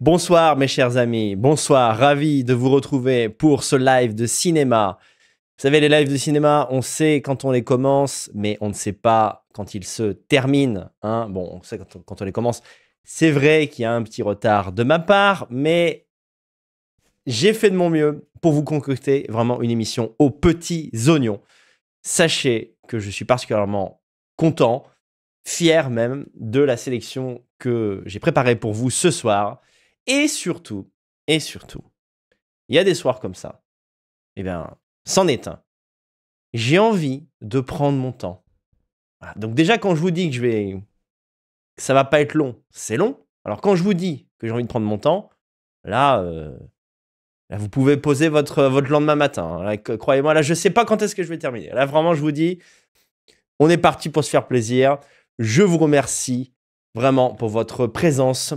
Bonsoir mes chers amis, bonsoir, ravi de vous retrouver pour ce live de cinéma. Vous savez, les lives de cinéma, on sait quand on les commence, mais on ne sait pas quand ils se terminent. Hein. Bon, on sait quand on, les commence. C'est vrai qu'il y a un petit retard de ma part, mais j'ai fait de mon mieux pour vous concocter vraiment une émission aux petits oignons. Sachez que je suis particulièrement content, fier même, de la sélection que j'ai préparée pour vous ce soir. Et surtout, et surtout, il y a des soirs comme ça. Eh bien, c'en est un. J'ai envie de prendre mon temps. Donc déjà, quand je vous dis que je vais... ça va pas être long, c'est long. Alors quand je vous dis que j'ai envie de prendre mon temps, là, euh, vous pouvez poser votre, votre lendemain matin. Hein. Croyez-moi, là, je sais pas quand est-ce que je vais terminer. Là, vraiment, je vous dis, on est parti pour se faire plaisir. Je vous remercie vraiment pour votre présence.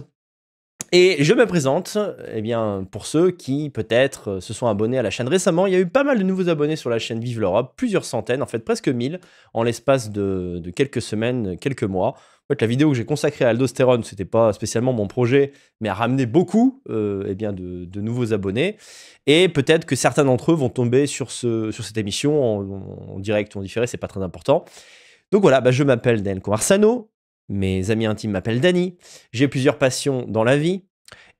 Et je me présente, eh bien, pour ceux qui peut-être euh, se sont abonnés à la chaîne récemment, il y a eu pas mal de nouveaux abonnés sur la chaîne Vive l'Europe, plusieurs centaines, en fait presque 1000, en l'espace de, quelques semaines, quelques mois. En fait, la vidéo que j'ai consacrée à ce c'était pas spécialement mon projet, mais a ramené beaucoup euh, eh bien, de, nouveaux abonnés. Et peut-être que certains d'entre eux vont tomber sur, ce, sur cette émission en, direct ou en différé, c'est pas très important. Donc voilà, bah, je m'appelle Daniel Comarsano. Mes amis intimes m'appellent Dany. J'ai plusieurs passions dans la vie.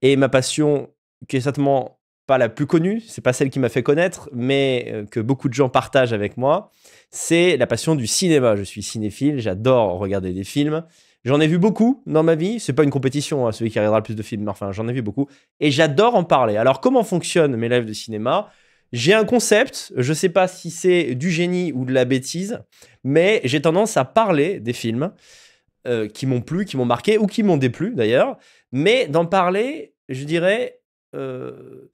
Et ma passion, qui est certainement pas la plus connue, c'est pas celle qui m'a fait connaître, mais euh, que beaucoup de gens partagent avec moi, c'est la passion du cinéma. Je suis cinéphile, j'adore regarder des films. J'en ai vu beaucoup dans ma vie. C'est pas une compétition, à hein, celui qui regardera le plus de films. Enfin, j'en ai vu beaucoup. Et j'adore en parler. Alors, comment fonctionnent mes lives de cinéma J'ai un concept. Je sais pas si c'est du génie ou de la bêtise, mais j'ai tendance à parler des films. Euh, qui m'ont plu, qui m'ont marqué ou qui m'ont déplu d'ailleurs. Mais d'en parler, je dirais euh,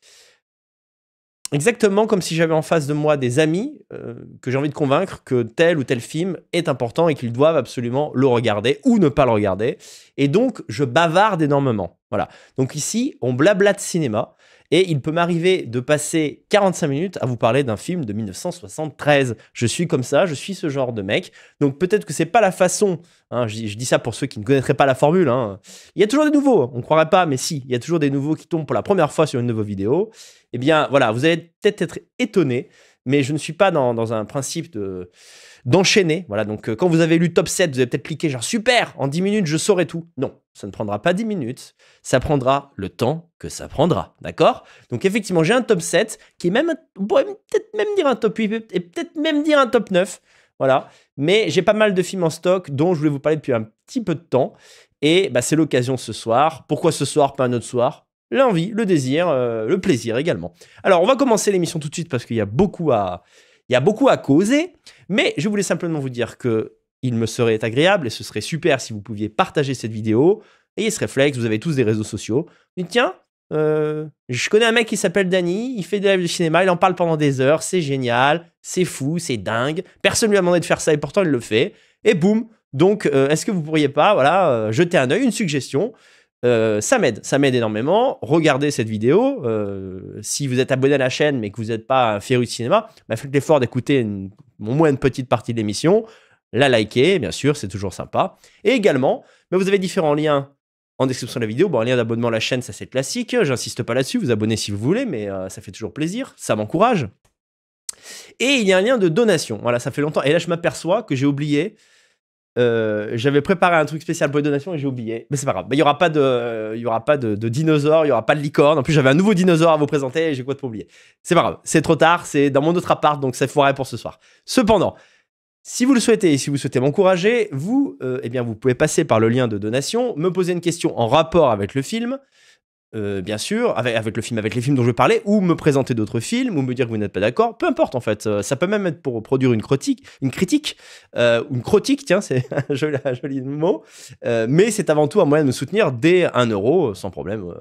exactement comme si j'avais en face de moi des amis euh, que j'ai envie de convaincre que tel ou tel film est important et qu'ils doivent absolument le regarder ou ne pas le regarder. Et donc, je bavarde énormément. Voilà. Donc ici, on blabla de cinéma. Et il peut m'arriver de passer 45 minutes à vous parler d'un film de 1973. Je suis comme ça, je suis ce genre de mec. Donc peut-être que c'est pas la façon. Hein, je, dis ça pour ceux qui ne connaîtraient pas la formule. Hein. Il y a toujours des nouveaux. On ne croirait pas, mais si, il y a toujours des nouveaux qui tombent pour la première fois sur une vos vidéo. Eh bien, voilà, vous allez peut-être être étonné, mais je ne suis pas dans un principe de d'enchaîner. Voilà, donc euh, quand vous avez lu top 7, vous avez peut-être cliqué genre super, en 10 minutes, je saurai tout. Non, ça ne prendra pas 10 minutes, ça prendra le temps que ça prendra, d'accord Donc effectivement, j'ai un top 7 qui est même, on pourrait peut-être même dire un top 8 et peut-être même dire un top 9. Voilà, mais j'ai pas mal de films en stock dont je voulais vous parler depuis un petit peu de temps. Et bah, c'est l'occasion ce soir. Pourquoi ce soir, pas un autre soir L'envie, le désir, euh, le plaisir également. Alors, on va commencer l'émission tout de suite parce qu'il y a beaucoup à, il y a beaucoup à causer, mais je voulais simplement vous dire que il me serait agréable et ce serait super si vous pouviez partager cette vidéo. Ayez ce réflexe, vous avez tous des réseaux sociaux. Et tiens, euh, je connais un mec qui s'appelle Danny, il fait des lives de cinéma, il en parle pendant des heures, c'est génial, c'est fou, c'est dingue. Personne lui a demandé de faire ça et pourtant il le fait. Et boum. Donc, euh, est-ce que vous pourriez pas, voilà, euh, jeter un œil, une suggestion euh, ça m'aide, ça m'aide énormément. Regardez cette vidéo. Euh, si vous êtes abonné à la chaîne mais que vous n'êtes pas un féru de cinéma, bah, faites l'effort d'écouter au moins une petite partie de l'émission, la liker, bien sûr, c'est toujours sympa. Et également, mais bah, vous avez différents liens en description de la vidéo. Bon, un lien d'abonnement à la chaîne, ça c'est classique. J'insiste pas là-dessus. Vous abonnez si vous voulez, mais euh, ça fait toujours plaisir. Ça m'encourage. Et il y a un lien de donation. Voilà, ça fait longtemps. Et là, je m'aperçois que j'ai oublié euh, j'avais préparé un truc spécial pour les donations et j'ai oublié. Mais c'est pas grave. Bah, il n'y aura pas de, il aura pas de, dinosaure, il y aura pas de licorne. En plus, j'avais un nouveau dinosaure à vous présenter et j'ai quoi de oublier. C'est pas grave. C'est trop tard. C'est dans mon autre appart, donc c'est foiré pour ce soir. Cependant, si vous le souhaitez et si vous souhaitez m'encourager, vous, euh, eh bien, vous pouvez passer par le lien de donation, me poser une question en rapport avec le film. Euh, bien sûr, avec, le film, avec les films dont je parlais, ou me présenter d'autres films, ou me dire que vous n'êtes pas d'accord, peu importe en fait. Euh, ça peut même être pour produire une critique, une critique, euh, une critique, tiens, c'est un joli, mot. mais c'est avant tout un moyen de me soutenir dès 1 euro, sans problème.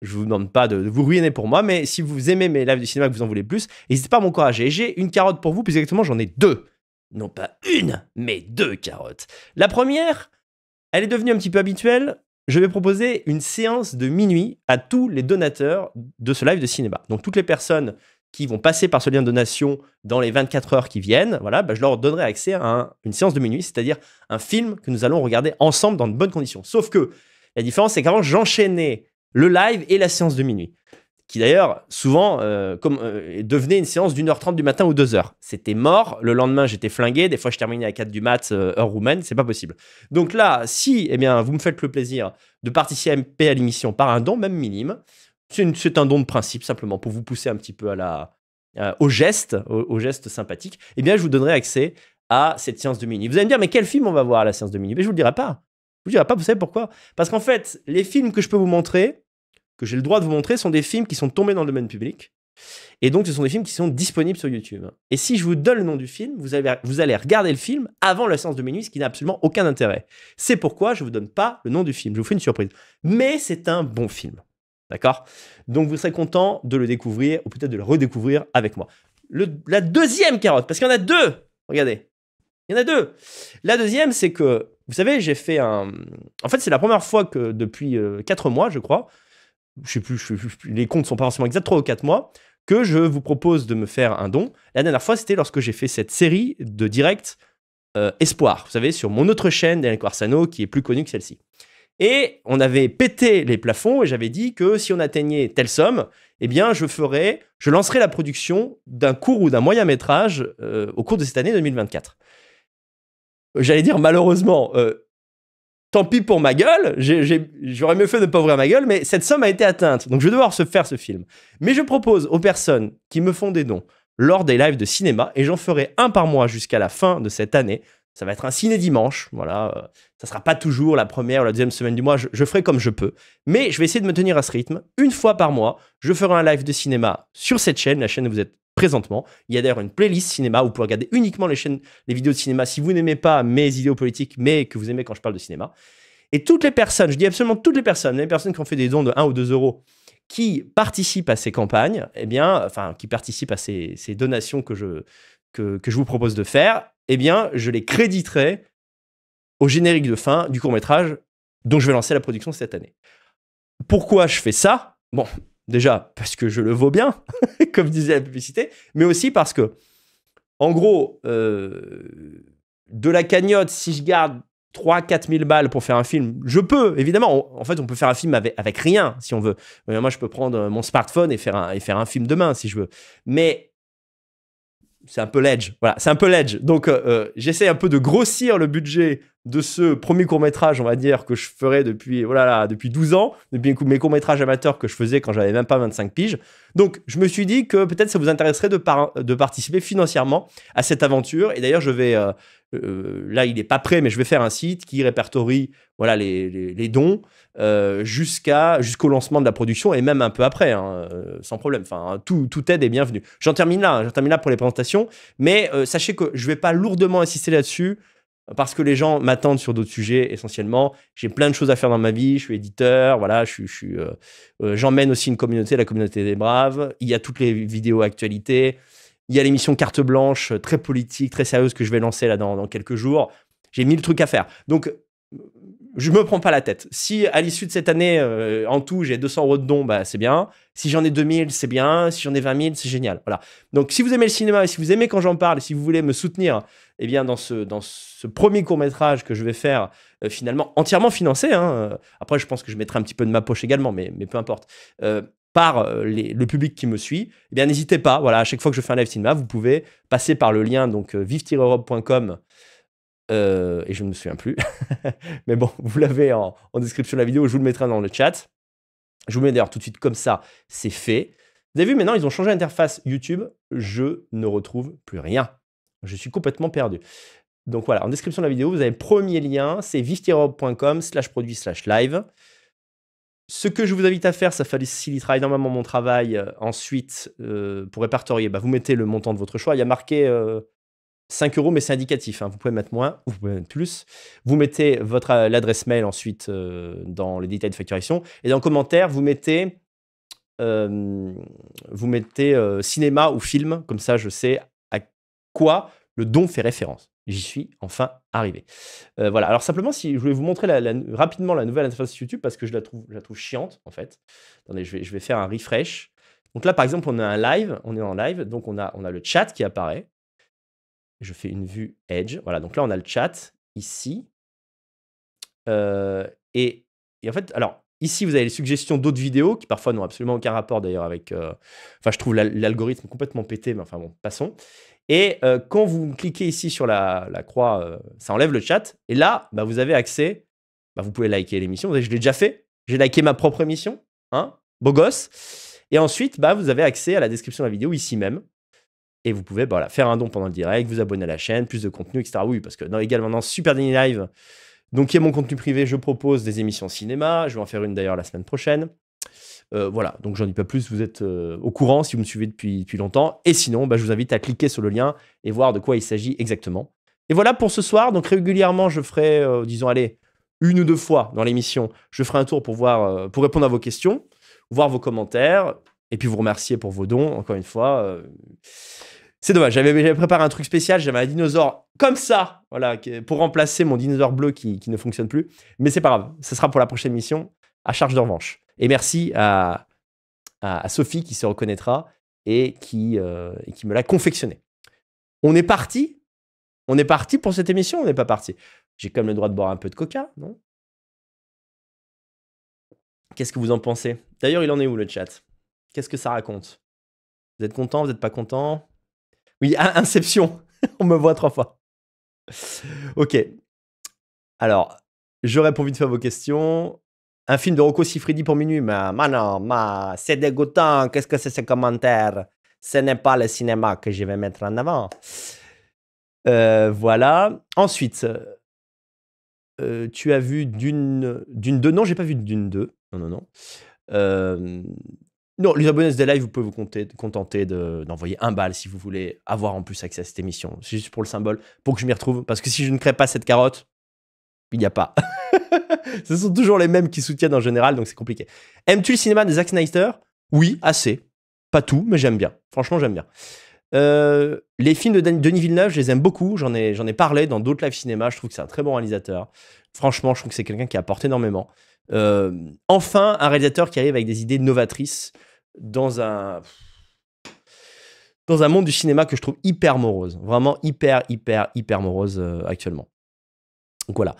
Je vous demande pas de, vous ruiner pour moi, mais si vous aimez mes lives du cinéma, que vous en voulez plus, n'hésitez pas à m'encourager. J'ai une carotte pour vous, plus exactement, j'en ai deux. Non pas une, mais deux carottes. La première, elle est devenue un petit peu habituelle, je vais proposer une séance de minuit à tous les donateurs de ce live de cinéma. Donc toutes les personnes qui vont passer par ce lien de donation dans les 24 heures qui viennent, voilà, bah, je leur donnerai accès à une séance de minuit, c'est-à-dire un film que nous allons regarder ensemble dans de bonnes conditions. Sauf que la différence, c'est qu'avant, j'enchaînais le live et la séance de minuit qui d'ailleurs, souvent, euh, euh, devenait une séance d'une heure trente du matin ou deux heures. C'était mort. Le lendemain, j'étais flingué. Des fois, je terminais à 4 du mat, euh, heure roumaine. C'est pas possible. Donc là, si eh bien, vous me faites le plaisir de participer à MP à l'émission par un don, même minime, c'est un don de principe, simplement, pour vous pousser un petit peu à la, au geste, au, geste sympathique, eh bien, je vous donnerai accès à cette séance de mini. Vous allez me dire, mais quel film on va voir à la séance de mini Mais je vous le dirai pas. Je vous le dirai pas, vous savez pourquoi Parce qu'en fait, les films que je peux vous montrer, que j'ai le droit de vous montrer sont des films qui sont tombés dans le domaine public. Et donc, ce sont des films qui sont disponibles sur YouTube. Et si je vous donne le nom du film, vous, avez, vous allez regarder le film avant la séance de minuit, ce qui n'a absolument aucun intérêt. C'est pourquoi je ne vous donne pas le nom du film. Je vous fais une surprise. Mais c'est un bon film. D'accord Donc, vous serez content de le découvrir ou peut-être de le redécouvrir avec moi. Le, la deuxième carotte, parce qu'il y en a deux. Regardez. Il y en a deux. La deuxième, c'est que, vous savez, j'ai fait un. En fait, c'est la première fois que depuis euh, quatre mois, je crois, je sais sais les comptes sont pas forcément exacts, 3 ou 4 mois, que je vous propose de me faire un don. La dernière fois, c'était lorsque j'ai fait cette série de direct euh, Espoir, vous savez, sur mon autre chaîne, Daniel Quarsano, qui est plus connue que celle-ci. Et on avait pété les plafonds et j'avais dit que si on atteignait telle somme, eh bien, je ferais, je lancerai la production d'un court ou d'un moyen métrage euh, au cours de cette année 2024. J'allais dire malheureusement, euh, tant pis pour ma gueule, j'aurais mieux fait de ne pas ouvrir ma gueule, mais cette somme a été atteinte. Donc je vais devoir se faire ce film. Mais je propose aux personnes qui me font des dons lors des lives de cinéma, et j'en ferai un par mois jusqu'à la fin de cette année. Ça va être un ciné dimanche, voilà. Ça sera pas toujours la première ou la deuxième semaine du mois. Je, ferai comme je peux, mais je vais essayer de me tenir à ce rythme. Une fois par mois, je ferai un live de cinéma sur cette chaîne, la chaîne où vous êtes présentement. Il y a d'ailleurs une playlist cinéma où vous pouvez regarder uniquement les chaînes, les vidéos de cinéma si vous n'aimez pas mes idéaux politiques, mais que vous aimez quand je parle de cinéma. Et toutes les personnes, je dis absolument toutes les personnes, les personnes qui ont fait des dons de 1 ou 2 euros, qui participent à ces campagnes, eh bien, enfin, qui participent à ces, donations que je, que, je vous propose de faire, eh bien, je les créditerai au générique de fin du court-métrage dont je vais lancer la production cette année. Pourquoi je fais ça Bon, Déjà, parce que je le vaux bien, comme disait la publicité, mais aussi parce que, en gros, euh, de la cagnotte, si je garde 3-4 000 balles pour faire un film, je peux, évidemment. en fait, on peut faire un film avec, rien, si on veut. Moi, je peux prendre mon smartphone et faire un, et faire un film demain, si je veux. Mais c'est un peu ledge. Voilà, c'est un peu ledge. Donc, euh, euh, j'essaie un peu de grossir le budget de ce premier court-métrage, on va dire, que je ferai depuis, voilà, oh depuis 12 ans, depuis mes courts-métrages amateurs que je faisais quand j'avais même pas 25 piges. Donc, je me suis dit que peut-être ça vous intéresserait de, participer financièrement à cette aventure. Et d'ailleurs, je vais, euh, euh, là, il n'est pas prêt, mais je vais faire un site qui répertorie voilà, les, dons euh, jusqu'à, jusqu'au lancement de la production et même un peu après, hein, euh, sans problème. Enfin, hein, tout, tout aide est bienvenu. J'en termine là, hein, termine là pour les présentations, mais sachez que je ne vais pas lourdement insister là-dessus parce que les gens m'attendent sur d'autres sujets essentiellement. J'ai plein de choses à faire dans ma vie. Je suis éditeur, voilà, j'emmène aussi une communauté, la communauté des braves. Il y a toutes les vidéos actualités. Il y a l'émission Carte Blanche, euh, très politique, très sérieuse, que je vais lancer là dans, quelques jours. J'ai mille trucs à faire. Donc, euh, je ne me prends pas la tête. Si à l'issue de cette année, euh, en tout, j'ai 200 euros de dons, bah, c'est bien. Si j'en ai 2000, c'est bien. Si j'en ai 20 000, c'est génial. Voilà. Donc, si vous aimez le cinéma et si vous aimez quand j'en parle, si vous voulez me soutenir, eh bien, dans ce, premier court-métrage que je vais faire, finalement, entièrement financé, hein, après, je pense que je mettrai un petit peu de ma poche également, mais, mais peu importe par euh, le public qui me suit, eh bien n'hésitez pas, voilà, à chaque fois que je fais un live cinéma, vous pouvez passer par le lien donc euh, vive-europe.com euh, et je ne me souviens plus. Mais bon, vous l'avez en, description de la vidéo, je vous le mettrai dans le chat. Je vous mets d'ailleurs tout de suite comme ça, c'est fait. Vous avez vu, maintenant, ils ont changé l'interface YouTube. Je ne retrouve plus rien. Je suis complètement perdu. Donc voilà, en description de la vidéo, vous avez le premier lien, c'est vif-europe.com slash produit slash live. Ce que je vous invite à faire, ça facilitera énormément mon travail. Euh, ensuite, euh, pour répertorier, bah, vous mettez le montant de votre choix. Il y a marqué 5 euh, euros, mais c'est indicatif. Hein. Vous pouvez mettre moins ou vous pouvez mettre plus. Vous mettez votre l'adresse mail ensuite dans les détails de facturation. Et dans le commentaire, vous mettez, vous mettez cinéma ou film. Comme ça, je sais à quoi le don fait référence j'y suis enfin arrivé. Euh, voilà, alors simplement, si je voulais vous montrer la, rapidement la nouvelle interface YouTube parce que je la trouve, la trouve chiante en fait. Attendez, je vais, je vais faire un refresh. Donc là, par exemple, on a un live, on est en live, donc on a, on a le chat qui apparaît. Je fais une vue Edge. Voilà, donc là, on a le chat ici. Euh, et, en fait, alors, ici, vous avez les suggestions d'autres vidéos qui parfois n'ont absolument aucun rapport d'ailleurs avec. Euh, enfin, je trouve l'algorithme complètement pété, mais enfin bon, passons. Et euh, quand vous cliquez ici sur la, croix, euh, ça enlève le chat. Et là, bah, vous avez accès. Bah, vous pouvez liker l'émission. Je l'ai déjà fait. J'ai liké ma propre émission. Hein Beau gosse. Et ensuite, bah, vous avez accès à la description de la vidéo ici même. Et vous pouvez bah, voilà, faire un don pendant le direct, vous abonner à la chaîne, plus de contenu, etc. Oui, parce que dans également dans Super Daily Live, donc qui est mon contenu privé, je propose des émissions cinéma. Je vais en faire une d'ailleurs la semaine prochaine. Euh, voilà, donc j'en dis pas plus, vous êtes euh, au courant si vous me suivez depuis, depuis longtemps. Et sinon, bah, je vous invite à cliquer sur le lien et voir de quoi il s'agit exactement. Et voilà pour ce soir. Donc régulièrement, je ferai, euh, disons, allez, une ou deux fois dans l'émission, je ferai un tour pour, voir, pour répondre à vos questions, voir vos commentaires, et puis vous remercier pour vos dons, encore une fois. C'est dommage, j'avais préparé un truc spécial, j'avais un dinosaure comme ça, voilà, pour remplacer mon dinosaure bleu qui, qui ne fonctionne plus. Mais c'est pas grave, ce sera pour la prochaine mission, à charge de revanche. Et merci à, Sophie qui se reconnaîtra et qui, euh, et qui me l'a confectionné. On est parti On est parti pour cette émission On n'est pas parti J'ai quand même le droit de boire un peu de coca, non Qu'est-ce que vous en pensez D'ailleurs, il en est où le chat Qu'est-ce que ça raconte Vous êtes content Vous n'êtes pas content Oui, Inception On me voit trois fois. Ok. Alors, je réponds vite fait à vos questions un film de Rocco Siffredi pour minuit, mais, non, c'est dégoûtant. Qu'est-ce que c'est ce commentaire Ce n'est pas le cinéma que je vais mettre en avant. Euh, voilà. Ensuite, euh, tu as vu d'une, d'une deux Non, j'ai pas vu d'une deux. Non, non, non. Euh, non, les abonnés de live, vous pouvez vous contenter de, d'envoyer un bal si vous voulez avoir en plus accès à cette émission. C'est juste pour le symbole, pour que je m'y retrouve. Parce que si je ne crée pas cette carotte, il n'y a pas. Ce sont toujours les mêmes qui soutiennent en général, donc c'est compliqué. Aimes-tu le cinéma de Zack Snyder Oui, assez. Pas tout, mais j'aime bien. Franchement, j'aime bien. Euh, les films de Denis Villeneuve, je les aime beaucoup. J'en ai, parlé dans d'autres live cinéma. Je trouve que c'est un très bon réalisateur. Franchement, je trouve que c'est quelqu'un qui apporte énormément. Euh, enfin, un réalisateur qui arrive avec des idées novatrices dans un dans un monde du cinéma que je trouve hyper morose, vraiment hyper, hyper, hyper morose euh, actuellement. Donc voilà.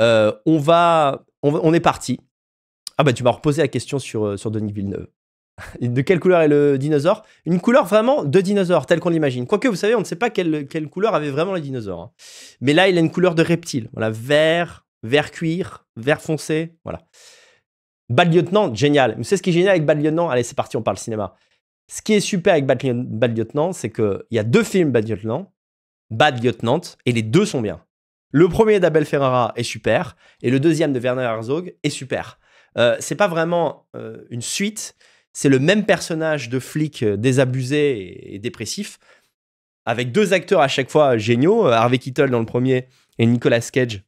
Euh, on, va, on, est parti. Ah bah tu m'as reposé la question sur, euh, Denis Villeneuve. De quelle couleur est le dinosaure Une couleur vraiment de dinosaure, telle qu'on l'imagine. Quoique, vous savez, on ne sait pas quelle, couleur avait vraiment le dinosaure. Hein. Mais là, il a une couleur de reptile. Voilà, vert, vert cuir, vert foncé. Voilà. Bad Lieutenant, génial. Vous savez ce qui est génial avec Bad Lieutenant Allez, c'est parti, on parle cinéma. Ce qui est super avec Bad, Lieutenant, c'est qu'il y a deux films Bad Lieutenant, Bad Lieutenant, et les deux sont bien. Le premier d'Abel Ferrara est super et le deuxième de Werner Herzog est super. Euh, c'est pas vraiment euh, une suite, c'est le même personnage de flic euh, désabusé et, dépressif, avec deux acteurs à chaque fois géniaux, euh, Harvey Keitel dans le premier et Nicolas Cage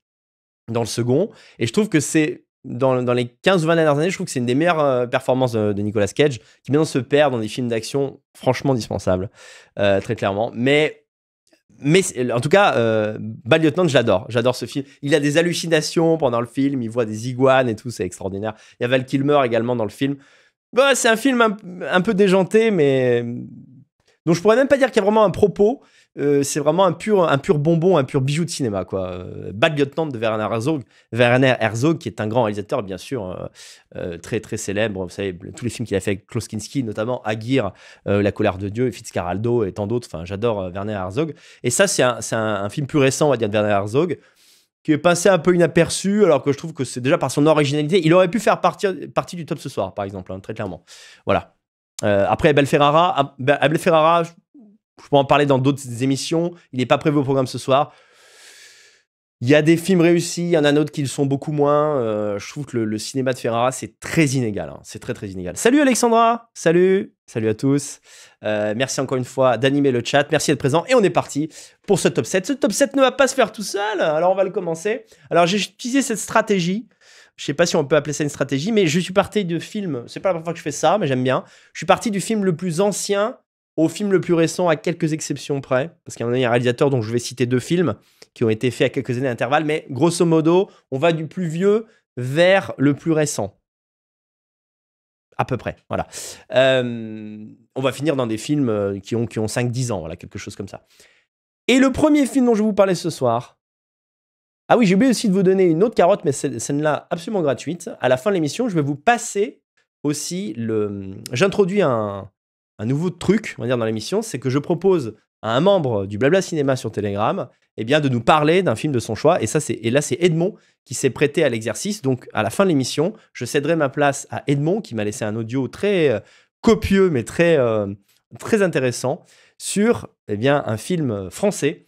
dans le second. Et je trouve que c'est, dans, les 15 ou 20 dernières années, je trouve que c'est une des meilleures performances de, Nicolas Cage, qui maintenant se perd dans des films d'action franchement dispensables, très clairement. Mais mais en tout cas, euh, Bad Lieutenant, je J'adore ce film. Il a des hallucinations pendant le film. Il voit des iguanes et tout. C'est extraordinaire. Il y a Val Kilmer également dans le film. Bah, c'est un film un, peu déjanté, mais Donc, je pourrais même pas dire qu'il y a vraiment un propos. Euh, c'est vraiment un pur, un pur bonbon, un pur bijou de cinéma. Quoi. Euh, Bad Lieutenant de Werner Herzog. Werner Herzog, qui est un grand réalisateur, bien sûr, hein, euh, très très célèbre. Vous savez, tous les films qu'il a fait avec Klaus Kinski, notamment Aguirre, La colère de Dieu, Fitzcarraldo et tant d'autres. Enfin, j'adore Werner Herzog. Et ça, c'est un, film plus récent, on va dire, de Werner Herzog qui est passé un peu inaperçu, alors que je trouve que c'est déjà par son originalité. Il aurait pu faire partie, partie du top ce soir, par exemple, hein, très clairement. Voilà. après, Abel Ferrara, Abel Ferrara, je peux en parler dans d'autres émissions. Il n'est pas prévu au programme ce soir. Il y a des films réussis, il y en a d'autres qui le sont beaucoup moins. Euh, je trouve que le, cinéma de Ferrara, c'est très inégal. Hein. C'est très, très inégal. Salut Alexandra Salut Salut à tous. Euh, merci encore une fois d'animer le chat. Merci d'être présent. Et on est parti pour ce top 7. Ce top 7 ne va pas se faire tout seul. Alors, on va le commencer. Alors, j'ai utilisé cette stratégie. Je ne sais pas si on peut appeler ça une stratégie, mais je suis parti du film. C'est pas la première fois que je fais ça, mais j'aime bien. Je suis parti du film le plus ancien au film le plus récent, à quelques exceptions près, parce qu'il y a un réalisateur dont je vais citer deux films qui ont été faits à quelques années d'intervalle, mais grosso modo, on va du plus vieux vers le plus récent. À peu près, voilà. Euh, on va finir dans des films euh, qui ont, qui ont 5-10 ans, voilà, quelque chose comme ça. Et le premier film dont je vais vous parler ce soir. Ah oui, j'ai oublié aussi de vous donner une autre carotte, mais celle-là absolument gratuite. À la fin de l'émission, je vais vous passer aussi le. J'introduis un, un nouveau truc, on va dire, dans l'émission, c'est que je propose à un membre du Blabla Cinéma sur Telegram, eh bien, de nous parler d'un film de son choix. Et ça, c'est et là, c'est Edmond qui s'est prêté à l'exercice. Donc, à la fin de l'émission, je céderai ma place à Edmond qui m'a laissé un audio très euh, copieux, mais très euh, très intéressant sur eh bien un film français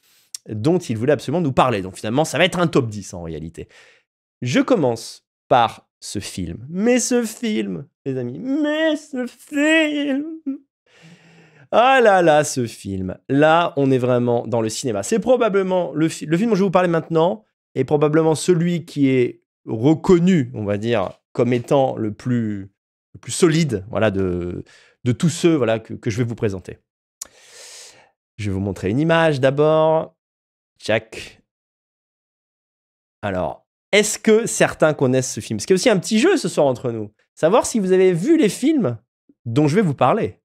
dont il voulait absolument nous parler. Donc, finalement, ça va être un top 10 en réalité. Je commence par ce film. Mais ce film, les amis, mais ce film ah là là, ce film. Là, on est vraiment dans le cinéma. C'est probablement le, film dont je vais vous parler maintenant est probablement celui qui est reconnu, on va dire, comme étant le plus, solide voilà, de, tous ceux voilà, que, je vais vous présenter. Je vais vous montrer une image d'abord. Jack. Alors, est-ce que certains connaissent ce film Ce qui est aussi un petit jeu ce soir entre nous. Savoir si vous avez vu les films dont je vais vous parler.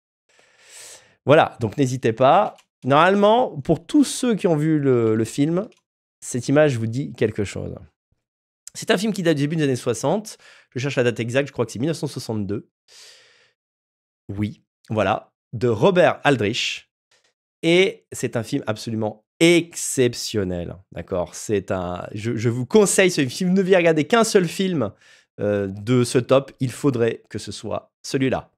Voilà, donc n'hésitez pas. Normalement, pour tous ceux qui ont vu le, film, cette image vous dit quelque chose. C'est un film qui date du début des années 60. Je cherche la date exacte, je crois que c'est 1962. Oui, voilà, de Robert Aldrich. Et c'est un film absolument exceptionnel. D'accord C'est un. Je, vous conseille ce film. Ne viens regarder qu'un seul film euh, de ce top. Il faudrait que ce soit celui-là.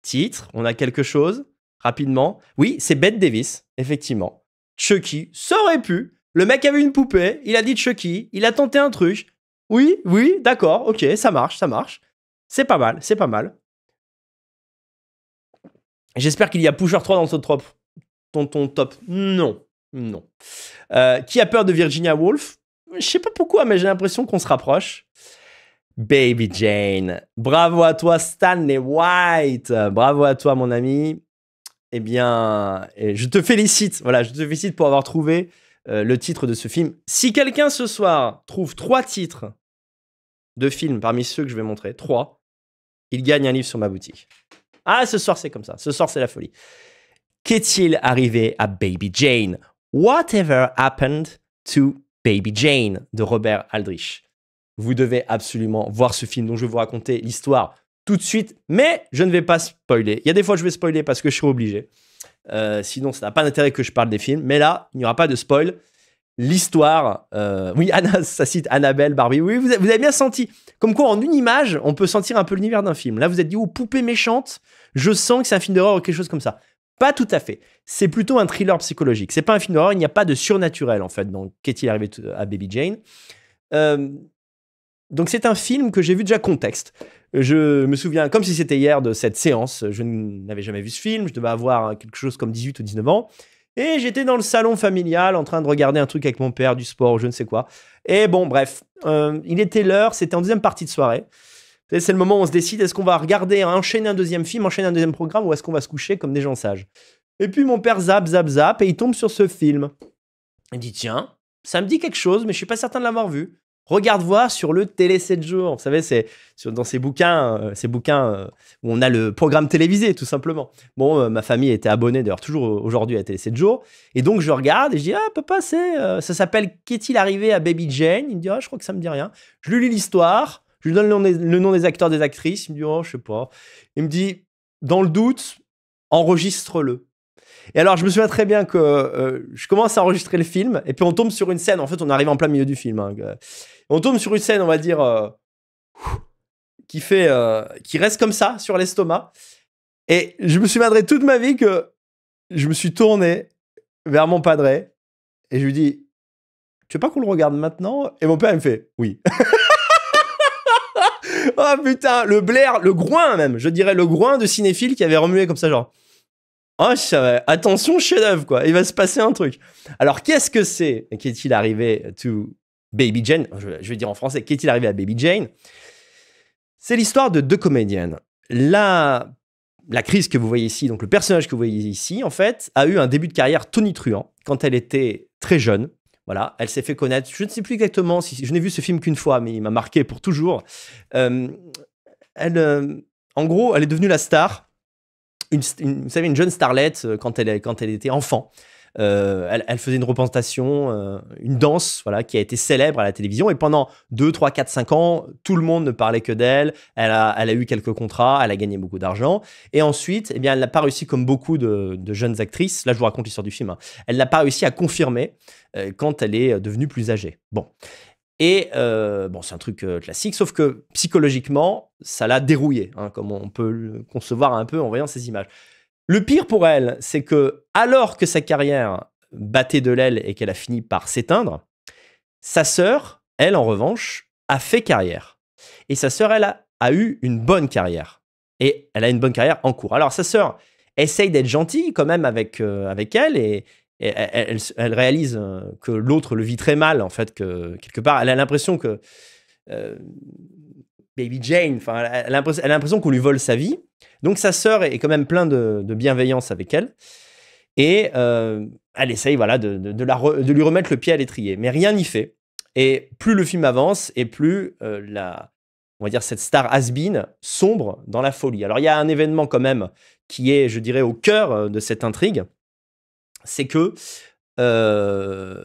Titre on a quelque chose rapidement. Oui, c'est Bette Davis, effectivement. Chucky, ça aurait pu. Le mec avait une poupée, il a dit Chucky, il a tenté un truc. Oui, oui, d'accord, ok, ça marche, ça marche. C'est pas mal, c'est pas mal. J'espère qu'il y a Pusher 3 dans ton top. Ton, ton top. Non, non. Euh, qui a peur de Virginia Woolf Je sais pas pourquoi, mais j'ai l'impression qu'on se rapproche. Baby Jane. Bravo à toi, Stanley White. Bravo à toi, mon ami eh bien, je te félicite. Voilà, je te félicite pour avoir trouvé euh, le titre de ce film. Si quelqu'un ce soir trouve trois titres de films parmi ceux que je vais montrer, trois, il gagne un livre sur ma boutique. Ah, ce soir c'est comme ça. Ce soir c'est la folie. Qu'est-il arrivé à Baby Jane Whatever happened to Baby Jane de Robert Aldrich. Vous devez absolument voir ce film dont je vais vous raconter l'histoire tout de suite, mais je ne vais pas spoiler. Il y a des fois, je vais spoiler parce que je suis obligé. Euh, sinon, ça n'a pas d'intérêt que je parle des films. Mais là, il n'y aura pas de spoil. L'histoire, euh, oui, Anna, ça cite Annabelle, Barbie. Oui, vous avez, bien senti. Comme quoi, en une image, on peut sentir un peu l'univers d'un film. Là, vous êtes dit, oh, poupée méchante, je sens que c'est un film d'horreur ou quelque chose comme ça. Pas tout à fait. C'est plutôt un thriller psychologique. C'est pas un film d'horreur. Il n'y a pas de surnaturel, en fait, Donc, Qu'est-il arrivé à Baby Jane euh, Donc, c'est un film que j'ai vu déjà contexte. Je me souviens, comme si c'était hier, de cette séance. Je n'avais jamais vu ce film. Je devais avoir quelque chose comme 18 ou 19 ans. Et j'étais dans le salon familial en train de regarder un truc avec mon père, du sport, je ne sais quoi. Et bon, bref, euh, il était l'heure, c'était en deuxième partie de soirée. C'est le moment où on se décide, est-ce qu'on va regarder, enchaîner un deuxième film, enchaîner un deuxième programme, ou est-ce qu'on va se coucher comme des gens sages Et puis mon père zap, zap, zap, et il tombe sur ce film. Il dit, tiens, ça me dit quelque chose, mais je suis pas certain de l'avoir vu. Regarde voir sur le Télé 7 jours. Vous savez, c'est dans ces bouquins, euh, ces bouquins euh, où on a le programme télévisé, tout simplement. Bon, euh, ma famille était abonnée, d'ailleurs, toujours aujourd'hui à Télé 7 jours. Et donc, je regarde et je dis Ah, papa, ça s'appelle Qu'est-il arrivé à Baby Jane Il me dit Ah, je crois que ça me dit rien. Je lui lis l'histoire, je lui donne le nom, des, acteurs, des actrices. Il me dit Oh, je sais pas. Il me dit Dans le doute, enregistre-le. Et alors, je me souviens très bien que euh, je commence à enregistrer le film, et puis on tombe sur une scène. En fait, on arrive en plein milieu du film. Hein, on tombe sur une scène, on va dire, euh, qui fait, euh, qui reste comme ça sur l'estomac. Et je me souviendrai toute ma vie que je me suis tourné vers mon padré et je lui dis, tu veux pas qu'on le regarde maintenant Et mon père il me fait, oui. oh putain, le blair, le groin même, je dirais le groin de cinéphile qui avait remué comme ça, genre. Ah, attention, chef-d'œuvre, quoi. Il va se passer un truc. Alors, qu'est-ce que c'est Qu'est-il arrivé to Baby Jane je, vais dire en français, qu'est-il arrivé à Baby Jane C'est l'histoire de deux comédiennes. La, la crise que vous voyez ici, donc le personnage que vous voyez ici, en fait, a eu un début de carrière tonitruant quand elle était très jeune. Voilà, elle s'est fait connaître. Je ne sais plus exactement si je n'ai vu ce film qu'une fois, mais il m'a marqué pour toujours. Euh, elle, euh, en gros, elle est devenue la star vous savez, une jeune starlette, euh, quand elle, quand elle était enfant, euh, elle, faisait une représentation, euh, une danse, voilà, qui a été célèbre à la télévision. Et pendant 2, 3, 4, 5 ans, tout le monde ne parlait que d'elle. Elle a, elle a eu quelques contrats, elle a gagné beaucoup d'argent. Et ensuite, eh bien, elle n'a pas réussi, comme beaucoup de, jeunes actrices, là je vous raconte l'histoire du film, hein, elle n'a pas réussi à confirmer quand elle est devenue plus âgée. Bon. Et euh, bon, c'est un truc euh, classique, sauf que psychologiquement, ça l'a dérouillée, hein, comme on peut le concevoir un peu en voyant ces images. Le pire pour elle, c'est que alors que sa carrière battait de l'aile et qu'elle a fini par s'éteindre, sa sœur, elle en revanche, a fait carrière. Et sa sœur, elle a, eu une bonne carrière. Et elle a une bonne carrière en cours. Alors sa sœur essaye d'être gentille quand même avec, euh, avec elle et, elle, réalise euh, que l'autre le vit très mal, en fait, que quelque part, elle a l'impression que euh, Baby Jane, enfin, elle a l'impression qu'on lui vole sa vie. Donc sa sœur est quand même plein de, bienveillance avec elle. Et euh, elle essaye voilà, de, lui remettre le pied à l'étrier. Mais rien n'y fait. Et plus le film avance, et plus la, on va dire, cette star has sombre dans la folie. Alors il y a un événement quand même qui est, je dirais, au cœur de cette intrigue c'est que. Euh,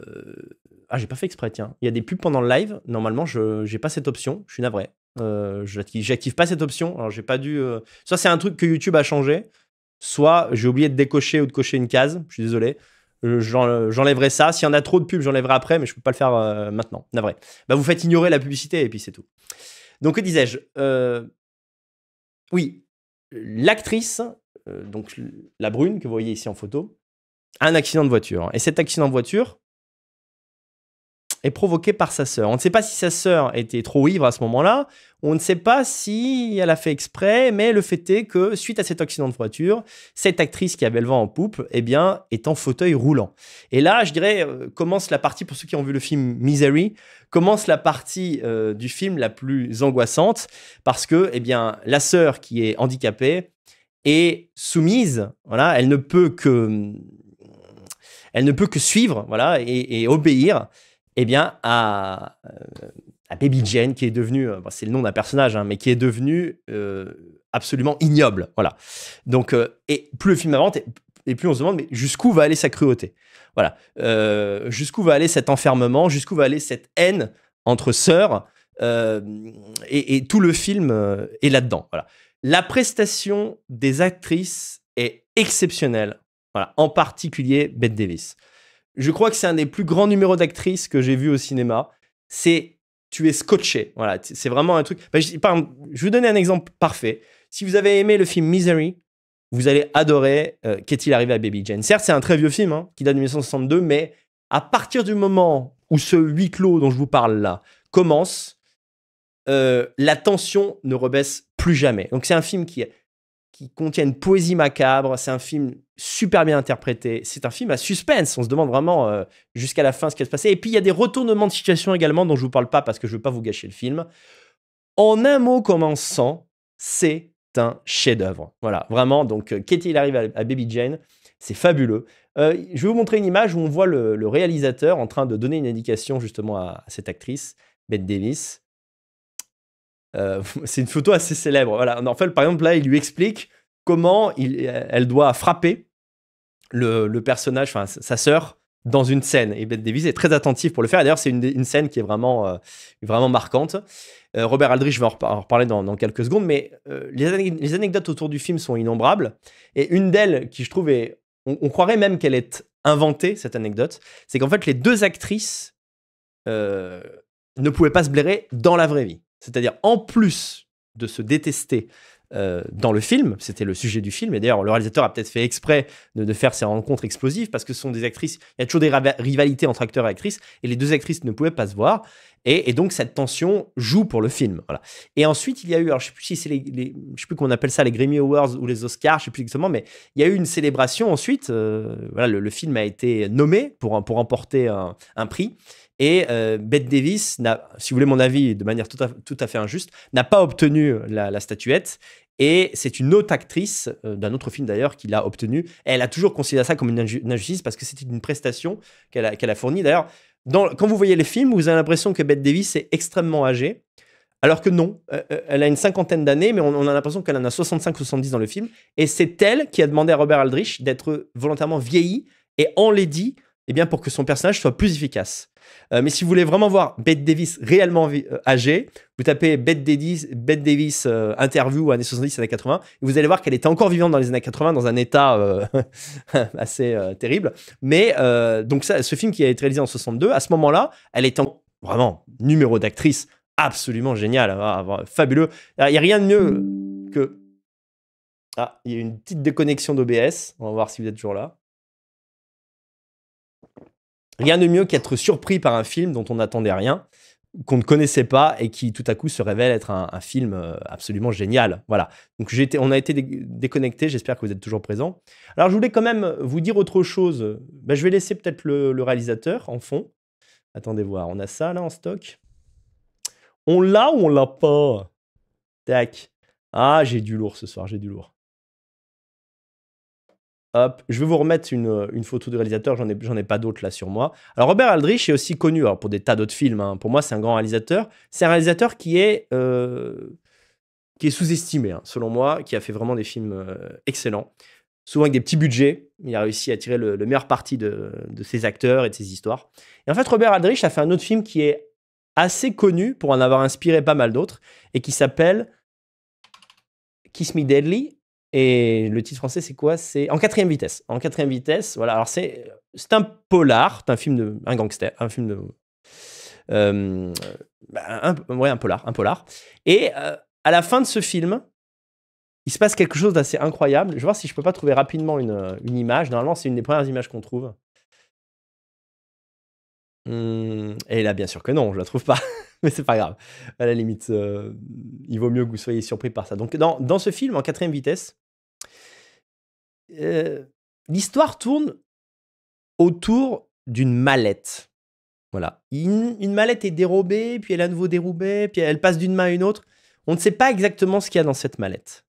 ah, j'ai pas fait exprès, tiens. Il y a des pubs pendant le live. Normalement, je n'ai pas cette option. Je suis navré. Euh, j'active pas cette option. Alors, j'ai pas dû. Euh, soit c'est un truc que YouTube a changé, soit j'ai oublié de décocher ou de cocher une case. Je suis désolé. J'enlèverai ça. S'il y en a trop de pubs, j'enlèverai après, mais je peux pas le faire maintenant. Navré. Bah, vous faites ignorer la publicité et puis c'est tout. Donc, que disais-je Oui, l'actrice, donc la brune que vous voyez ici en photo, un accident de voiture. Et cet accident de voiture est provoqué par sa sœur. On ne sait pas si sa sœur était trop ivre à ce moment-là, on ne sait pas si elle a fait exprès, mais le fait est que suite à cet accident de voiture, cette actrice qui avait le vent en poupe, eh bien, est en fauteuil roulant. Et là, je dirais, euh, commence la partie, pour ceux qui ont vu le film Misery, commence la partie euh, du film la plus angoissante, parce que, eh bien, la sœur qui est handicapée, est soumise, voilà, elle ne peut que elle ne peut que suivre, voilà, et, obéir, eh bien, euh, à, Baby Jane, qui est devenue, euh, c'est le nom d'un personnage, hein, mais qui est devenue euh, absolument ignoble, voilà. Donc, et plus le film avance, et plus on se demande, mais jusqu'où va aller sa cruauté Voilà. jusqu'où va aller cet enfermement Jusqu'où va aller cette haine entre sœurs et, et, tout le film est là-dedans, voilà. La prestation des actrices est exceptionnelle en particulier Bette Davis. Je crois que c'est un des plus grands numéros d'actrices que j'ai vu au cinéma. C'est tu es scotché. Voilà, c'est vraiment un truc. Bah, je, vais vous donner un exemple parfait. Si vous avez aimé le film Misery, vous allez adorer euh, Qu'est-il arrivé à Baby Jane. Certes, c'est un très vieux film hein, qui date de 1962, mais à partir du moment où ce huis clos dont je vous parle là commence, euh, la tension ne rebaisse plus jamais. Donc c'est un film qui est qui contiennent poésie macabre. C'est un film super bien interprété. C'est un film à suspense. On se demande vraiment euh, jusqu'à la fin ce qui va se passer. Et puis, il y a des retournements de situation également dont je ne vous parle pas parce que je ne veux pas vous gâcher le film. En un mot commençant, c'est un chef-d'œuvre. Voilà, vraiment. Donc, euh, Katie, il arrive à, Baby Jane. C'est fabuleux. Euh, je vais vous montrer une image où on voit le, réalisateur en train de donner une indication justement à cette actrice, Bette Davis. Euh, c'est une photo assez célèbre. Voilà. fait, par exemple, là, il lui explique comment euh, elle doit frapper le, personnage, sa sœur, dans une scène. Et Bette Davis est très attentif pour le faire. D'ailleurs, c'est une, scène qui est vraiment, euh, vraiment marquante. Robert Aldrich, je vais en, reparler dans, quelques secondes, mais les, anecdotes autour du film sont innombrables. Et une d'elles, qui je trouve est. On, croirait même qu'elle est inventée, cette anecdote, c'est qu'en fait, les deux actrices ne pouvaient pas se blairer dans la vraie vie. C'est-à-dire, en plus de se détester euh, dans le film, c'était le sujet du film, et d'ailleurs, le réalisateur a peut-être fait exprès de, faire ces rencontres explosives parce que ce sont des actrices, il y a toujours des rivalités entre acteurs et actrices, et les deux actrices ne pouvaient pas se voir, et, donc cette tension joue pour le film. Et ensuite, il y a eu, alors je sais plus si c'est sais plus qu'on appelle ça les Grammy Awards ou les Oscars, je ne sais plus exactement, mais il y a eu une célébration ensuite, euh, le, film a été nommé pour, pour emporter un prix, et euh, Bette Davis, si vous voulez mon avis, de manière tout à, tout à fait injuste, n'a pas obtenu la, statuette. Et c'est une autre actrice, euh, d'un autre film d'ailleurs, qui l'a obtenue. elle a toujours considéré ça comme une, injustice parce que c'était une prestation qu'elle a, a fournie. D'ailleurs, quand vous voyez les films, vous avez l'impression que Bette Davis est extrêmement âgée. Alors que non, euh, elle a une cinquantaine d'années, mais on, a l'impression qu'elle en a 65 70 dans le film. Et c'est elle qui a demandé à Robert Aldrich d'être volontairement vieilli et enlaidi eh bien, pour que son personnage soit plus efficace. Euh, mais si vous voulez vraiment voir Bette Davis réellement euh, âgée, vous tapez Bette Davis, Bette Davis euh, interview années 70, années 80, et vous allez voir qu'elle était encore vivante dans les années 80, dans un état assez terrible. Mais donc, ça, ce film qui a été réalisé en 62, à ce moment-là, elle est vraiment numéro d'actrice absolument génial, hein, ah, fabuleux. Il n'y a rien de mieux que. Ah, il y a une petite déconnexion d'OBS. On va voir si vous êtes toujours là. Rien de mieux qu'être surpris par un film dont on n'attendait rien, qu'on ne connaissait pas et qui tout à coup se révèle être un, film euh, absolument génial. Voilà. Donc j'ai on a été déconnecté. J'espère que vous êtes toujours présents. Alors je voulais quand même vous dire autre chose. Ben, je vais laisser peut-être le, le, réalisateur en fond. Attendez voir. On a ça là en stock. On l'a ou on l'a pas Tac. Ah, j'ai du lourd ce soir. J'ai du lourd je vais vous remettre une, photo du réalisateur, j'en ai, ai pas d'autres là sur moi. Alors Robert Aldrich est aussi connu pour des tas d'autres films, hein. pour moi c'est un grand réalisateur. C'est un réalisateur qui est, euh, est sous-estimé, hein, selon moi, qui a fait vraiment des films euh, excellents, souvent avec des petits budgets. Il a réussi à tirer le, meilleur parti de, de, ses acteurs et de ses histoires. Et en fait, Robert Aldrich a fait un autre film qui est assez connu pour en avoir inspiré pas mal d'autres et qui s'appelle Kiss Me Deadly et le titre français, c'est quoi C'est En quatrième vitesse. En quatrième vitesse, voilà. Alors, c'est un polar, c'est un film de. Un gangster, un film de. Bah, un, ouais, un polar, un polar. Et euh, à la fin de ce film, il se passe quelque chose d'assez incroyable. Je vais voir si je peux pas trouver rapidement une, une image. Normalement, c'est une des premières images qu'on trouve. Mmh, et là, bien sûr que non, je la trouve pas. mais c'est pas grave. À la limite, euh, il vaut mieux que vous soyez surpris par ça. Donc, dans, dans ce film, en quatrième vitesse, euh, l'histoire tourne autour d'une mallette. Voilà. Une, une, mallette est dérobée, puis elle est à nouveau dérobée, puis elle passe d'une main à une autre. On ne sait pas exactement ce qu'il y a dans cette mallette.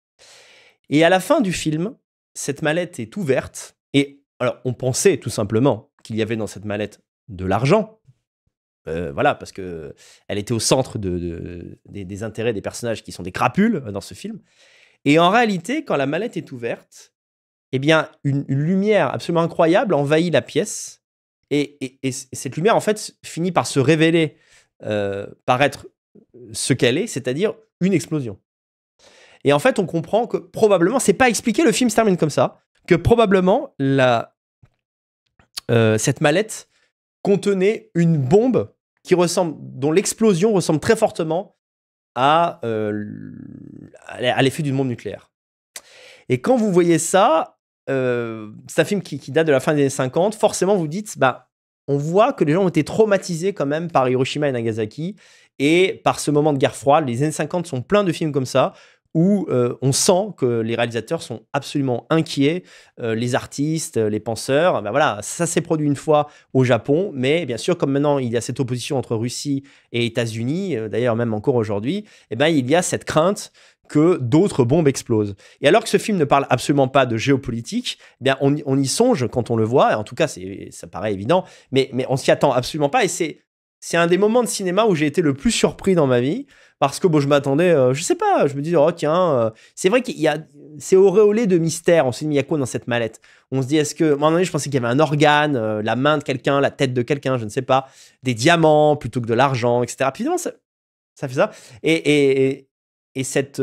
Et à la fin du film, cette mallette est ouverte. Et alors, on pensait tout simplement qu'il y avait dans cette mallette de l'argent, euh, voilà, parce que elle était au centre des, intérêts des personnages qui sont des crapules euh, dans ce film. Et en réalité, quand la mallette est ouverte, eh bien, une, lumière absolument incroyable envahit la pièce. Et, cette lumière, en fait, finit par se révéler, euh, par être ce qu'elle est, c'est-à-dire une explosion. Et en fait, on comprend que probablement, c'est pas expliqué, le film se termine comme ça, que probablement cette mallette contenait une bombe ressemble, dont l'explosion ressemble très fortement à, euh, à l'effet d'une bombe nucléaire. Et quand vous voyez ça, euh, c'est un film qui, date de la fin des années 50, forcément vous dites, bah, on voit que les gens ont été traumatisés quand même par Hiroshima et Nagasaki et par ce moment de guerre froide. Les années 50 sont pleins de films comme ça où euh, on sent que les réalisateurs sont absolument inquiets, euh, les artistes, euh, les penseurs. Ben voilà, ça s'est produit une fois au Japon, mais bien sûr, comme maintenant il y a cette opposition entre Russie et États-Unis, d'ailleurs même encore aujourd'hui, eh ben, il y a cette crainte que d'autres bombes explosent. Et alors que ce film ne parle absolument pas de géopolitique, eh bien on, y songe quand on le voit, et en tout cas ça paraît évident, mais, mais on s'y attend absolument pas, et c'est un des moments de cinéma où j'ai été le plus surpris dans ma vie, parce que bon, je m'attendais, euh, je sais pas, je me disais, oh tiens, euh, c'est vrai qu'il y a, c'est auréolé de mystère. On s'est mis à quoi dans cette mallette On se dit, est-ce que, moi, à un moment donné, je pensais qu'il y avait un organe, euh, la main de quelqu'un, la tête de quelqu'un, je ne sais pas, des diamants plutôt que de l'argent, etc. Puis ça, fait ça. Et, et, et, cette,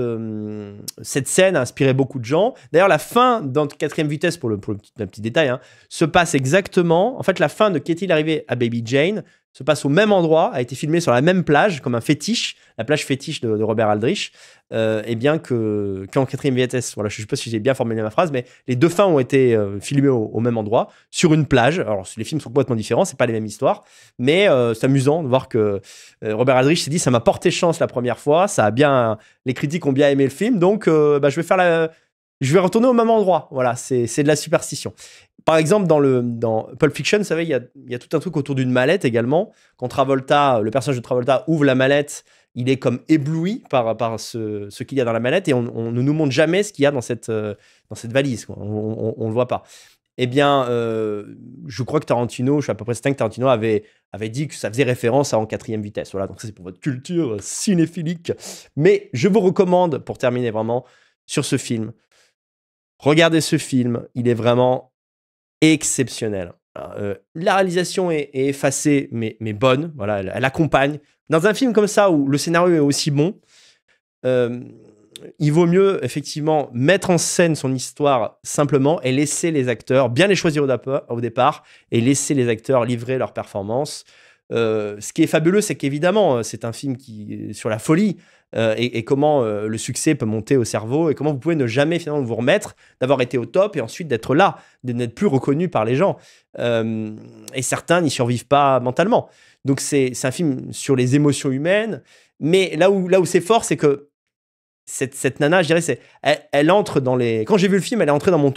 cette scène a inspiré beaucoup de gens. D'ailleurs, la fin dans quatrième vitesse, pour le, petit, détail, hein, se passe exactement. En fait, la fin de « Qu'est-il arrivé à Baby Jane se passe au même endroit, a été filmé sur la même plage, comme un fétiche, la plage fétiche de, Robert Aldrich, euh, et bien que qu'en quatrième vitesse. Voilà, je ne sais pas si j'ai bien formulé ma phrase, mais les deux fins ont été euh, filmés filmées au, même endroit, sur une plage. Alors, les films sont complètement différents, c'est pas les mêmes histoires, mais euh, c'est amusant de voir que Robert Aldrich s'est dit, ça m'a porté chance la première fois, ça a bien, les critiques ont bien aimé le film, donc bah, je vais faire la, je vais retourner au même endroit. Voilà, c'est de la superstition. Par exemple, dans, le, dans Pulp Fiction, vous savez, il y a, y a, tout un truc autour d'une mallette également. Quand Travolta, le personnage de Travolta ouvre la mallette, il est comme ébloui par, par ce, ce qu'il y a dans la mallette et on, ne nous montre jamais ce qu'il y a dans cette, euh, dans cette valise. On ne le voit pas. Eh bien, euh, je crois que Tarantino, je suis à peu près certain que Tarantino avait, avait dit que ça faisait référence à En quatrième vitesse. Voilà, donc ça c'est pour votre culture cinéphilique. Mais je vous recommande, pour terminer vraiment, sur ce film, Regardez ce film, il est vraiment exceptionnel. Euh, la réalisation est, effacée, mais, mais, bonne. Voilà, elle, accompagne. Dans un film comme ça où le scénario est aussi bon, euh, il vaut mieux effectivement mettre en scène son histoire simplement et laisser les acteurs bien les choisir au, départ et laisser les acteurs livrer leur performance. Euh, ce qui est fabuleux, c'est qu'évidemment, c'est un film qui sur la folie, euh, et, comment euh, le succès peut monter au cerveau et comment vous pouvez ne jamais finalement vous remettre d'avoir été au top et ensuite d'être là, de n'être plus reconnu par les gens. Euh, et certains n'y survivent pas mentalement. Donc c'est un film sur les émotions humaines, mais là où, là où c'est fort, c'est que cette, cette, nana, je dirais, c'est, elle, entre dans les. Quand j'ai vu le film, elle est entrée dans mon,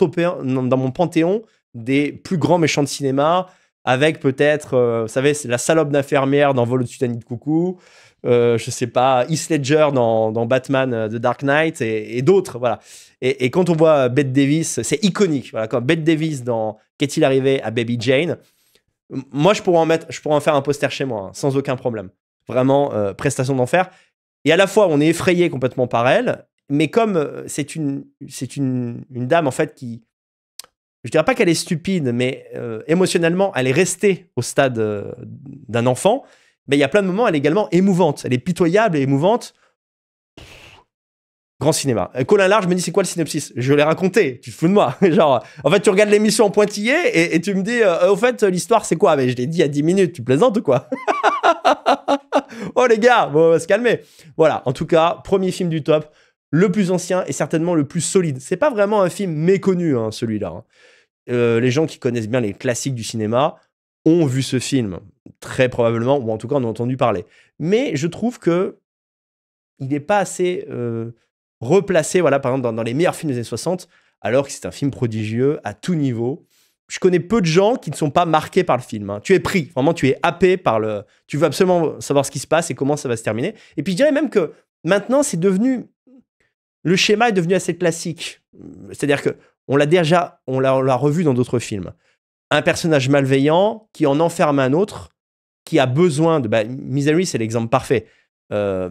dans mon panthéon des plus grands méchants de cinéma, avec peut-être, vous savez, la salope d'infirmière dans Vol au-dessus de coucou, euh, je sais pas, Heath Ledger dans, Batman de euh, Dark Knight et, d'autres, voilà. Et, quand on voit euh, Bette Davis, c'est iconique, voilà. Quand Bette Davis dans Qu'est-il arrivé à Baby Jane, moi je pourrais en mettre, je pourrais en faire un poster chez moi, hein, sans aucun problème. Vraiment, prestation d'enfer. Et à la fois, on est effrayé complètement par elle, mais comme c'est une, c'est une, dame en fait qui, je dirais pas qu'elle est stupide, mais émotionnellement, elle est restée au stade d'un enfant mais il y a plein de moments, elle est également émouvante. Elle est pitoyable et émouvante. Grand cinéma. Euh, Colin Large me dit c'est quoi le synopsis Je l'ai raconté, tu te fous de moi. Genre, en fait, tu regardes l'émission en pointillé et, tu me dis en euh, euh, au fait, l'histoire c'est quoi Mais je l'ai dit il y a 10 minutes, tu plaisantes ou quoi Oh les gars, bon, on va se calmer. Voilà, en tout cas, premier film du top, le plus ancien et certainement le plus solide. C'est pas vraiment un film méconnu, hein, celui-là. Hein. les gens qui connaissent bien les classiques du cinéma, ont vu ce film, très probablement, ou en tout cas en ont entendu parler. Mais je trouve que il n'est pas assez euh, replacé, voilà, par exemple, dans, les meilleurs films des années 60, alors que c'est un film prodigieux à tout niveau. Je connais peu de gens qui ne sont pas marqués par le film. Hein. Tu es pris, vraiment, tu es happé par le. Tu veux absolument savoir ce qui se passe et comment ça va se terminer. Et puis je dirais même que maintenant, c'est devenu. Le schéma est devenu assez classique. C'est-à-dire que on l'a déjà, on l'a revu dans d'autres films un personnage malveillant qui en enferme un autre, qui a besoin de... Bah, Misery, c'est l'exemple parfait. Euh,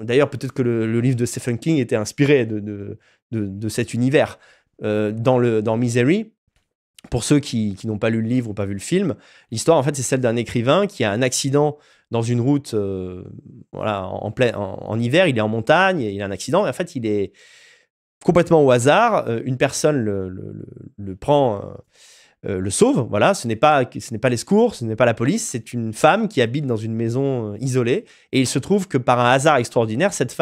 d'ailleurs, peut-être que le, livre de Stephen King était inspiré de, de, cet univers. Euh, dans, le, dans Misery, pour ceux qui, n'ont pas lu le livre ou pas vu le film, l'histoire, en fait, c'est celle d'un écrivain qui a un accident dans une route euh, voilà, en, plein, en, hiver. Il est en montagne, il a un accident. Et en fait, il est complètement au hasard. une personne le, le prend euh, le sauve. Voilà, ce n'est pas, ce n'est pas les secours, ce n'est pas la police, c'est une femme qui habite dans une maison euh, isolée. Et il se trouve que par un hasard extraordinaire, cette,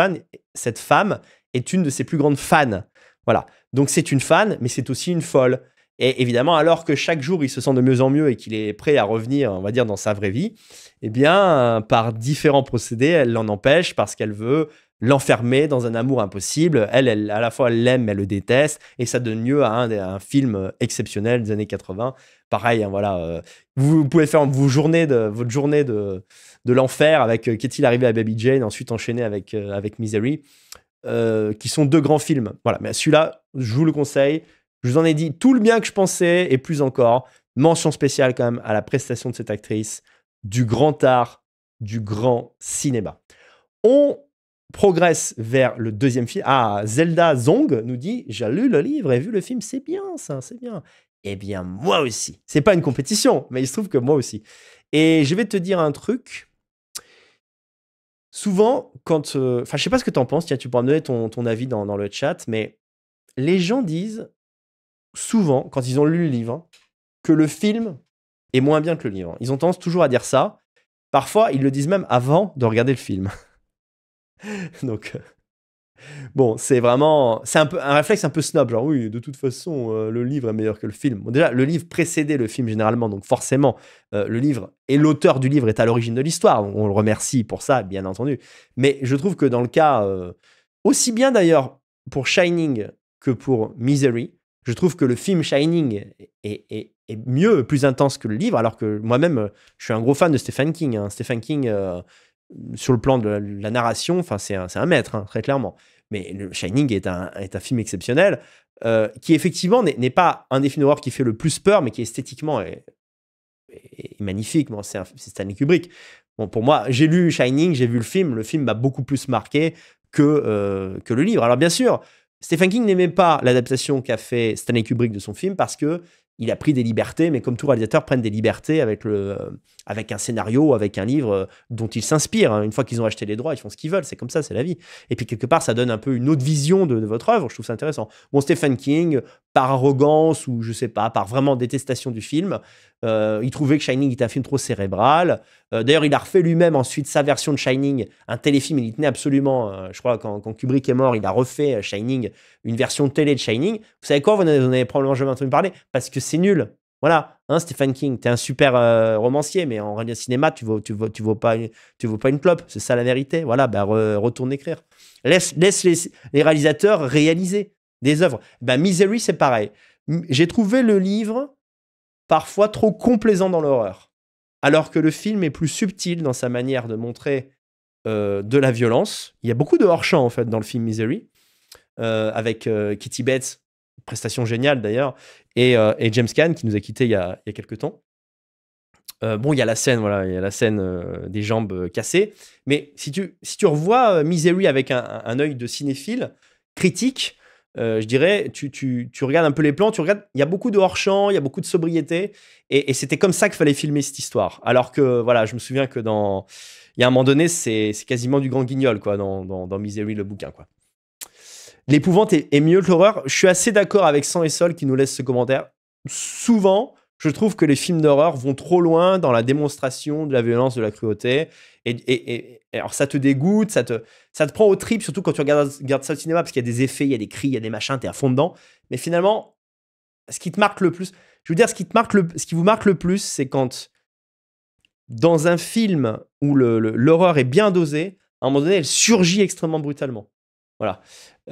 cette femme est une de ses plus grandes fans. Voilà. Donc c'est une fan, mais c'est aussi une folle. Et évidemment, alors que chaque jour il se sent de mieux en mieux et qu'il est prêt à revenir, on va dire, dans sa vraie vie, eh bien, par différents procédés, elle l'en empêche parce qu'elle veut l'enfermer dans un amour impossible. Elle, elle à la fois, elle l'aime, elle le déteste, et ça donne lieu à un, film euh, exceptionnel des années 80. Pareil, hein, voilà. Euh, vous, pouvez faire vous journée de, votre journée de, de l'enfer avec euh, Qu'est-il arrivé à Baby Jane, ensuite enchaîné avec, avec Misery, qui sont deux grands films. Voilà, mais celui-là, je vous le conseille. Je vous en ai dit tout le bien que je pensais, et plus encore. Mention spéciale quand même à la prestation de cette actrice, du grand art, du grand cinéma. On progresse vers le deuxième film. Ah, Zelda Zong nous dit J'ai lu le livre et vu le film, c'est bien ça, c'est bien. Eh bien, moi aussi. C'est pas une compétition, mais il se trouve que moi aussi. Et je vais te dire un truc. Souvent, quand. Euh, enfin, je sais pas ce que t'en penses, tiens, tu pourras me donner ton, avis dans, dans, le chat, mais les gens disent souvent, quand ils ont lu le livre, que le film est moins bien que le livre. Ils ont tendance toujours à dire ça. Parfois, ils le disent même avant de regarder le film. Donc, euh, bon, c'est vraiment. C'est un, peu, un réflexe un peu snob, genre, oui, de toute façon, euh, le livre est meilleur que le film. déjà, le livre précédait le film généralement, donc forcément, euh, le livre et l'auteur du livre est à l'origine de l'histoire. On, le remercie pour ça, bien entendu. Mais je trouve que dans le cas, aussi bien d'ailleurs pour Shining que pour Misery, je trouve que le film Shining est, est, mieux, plus intense que le livre, alors que moi-même, je suis un gros fan de Stephen King. Hein. Stephen King, sur le plan de la, narration, enfin, c'est un, un, maître, hein, très clairement. Mais le Shining est un, film exceptionnel, euh, qui effectivement n'est pas un des films d'horreur qui fait le plus peur, mais qui esthétiquement est, esthétiquement magnifique. c'est Stanley Kubrick. Bon, pour moi, j'ai lu Shining, j'ai vu le film. Le film m'a beaucoup plus marqué que, euh, que le livre. Alors, bien sûr, Stephen King n'aimait pas l'adaptation qu'a fait Stanley Kubrick de son film parce que il a pris des libertés, mais comme tout réalisateur prennent des libertés avec, le, euh, avec un scénario, avec un livre euh, dont ils s'inspirent. Hein. Une fois qu'ils ont acheté les droits, ils font ce qu'ils veulent. C'est comme ça, c'est la vie. Et puis quelque part, ça donne un peu une autre vision de, votre œuvre. Je trouve ça intéressant. Bon, Stephen King, par arrogance ou je sais pas, par vraiment détestation du film, euh, il trouvait que Shining était un film trop cérébral. Euh, d'ailleurs, il a refait lui-même ensuite sa version de Shining, un téléfilm. Il tenait absolument. Euh, je crois quand, Kubrick est mort, il a refait Shining, une version télé de Shining. Vous savez quoi Vous en avez probablement jamais entendu parler parce que c'est nul. Voilà, hein, Stephen King, t'es un super romancier, mais en cinéma, tu ne tu vaux, pas, une, tu pas une clope. C'est ça la vérité. Voilà, bah, retourne écrire. Laisse, les, réalisateurs réaliser des œuvres. Bah, Misery, c'est pareil. J'ai trouvé le livre parfois trop complaisant dans l'horreur, alors que le film est plus subtil dans sa manière de montrer euh, de la violence. Il y a beaucoup de hors-champ en fait dans le film Misery, euh, avec euh, Kitty Bates, prestation géniale d'ailleurs, et, James Caan qui nous a quittés il y a, quelques temps. bon, il y a la scène, voilà, il y a la scène des jambes cassées. Mais si tu, revois Misery avec un, œil de cinéphile, critique, euh, je dirais, tu, tu, regardes un peu les plans, tu regardes, il y a beaucoup de hors-champ, il y a beaucoup de sobriété. Et, c'était comme ça qu'il fallait filmer cette histoire. Alors que, voilà, je me souviens que dans. Il y a un moment donné, c'est quasiment du grand guignol, quoi, dans, dans, Misery, le bouquin, quoi. L'épouvante est, mieux que l'horreur. Je suis assez d'accord avec Sang et Sol qui nous laisse ce commentaire. Souvent, je trouve que les films d'horreur vont trop loin dans la démonstration de la violence, de la cruauté. Et, alors ça te dégoûte, ça te, ça te prend au trip, surtout quand tu regardes, ça au cinéma, parce qu'il y a des effets, il y a des cris, il y a des machins, t'es à fond dedans. Mais finalement, ce qui te marque le plus, je veux dire, ce qui, te marque le, ce qui vous marque le plus, c'est quand dans un film où l'horreur est bien dosée, à un moment donné, elle surgit extrêmement brutalement. Voilà.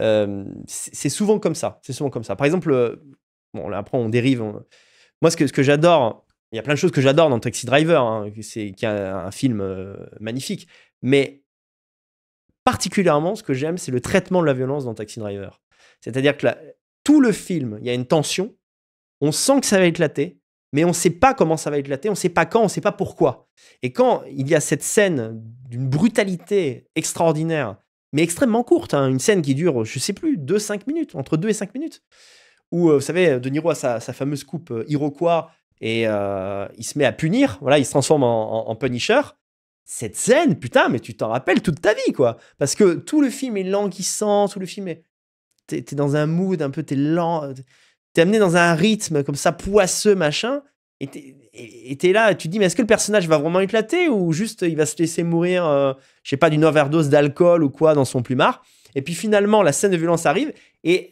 Euh, c'est souvent comme ça. C'est souvent comme ça. Par exemple, euh, bon, là, après, on dérive. Moi, ce que, ce que j'adore, il y a plein de choses que j'adore dans Taxi Driver, hein, c'est qui est un, film euh, magnifique. Mais particulièrement, ce que j'aime, c'est le traitement de la violence dans Taxi Driver. C'est-à-dire que tout le film, il y a une tension. On sent que ça va éclater, mais on ne sait pas comment ça va éclater, on ne sait pas quand, on ne sait pas pourquoi. Et quand il y a cette scène d'une brutalité extraordinaire, mais extrêmement courte, hein, une scène qui dure, je ne sais plus, 2-5 minutes, entre 2 et 5 minutes, où, euh, vous savez, De Niro a sa, fameuse coupe euh, Iroquois et euh, il se met à punir. Voilà, il se transforme en, en, Punisher. Cette scène, putain, mais tu t'en rappelles toute ta vie, quoi. Parce que tout le film est languissant, tout le film est. T'es es dans un mood un peu, t'es lent. T'es amené dans un rythme comme ça, poisseux, machin. Et t'es là, tu te dis, mais est-ce que le personnage va vraiment éclater ou juste il va se laisser mourir, je sais pas, d'une overdose d'alcool ou quoi dans son plumard Et puis finalement, la scène de violence arrive et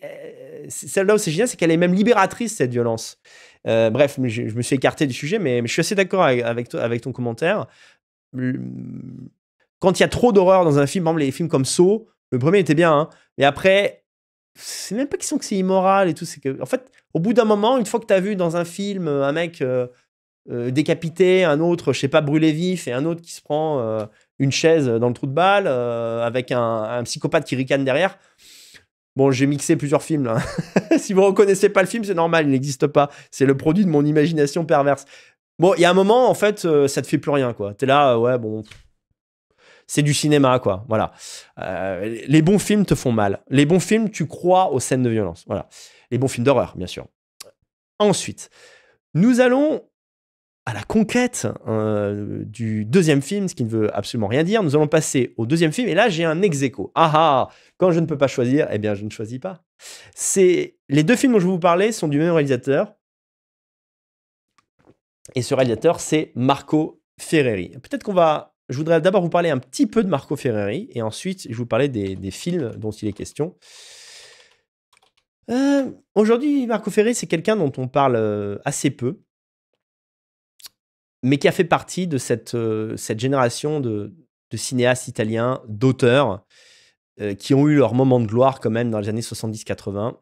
celle-là où c'est génial, c'est qu'elle est même libératrice, cette violence. Euh, bref, je, me suis écarté du sujet, mais, je suis assez d'accord avec, avec ton commentaire. Quand il y a trop d'horreur dans un film, par exemple, les films comme Saw, le premier était bien, hein, mais après, c'est même pas question que c'est immoral et tout. C'est que, en fait, au bout d'un moment, une fois que tu as vu dans un film euh, un mec euh, décapité, un autre, je sais pas, brûlé vif, et un autre qui se prend une chaise dans le trou de balle, avec un, un, psychopathe qui ricane derrière, Bon, j'ai mixé plusieurs films si vous reconnaissez pas le film, c'est normal, il n'existe pas. C'est le produit de mon imagination perverse. Bon, il y a un moment, en fait, ça euh, ça te fait plus rien, quoi. es là, euh, ouais, bon. C'est du cinéma, quoi. Voilà. Euh, les bons films te font mal. Les bons films, tu crois aux scènes de violence. Voilà. Les bons films d'horreur, bien sûr. Ensuite, nous allons à la conquête hein, du deuxième film, ce qui ne veut absolument rien dire. Nous allons passer au deuxième film, et là j'ai un ex écho Ah ah Quand je ne peux pas choisir, eh bien je ne choisis pas. C'est Les deux films dont je vais vous parler sont du même réalisateur. Et ce réalisateur, c'est Marco Ferreri. Peut-être qu'on va... Je voudrais d'abord vous parler un petit peu de Marco Ferreri, et ensuite je vais vous parler des, films dont il est question. Euh, aujourd'hui, Marco Ferreri, c'est quelqu'un dont on parle euh, assez peu mais qui a fait partie de cette, euh, cette génération de, de, cinéastes italiens, d'auteurs, euh, qui ont eu leur moment de gloire quand même dans les années 70-80,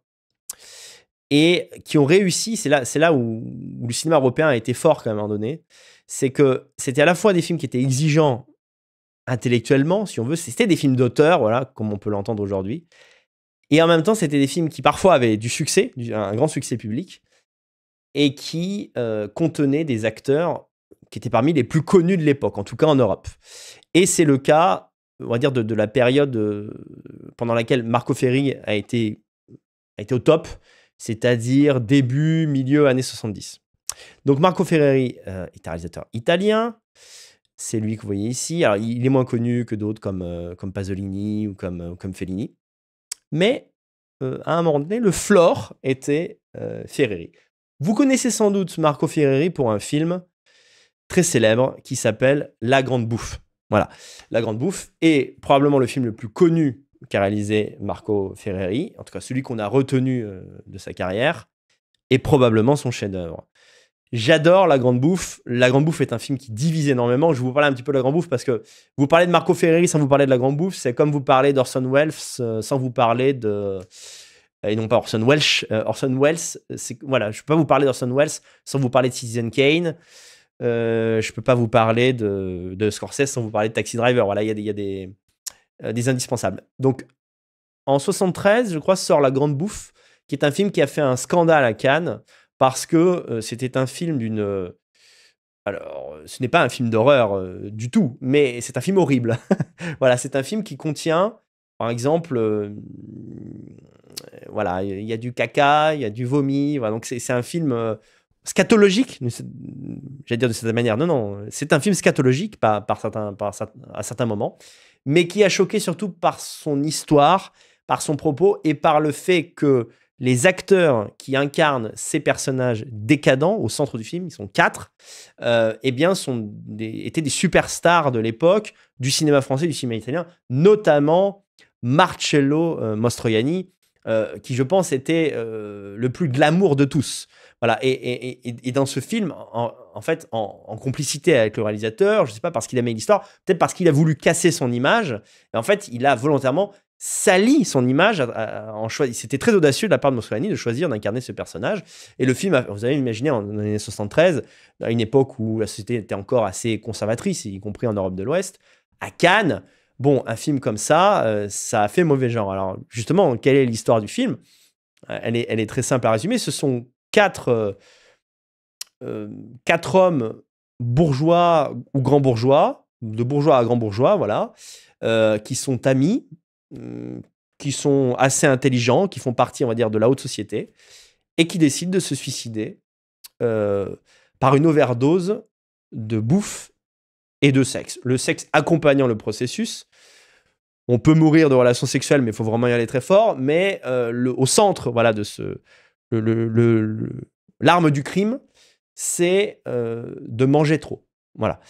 et qui ont réussi, c'est là, c'est là où, le cinéma européen a été fort quand même à un moment donné, c'est que c'était à la fois des films qui étaient exigeants intellectuellement, si on veut, c'était des films d'auteur, voilà, comme on peut l'entendre aujourd'hui, et en même temps, c'était des films qui parfois avaient du succès, un grand succès public, et qui euh, contenaient des acteurs qui était parmi les plus connus de l'époque, en tout cas en Europe. Et c'est le cas, on va dire, de, la période euh, pendant laquelle Marco Ferreri a été, a été au top, c'est-à-dire début, milieu, années 70. Donc Marco Ferreri euh, est un réalisateur italien. C'est lui que vous voyez ici. Alors, il est moins connu que d'autres comme, euh, Pasolini ou comme, comme Fellini. Mais à un moment donné, le flore était Ferreri. Vous connaissez sans doute Marco Ferreri pour un film très célèbre qui s'appelle La Grande Bouffe. Voilà, La Grande Bouffe est probablement le film le plus connu qu'a réalisé Marco Ferreri, en tout cas celui qu'on a retenu euh, de sa carrière, et probablement son chef-d'œuvre. J'adore La Grande Bouffe. La Grande Bouffe est un film qui divise énormément. Je vous parler un petit peu de La Grande Bouffe parce que vous parlez de Marco Ferreri sans vous parler de La Grande Bouffe, c'est comme vous parlez d'Orson Welles euh, sans vous parler de euh, et non pas Orson Welles. Orson Welles, voilà, je peux pas vous parler d'Orson Welles sans vous parler de Citizen Kane, je euh, je peux pas vous parler de, de, Scorsese sans vous parler de Taxi Driver. Voilà, il y a, des, y a des, euh, des, indispensables. Donc, en 73, je crois, sort La Grande Bouffe, qui est un film qui a fait un scandale à Cannes parce que euh, c'était un film d'une. alors, ce n'est pas un film d'horreur du tout, mais c'est un film horrible. voilà, c'est un film qui contient, par exemple, voilà, il y a du caca, il y a du vomi. Voilà, donc, c'est un film scatologique, j'allais dire de cette manière. Non, non, c'est un film scatologique par, certains, à certains moments, mais qui a choqué surtout par son histoire, par son propos et par le fait que les acteurs qui incarnent ces personnages décadents au centre du film, ils sont quatre, euh, eh bien, sont étaient des superstars de l'époque du cinéma français, du cinéma italien, notamment Marcello euh, Mastroianni, euh, qui, je pense, était le plus glamour de tous. Voilà. Et, et, et, dans ce film, en, fait, en, complicité avec le réalisateur, je sais pas parce qu'il aimait l'histoire, peut-être parce qu'il a voulu casser son image. Et en fait, il a volontairement sali son image euh, euh, en C'était très audacieux de la part de Moscovani de choisir d'incarner ce personnage. Et le film, vous avez imaginé en, 1973 73, à une époque où la société était encore assez conservatrice, y compris en Europe de l'Ouest, à Cannes. Bon, un film comme ça, euh, ça a fait mauvais genre. Alors justement, quelle est l'histoire du film elle est, elle est très simple à résumer. Ce sont quatre, euh, euh, quatre hommes bourgeois ou grands bourgeois, de bourgeois à grands bourgeois, voilà, euh, qui sont amis, qui sont assez intelligents, qui font partie, on va dire, de la haute société, et qui décident de se suicider par une overdose de bouffe et de sexe. Le sexe accompagnant le processus, on peut mourir de relations sexuelles, mais il faut vraiment y aller très fort. Mais le, au centre voilà, de, ce, l'arme du crime, c'est euh, de manger trop. Voilà.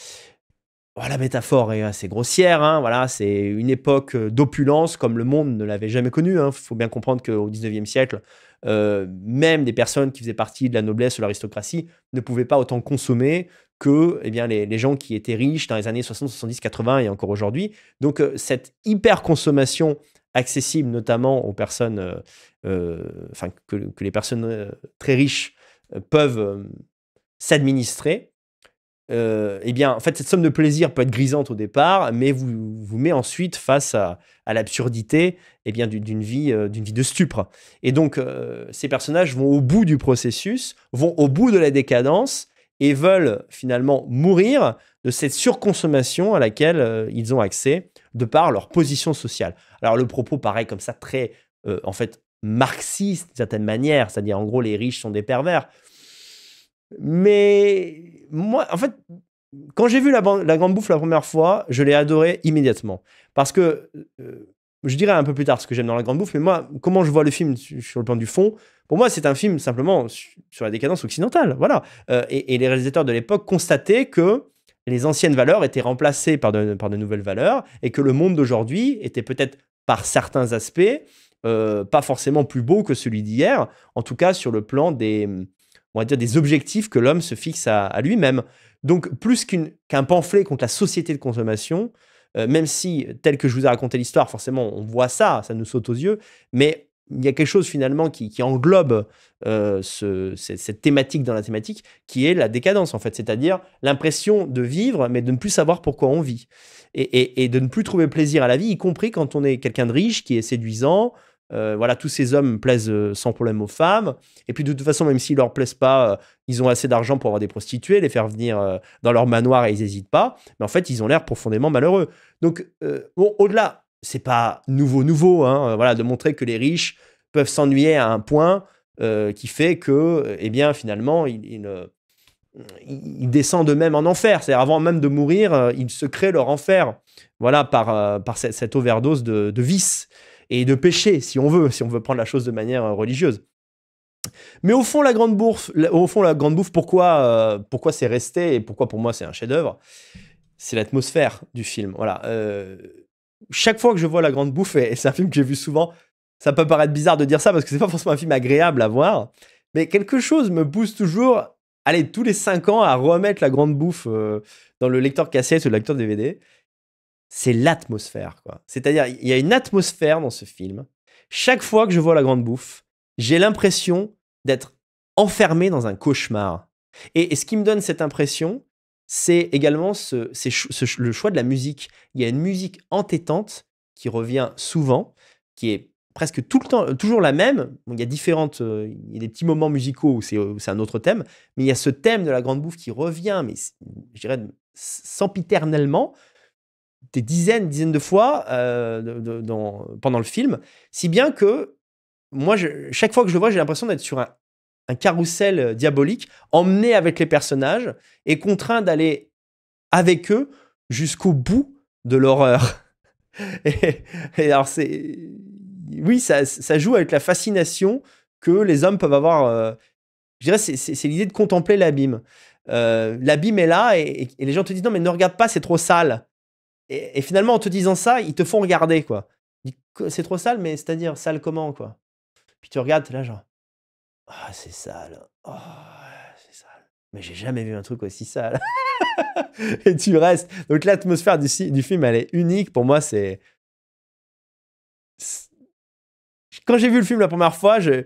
voilà. Oh, la métaphore est assez grossière. Hein, voilà, c'est une époque euh, d'opulence comme le monde ne l'avait jamais connue. Il hein. faut bien comprendre qu'au 19e siècle, euh, même des personnes qui faisaient partie de la noblesse ou l'aristocratie ne pouvaient pas autant consommer que eh les, gens qui étaient riches dans les années 60, 70, 80 et encore aujourd'hui. Donc cette hyper-consommation accessible notamment aux personnes, euh, euh, enfin que, les personnes euh, très riches peuvent s'administrer, euh, eh bien, en fait, cette somme de plaisir peut être grisante au départ, mais vous vous met ensuite face à, l'absurdité eh bien d'une vie, d'une vie de stupre. Et donc, ces personnages vont au bout du processus, vont au bout de la décadence et veulent finalement mourir de cette surconsommation à laquelle ils ont accès de par leur position sociale. Alors le propos, paraît comme ça, très, euh, en fait, marxiste d'une certaine manière, c'est-à-dire en gros, les riches sont des pervers. Mais moi, en fait, quand j'ai vu la, Grande Bouffe la première fois, je l'ai adoré immédiatement. Parce que, euh, je dirais un peu plus tard ce que j'aime dans la Grande Bouffe, mais moi, comment je vois le film sur le plan du fond, pour moi, c'est un film simplement sur la décadence occidentale. Voilà. Euh, et, les réalisateurs de l'époque constataient que les anciennes valeurs étaient remplacées par de, nouvelles valeurs et que le monde d'aujourd'hui était peut-être par certains aspects euh, pas forcément plus beau que celui d'hier, en tout cas sur le plan des, dire, des objectifs que l'homme se fixe à, lui-même. Donc plus qu'un pamphlet contre la société de consommation, euh, même si, tel que je vous ai raconté l'histoire, forcément, on voit ça, ça nous saute aux yeux, mais il y a quelque chose finalement qui, englobe euh, cette thématique dans la thématique, qui est la décadence en fait, c'est-à-dire l'impression de vivre, mais de ne plus savoir pourquoi on vit, et, de ne plus trouver plaisir à la vie, y compris quand on est quelqu'un de riche, qui est séduisant. Euh, voilà, tous ces hommes plaisent euh, sans problème aux femmes. Et puis de toute façon, même s'ils leur plaisent pas, ils ont assez d'argent pour avoir des prostituées, les faire venir dans leur manoir et ils n'hésitent pas. Mais en fait, ils ont l'air profondément malheureux. Donc, au-delà, c'est pas nouveau nouveau, hein, euh, voilà, de montrer que les riches peuvent s'ennuyer à un point euh, qui fait que, euh, eh bien, finalement, ils, descendent eux-mêmes en enfer. C'est-à-dire avant même de mourir, ils se créent leur enfer, voilà, par, par cette, overdose de, de vice et de péché, si on veut, si on veut prendre la chose de manière religieuse. Mais au fond, la grande bouffe, au fond, la grande bouffe, pourquoi, pourquoi c'est resté et pourquoi pour moi c'est un chef-d'œuvre, c'est l'atmosphère du film. Voilà. Euh, chaque fois que je vois La Grande Bouffe, et c'est un film que j'ai vu souvent, ça peut paraître bizarre de dire ça parce que c'est pas forcément un film agréable à voir, mais quelque chose me pousse toujours, allez, tous les cinq ans à remettre La Grande Bouffe euh, dans le lecteur cassette ou le lecteur DVD. C'est l'atmosphère, quoi. C'est-à-dire, il y a une atmosphère dans ce film. Chaque fois que je vois La Grande Bouffe, j'ai l'impression d'être enfermé dans un cauchemar. et, ce qui me donne cette impression, c'est également le choix de la musique. Il y a une musique entêtante qui revient souvent, qui est presque tout le temps, euh, toujours la même. il y a différentes, euh, il y a des petits moments musicaux où c'est, un autre thème, mais il y a ce thème de la grande bouffe qui revient, mais je dirais sempiternellement, des dizaines, dizaines de fois euh, pendant le film, si bien que moi, chaque fois que je le vois, j'ai l'impression d'être sur un un carrousel euh, diabolique, emmené avec les personnages et contraint d'aller avec eux jusqu'au bout de l'horreur. alors c'est oui, ça, joue avec la fascination que les hommes peuvent avoir. Euh, je dirais, c'est l'idée de contempler l'abîme. Euh, l'abîme est là et, les gens te disent non mais ne regarde pas, c'est trop sale. Et, finalement, en te disant ça, ils te font regarder quoi. C'est trop sale, mais c'est-à-dire sale comment quoi. Puis tu regardes, es là genre ah, c'est sale. Oh, c'est sale. Mais j'ai jamais vu un truc aussi sale. et tu restes. Donc l'atmosphère du, du film, elle est unique. Pour moi, c'est... Quand j'ai vu le film la première fois, je,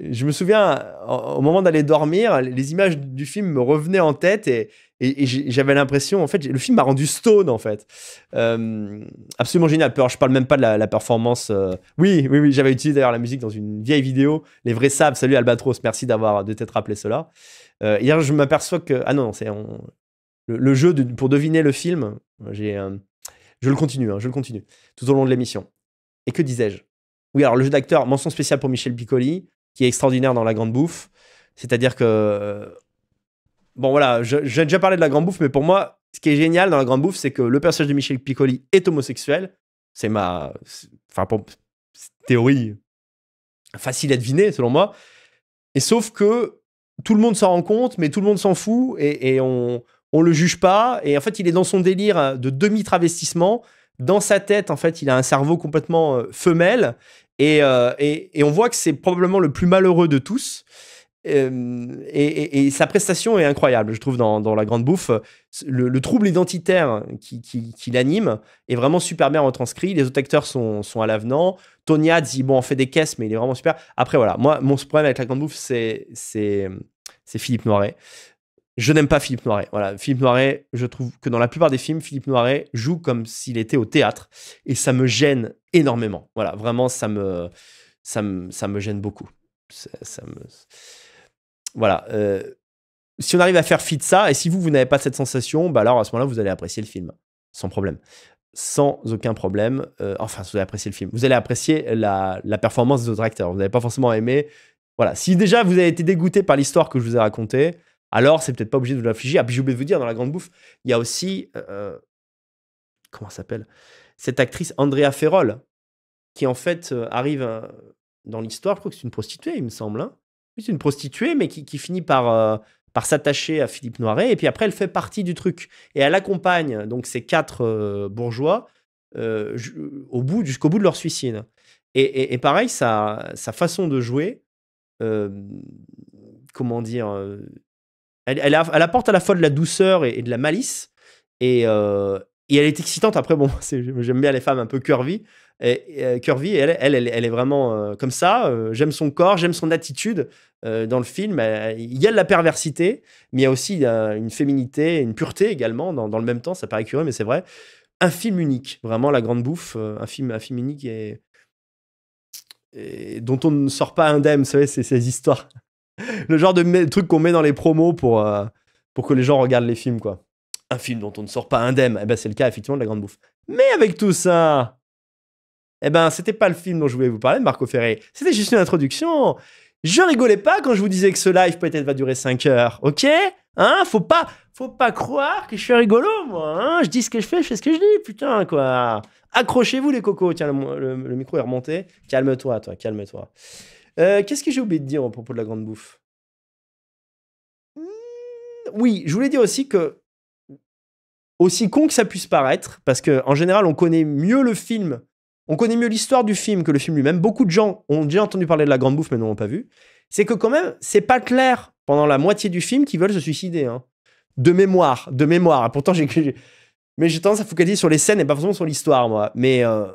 je me souviens, au moment d'aller dormir, les images du film me revenaient en tête et, j'avais l'impression, en fait, le film m'a rendu stone, en fait. Euh, absolument génial. Peur, je parle même pas de la, performance. Euh, oui, oui, oui, j'avais utilisé d'ailleurs la musique dans une vieille vidéo. Les vrais sables, salut Albatros, merci d'avoir de t'être rappelé cela. Euh, hier, je m'aperçois que. Ah non, c'est. Le, jeu pour deviner le film, j'ai. Je le continue, hein, je le continue, tout au long de l'émission. Et que disais-je oui, alors le jeu d'acteur, mention spéciale pour Michel Piccoli qui est extraordinaire dans la grande bouffe. C'est-à-dire que. Euh, bon, voilà, j'ai déjà parlé de la grande bouffe, mais pour moi, ce qui est génial dans la grande bouffe, c'est que le personnage de Michel Piccoli est homosexuel. C'est ma. Enfin, pour... théorie facile à deviner, selon moi. Et sauf que tout le monde s'en rend compte, mais tout le monde s'en fout et, on, on le juge pas. Et en fait, il est dans son délire de demi-travestissement. Dans sa tête, en fait, il a un cerveau complètement euh, femelle euh, et, on voit que c'est probablement le plus malheureux de tous. et, sa prestation est incroyable, je trouve, dans, La Grande Bouffe. Le, trouble identitaire qui, l'anime est vraiment super bien retranscrit. Les autres acteurs sont, à l'avenant. Tonya dit, bon, on fait des caisses, mais il est vraiment super. Après, voilà, moi, mon problème avec La Grande Bouffe, c'est, c'est Philippe Noiret je n'aime pas Philippe Noiret. Voilà, Philippe Noiret, je trouve que dans la plupart des films, Philippe Noiret joue comme s'il était au théâtre et ça me gêne énormément. Voilà, vraiment, ça me, ça me, ça me gêne beaucoup. Ça, me... Voilà. Euh, si on arrive à faire fi de ça, et si vous, vous n'avez pas cette sensation, bah alors à ce moment-là, vous allez apprécier le film, sans problème. Sans aucun problème. Euh, enfin, vous allez apprécier le film. Vous allez apprécier la, la performance des autres acteurs. Vous n'avez pas forcément aimé. Voilà. Si déjà vous avez été dégoûté par l'histoire que je vous ai racontée, alors c'est peut-être pas obligé de vous l'infliger. Ah, puis j'ai oublié de vous dire, dans La Grande Bouffe, il y a aussi. Euh, euh comment s'appelle Cette actrice Andrea Ferrol, qui en fait euh, arrive euh, dans l'histoire, je crois que c'est une prostituée, il me semble. Hein c'est une prostituée, mais qui, finit par par s'attacher à Philippe Noiret. Et puis après, elle fait partie du truc. Et elle accompagne donc ces quatre bourgeois au bout, jusqu'au bout de leur suicide. Et, pareil, sa, sa, façon de jouer, comment dire, elle, apporte à la fois de la douceur et, de la malice. Euh, et, elle est excitante. Après, bon, j'aime bien les femmes un peu curvy. Et, euh, elle, elle, est vraiment euh, comme ça. j'aime son corps, j'aime son attitude dans le film. Il y a de la perversité, mais il y a aussi une féminité, une pureté également dans, le même temps. Ça paraît curieux, mais c'est vrai. Un film unique, vraiment La Grande Bouffe, un film, un unique et, dont on ne sort pas indemne, vous savez, ces histoires le genre de truc qu'on met dans les promos pour, euh, pour que les gens regardent les films, quoi. Un film dont on ne sort pas indemne, et eh ben, c'est le cas effectivement de La Grande Bouffe. Mais avec tout ça, eh ben, c'était pas le film dont je voulais vous parler, Marco Ferré. C'était juste une introduction. Je rigolais pas quand je vous disais que ce live peut-être va durer 5 heures, ok Hein Faut pas, faut pas croire que je suis rigolo, moi. Hein je dis ce que je fais, je fais ce que je dis, putain, quoi. Accrochez-vous, les cocos. Tiens, le, micro est remonté. Calme-toi, toi, calme-toi. calme toi toi calme toi euh, qu'est-ce que j'ai oublié de dire à propos de la grande bouffe mmh, Oui, je voulais dire aussi que, aussi con que ça puisse paraître, parce qu'en général, on connaît mieux le film, on connaît mieux l'histoire du film que le film lui-même. Beaucoup de gens ont déjà entendu parler de la grande bouffe, mais ne pas vu. C'est que quand même, c'est pas clair pendant la moitié du film qu'ils veulent se suicider. Hein. De mémoire, de mémoire. Pourtant, j'ai. Mais j'ai tendance à focaliser sur les scènes et pas forcément sur l'histoire, moi. Mais euh,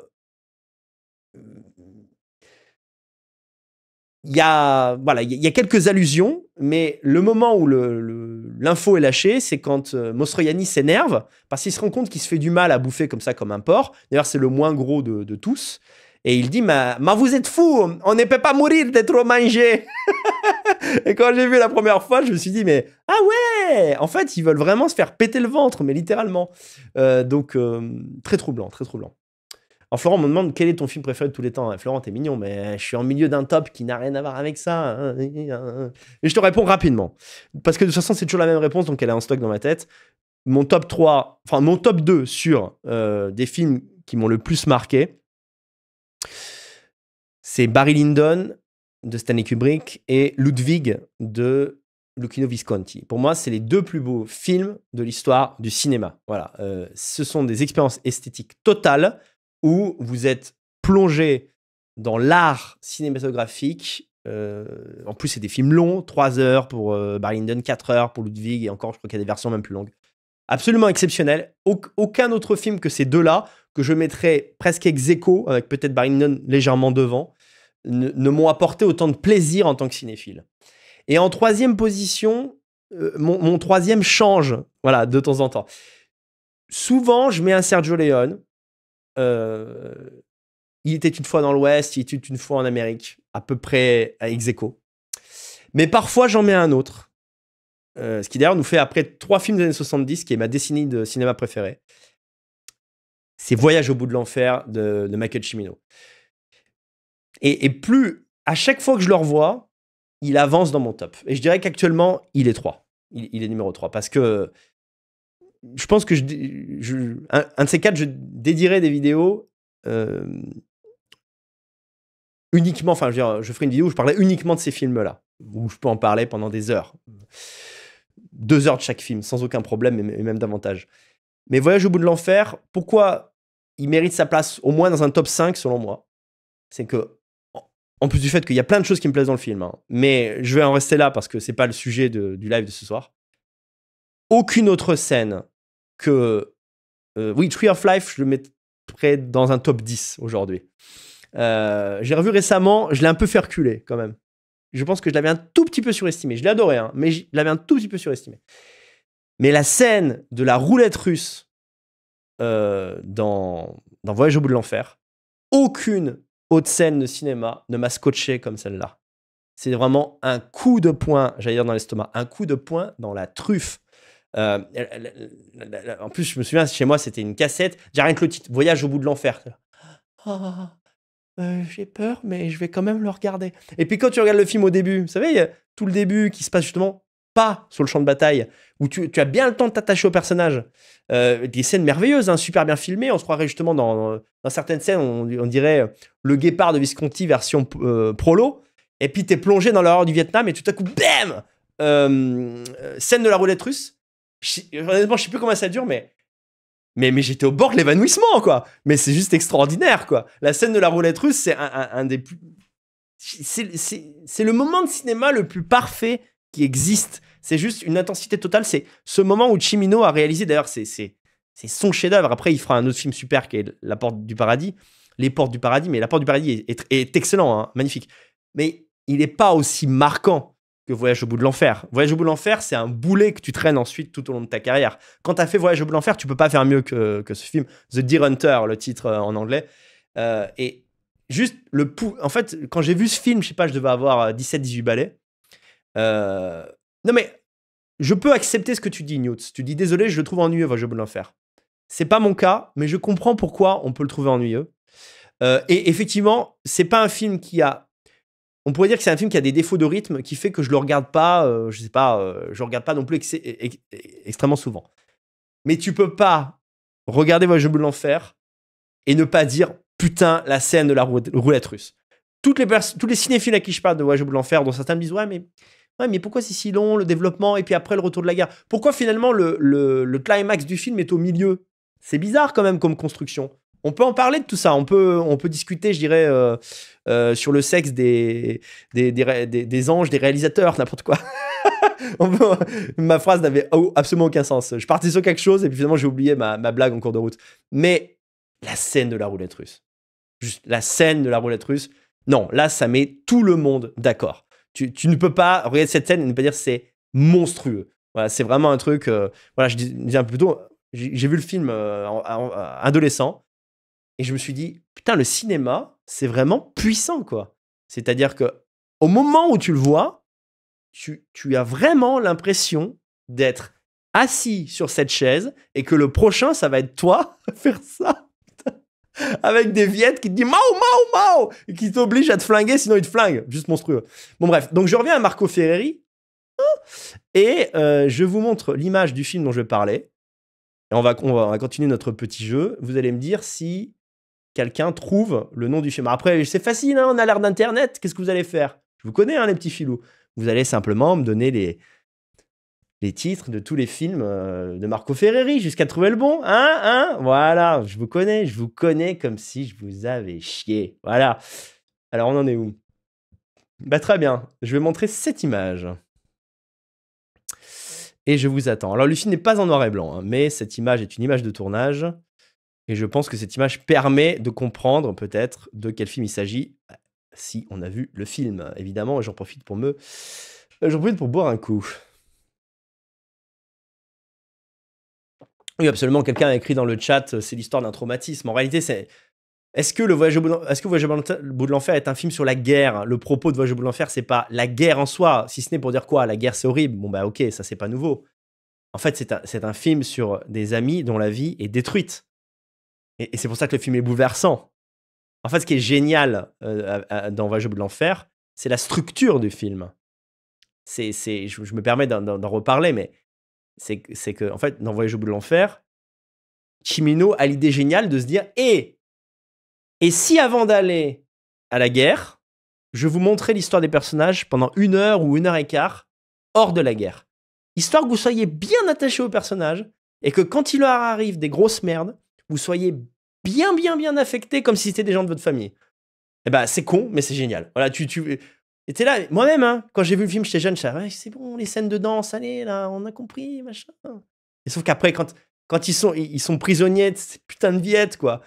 il y a voilà il y a quelques allusions mais le moment où l'info est lâchée c'est quand euh, Mostroyani s'énerve parce qu'il se rend compte qu'il se fait du mal à bouffer comme ça comme un porc d'ailleurs c'est le moins gros de, tous et il dit mais, vous êtes fous on ne peut pas mourir d'être mangé et quand j'ai vu la première fois je me suis dit mais ah ouais en fait ils veulent vraiment se faire péter le ventre mais littéralement euh, donc euh, très troublant très troublant alors, Florent me demande quel est ton film préféré de tous les temps. Euh, Florent, t'es mignon, mais je suis en milieu d'un top qui n'a rien à voir avec ça. Et je te réponds rapidement. Parce que de toute façon, c'est toujours la même réponse, donc elle est en stock dans ma tête. Mon top 3, enfin, mon top 2 sur euh, des films qui m'ont le plus marqué, c'est Barry Lyndon de Stanley Kubrick et Ludwig de Lucchino Visconti. Pour moi, c'est les deux plus beaux films de l'histoire du cinéma. Voilà, euh, ce sont des expériences esthétiques totales où vous êtes plongé dans l'art cinématographique. Euh, en plus, c'est des films longs, 3 heures pour euh, 4 heures pour Ludwig, et encore, je crois qu'il y a des versions même plus longues. Absolument exceptionnel. aucun autre film que ces deux-là, que je mettrais presque ex aequo, avec peut-être Lyndon légèrement devant, ne, m'ont apporté autant de plaisir en tant que cinéphile. Et en troisième position, euh, mon, mon, troisième change, voilà, de temps en temps. Souvent, je mets un Sergio Leone, euh, il était une fois dans l'Ouest, il était une fois en Amérique, à peu près à ex Mais parfois, j'en mets un autre. Euh, ce qui d'ailleurs nous fait après trois films des années 70, qui est ma décennie de cinéma préférée. C'est Voyage au bout de l'enfer de, Michael Cimino. Et, plus, à chaque fois que je le revois, il avance dans mon top. Et je dirais qu'actuellement, il est 3. Il, il, est numéro 3. Parce que je pense que je, un, de ces quatre, je dédierai des vidéos euh, uniquement, enfin, je, veux dire, je ferai une vidéo où je parlerai uniquement de ces films-là, où je peux en parler pendant des heures. Deux heures de chaque film, sans aucun problème, et même davantage. Mais Voyage au bout de l'enfer, pourquoi il mérite sa place au moins dans un top 5, selon moi C'est que, en plus du fait qu'il y a plein de choses qui me plaisent dans le film, hein. mais je vais en rester là parce que c'est pas le sujet du live de ce soir. Aucune autre scène que euh, oui, Tree of Life, je le mettrais dans un top 10 aujourd'hui. Euh, j'ai revu récemment, je l'ai un peu fait reculer quand même. Je pense que je l'avais un tout petit peu surestimé. Je l'ai adoré, hein, mais je l'avais un tout petit peu surestimé. Mais la scène de la roulette russe euh, dans, Voyage au bout de l'enfer, aucune autre scène de cinéma ne m'a scotché comme celle-là. C'est vraiment un coup de poing, j'allais dire dans l'estomac, un coup de poing dans la truffe. Euh, en plus, je me souviens, chez moi, c'était une cassette. J'ai rien que le titre, Voyage au bout de l'enfer. Ah, euh, j'ai peur, mais je vais quand même le regarder. Et puis quand tu regardes le film au début, vous savez, il y a tout le début qui se passe justement pas sur le champ de bataille, où tu, as bien le temps de t'attacher au personnage. Euh, des scènes merveilleuses, hein, super bien filmées. On se croirait justement dans, certaines scènes, on, dirait le guépard de Visconti version prolo. Et puis t'es plongé dans l'horreur du Vietnam et tout à coup, bam Scène de la roulette russe honnêtement, je sais plus comment ça dure, mais. Mais, mais j'étais au bord de l'évanouissement, quoi. Mais c'est juste extraordinaire, quoi. La scène de la roulette russe, c'est un, des plus. C'est le moment de cinéma le plus parfait qui existe. C'est juste une intensité totale. C'est ce moment où Chimino a réalisé, d'ailleurs, c'est son chef-d'œuvre. Après, il fera un autre film super qui est La Porte du Paradis. Les Portes du Paradis, mais La Porte du Paradis est, est, excellent, hein. magnifique. Mais il n'est pas aussi marquant Voyage au bout de l'enfer. Voyage au bout de l'enfer, c'est un boulet que tu traînes ensuite tout au long de ta carrière. Quand tu as fait Voyage au bout de l'enfer, tu peux pas faire mieux que, ce film. The Deer Hunter, le titre euh, en anglais. Euh, et juste le pou. En fait, quand j'ai vu ce film, je sais pas, je devais avoir 17-18 euh, balais. Non mais, je peux accepter ce que tu dis, Newt. Tu dis désolé, je le trouve ennuyeux, Voyage au bout de l'enfer. C'est pas mon cas, mais je comprends pourquoi on peut le trouver ennuyeux. et effectivement, c'est pas un film qui a on pourrait dire que c'est un film qui a des défauts de rythme qui fait que je le regarde pas, euh, je sais pas, euh, je regarde pas non plus extrêmement souvent. Mais tu peux pas regarder Voyage au bout de l'enfer et ne pas dire putain la scène de la roulette russe. Toutes les tous les cinéphiles à qui je parle de Voyage au bout de l'enfer, dont certains me disent ouais mais mais pourquoi c'est si long le développement et puis après le retour de la guerre. Pourquoi finalement le climax du film est au milieu C'est bizarre quand même comme construction on peut en parler de tout ça. On peut, on peut discuter, je dirais, euh, euh, sur le sexe des, des, anges, des réalisateurs, n'importe quoi. ma phrase n'avait absolument aucun sens. Je partais sur quelque chose et puis finalement j'ai oublié ma, blague en cours de route. Mais la scène de la roulette russe. Juste la scène de la roulette russe. Non, là, ça met tout le monde d'accord. Tu, ne peux pas regarder cette scène et ne pas dire c'est monstrueux. Voilà, c'est vraiment un truc. Euh, voilà, je dis, j'ai vu le film adolescent et je me suis dit, putain, le cinéma, c'est vraiment puissant, quoi. C'est-à-dire que au moment où tu le vois, tu, tu as vraiment l'impression d'être assis sur cette chaise et que le prochain, ça va être toi faire ça. Avec des viettes qui te disent Mao, Mao, Mao Et qui t'obligent à te flinguer, sinon ils te flinguent. Juste monstrueux. Bon, bref. Donc, je reviens à Marco Ferreri. Hein, et euh, je vous montre l'image du film dont je parlais. Et on va, on va, on va continuer notre petit jeu. Vous allez me dire si quelqu'un trouve le nom du schéma. Après, c'est facile, hein, on a l'air d'Internet, qu'est-ce que vous allez faire Je vous connais, hein, les petits filous. Vous allez simplement me donner les, les titres de tous les films euh, de Marco Ferreri jusqu'à trouver le bon. Hein, hein voilà, je vous connais, je vous connais comme si je vous avais chié. Voilà. Alors, on en est où Bah, très bien. Je vais montrer cette image. Et je vous attends. Alors, le film n'est pas en noir et blanc, mais cette image est une image de tournage. Et je pense que cette image permet de comprendre peut-être de quel film il s'agit, si on a vu le film, évidemment. J'en profite pour me... J'en profite pour boire un coup. Oui, absolument. Quelqu'un a écrit dans le chat, euh, c'est l'histoire d'un traumatisme. En réalité, c'est... Est-ce que, le voyage au bout de l'enfer est un film sur la guerre Le propos de Voyage au bout de l'enfer, c'est pas la guerre en soi, si ce n'est pour dire quoi La guerre, c'est horrible. Bon, bah ok, ça, c'est pas nouveau. En fait, c'est un, un, film sur des amis dont la vie est détruite. Et, c'est pour ça que le film est bouleversant. En fait, ce qui est génial euh, dans Voyage au bout de l'enfer, c'est la structure du film. C'est, je, me permets d'en, reparler, mais c'est, que, en fait, dans Voyage au bout de l'enfer, Chimino a l'idée géniale de se dire et eh, et si avant d'aller à la guerre, je vous montrais l'histoire des personnages pendant une heure ou une heure et quart hors de la guerre, histoire que vous soyez bien attachés aux personnages et que quand il leur arrive des grosses merdes, vous soyez bien, bien, bien affectés comme si c'était des gens de votre famille. et bah, ben, c'est con, mais c'est génial. Voilà, tu, tu, et là, moi-même, hein, quand j'ai vu le film j'étais jeune, je c'est bon, les scènes de danse, allez, là, on a compris, machin. Et sauf qu'après, quand, quand ils, sont, ils sont prisonniers de ces putains de viettes, quoi,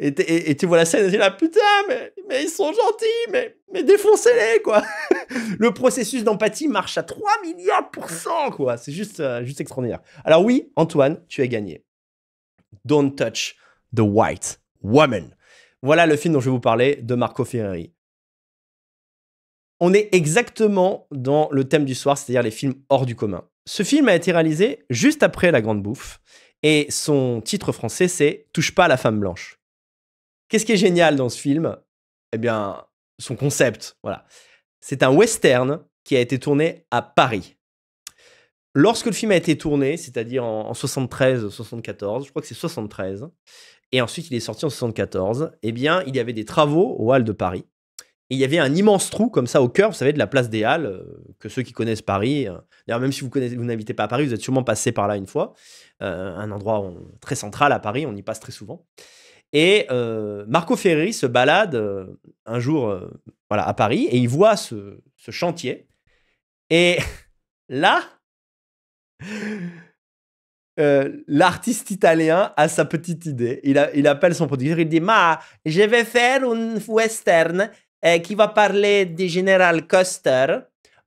et, tu vois la scène, et t'es là, putain, mais, mais ils sont gentils, mais, mais défoncez-les, quoi. le processus d'empathie marche à 3 milliards pour cent, quoi. C'est juste, euh, juste extraordinaire. Alors oui, Antoine, tu as gagné. Don't Touch the White Woman. Voilà le film dont je vais vous parler de Marco Ferreri. On est exactement dans le thème du soir, c'est-à-dire les films hors du commun. Ce film a été réalisé juste après La Grande Bouffe et son titre français c'est Touche pas à la femme blanche. Qu'est-ce qui est génial dans ce film Eh bien, son concept, voilà. C'est un western qui a été tourné à Paris. Lorsque le film a été tourné, c'est-à-dire en, 73, 74, je crois que c'est 73, et ensuite il est sorti en 74, eh bien, il y avait des travaux au Halles de Paris. il y avait un immense trou comme ça au cœur, vous savez, de la place des Halles, euh, que ceux qui connaissent Paris, euh, d'ailleurs même si vous, connaissez, n'habitez pas à Paris, vous êtes sûrement passé par là une fois, euh, un endroit très central à Paris, on y passe très souvent. Et Marco Ferreri se balade un jour voilà, à Paris et il voit ce chantier. Et là, Euh, l'artiste italien a sa petite idée. Il, a, il, appelle son producteur, il dit Ma, je vais faire un western eh, qui va parler du général Custer,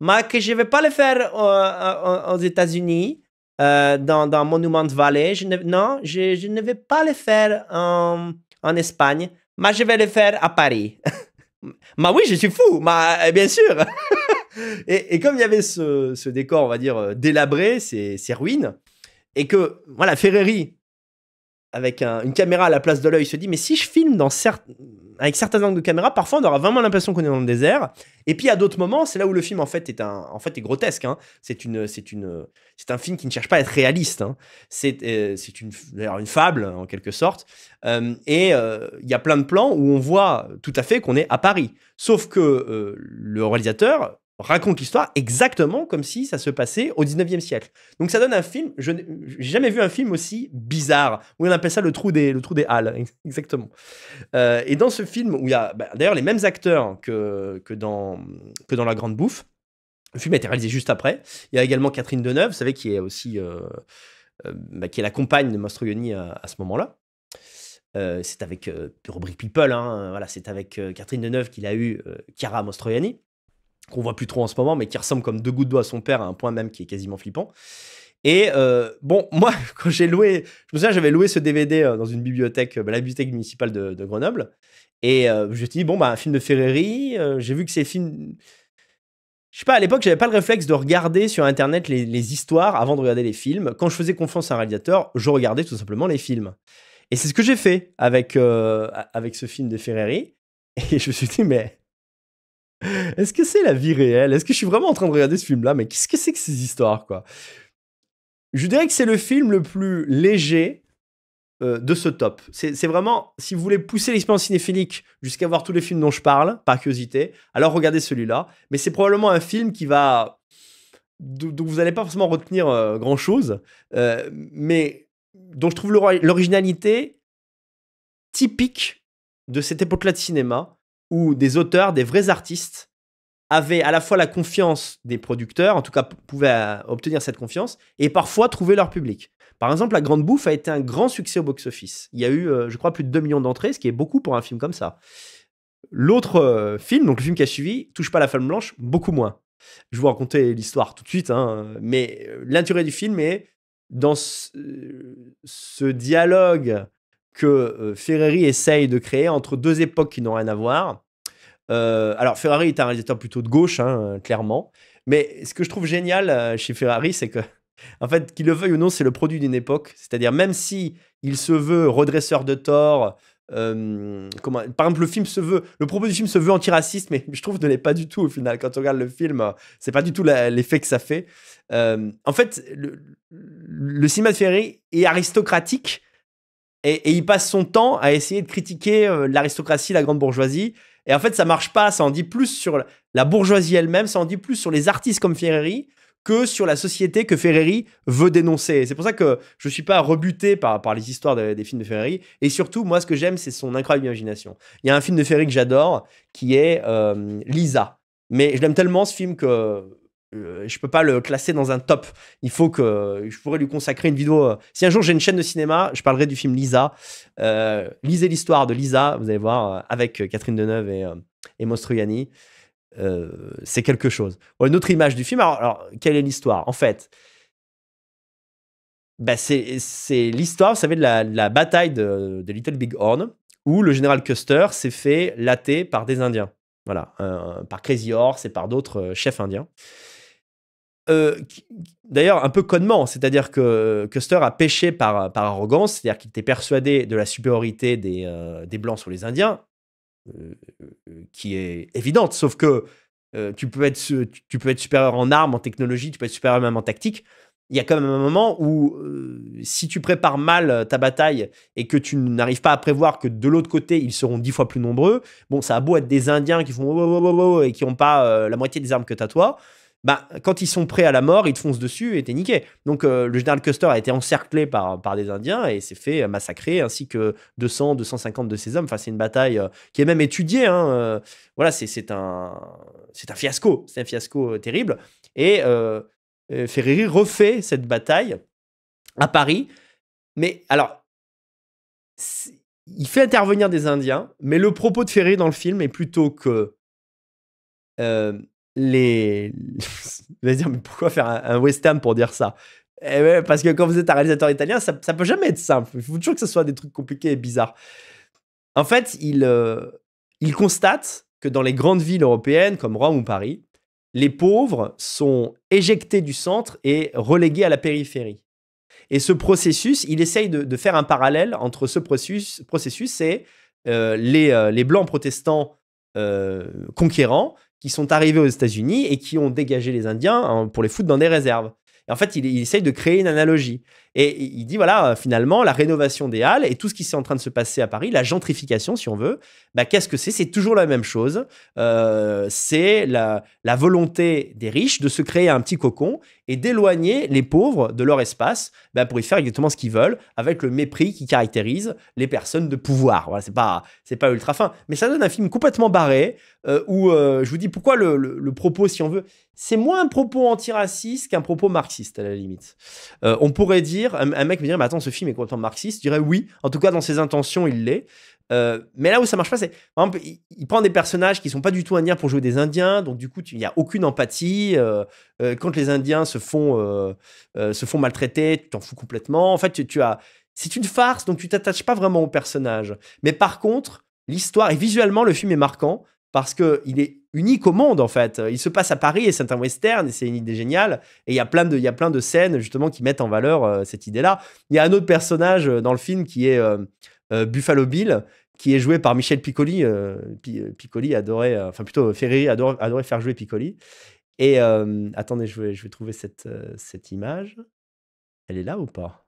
mais que je ne vais pas le faire euh, euh, aux États-Unis, dans, Monument Valley. Je non, je, ne vais pas le faire en, en, Espagne, mais je vais le faire à Paris. mais oui, je suis fou, mais bien sûr et, comme il y avait ce, décor, on va dire, euh, délabré, ces, ruines, et que, voilà, Ferreri, avec une caméra à la place de l'œil, se dit, mais si je filme dans avec certains angles de caméra, parfois on aura vraiment l'impression qu'on est dans le désert. Et puis à d'autres moments, c'est là où le film en fait est en fait grotesque. Hein. C'est un film qui ne cherche pas à être réaliste. Hein. Euh, c'est, une, une fable en quelque sorte. Euh, et il y a plein de plans où on voit tout à fait qu'on est à Paris. Sauf que le réalisateur raconte l'histoire exactement comme si ça se passait au 19e siècle. Donc ça donne un film, je n'ai jamais vu un film aussi bizarre, où on appelle ça le trou des, le trou des Halles, exactement. Euh, et dans ce film, où il y a bah, d'ailleurs les mêmes acteurs que, que, dans, que dans La Grande Bouffe, le film a été réalisé juste après, il y a également Catherine Deneuve, vous savez, qui est aussi euh, euh, bah, qui est la compagne de Mastroianni à, ce moment-là. c'est avec rubrique People, hein, voilà, c'est avec Catherine Deneuve qu'il a eu Chiara Mastroianni qu'on voit plus trop en ce moment, mais qui ressemble comme deux gouttes d'eau à son père, à un point même qui est quasiment flippant. Et euh, bon, moi, quand j'ai loué, je me souviens, j'avais loué ce DVD euh, dans une bibliothèque, euh, bah, la bibliothèque municipale de, Grenoble. Et je me suis dit, bon, bah, un film de Ferreri, j'ai vu que ces films. Je sais pas, à l'époque, j'avais pas le réflexe de regarder sur Internet les, histoires avant de regarder les films. Quand je faisais confiance à un réalisateur, je regardais tout simplement les films. Et c'est ce que j'ai fait avec, avec ce film de Ferreri. Et je me suis dit, mais est-ce que c'est la vie réelle Est-ce que je suis vraiment en train de regarder ce film-là Mais qu'est-ce que c'est que ces histoires, quoi Je dirais que c'est le film le plus léger euh, de ce top. C'est vraiment, si vous voulez pousser l'expérience cinéphilique jusqu'à voir tous les films dont je parle, par curiosité, alors regardez celui-là. Mais c'est probablement un film qui va... dont vous n'allez pas forcément retenir euh, grand-chose, euh, mais dont je trouve l'originalité typique de cette époque-là de cinéma, où des auteurs, des vrais artistes, avaient à la fois la confiance des producteurs, en tout cas pouvaient euh, obtenir cette confiance, et parfois trouver leur public. Par exemple, La Grande Bouffe a été un grand succès au box-office. Il y a eu, euh, je crois, plus de 2 millions d'entrées, ce qui est beaucoup pour un film comme ça. L'autre euh, film, donc le film qui a suivi, Touche pas la femme blanche, beaucoup moins. Je vais vous raconter l'histoire tout de suite, hein, mais l'intérêt du film est dans ce dialogue que euh, Ferrari essaye de créer entre deux époques qui n'ont rien à voir. Euh, alors, Ferrari est un réalisateur plutôt de gauche, hein, clairement. Mais ce que je trouve génial euh, chez Ferrari, c'est que, en fait, qu'il le veuille ou non, c'est le produit d'une époque. C'est-à-dire, même si il se veut redresseur de tort, comment, par exemple, le film se veut, le propos du film se veut antiraciste, mais je trouve que ne l'est pas du tout au final. Quand on regarde le film, c'est pas du tout l'effet que ça fait. en fait, le, le cinéma de Ferrari est aristocratique, et, il passe son temps à essayer de critiquer euh, l'aristocratie, la grande bourgeoisie. Et en fait, ça marche pas. Ça en dit plus sur la bourgeoisie elle-même, ça en dit plus sur les artistes comme Ferreri que sur la société que Ferreri veut dénoncer. C'est pour ça que je ne suis pas rebuté par, par les histoires des films de Ferreri. Et surtout, moi, ce que j'aime, c'est son incroyable imagination. Il y a un film de Ferreri que j'adore, qui est euh, Lisa. Mais je l'aime tellement ce film que euh, je peux pas le classer dans un top. Il faut que je pourrais lui consacrer une vidéo. Euh, si un jour j'ai une chaîne de cinéma, je parlerai du film Lisa. Euh, lisez l'histoire de Lisa, vous allez voir, avec Catherine Deneuve et, et c'est quelque chose. une autre image du film, alors, quelle est l'histoire En fait, bah, c'est l'histoire, vous savez, de la, bataille de, Little Big Horn, où le général Custer s'est fait latter par des Indiens. Voilà, par Crazy Horse et par d'autres chefs indiens. Euh, d'ailleurs un peu connement, c'est-à-dire que euh, Custer a péché par, arrogance, c'est-à-dire qu'il était persuadé de la supériorité des, euh, Blancs sur les Indiens, qui est évidente, sauf que tu, peux être, peux être supérieur en armes, en technologie, tu peux être supérieur même en tactique. Il y a quand même un moment où si tu prépares mal ta bataille et que tu n'arrives pas à prévoir que de l'autre côté, ils seront dix fois plus nombreux, bon, ça a beau être des Indiens qui font oh, oh, oh, et qui n'ont pas la moitié des armes que tu as toi, bah, quand ils sont prêts à la mort, ils te foncent dessus et t'es niqué. Donc euh, le général Custer a été encerclé par, par des Indiens et s'est fait massacrer, ainsi que 200, 250 de ses hommes. Enfin, c'est une bataille euh, qui est même étudiée. Hein, euh. voilà, c'est un, un fiasco. C'est un fiasco terrible. Et Ferreri refait cette bataille à Paris. Mais alors, il fait intervenir des Indiens, mais le propos de Ferreri dans le film est plutôt que les. vous allez dire, mais pourquoi faire un, western pour dire ça eh Parce que quand vous êtes un réalisateur italien, ça, peut jamais être simple. Il faut toujours que ce soit des trucs compliqués et bizarres. En fait, euh, il, constate que dans les grandes villes européennes comme Rome ou Paris, les pauvres sont éjectés du centre et relégués à la périphérie. Et ce processus, il essaye de, faire un parallèle entre ce processus, et euh, euh, les, blancs protestants conquérants qui sont arrivés aux États-Unis et qui ont dégagé les Indiens hein, pour les foutre dans des réserves. Et en fait, il, il essaye de créer une analogie. Et il dit, voilà, euh, finalement, la rénovation des Halles et tout ce qui s'est en train de se passer à Paris, la gentrification, si on veut, bah, qu'est-ce que c'est C'est toujours la même chose. Euh, c'est la, volonté des riches de se créer un petit cocon et d'éloigner les pauvres de leur espace bah, pour y faire exactement ce qu'ils veulent, avec le mépris qui caractérise les personnes de pouvoir. Voilà, c'est pas, c'est pas ultra fin. Mais ça donne un film complètement barré, euh, où je vous dis pourquoi le, le propos, si on veut, c'est moins un propos antiraciste qu'un propos marxiste, à la limite. on pourrait dire un, mec me dirait, mais attends, ce film est complètement marxiste. Je dirais oui. En tout cas, dans ses intentions, il l'est. Euh, mais là où ça marche pas, c'est par exemple, il, prend des personnages qui sont pas du tout indiens pour jouer des indiens, donc du coup, il n'y a aucune empathie. Euh, euh, quand les indiens se font, se font maltraiter, tu t'en fous complètement. En fait, tu, tu as, c'est une farce, donc tu t'attaches pas vraiment au personnage. Mais par contre, l'histoire et visuellement, le film est marquant parce que il est unique au monde en fait. Il se passe à Paris et c'est un western et c'est une idée géniale. Et il y a plein de, il y a plein de scènes justement qui mettent en valeur euh, cette idée-là. Il y a un autre personnage euh, dans le film qui est euh, Buffalo Bill, qui est joué par Michel Piccoli. Piccoli adorait, enfin plutôt Ferry adorait, faire jouer Piccoli. Et attendez, je vais, je vais trouver cette, cette image. Elle est là ou pas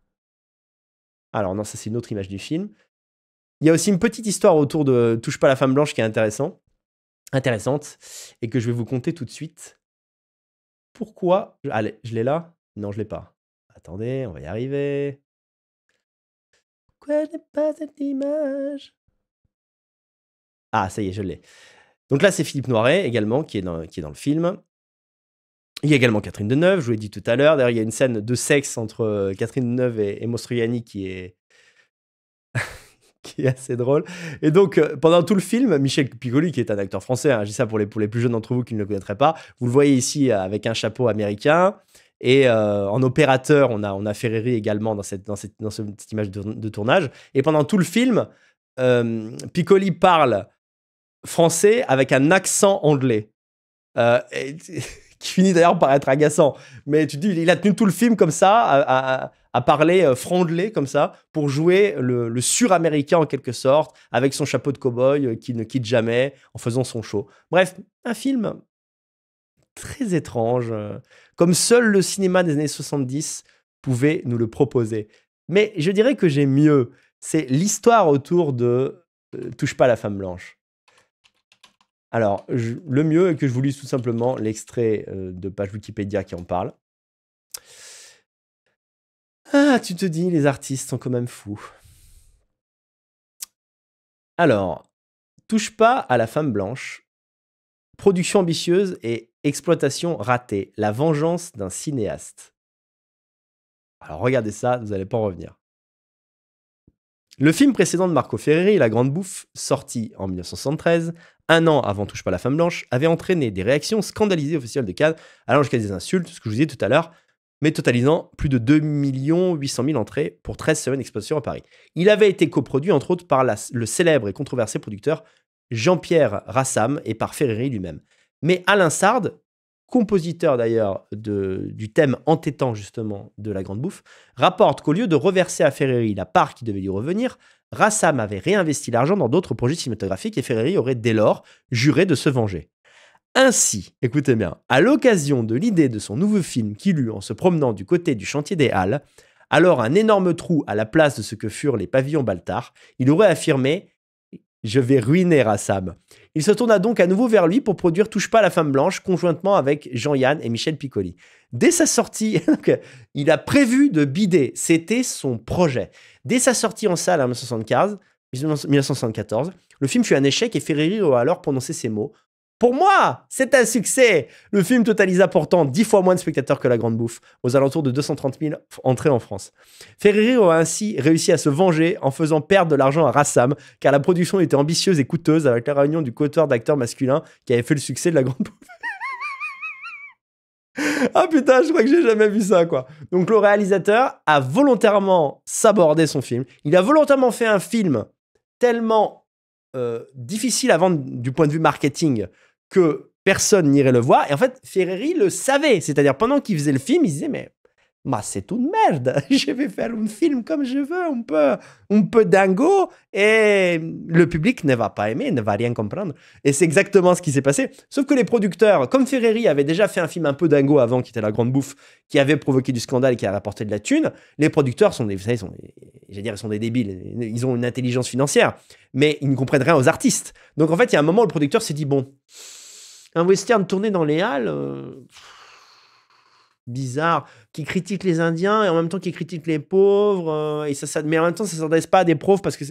Alors non, ça c'est une autre image du film. Il y a aussi une petite histoire autour de Touche pas la femme blanche qui est intéressante intéressante et que je vais vous conter tout de suite. Pourquoi Allez, je l'ai là Non, je l'ai pas. Attendez, on va y arriver. Pourquoi je n'ai pas cette image Ah, ça y est, je l'ai. Donc là, c'est Philippe Noiret également qui est dans, qui est dans le film. Il y a également Catherine Deneuve, je vous l'ai dit tout à l'heure. D'ailleurs, il y a une scène de sexe entre euh, Catherine Deneuve et, et qui est, qui est assez drôle. Et donc, euh, pendant tout le film, Michel Piccoli, qui est un acteur français, hein, je dis ça pour les, pour les plus jeunes d'entre vous qui ne le connaîtraient pas, vous le voyez ici euh, avec un chapeau américain. Et euh, en opérateur, on a, on a Ferreri également dans cette, dans cette, dans cette image de, tournage. Et pendant tout le film, Piccoli parle français avec un accent anglais. qui finit d'ailleurs par être agaçant. Mais tu te dis, il a tenu tout le film comme ça, à à parler euh, frondelé comme ça pour jouer le, sur-américain en quelque sorte avec son chapeau de cow-boy euh, qui ne quitte jamais en faisant son show. Bref, un film très étrange, euh, comme seul le cinéma des années 70 pouvait nous le proposer. Mais je dirais que j'ai mieux. C'est l'histoire autour de Touche pas la femme blanche. Alors, le mieux est que je vous lise tout simplement l'extrait de page Wikipédia qui en parle. Ah, tu te dis, les artistes sont quand même fous. Alors, touche pas à la femme blanche. Production ambitieuse et exploitation ratée. La vengeance d'un cinéaste. Alors regardez ça, vous n'allez pas en revenir. Le film précédent de Marco Ferreri, La Grande Bouffe, sorti en 1973, un an avant Touche pas à la femme blanche, avait entraîné des réactions scandalisées au Festival de Cannes, allant jusqu'à des insultes, ce que je vous disais tout à l'heure, mais totalisant plus de 2 800 000 entrées pour 13 semaines d'exposition à Paris. Il avait été coproduit entre autres par le célèbre et controversé producteur Jean-Pierre Rassam et par Ferreri lui-même. Mais Alain Sard, compositeur d'ailleurs du thème entêtant justement de la Grande Bouffe, rapporte qu'au lieu de reverser à Ferreri la part qui devait lui revenir, Rassam avait réinvesti l'argent dans d'autres projets cinématographiques et Ferreri aurait dès lors juré de se venger. Ainsi, écoutez bien, à l'occasion de l'idée de son nouveau film qu'il eut en se promenant du côté du chantier des Halles, alors un énorme trou à la place de ce que furent les pavillons Baltard, il aurait affirmé Je vais ruiner Assam. Il se tourna donc à nouveau vers lui pour produire Touche pas à la femme blanche conjointement avec Jean-Yann et Michel Piccoli. Dès sa sortie, il a prévu de bider, c'était son projet. Dès sa sortie en salle en 1974, le film fut un échec et Ferreri aura alors prononcé ces mots pour moi, c'est un succès. Le film totalisa pourtant dix fois moins de spectateurs que La Grande Bouffe, aux alentours de 230 000 entrées en France. Ferrero a ainsi réussi à se venger en faisant perdre de l'argent à Rassam, car la production était ambitieuse et coûteuse avec la réunion du coteur d'acteurs masculins qui avait fait le succès de La Grande Bouffe. ah putain, je crois que j'ai jamais vu ça, quoi. Donc le réalisateur a volontairement sabordé son film. Il a volontairement fait un film tellement euh, difficile à vendre du point de vue marketing que personne n'irait le voir. Et en fait, Ferrari le savait. C'est-à-dire, pendant qu'il faisait le film, il disait, mais mais bah, c'est une merde. Je vais faire un film comme je veux, un peu, un peu dingo, et le public ne va pas aimer, ne va rien comprendre. Et c'est exactement ce qui s'est passé. Sauf que les producteurs, comme Ferreri avait déjà fait un film un peu dingo avant, qui était La Grande Bouffe, qui avait provoqué du scandale, qui avait rapporté de la thune, les producteurs sont des, dire, ils sont des débiles. Ils ont une intelligence financière, mais ils ne comprennent rien aux artistes. Donc en fait, il y a un moment où le producteur s'est dit, bon, un western tourné dans les Halles... Euh, bizarre, qui critique les Indiens et en même temps qui critique les pauvres. Euh, et ça, ça, mais en même temps, ça ne s'adresse pas à des pauvres parce que,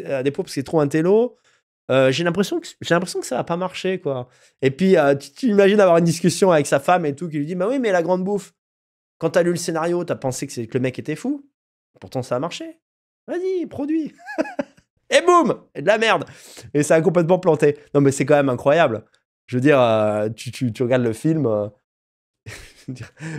c'est trop intello. Euh, j'ai l'impression que j'ai l'impression que ça va pas marcher quoi. Et puis euh, tu, imagines avoir une discussion avec sa femme et tout qui lui dit bah oui mais la grande bouffe. Quand t'as lu le scénario, t'as pensé que, que le mec était fou. Pourtant ça a marché. Vas-y produit et boum et de la merde. Et ça a complètement planté. Non mais c'est quand même incroyable. Je veux dire tu, regardes le film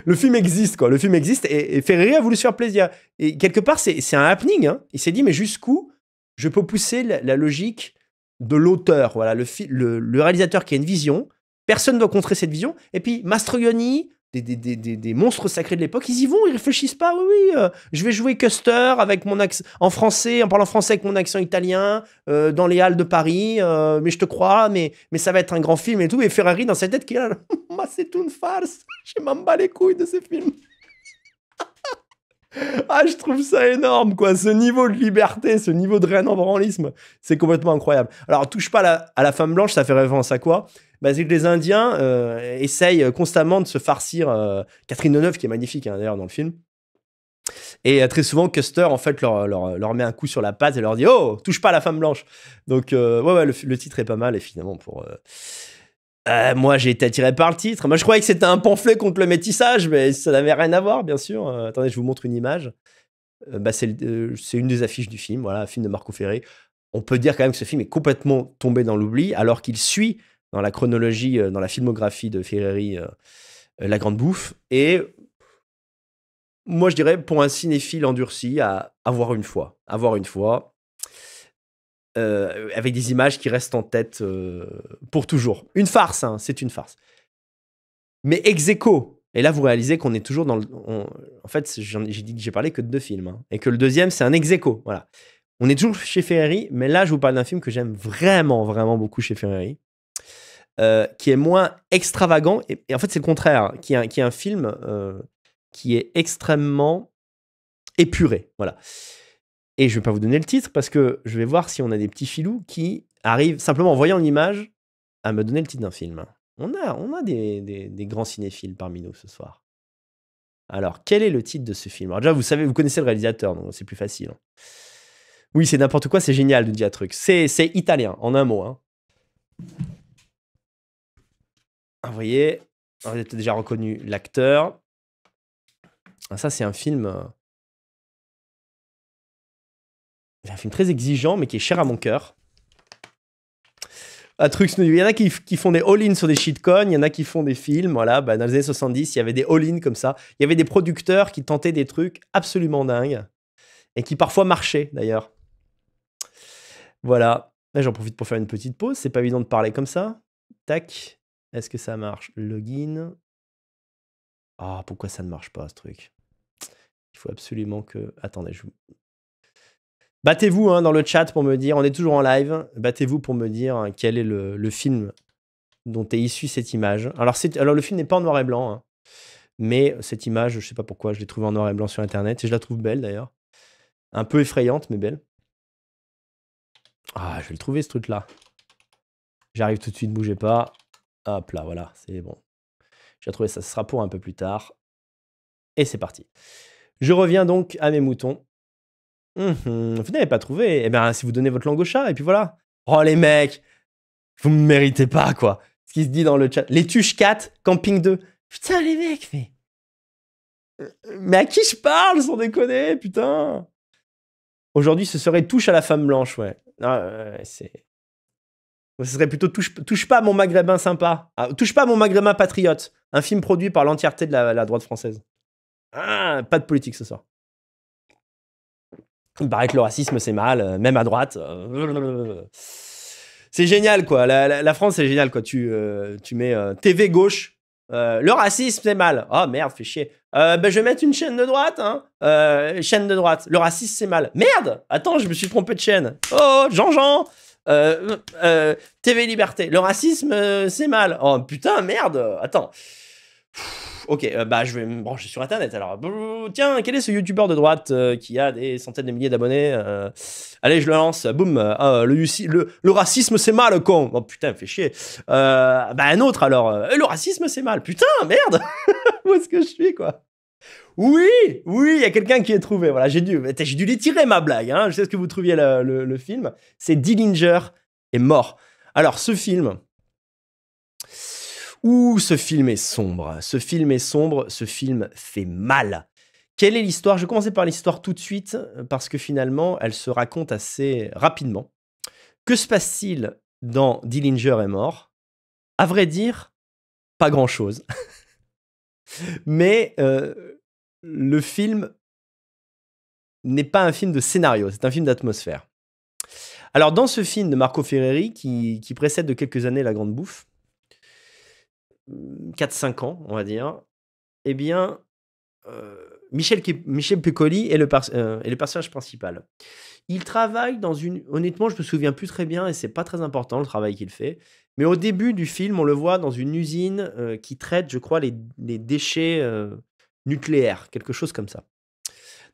le film existe, quoi. Le film existe et, et, Ferreri a voulu se faire plaisir. Et quelque part, c'est un happening. Hein. Il s'est dit, mais jusqu'où je peux pousser la, logique de l'auteur Voilà, le, réalisateur qui a une vision, personne ne doit contrer cette vision. Et puis, Mastroianni, des, monstres sacrés de l'époque, ils y vont, ils réfléchissent pas. Oui, oui, euh, je vais jouer Custer avec mon en français, en parlant français avec mon accent italien, euh, dans les halles de Paris. Euh, mais je te crois, mais, mais ça va être un grand film et tout. Et Ferrari dans sa tête qui est là, c'est une farce. Je m'en bats les couilles de ces films. Ah, je trouve ça énorme, quoi. Ce niveau de liberté, ce niveau de rénambranlisme, c'est complètement incroyable. Alors, touche pas à la femme blanche, ça fait référence à quoi bah, C'est que les Indiens euh, essayent constamment de se farcir. Euh, Catherine Deneuve, qui est magnifique hein, d'ailleurs dans le film. Et euh, très souvent, Custer, en fait, leur, met un coup sur la patte et leur dit Oh, touche pas à la femme blanche. Donc, ouais, le, le, titre est pas mal, et finalement, pour. Euh, moi, j'ai été attiré par le titre. Moi, je croyais que c'était un pamphlet contre le métissage, mais ça n'avait rien à voir, bien sûr. Euh, attendez, je vous montre une image. Euh, bah, c'est une des affiches du film, voilà, film de Marco Ferré. On peut dire quand même que ce film est complètement tombé dans l'oubli, alors qu'il suit dans la chronologie, dans la filmographie de Ferreri, La Grande Bouffe. Et moi, je dirais, pour un cinéphile endurci, à avoir une fois. Avoir une fois, euh, avec des images qui restent en tête euh, pour toujours. Une farce, hein, c'est une farce. Mais ex aequo, et là vous réalisez qu'on est toujours dans le. en fait, j'ai dit que j'ai parlé que de deux films, hein, et que le deuxième c'est un ex aequo, voilà. On est toujours chez Ferrari, mais là je vous parle d'un film que j'aime vraiment, vraiment beaucoup chez Ferrari, euh, qui est moins extravagant, et, en fait c'est le contraire, hein, qui, est un, qui est un, film qui est extrêmement épuré, voilà. Et je ne vais pas vous donner le titre parce que je vais voir si on a des petits filous qui arrivent simplement en voyant l'image à me donner le titre d'un film. On a, on a des, des, grands cinéphiles parmi nous ce soir. Alors, quel est le titre de ce film Alors déjà, vous savez, vous connaissez le réalisateur, donc c'est plus facile. Hein. Oui, c'est n'importe quoi, c'est génial, de dire un truc. C'est italien, en un mot. Hein. Ah, vous voyez, vous avez déjà reconnu l'acteur. Ah, ça, c'est un film euh, un film très exigeant, mais qui est cher à mon cœur. Un truc, il y en a qui, font des all-in sur des shitcoins, il y en a qui font des films. Voilà, bah, dans les années 70, il y avait des all-in comme ça. Il y avait des producteurs qui tentaient des trucs absolument dingues et qui parfois marchaient d'ailleurs. Voilà. Là, j'en profite pour faire une petite pause. C'est pas évident de parler comme ça. Tac. Est-ce que ça marche Login. Ah, pourquoi ça ne marche pas ce truc Il faut absolument que. Attendez, je vous Battez-vous hein, dans le chat pour me dire, on est toujours en live, battez-vous pour me dire hein, quel est le, film dont est issue cette image. Alors, le film n'est pas en noir et blanc, hein, mais cette image, je ne sais pas pourquoi, je l'ai trouvée en noir et blanc sur Internet, et je la trouve belle d'ailleurs. Un peu effrayante, mais belle. Ah, je vais le trouver ce truc-là. J'arrive tout de suite, bougez pas. Hop là, voilà, c'est bon. J'ai trouvé ça, ce sera pour un peu plus tard. Et c'est parti. Je reviens donc à mes moutons vous hum, hum. n'avez pas trouvé. Eh bien, si vous donnez votre langue au chat, et puis voilà. Oh les mecs, vous ne me méritez pas, quoi. Ce qui se dit dans le chat. Les tuches 4, camping 2. Putain, les mecs, mais. Euh, mais à qui je parle, sans déconner, putain Aujourd'hui, ce serait touche à la femme blanche, ouais. Ah, ce serait plutôt touche, pas mon maghrébin sympa. Ah, touche pas mon maghrébin patriote. Un film produit par l'entièreté de la, droite française. Ah, pas de politique ce soir. Il paraît que le racisme, c'est mal, euh, même à droite. Euh, c'est génial, quoi. La, France, c'est génial, quoi. Tu, euh, tu mets TV gauche. le racisme, c'est mal. Oh merde, fais chier. Ben, je vais mettre une chaîne de droite. Hein. chaîne de droite. Le racisme, c'est mal. Merde Attends, je me suis trompé de chaîne. Oh, Jean-Jean TV Liberté. Le racisme, c'est mal. Oh putain, merde. Attends ok, euh, bah je vais me brancher sur internet alors. tiens, quel est ce youtubeur de droite euh, qui a des centaines de milliers d'abonnés euh, Allez, je le lance, boum, le, le, racisme c'est mal, con Oh putain, fait chier. bah un autre alors, eh, le racisme c'est mal, putain, merde Où est-ce que je suis quoi oui, oui, il y a quelqu'un qui est trouvé. Voilà, j'ai dû, j'ai dû les ma blague. Hein. Je sais ce que vous trouviez le, le film. C'est Dillinger est mort. Alors, ce film, Ouh, ce film est sombre. Ce film est sombre. Ce film fait mal. Quelle est l'histoire Je vais commencer par l'histoire tout de suite parce que finalement, elle se raconte assez rapidement. Que se passe-t-il dans Dillinger est mort À vrai dire, pas grand-chose. Mais euh, le film n'est pas un film de scénario, c'est un film d'atmosphère. Alors dans ce film de Marco Ferreri, qui précède de quelques années La Grande Bouffe, 4-5 mmh, ans, on va dire, eh bien, Michel, Michel Piccoli est le, euh, le, personnage principal. Il travaille dans une. Honnêtement, je me souviens plus très bien et c'est pas très important le travail qu'il fait. Mais au début du film, on le voit dans une usine qui traite, je crois, les, déchets nucléaires, quelque chose comme ça.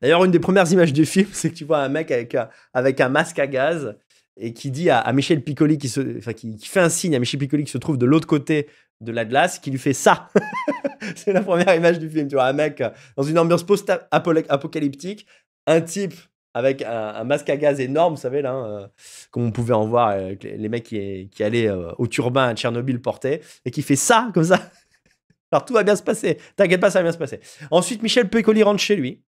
D'ailleurs, une des premières images du film, c'est que tu vois un mec avec un, avec un masque à gaz et qui dit à, Michel Piccoli, qui, se, enfin, qui, fait un signe à Michel Piccoli qui se trouve de l'autre côté de la glace qui lui fait ça. c'est la première image du film, tu vois, un mec euh, dans une ambiance post-apocalyptique, un type avec un, masque à gaz énorme, vous savez, là, hein, euh, comme on pouvait en voir les mecs qui, allaient euh, au turbin à Tchernobyl porter, et qui fait ça, comme ça. Alors tout va bien se passer, t'inquiète pas, ça va bien se passer. Ensuite, Michel Pecoli rentre chez lui,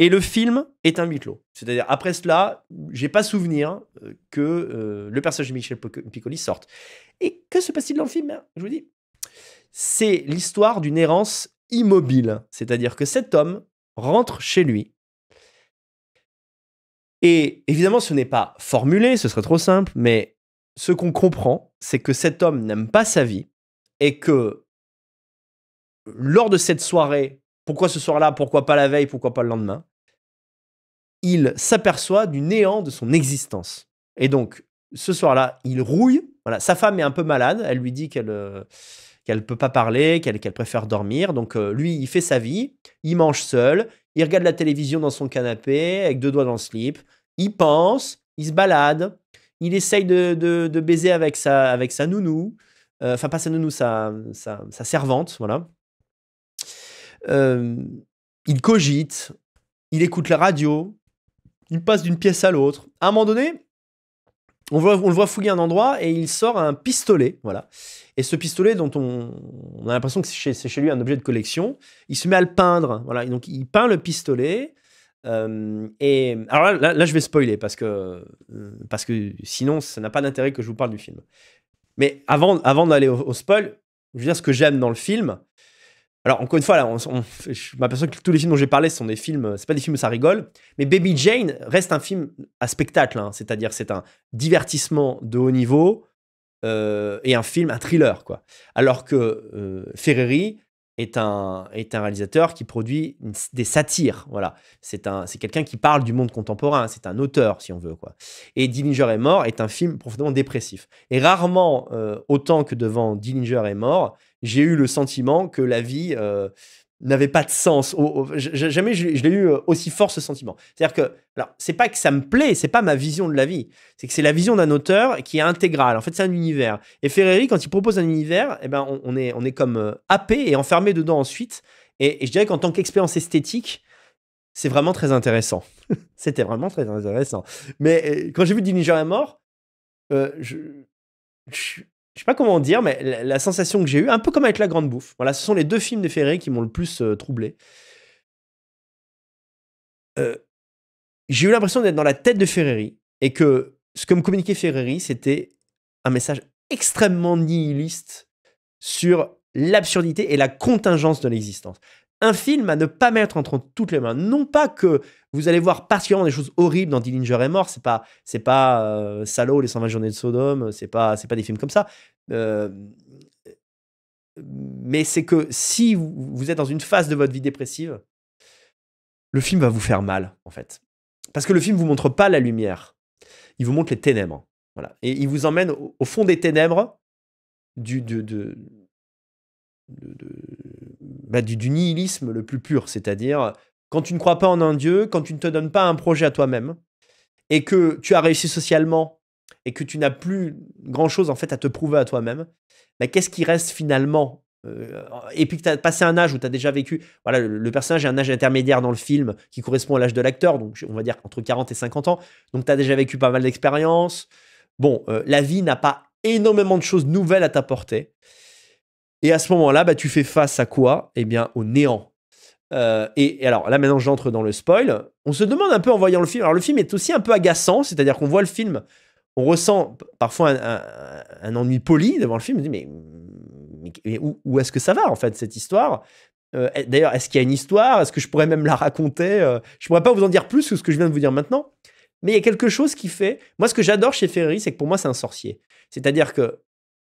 et le film est un huis clos. C'est-à-dire, après cela, j'ai pas souvenir euh, que euh, le personnage de Michel Piccoli sorte. Et que se passe-t-il dans le film hein Je vous dis, c'est l'histoire d'une errance immobile. C'est-à-dire que cet homme rentre chez lui. Et évidemment, ce n'est pas formulé, ce serait trop simple, mais ce qu'on comprend, c'est que cet homme n'aime pas sa vie et que lors de cette soirée pourquoi ce soir-là Pourquoi pas la veille Pourquoi pas le lendemain Il s'aperçoit du néant de son existence. Et donc, ce soir-là, il rouille. Voilà, sa femme est un peu malade. Elle lui dit qu'elle ne euh, qu'elle peut pas parler, qu'elle préfère dormir. Donc, euh, lui, il fait sa vie. Il mange seul. Il regarde la télévision dans son canapé avec deux doigts dans le slip. Il pense. Il se balade. Il essaye de, baiser avec sa, avec sa nounou. Euh, enfin, pas sa nounou, sa, sa servante. Voilà. Euh, il cogite, il écoute la radio, il passe d'une pièce à l'autre. À un moment donné, on, on, le voit fouiller un endroit et il sort un pistolet, voilà. Et ce pistolet dont on, a l'impression que c'est chez, lui un objet de collection, il se met à le peindre, voilà. donc il peint le pistolet. Euh, et alors là, je vais spoiler parce que euh, parce que sinon ça n'a pas d'intérêt que je vous parle du film. Mais avant avant d'aller au, au, spoil, je veux dire ce que j'aime dans le film, alors, encore une fois, là, on, je que tous les films dont j'ai parlé sont des films, c'est pas des films où ça rigole, mais Baby Jane reste un film à spectacle, hein. c'est-à-dire c'est un divertissement de haut niveau euh, et un film, un thriller, quoi. Alors que euh, Ferreri, est un, est un réalisateur qui produit des satires. Voilà. C'est un c'est quelqu'un qui parle du monde contemporain. C'est un auteur, si on veut. Quoi. Et Dillinger est mort est un film profondément dépressif. Et rarement, euh, autant que devant Dillinger est mort, j'ai eu le sentiment que la vie euh, n'avait pas de sens. jamais je, l'ai eu euh, aussi fort ce sentiment. C'est-à-dire que, alors, c'est pas que ça me plaît, c'est pas ma vision de la vie. C'est que c'est la vision d'un auteur qui est intégrale. En fait, c'est un univers. Et Ferreri, quand il propose un univers, eh ben, on, est, on est comme euh, happé et enfermé dedans ensuite. Et, je dirais qu'en tant qu'expérience esthétique, c'est vraiment très intéressant. C'était vraiment très intéressant. Mais euh, quand j'ai vu Dillinger est mort, je, je sais pas comment dire, mais la, sensation que j'ai eue, un peu comme avec La Grande Bouffe. Voilà, ce sont les deux films de Ferreri qui m'ont le plus euh, troublé. Euh, j'ai eu l'impression d'être dans la tête de Ferreri et que ce que me communiquait Ferreri, c'était un message extrêmement nihiliste sur l'absurdité et la contingence de l'existence un film à ne pas mettre entre toutes les mains. Non pas que vous allez voir particulièrement des choses horribles dans Dillinger est mort, c'est pas c'est pas euh, Salaud, les 120 journées de Sodome, c'est pas c'est pas des films comme ça. Euh, mais c'est que si vous, êtes dans une phase de votre vie dépressive, le film va vous faire mal en fait, parce que le film vous montre pas la lumière, il vous montre les ténèbres, voilà, et il vous emmène au, fond des ténèbres du, de, de bah, du, nihilisme le plus pur, c'est-à-dire quand tu ne crois pas en un Dieu, quand tu ne te donnes pas un projet à toi-même, et que tu as réussi socialement, et que tu n'as plus grand-chose en fait à te prouver à toi-même, mais bah, qu'est-ce qui reste finalement euh, et puis que tu as passé un âge où tu as déjà vécu. Voilà, le, personnage a un âge intermédiaire dans le film qui correspond à l'âge de l'acteur, donc on va dire entre 40 et 50 ans. Donc tu as déjà vécu pas mal d'expériences. Bon, euh, la vie n'a pas énormément de choses nouvelles à t'apporter. Et à ce moment-là, bah, tu fais face à quoi Eh bien, au néant. Euh, et, alors là, maintenant, j'entre dans le spoil. On se demande un peu en voyant le film. Alors, le film est aussi un peu agaçant, c'est-à-dire qu'on voit le film, on ressent parfois un, ennui poli devant le film. On se dit, mais, où, est-ce que ça va, en fait, cette histoire euh, D'ailleurs, est-ce qu'il y a une histoire Est-ce que je pourrais même la raconter Je euh, Je pourrais pas vous en dire plus que ce que je viens de vous dire maintenant. Mais il y a quelque chose qui fait. Moi, ce que j'adore chez Ferrari, c'est que pour moi, c'est un sorcier. C'est-à-dire que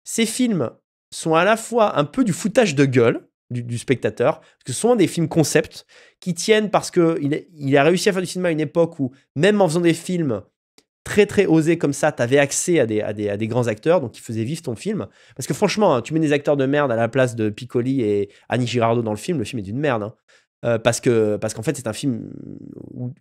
ces films sont à la fois un peu du foutage de gueule du, spectateur, parce que ce sont des films concept qui tiennent parce qu'il il a réussi à faire du cinéma à une époque où, même en faisant des films très très osés comme ça, tu avais accès à des, à, des, grands acteurs, donc il faisait vivre ton film. Parce que franchement, hein, tu mets des acteurs de merde à la place de Piccoli et Annie Girardot dans le film, le film est d'une merde. Hein. Euh, parce que parce qu'en fait, c'est un film où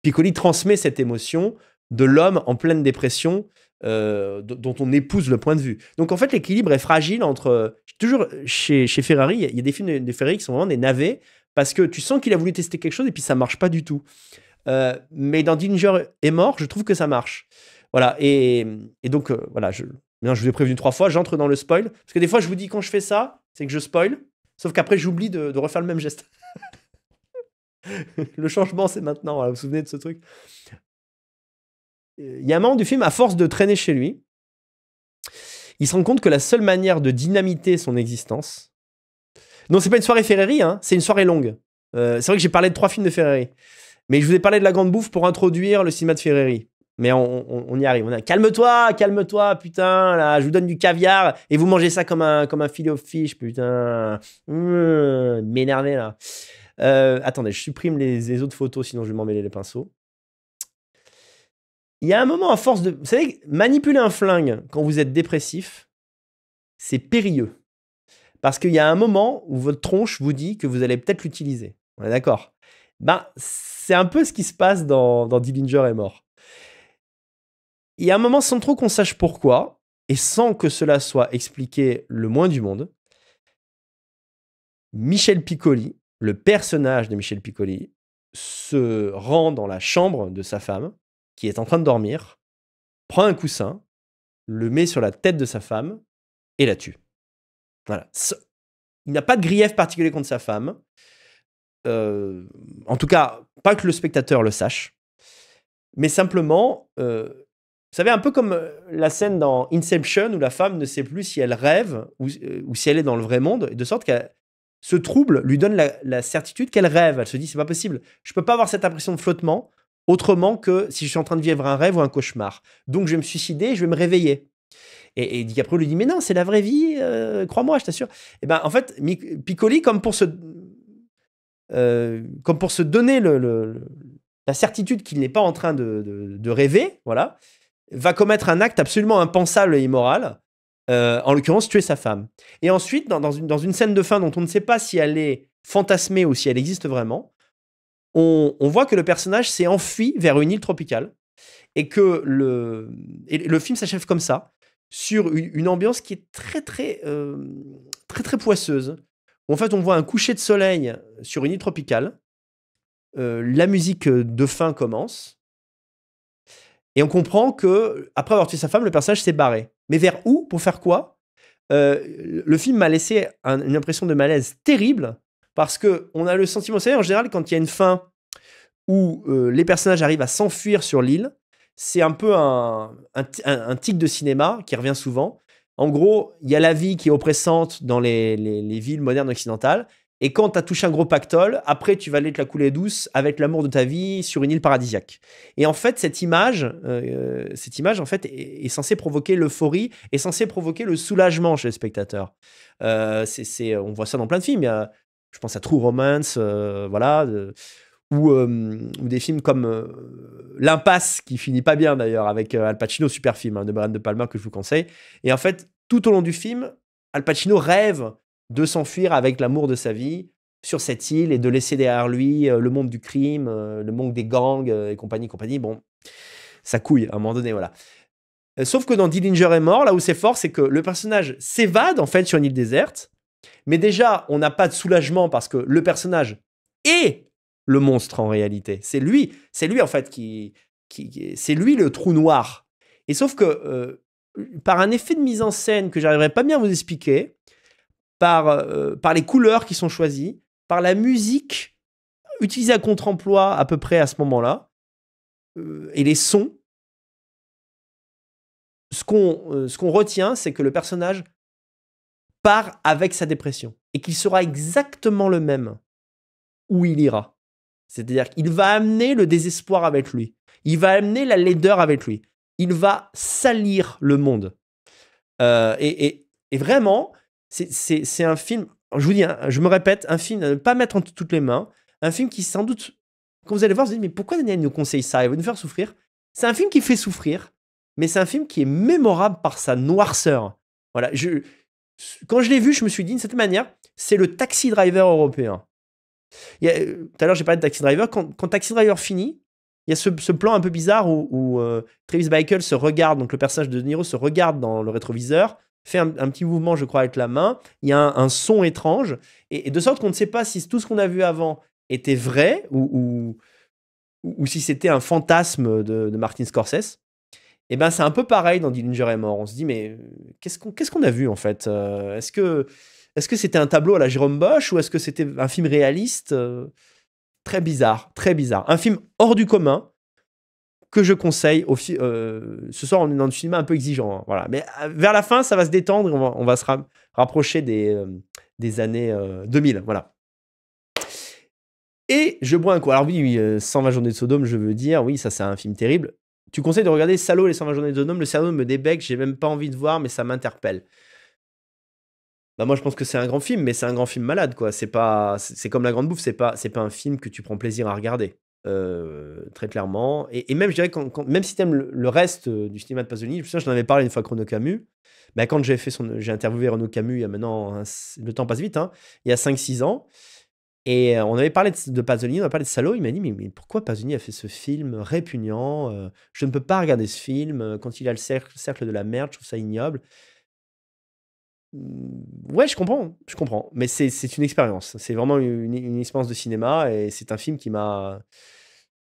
Piccoli transmet cette émotion de l'homme en pleine dépression euh, dont on épouse le point de vue. Donc en fait, l'équilibre est fragile entre. Euh, toujours chez, chez Ferrari, il y a des films de, Ferrari qui sont vraiment des navets parce que tu sens qu'il a voulu tester quelque chose et puis ça marche pas du tout. Euh, mais dans Dinger est mort, je trouve que ça marche. Voilà. Et, donc, voilà, je, je vous ai prévenu trois fois, j'entre dans le spoil. Parce que des fois, je vous dis quand je fais ça, c'est que je spoil. Sauf qu'après, j'oublie de, refaire le même geste. le changement, c'est maintenant. vous vous souvenez de ce truc y a un moment du film, à force de traîner chez lui, il se rend compte que la seule manière de dynamiter son existence. Non, c'est pas une soirée Ferrari, hein, c'est une soirée longue. Euh, c'est vrai que j'ai parlé de trois films de Ferrari. Mais je vous ai parlé de la grande bouffe pour introduire le cinéma de Ferrari. Mais on, y arrive. On a calme-toi, calme-toi, putain. Là, je vous donne du caviar et vous mangez ça comme un comme un filet au fish, putain. Mmh, M'énerver là. Euh, attendez, je supprime les, les autres photos, sinon je vais m'emmêler les pinceaux il y a un moment à force de... Vous savez, manipuler un flingue quand vous êtes dépressif, c'est périlleux. Parce qu'il y a un moment où votre tronche vous dit que vous allez peut-être l'utiliser. On est d'accord ben, C'est un peu ce qui se passe dans, dans Dillinger est mort. Il y a un moment sans trop qu'on sache pourquoi, et sans que cela soit expliqué le moins du monde, Michel Piccoli, le personnage de Michel Piccoli, se rend dans la chambre de sa femme qui est en train de dormir, prend un coussin, le met sur la tête de sa femme et la tue. Voilà. Il n'a pas de grief particulier contre sa femme. Euh, en tout cas, pas que le spectateur le sache. Mais simplement, euh, vous savez, un peu comme euh, la scène dans Inception où la femme ne sait plus si elle rêve ou, si elle est dans le vrai monde, de sorte que ce trouble lui donne la, la certitude qu'elle rêve. Elle se dit, c'est pas possible. Je peux pas avoir cette impression de flottement autrement que si je suis en train de vivre un rêve ou un cauchemar. Donc je vais me suicider, je vais me réveiller. Et, et DiCaprio lui dit, mais non, c'est la vraie vie, euh, crois-moi, je t'assure. Et eh ben en fait, Piccoli, comme pour se, euh, comme pour se donner la certitude qu'il n'est pas en train de, rêver, voilà, va commettre un acte absolument impensable et immoral, euh, en l'occurrence tuer sa femme. Et ensuite, dans, une, dans une scène de fin dont on ne sait pas si elle est fantasmée ou si elle existe vraiment, on, voit que le personnage s'est enfui vers une île tropicale et que le, film s'achève comme ça, sur une, ambiance qui est très très euh, très très poisseuse. En fait, on voit un coucher de soleil sur une île tropicale. Euh, la musique de fin commence et on comprend que après avoir tué sa femme, le personnage s'est barré. Mais vers où Pour faire quoi euh, Le film m'a laissé une impression de malaise terrible parce qu'on a le sentiment, c'est en général, quand il y a une fin où euh, les personnages arrivent à s'enfuir sur l'île, c'est un peu un, un, tic de cinéma qui revient souvent. En gros, il y a la vie qui est oppressante dans les, villes modernes occidentales. Et quand tu as touché un gros pactole, après, tu vas aller te la couler douce avec l'amour de ta vie sur une île paradisiaque. Et en fait, cette image, euh, euh, cette image en fait, est, censée provoquer l'euphorie, est censée provoquer le soulagement chez le spectateur. c'est, on voit ça dans plein de films. Il y a je pense à True Romance, euh, voilà, euh, ou, des films comme euh, L'Impasse, qui finit pas bien d'ailleurs, avec Al Pacino, super film hein, de Brian De Palma que je vous conseille. Et en fait, tout au long du film, Al Pacino rêve de s'enfuir avec l'amour de sa vie sur cette île et de laisser derrière lui le monde du crime, le monde des gangs et compagnie, compagnie. Bon, ça couille à un moment donné, voilà. Sauf que dans Dillinger est mort, là où c'est fort, c'est que le personnage s'évade en fait sur une île déserte mais déjà, on n'a pas de soulagement parce que le personnage est le monstre en réalité. C'est lui, c'est lui en fait qui, qui c'est lui le trou noir. Et sauf que euh, par un effet de mise en scène que j'arriverai pas bien à vous expliquer, euh, par, les couleurs qui sont choisies, par la musique utilisée à contre-emploi à peu près à ce moment-là, euh, et les sons, ce qu'on retient, c'est que le personnage avec sa dépression et qu'il sera exactement le même où il ira. C'est-à-dire qu'il va amener le désespoir avec lui. Il va amener la laideur avec lui. Il va salir le monde. Euh, et, et, vraiment, c'est un film, je vous dis, hein, je me répète, un film à ne pas mettre entre toutes les mains. Un film qui, sans doute, quand vous allez voir, vous allez dire, mais pourquoi Daniel nous conseille ça Il va nous faire souffrir. C'est un film qui fait souffrir, mais c'est un film qui est mémorable par sa noirceur. Voilà, je, quand je l'ai vu, je me suis dit, de cette manière, c'est le taxi driver européen. Euh, tout à l'heure, j'ai parlé de taxi driver. Quand, taxi driver finit, il y a ce, plan un peu bizarre où, euh, Travis Bickle se regarde, donc le personnage de, de Niro se regarde dans le rétroviseur, fait un, petit mouvement, je crois, avec la main. Il y a un, son étrange. Et, de sorte qu'on ne sait pas si tout ce qu'on a vu avant était vrai ou, si c'était un fantasme de, de Martin Scorsese. Et eh ben c'est un peu pareil dans Dillinger et mort. On se dit mais euh, qu'est-ce qu'on a vu en fait euh, Est-ce que c'était un tableau à la Jérôme Bosch ou est-ce que c'était un film réaliste euh, Très bizarre, très bizarre. Un film hors du commun que je conseille au ce soir on est dans un cinéma un peu exigeant hein, voilà mais vers la fin ça va se détendre on va, se rapprocher des, années 2000 voilà et je bois un coup alors oui 120 journées de Sodome je veux dire oui ça c'est un film terrible tu conseilles de regarder Salo les 120 journées Donhomme, Le cerveau me débecque, j'ai même pas envie de voir, mais ça m'interpelle. Bah moi je pense que c'est un grand film, mais c'est un grand film malade quoi. C'est pas, c'est comme la Grande Bouffe, c'est pas, c'est pas un film que tu prends plaisir à regarder euh, très clairement. Et, même je dirais même si t'aimes le, le, reste euh, du cinéma de Pasolini, je j'en avais parlé une fois avec Renaud Camus. Bah, quand j'ai fait son, j'ai interviewé Renaud Camus il y a maintenant le temps passe vite, hein. il y a 5-6 ans. Et euh, on avait parlé de, de, Pasolini, on a parlé de Salo. Il m'a dit mais, pourquoi Pasolini a fait ce film répugnant euh, Je ne peux pas regarder ce film. Euh, quand il a le cercle, cercle de la merde, je trouve ça ignoble. Mmh, ouais, je comprends, je comprends. Mais c'est une expérience. C'est vraiment une, expérience de cinéma et c'est un film qui m'a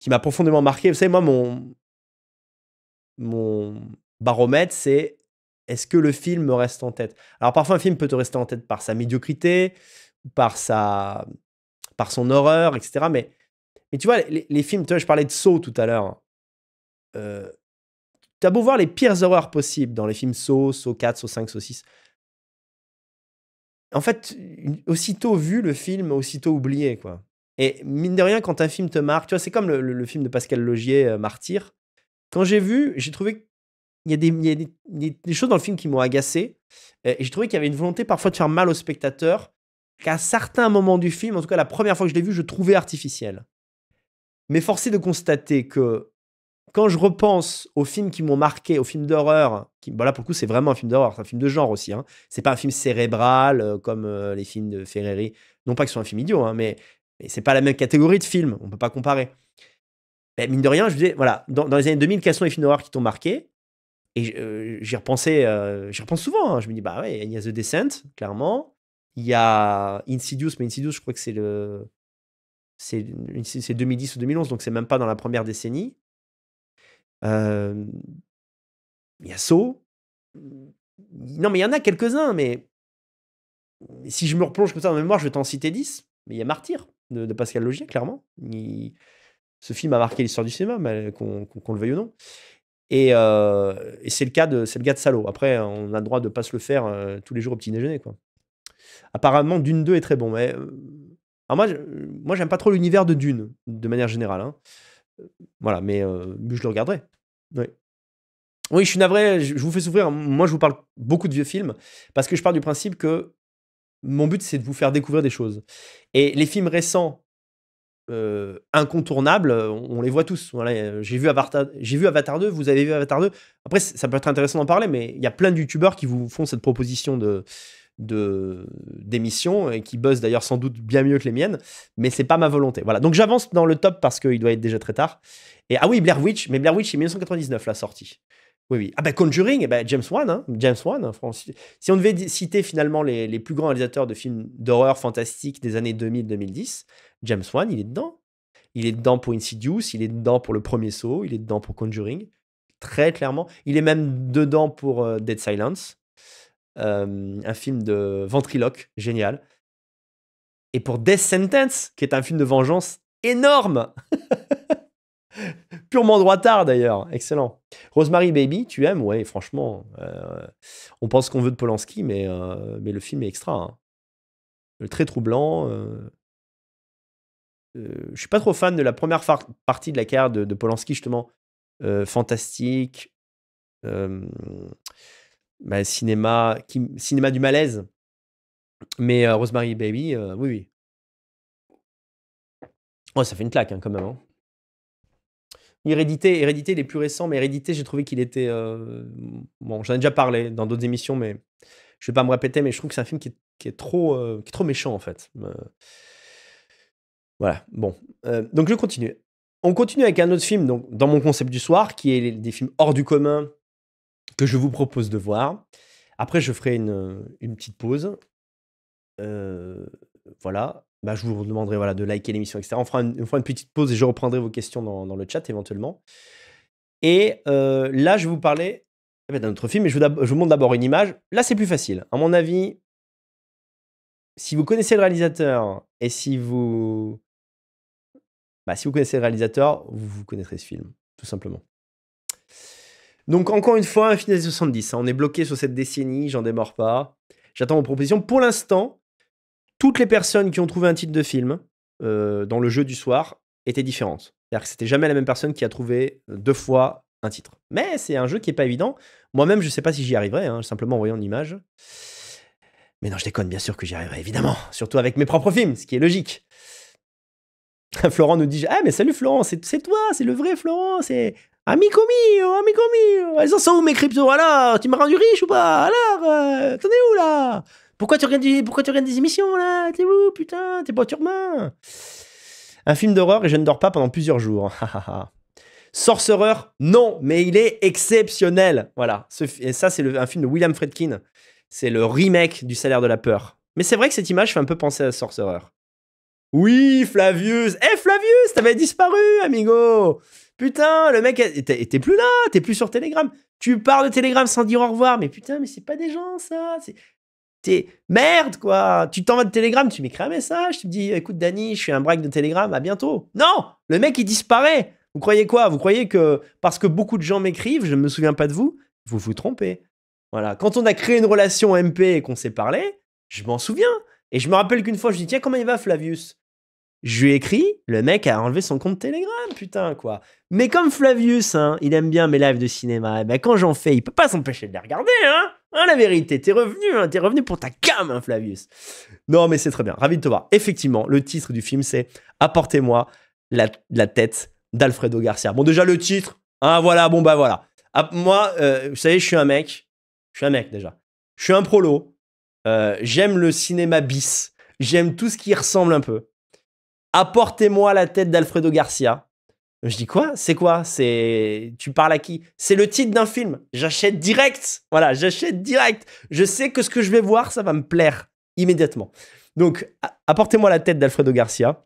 qui m'a profondément marqué. Vous savez, moi, mon mon baromètre, c'est est-ce que le film me reste en tête Alors parfois, un film peut te rester en tête par sa médiocrité, par sa par son horreur, etc. Mais, mais tu vois, les, films, tu vois, je parlais de saut tout à l'heure. as euh, T'as beau voir les pires horreurs possibles dans les films Saw, Saw 4, Saw 5, Saw 6. En fait, aussitôt vu le film, aussitôt oublié, quoi. Et mine de rien, quand un film te marque, tu vois, c'est comme le, film de Pascal Logier, euh, Martyr. Quand j'ai vu, j'ai trouvé qu'il y a, des, il y a des, choses dans le film qui m'ont agacé. et j'ai trouvé qu'il y avait une volonté parfois de faire mal au spectateur qu'à certains moments du film, en tout cas la première fois que je l'ai vu, je trouvais artificiel. Mais force est de constater que quand je repense aux films qui m'ont marqué, aux films d'horreur, qui, bon bah là pour le coup c'est vraiment un film d'horreur, c'est un film de genre aussi, hein. c'est pas un film cérébral euh, comme euh, les films de Ferreri, non pas que ce soit un film idiot, hein, mais, c'est pas la même catégorie de film, on peut pas comparer. Mais mine de rien, je disais, voilà, dans, les années 2000, quels sont les films d'horreur qui t'ont marqué Et euh, j'y repensais, j'y repense souvent, hein. je me dis, bah ouais, il y a The Descent, clairement, il y a Insidious, mais Insidious, je crois que c'est le. C'est 2010 ou 2011, donc c'est même pas dans la première décennie. Il y a Saw. Non, mais il y en a quelques-uns, mais si je me replonge comme ça en mémoire, je vais t'en citer 10. Mais il y a Martyr de, Pascal Logier, clairement. Ce film a marqué l'histoire du cinéma, qu'on le veuille ou non. Euh, et, c'est le cas de c'est le gars de Salo. Après, on a le droit de pas se le faire euh, tous les jours au petit déjeuner, quoi. Apparemment, Dune 2 est très bon. Mais euh, moi, moi j'aime pas trop l'univers de Dune, de manière générale. Hein. Voilà, euh, mais je le regarderai. Oui. je suis navré, je vous fais souffrir. Moi, je vous parle beaucoup de vieux films, parce que je pars du principe que mon but, c'est de vous faire découvrir des choses. Et les films récents, euh, incontournables, on, les voit tous. Voilà, j'ai vu, Avatar, J'ai vu Avatar 2, vous avez vu Avatar 2. Après, ça peut être intéressant d'en parler, mais il y a plein de youtubeurs qui vous font cette proposition de, de d'émissions et qui buzz d'ailleurs sans doute bien mieux que les miennes, mais c'est pas ma volonté. Voilà. Donc j'avance dans le top parce qu'il doit être déjà très tard. Et ah oui, Blair Witch, mais Blair Witch c'est 1999 la sortie. Oui, oui. Ah ben Conjuring, et eh ben James Wan, hein. James Wan. Hein, si on devait citer finalement les, plus grands réalisateurs de films d'horreur fantastique des années 2000-2010, James Wan, il est dedans. Il est dedans pour Insidious, il est dedans pour Le Premier Saut, il est dedans pour Conjuring, très clairement. Il est même dedans pour euh, Dead Silence un film de ventriloque, génial. Et pour Death Sentence, qui est un film de vengeance énorme Purement droitard d'ailleurs, excellent. Rosemary Baby, tu aimes Ouais, franchement, euh, on pense qu'on veut de Polanski, mais, euh, mais le film est extra. Hein. Euh, très troublant. je suis pas trop fan de la première partie de la carrière de, de Polanski, justement. fantastique. Bah, cinéma, cinéma du malaise. Mais Rosemary Baby, oui, oui. Oh, ça fait une claque hein, quand même. Hein. Hérédité, Hérédité, il plus récents mais Hérédité, j'ai trouvé qu'il était. Bon, j'en ai déjà parlé dans d'autres émissions, mais je vais pas me répéter, mais je trouve que c'est un film qui est, qui est trop, qui est trop méchant en fait. Voilà, bon. donc je continue. On continue avec un autre film, donc, dans mon concept du soir, qui est des films hors du commun, que je vous propose de voir. Après, je ferai une, petite pause. Euh, voilà. Bah, je vous demanderai voilà, de liker l'émission, etc. On fera, une, une, petite pause et je reprendrai vos questions dans, le chat éventuellement. Et euh, là, je vais vous parler eh ben, d'un autre film, et je vous, je montre d'abord une image. Là, c'est plus facile. À mon avis, si vous connaissez le réalisateur et si vous. Bah, si vous connaissez le réalisateur, vous, vous connaîtrez ce film, tout simplement. Donc encore une fois, un des 70. On est bloqué sur cette décennie, j'en démords pas. J'attends vos propositions. Pour l'instant, toutes les personnes qui ont trouvé un titre de film euh, dans le jeu du soir étaient différentes. C'est-à-dire que c'était jamais la même personne qui a trouvé euh, deux fois un titre. Mais c'est un jeu qui n'est pas évident. Moi-même, je sais pas si j'y arriverai, hein, simplement en voyant l'image. Mais non, je déconne, bien sûr que j'y arriverai, évidemment. Surtout avec mes propres films, ce qui est logique. Florent nous dit Ah, mais salut Florent, c'est toi, c'est le vrai Florent, c'est Amico mio, oh, amico mio, elles en sont où oh, mes cryptos Alors, tu m'as rendu riche ou pas Alors, euh, t'en es où là Pourquoi tu regardes des, pourquoi tu des émissions là T'es où putain T'es pas Un film d'horreur et je ne dors pas pendant plusieurs jours. Sorcerer, non, mais il est exceptionnel. Voilà, ça c'est un film de William Friedkin. C'est le remake du Salaire de la peur. Mais c'est vrai que cette image fait un peu penser à Sorcerer. Oui, Flavius. Eh hey, Flavius, t'avais disparu, amigo. Putain, le mec, t'es plus là, t'es plus sur Telegram. Tu pars de Telegram sans dire au revoir, mais putain, mais c'est pas des gens, ça. T'es merde, quoi. Tu t'en vas de Telegram, tu m'écris un message, tu me dis, écoute, Danny, je suis un break de Telegram, à bientôt. Non, le mec, il disparaît. Vous croyez quoi Vous croyez que parce que beaucoup de gens m'écrivent, je ne me souviens pas de vous Vous vous trompez. Voilà. Quand on a créé une relation MP et qu'on s'est parlé, je m'en souviens. Et je me rappelle qu'une fois, je dis, tiens, comment il va, Flavius je lui ai écrit, le mec a enlevé son compte Telegram, putain, quoi. Mais comme Flavius, hein, il aime bien mes lives de cinéma, eh ben, quand j'en fais, il peut pas s'empêcher de les regarder, hein, hein la vérité, t'es revenu, hein, t'es revenu pour ta cam, Flavius. Non, mais c'est très bien, ravi de te voir. Effectivement, le titre du film, c'est Apportez-moi la, tête d'Alfredo Garcia. Bon, déjà, le titre, hein, voilà, bon, bah voilà. Ah, moi, euh, vous savez, je suis un mec, je suis un mec déjà. Je suis un prolo, euh, j'aime le cinéma bis, j'aime tout ce qui ressemble un peu. Apportez-moi la tête d'Alfredo Garcia. Je dis quoi C'est quoi C'est tu parles à qui C'est le titre d'un film. J'achète direct. Voilà, j'achète direct. Je sais que ce que je vais voir, ça va me plaire immédiatement. Donc, apportez-moi la tête d'Alfredo Garcia.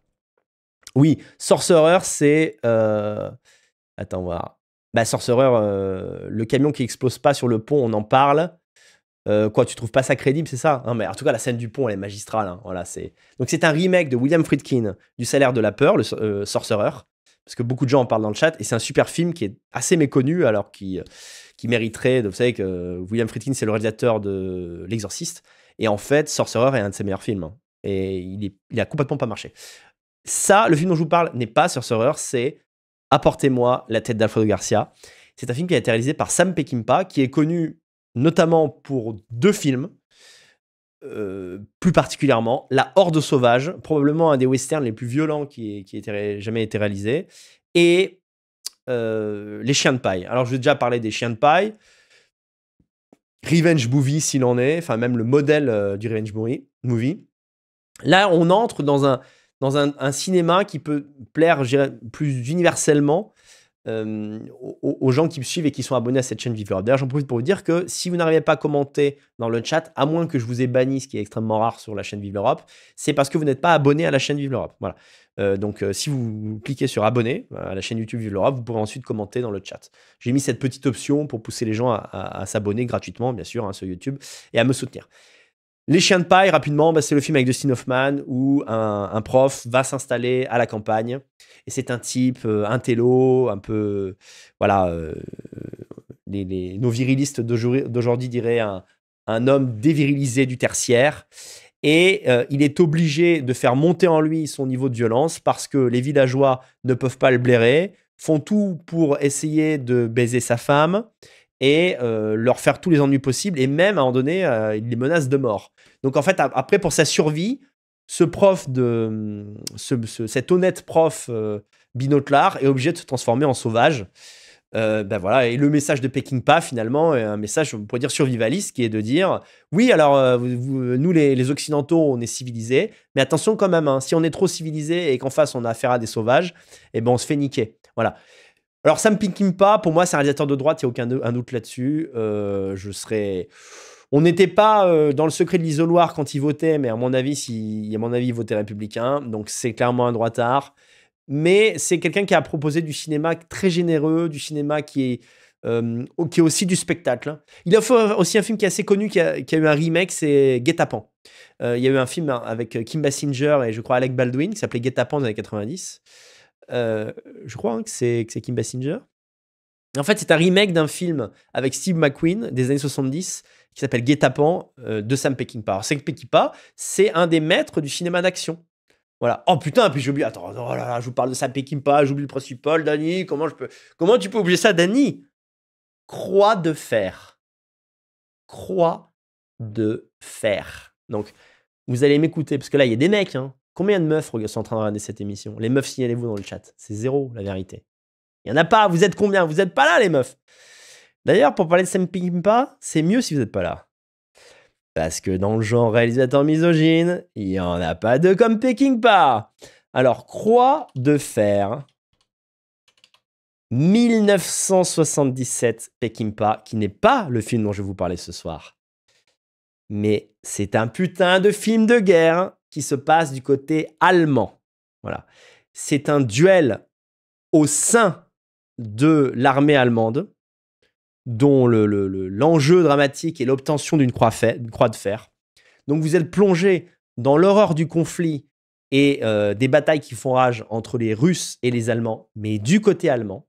Oui, Sorcerer, c'est euh... attends voir. Bah, Sorcerer, euh, le camion qui explose pas sur le pont, on en parle. Euh, quoi, tu trouves pas ça crédible, c'est ça hein, Mais en tout cas, la scène du pont, elle est magistrale. Hein, voilà, c'est donc c'est un remake de William Friedkin du Salaire de la peur, le euh, Sorcerer, parce que beaucoup de gens en parlent dans le chat et c'est un super film qui est assez méconnu alors qui euh, qui mériterait. Vous savez que William Friedkin, c'est le réalisateur de L'Exorciste et en fait, Sorcerer est un de ses meilleurs films hein, et il, est, il a complètement pas marché. Ça, le film dont je vous parle n'est pas Sorcerer, c'est Apportez-moi la tête d'Alfredo Garcia. C'est un film qui a été réalisé par Sam Peckinpah, qui est connu notamment pour deux films. Euh, plus particulièrement, La Horde Sauvage, probablement un des westerns les plus violents qui, ait jamais été réalisé, et euh, Les Chiens de Paille. Alors, je vais déjà parler des Chiens de Paille, Revenge Movie s'il en est, enfin même le modèle euh, du Revenge Movie. Là, on entre dans un cinéma qui peut plaire plus universellement euh, aux, gens qui me suivent et qui sont abonnés à cette chaîne l'Europe D'ailleurs, j'en profite pour vous dire que si vous n'arrivez pas à commenter dans le chat, à moins que je vous ai banni, ce qui est extrêmement rare sur la chaîne Vive l'Europe, c'est parce que vous n'êtes pas abonné à la chaîne Vive l'Europe. Voilà. Euh, donc, euh, si vous cliquez sur abonner à la chaîne YouTube Vive l'Europe, vous pourrez ensuite commenter dans le chat. J'ai mis cette petite option pour pousser les gens à, s'abonner gratuitement, bien sûr, hein, sur YouTube et à me soutenir. Les chiens de paille, rapidement, bah, c'est le film avec Dustin Hoffman où un, prof va s'installer à la campagne. Et c'est un type, un euh, télo, un peu. Euh, voilà. Euh, nos virilistes d'aujourd'hui diraient un, un, homme dévirilisé du tertiaire. Et il est obligé de faire monter en lui son niveau de violence parce que les villageois ne peuvent pas le blairer, font tout pour essayer de baiser sa femme et euh, leur faire tous les ennuis possibles, et même à un moment donné, euh, les menaces de mort. Donc en fait, après, pour sa survie, ce prof de. Mm, ce, cet honnête prof euh, est obligé de se transformer en sauvage. Euh, ben voilà, et le message de Peking Pa finalement est un message, on pourrait dire, survivaliste, qui est de dire oui, alors nous les, Occidentaux, on est civilisés, mais attention quand même, hein, si on est trop civilisé et qu'en face on a affaire à des sauvages, et eh ben on se fait niquer. Voilà. Alors, Sam pas, pour moi, c'est un réalisateur de droite, il n'y a aucun un doute là-dessus. Euh, je serais. On n'était pas euh, dans le secret de l'isoloir quand il votait, mais à mon avis, si, à mon avis, il votait républicain. Donc, c'est clairement un droitard. Mais c'est quelqu'un qui a proposé du cinéma très généreux, du cinéma euh, qui est. aussi du spectacle. Il a fait aussi un film qui est assez connu, qui a, eu un remake, c'est guet il y a eu un film avec Kim Basinger et je crois Alec Baldwin qui s'appelait Guet-Apens dans les années 90. Euh, je crois hein, que c'est Kim Basinger. En fait, c'est un remake d'un film avec Steve McQueen des années 70 qui s'appelle guet euh, de Sam Peckinpah. Alors, Sam Peckinpah, c'est un des maîtres du cinéma d'action. Voilà. Oh putain, puis j'oublie. Attends, oh je vous parle de Sam Peckinpah, j'oublie le principal, Danny. Comment je peux Comment tu peux oublier ça, Danny Croix de fer. Croix de fer. Donc, vous allez m'écouter parce que là, il y a des mecs. Hein. Combien de meufs sont en train de regarder cette émission Les meufs, signalez-vous dans le chat. C'est zéro, la vérité. Il n'y en a pas. Vous êtes combien Vous n'êtes pas là, les meufs. D'ailleurs, pour parler de Sam Pimpa, c'est mieux si vous n'êtes pas là. Parce que dans le genre réalisateur misogyne, il n'y en a pas deux comme Pekingpa. Alors, Croix de faire 1977, Pekingpa, qui n'est pas le film dont je vais vous parler ce soir. Mais c'est un putain de film de guerre qui se passe du côté allemand. Voilà. C'est un duel au sein de l'armée allemande dont l'enjeu dramatique est l'obtention d'une croix, croix, de fer. Donc vous êtes plongé dans l'horreur du conflit et euh, des batailles qui font rage entre les Russes et les Allemands, mais du côté allemand.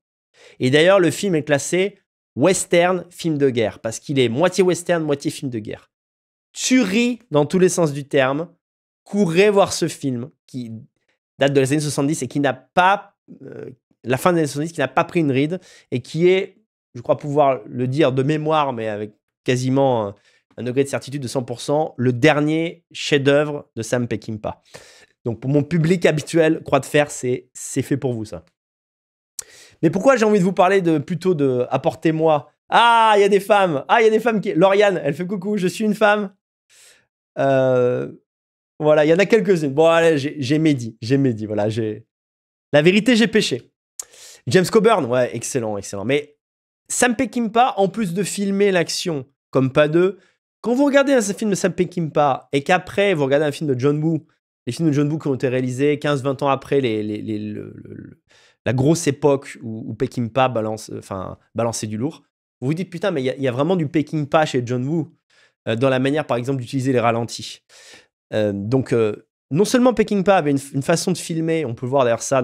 Et d'ailleurs, le film est classé western, film de guerre, parce qu'il est moitié western, moitié film de guerre. Tuerie, dans tous les sens du terme, courez voir ce film qui date de les années 70 et qui n'a pas, euh, la fin des années 70, qui n'a pas pris une ride et qui est, je crois pouvoir le dire de mémoire, mais avec quasiment un, degré de certitude de 100%, le dernier chef-d'œuvre de Sam Peckinpah. Donc pour mon public habituel, croix de fer, c'est fait pour vous ça. Mais pourquoi j'ai envie de vous parler de plutôt de apportez-moi. Ah, il y a des femmes. Ah, il y a des femmes qui. Lauriane, elle fait coucou. Je suis une femme. Euh, voilà, il y en a quelques-unes. Bon, allez, j'ai médit, j'ai médit. Voilà, j'ai. La vérité, j'ai péché. James Coburn, ouais, excellent, excellent. Mais Sam Peckinpah, en plus de filmer l'action comme pas deux, quand vous regardez un film de Sam Peckinpah et qu'après vous regardez un film de John Woo, les films de John Woo qui ont été réalisés 15-20 ans après la grosse époque où, Peckinpah balance, euh, enfin, balançait du lourd, vous vous dites putain, mais il y, a vraiment du Peckinpah chez John Woo euh, dans la manière par exemple d'utiliser les ralentis. Euh, donc, euh, non seulement Peking Pa avait une, façon de filmer, on peut voir d'ailleurs ça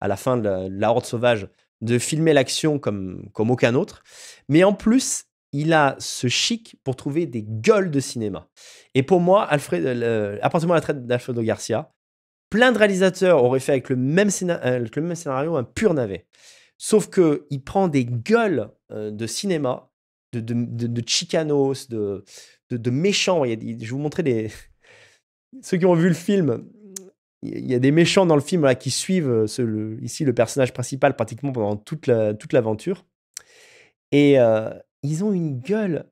à la fin de la, Horde Sauvage, de filmer l'action comme, comme aucun autre, mais en plus, il a ce chic pour trouver des gueules de cinéma. Et pour moi, Alfred, euh, Appartement la traite d'Alfredo Garcia, plein de réalisateurs auraient fait avec le même, euh, le même scénario un pur navet. Sauf que il prend des gueules de cinéma, de, chicanos, de, de, méchants. je vais vous montrer des, ceux qui ont vu le film, il y a des méchants dans le film là, qui suivent euh, ce, ici le personnage principal pratiquement pendant toute, toute l'aventure. Et euh, ils ont une gueule.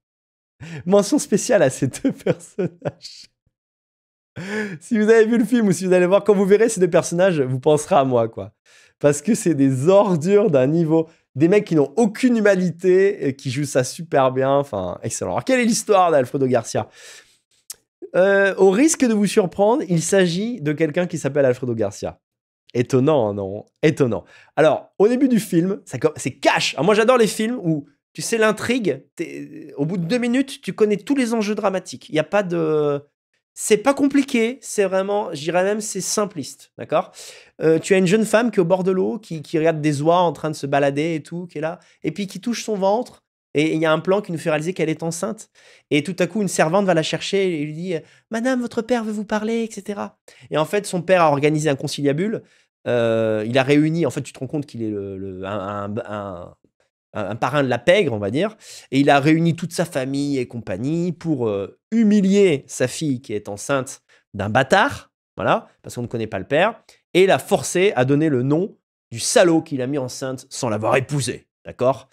Mention spéciale à ces deux personnages. si vous avez vu le film ou si vous allez voir, quand vous verrez ces deux personnages, vous penserez à moi, quoi. Parce que c'est des ordures d'un niveau. Des mecs qui n'ont aucune humanité, et qui jouent ça super bien. Enfin, excellent. Alors, quelle est l'histoire d'Alfredo Garcia euh, au risque de vous surprendre, il s'agit de quelqu'un qui s'appelle Alfredo Garcia. Étonnant, hein, non Étonnant. Alors, au début du film, c'est cash. moi, j'adore les films où, tu sais, l'intrigue, euh, au bout de deux minutes, tu connais tous les enjeux dramatiques. Il n'y a pas de... C'est pas compliqué, c'est vraiment, j'irais même, c'est simpliste, d'accord euh, Tu as une jeune femme qui est au bord de l'eau, qui, regarde des oies en train de se balader et tout, qui est là, et puis qui touche son ventre, et il y a un plan qui nous fait réaliser qu'elle est enceinte. Et tout à coup, une servante va la chercher et lui dit Madame, votre père veut vous parler, etc. Et en fait, son père a organisé un conciliabule. Euh, il a réuni, en fait, tu te rends compte qu'il est le, un, parrain de la pègre, on va dire. Et il a réuni toute sa famille et compagnie pour euh, humilier sa fille qui est enceinte d'un bâtard. Voilà, parce qu'on ne connaît pas le père. Et la forcer à donner le nom du salaud qu'il a mis enceinte sans l'avoir épousée. D'accord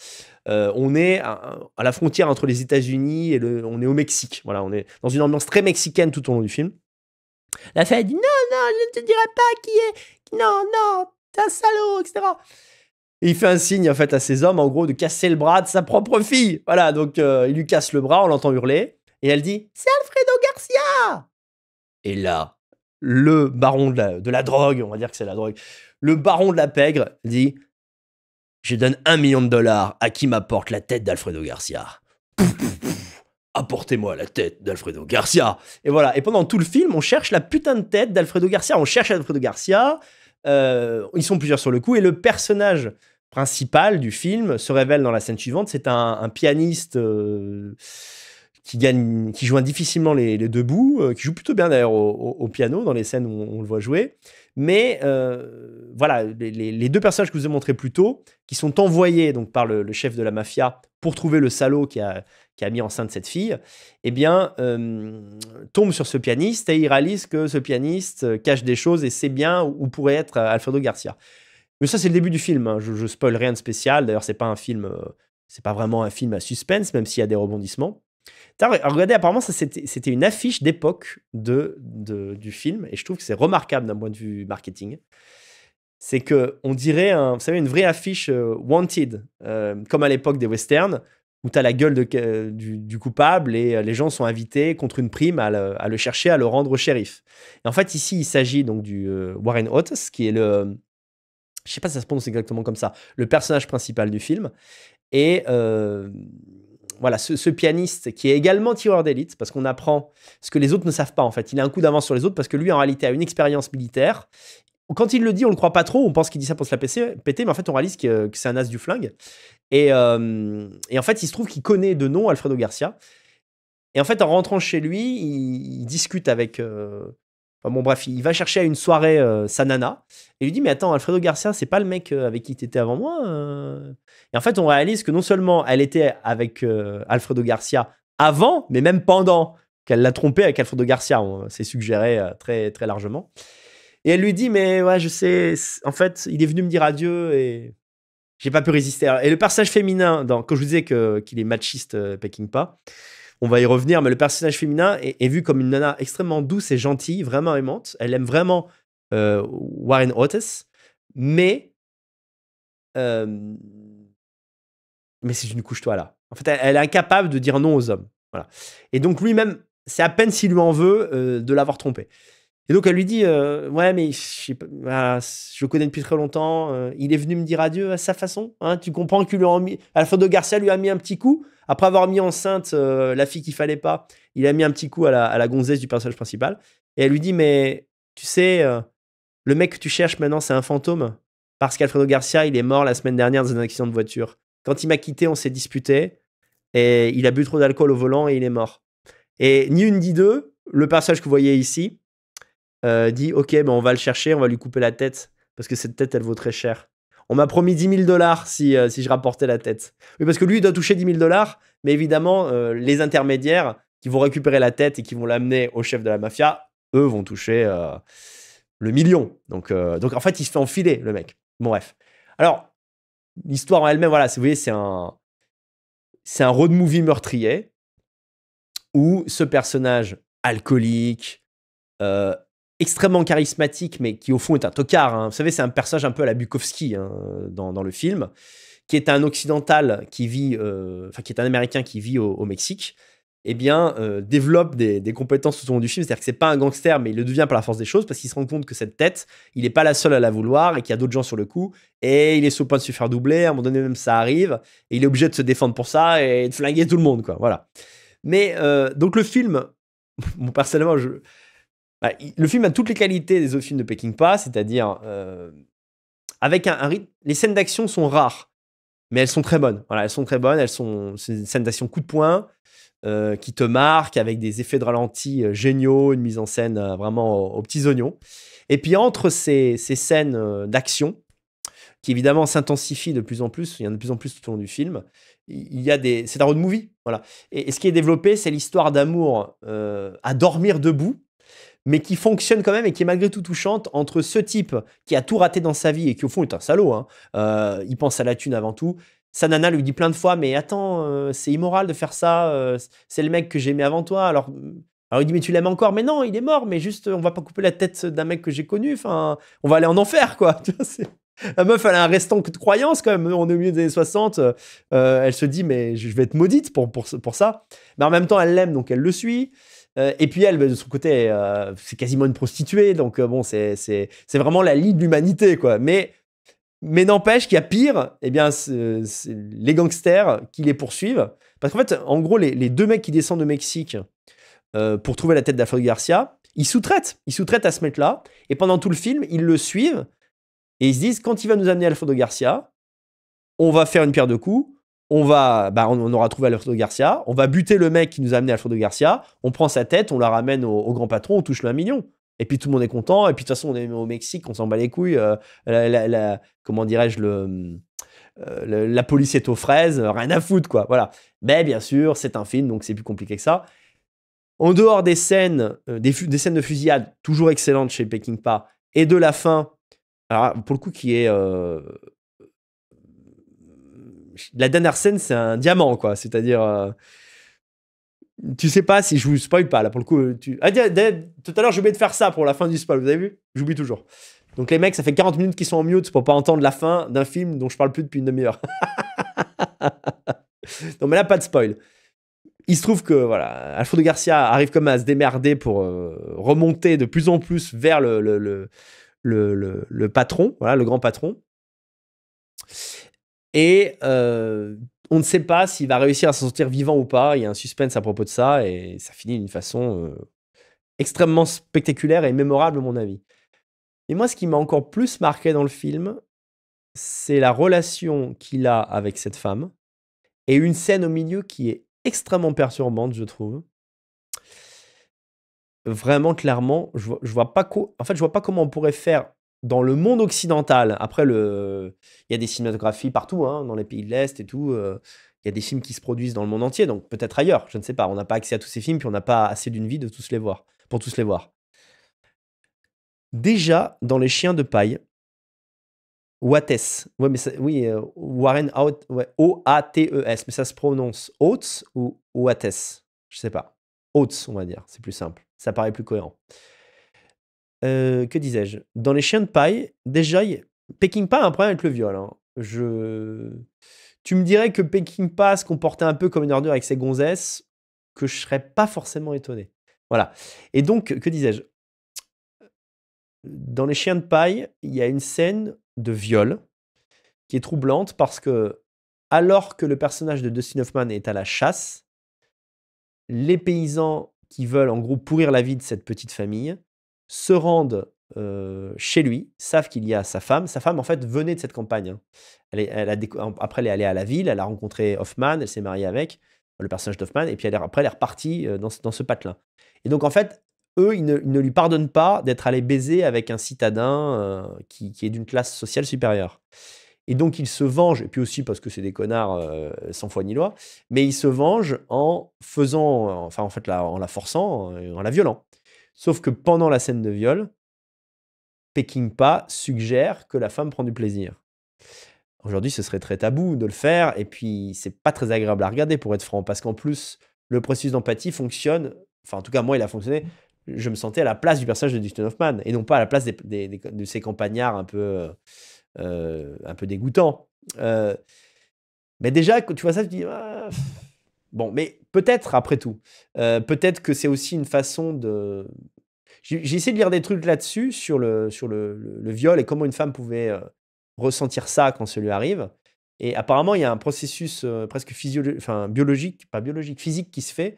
euh, on est à, la frontière entre les États-Unis et le, on est au Mexique. Voilà, on est dans une ambiance très mexicaine tout au long du film. La fête dit non, non, je ne te dirai pas qui est. Non, non, t'es un salaud, etc. Et il fait un signe en fait à ses hommes, en gros, de casser le bras de sa propre fille. Voilà, donc euh, il lui casse le bras, on l'entend hurler, et elle dit C'est Alfredo Garcia Et là, le baron de la drogue, on va dire que c'est la drogue, le baron de la pègre dit je donne un million de dollars à qui m'apporte la tête d'Alfredo Garcia. Apportez-moi la tête d'Alfredo Garcia. Et voilà. Et pendant tout le film, on cherche la putain de tête d'Alfredo Garcia. On cherche Alfredo Garcia. Euh, ils sont plusieurs sur le coup. Et le personnage principal du film se révèle dans la scène suivante. C'est un, pianiste euh, qui, gagne, qui joint difficilement les, deux bouts, euh, qui joue plutôt bien d'ailleurs au, piano dans les scènes où on le voit jouer. Mais euh, voilà, les, deux personnages que je vous ai montrés plus tôt, qui sont envoyés donc par le, chef de la mafia pour trouver le salaud qui a, mis enceinte cette fille, eh bien, euh, tombe sur ce pianiste et il réalise que ce pianiste euh, cache des choses et sait bien où pourrait être Alfredo Garcia. Mais ça, c'est le début du film. Hein. Je, je spoil rien de spécial. D'ailleurs, c'est pas un film, c'est pas vraiment un film à suspense, même s'il y a des rebondissements regardez, apparemment, c'était une affiche d'époque de, du film, et je trouve que c'est remarquable d'un point de vue marketing. C'est que on dirait, vous savez, une vraie affiche euh, wanted, euh, comme à l'époque des westerns, où tu as la gueule de, euh, du, coupable et les gens sont invités contre une prime à le, à le, chercher, à le rendre au shérif. Et en fait, ici, il s'agit donc du Warren Oates, qui est le. Je sais pas si ça se prononce exactement comme ça, le personnage principal du film. Et voilà, ce, pianiste qui est également tireur d'élite, parce qu'on apprend ce que les autres ne savent pas en fait. Il a un coup d'avance sur les autres parce que lui, en réalité, a une expérience militaire. Quand il le dit, on le croit pas trop, on pense qu'il dit ça pour se la péter, mais en fait, on réalise que, c'est un as du flingue. Euh, et, en fait, il se trouve qu'il connaît de nom Alfredo Garcia. Et en fait, en rentrant chez lui, il, discute avec, euh, mon bon, bref, il va chercher à une soirée euh, sa nana et lui dit Mais attends, Alfredo Garcia, c'est pas le mec euh, avec qui t'étais avant moi euh. Et en fait, on réalise que non seulement elle était avec Alfredo Garcia avant, mais même pendant qu'elle l'a trompé avec Alfredo Garcia. on s'est suggéré très, très largement. Et elle lui dit Mais ouais, je sais, en fait, il est venu me dire adieu et j'ai pas pu résister. Et le passage féminin, dans, quand je vous disais qu'il est machiste, Peking pas on va y revenir, mais le personnage féminin est, vu comme une nana extrêmement douce et gentille, vraiment aimante. Elle aime vraiment euh, Warren Otis, mais euh, mais c'est une couche-toi là. En fait, elle, est incapable de dire non aux hommes. Voilà. Et donc lui-même, c'est à peine s'il lui en veut euh, de l'avoir trompé. Et donc, elle lui dit euh, Ouais, mais je, le connais depuis très longtemps. Euh, il est venu me dire adieu à sa façon. Hein, tu comprends qu'Alfredo mis, Garcia lui a mis un petit coup. Après avoir mis enceinte euh, la fille qu'il fallait pas, il a mis un petit coup à la, à la, gonzesse du personnage principal. Et elle lui dit Mais tu sais, le mec que tu cherches maintenant, c'est un fantôme. Parce qu'Alfredo Garcia, il est mort la semaine dernière dans un accident de voiture. Quand il m'a quitté, on s'est disputé. Et il a bu trop d'alcool au volant et il est mort. Et ni une ni deux, le personnage que vous voyez ici, euh, dit Ok, ben, on va le chercher, on va lui couper la tête, parce que cette tête, elle vaut très cher. On m'a promis 10 000 dollars si, euh, si je rapportais la tête. Oui, parce que lui, il doit toucher 10 000 dollars, mais évidemment, euh, les intermédiaires qui vont récupérer la tête et qui vont l'amener au chef de la mafia, eux vont toucher le million. Donc, donc, en fait, il se fait enfiler, le mec. Bon, bref. Alors, l'histoire en elle-même, voilà, vous voyez, c'est un, c'est un road movie meurtrier où ce personnage alcoolique, extrêmement charismatique, mais qui au fond est un tocard. Hein. Vous savez, c'est un personnage un peu à la Bukowski hein, dans, le film, qui est un occidental qui vit, euh, enfin qui est un américain qui vit au, Mexique. et eh bien, euh, développe des, compétences tout au long du film. C'est-à-dire que c'est pas un gangster, mais il le devient par la force des choses parce qu'il se rend compte que cette tête, il n'est pas la seule à la vouloir et qu'il y a d'autres gens sur le coup. Et il est sous le point de se faire doubler. À un moment donné, même ça arrive. Et il est obligé de se défendre pour ça et de flinguer tout le monde, quoi. Voilà. Mais euh, donc le film, bon, personnellement, je, bah, le film a toutes les qualités des autres films de Peking Pass, c'est-à-dire euh, avec un, rythme. Les scènes d'action sont rares, mais elles sont très bonnes. Voilà, elles sont très bonnes. Elles sont c'est scènes d'action coup de poing euh, qui te marquent, avec des effets de ralenti euh, géniaux, une mise en scène vraiment aux, petits oignons. Et puis entre ces, scènes d'action, qui évidemment s'intensifient de plus en plus, il y en a de plus en plus tout au long du film. Il y a des, c'est un road movie, voilà. Et, ce qui est développé, c'est l'histoire d'amour à dormir debout mais qui fonctionne quand même et qui est malgré tout touchante entre ce type qui a tout raté dans sa vie et qui au fond est un salaud, hein. euh, il pense à la thune avant tout. Sa nana lui dit plein de fois, mais attends, euh, c'est immoral de faire ça, euh, c'est le mec que j'aimais avant toi, alors... Mm, alors il dit, mais tu l'aimes encore, mais non, il est mort, mais juste, on va pas couper la tête d'un mec que j'ai connu, enfin, on va aller en enfer, quoi. La meuf, elle a un restant de croyance quand même. On est au milieu des années 60. elle se dit, mais je vais être maudite pour, pour, pour ça. Mais en même temps, elle l'aime, donc elle le suit. Euh, et puis elle, bah, de son côté, euh, c'est quasiment une prostituée, donc euh, bon, c'est, c'est, vraiment la ligne de l'humanité, quoi. Mais, mais n'empêche qu'il y a pire, eh bien, les gangsters qui les poursuivent. Parce qu'en fait, en gros, les, deux mecs qui descendent de Mexique pour trouver la tête d'Alfred Garcia, ils sous-traitent. Ils sous-traitent à ce mec-là. Et pendant tout le film, ils le suivent. Et ils se disent, quand il va nous amener Alfredo Garcia, on va faire une pierre de coups on va, bah, on, aura trouvé Alfredo Garcia, on va buter le mec qui nous a amené Alfredo Garcia, on prend sa tête, on la ramène au, grand patron, on touche le 1 million. Et puis tout le monde est content. Et puis de toute façon, on est au Mexique, on s'en bat les couilles. Euh, la, comment dirais-je euh, le, la police est aux fraises, euh, rien à foutre, quoi. Voilà. Mais bien sûr, c'est un film, donc c'est plus compliqué que ça. En dehors des scènes, des, scènes de fusillade, toujours excellentes chez Peking Pa, et de la fin, pour le coup, qui est la dernière scène, c'est un diamant, quoi. C'est-à-dire, euh, tu sais pas si je vous spoil pas, là, pour le coup. Tu... Ah, tout à l'heure, j'ai oublié de faire ça pour la fin du spoil, vous avez vu J'oublie toujours. Donc, les mecs, ça fait 40 minutes qu'ils sont en mute pour pas entendre la fin d'un film dont je parle plus depuis une demi-heure. non, mais là, pas de spoil. Il se trouve que voilà, Alfredo Garcia arrive comme à se démerder pour euh, remonter de plus en plus vers le, le, le patron, voilà, le grand patron. Et euh, on ne sait pas s'il va réussir à s'en sortir vivant ou pas. Il y a un suspense à propos de ça et ça finit d'une façon euh, extrêmement spectaculaire et mémorable, à mon avis. Et moi, ce qui m'a encore plus marqué dans le film, c'est la relation qu'il a avec cette femme et une scène au milieu qui est extrêmement perturbante, je trouve. Vraiment, clairement, je vois, en fait, je vois pas comment on pourrait faire dans le monde occidental, après, le... il y a des cinématographies partout, hein, dans les pays de l'Est et tout. Euh, il y a des films qui se produisent dans le monde entier, donc peut-être ailleurs, je ne sais pas. On n'a pas accès à tous ces films, puis on n'a pas assez d'une vie de tous les voir, pour tous les voir. Déjà, dans Les Chiens de Paille, Oates. mais oui, euh, Warren Out, O-A-T-E-S, e mais ça se prononce Oates ou Oates je ne sais pas. Oates, on va dire, c'est plus simple, ça paraît plus cohérent. Euh, que disais-je Dans les chiens de paille, déjà, Pa a un problème avec le viol. Hein. Je... Tu me dirais que Pa se comportait un peu comme une ordure avec ses gonzesses, que je serais pas forcément étonné. Voilà. Et donc, que disais-je Dans les chiens de paille, il y a une scène de viol qui est troublante parce que, alors que le personnage de Dustin Hoffman est à la chasse, les paysans qui veulent en gros pourrir la vie de cette petite famille se rendent chez lui, savent qu'il y a sa femme. Sa femme, en fait, venait de cette campagne. Hein. Elle, après, elle est allée à la ville, elle a rencontré Hoffman, elle s'est mariée avec le personnage d'Hoffman, et puis elle est, après, elle est repartie dans ce, dans ce patelin. Et donc, en fait, eux, ils ne, lui pardonnent pas d'être allé baiser avec un citadin qui, est d'une classe sociale supérieure. Et donc, ils se vengent, et puis aussi parce que c'est des connards sans foi ni loi, mais ils se vengent en faisant, enfin, en fait, la, en la forçant, en la violant. Sauf que pendant la scène de viol, Peckinpah suggère que la femme prend du plaisir. Aujourd'hui, ce serait très tabou de le faire, et puis c'est pas très agréable à regarder pour être franc, parce qu'en plus, le processus d'empathie fonctionne, enfin en tout cas moi il a fonctionné, je me sentais à la place du personnage de Dustin Hoffman, et non pas à la place de ses campagnards un peu, euh, euh, un peu dégoûtants. Euh, mais déjà, quand tu vois ça, tu te dis... Ah, Bon, mais peut-être après tout. Euh, peut-être que c'est aussi une façon de. J'ai essayé de lire des trucs là-dessus, sur, le, sur le, viol et comment une femme pouvait euh, ressentir ça quand ça lui arrive. Et apparemment, il y a un processus euh, presque physiologique, enfin biologique, pas biologique, physique qui se fait,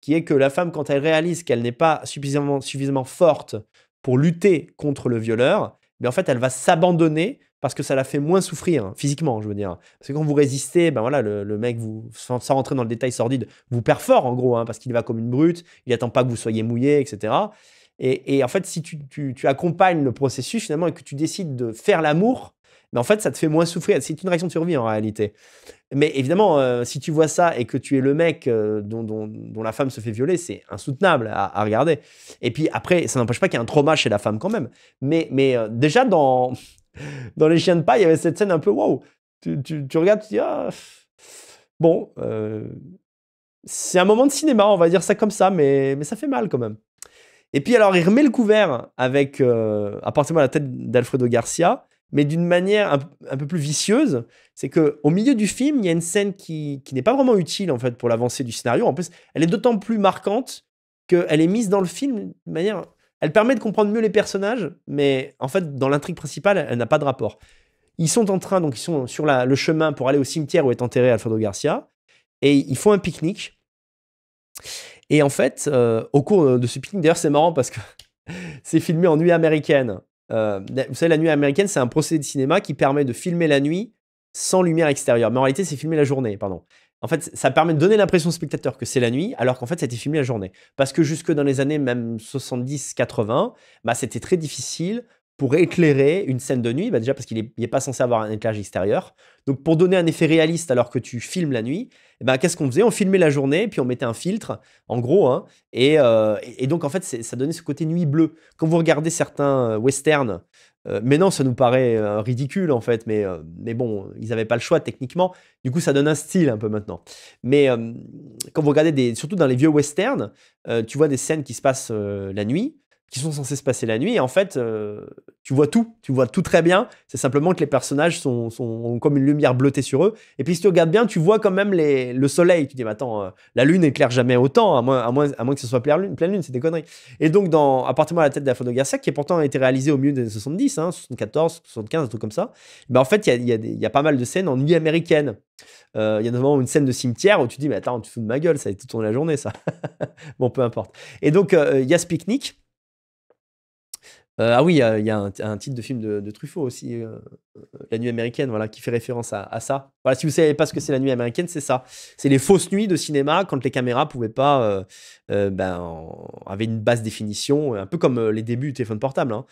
qui est que la femme, quand elle réalise qu'elle n'est pas suffisamment, suffisamment forte pour lutter contre le violeur, mais en fait, elle va s'abandonner parce que ça la fait moins souffrir hein, physiquement, je veux dire. Parce que quand vous résistez, ben voilà, le, mec, vous, sans, sans, rentrer dans le détail sordide, vous perfore en gros, hein, parce qu'il va comme une brute, il n'attend pas que vous soyez mouillé, etc. Et, en fait, si tu, accompagnes le processus finalement et que tu décides de faire l'amour, mais ben en fait, ça te fait moins souffrir. C'est une réaction de survie en réalité. Mais évidemment, euh, si tu vois ça et que tu es le mec euh, dont, la femme se fait violer, c'est insoutenable à, regarder. Et puis après, ça n'empêche pas qu'il y a un trauma chez la femme quand même. Mais, mais euh, déjà, dans, dans les chiens de paille, il y avait cette scène un peu wow. Tu, tu, tu regardes, tu dis ah bon, euh, c'est un moment de cinéma, on va dire ça comme ça, mais, mais ça fait mal quand même. Et puis alors il remet le couvert avec euh, appartement la tête d'Alfredo Garcia, mais d'une manière un, peu plus vicieuse. C'est que au milieu du film, il y a une scène qui, qui n'est pas vraiment utile en fait pour l'avancée du scénario. En plus, elle est d'autant plus marquante qu'elle est mise dans le film de manière elle permet de comprendre mieux les personnages, mais en fait, dans l'intrigue principale, elle n'a pas de rapport. Ils sont en train, donc ils sont sur le chemin pour aller au cimetière où est enterré Alfredo Garcia, et ils font un pique-nique. Et en fait, euh, au cours euh, de ce pique-nique, d'ailleurs, c'est marrant parce que c'est filmé en nuit américaine. Euh, vous savez, la nuit américaine, c'est un procédé de cinéma qui permet de filmer la nuit sans lumière extérieure. Mais en réalité, c'est filmé la journée, pardon. En fait, ça permet de donner l'impression au spectateur que c'est la nuit, alors qu'en fait, ça a été filmé la journée. Parce que jusque dans les années même 70-80, bah, c'était très difficile pour éclairer une scène de nuit, bah, déjà parce qu'il n'est pas censé avoir un éclairage extérieur. Donc pour donner un effet réaliste alors que tu filmes la nuit, eh ben qu'est-ce qu'on faisait On filmait la journée, puis on mettait un filtre, en gros. Hein, et, euh, et, donc en fait, ça donnait ce côté nuit bleue. Quand vous regardez certains euh, westerns euh, mais non, ça nous paraît euh, ridicule en fait, mais, euh, bon, ils n'avaient pas le choix techniquement. Du coup, ça donne un style un peu maintenant. Mais quand vous regardez, des, surtout dans les vieux westerns, tu vois des scènes qui se passent la nuit, qui sont censés se passer la nuit. Et en fait, euh, tu vois tout, tu vois tout très bien. C'est simplement que les personnages sont, sont, comme une lumière bleutée sur eux. Et puis si tu regardes bien, tu vois quand même le soleil. Tu dis, mais attends, euh, la lune n'éclaire jamais autant, à moins, à, moins, à moins, que ce soit pleine lune, pleine lune c'est des conneries. Et donc, dans Appartement à la tête de la de qui est pourtant a été réalisé au milieu des années 70, hein, 74, 75, un truc comme ça, ben en fait, il y a, y a, pas mal de scènes en nuit américaine. Euh, il y a notamment une scène de cimetière où tu dis, mais attends, tu fous de ma gueule, ça a été tourné la journée, ça. bon, peu importe. Et donc, il y a ce pique-nique. Euh, ah oui, il y, a, un, titre de film de, Truffaut aussi, euh, La Nuit américaine, voilà, qui fait référence à, ça. Voilà, si vous ne savez pas ce que c'est la Nuit américaine, c'est ça. C'est les fausses nuits de cinéma quand les caméras pouvaient pas, euh, euh ben, avaient une basse définition, un peu comme les débuts du téléphone portable. Hein.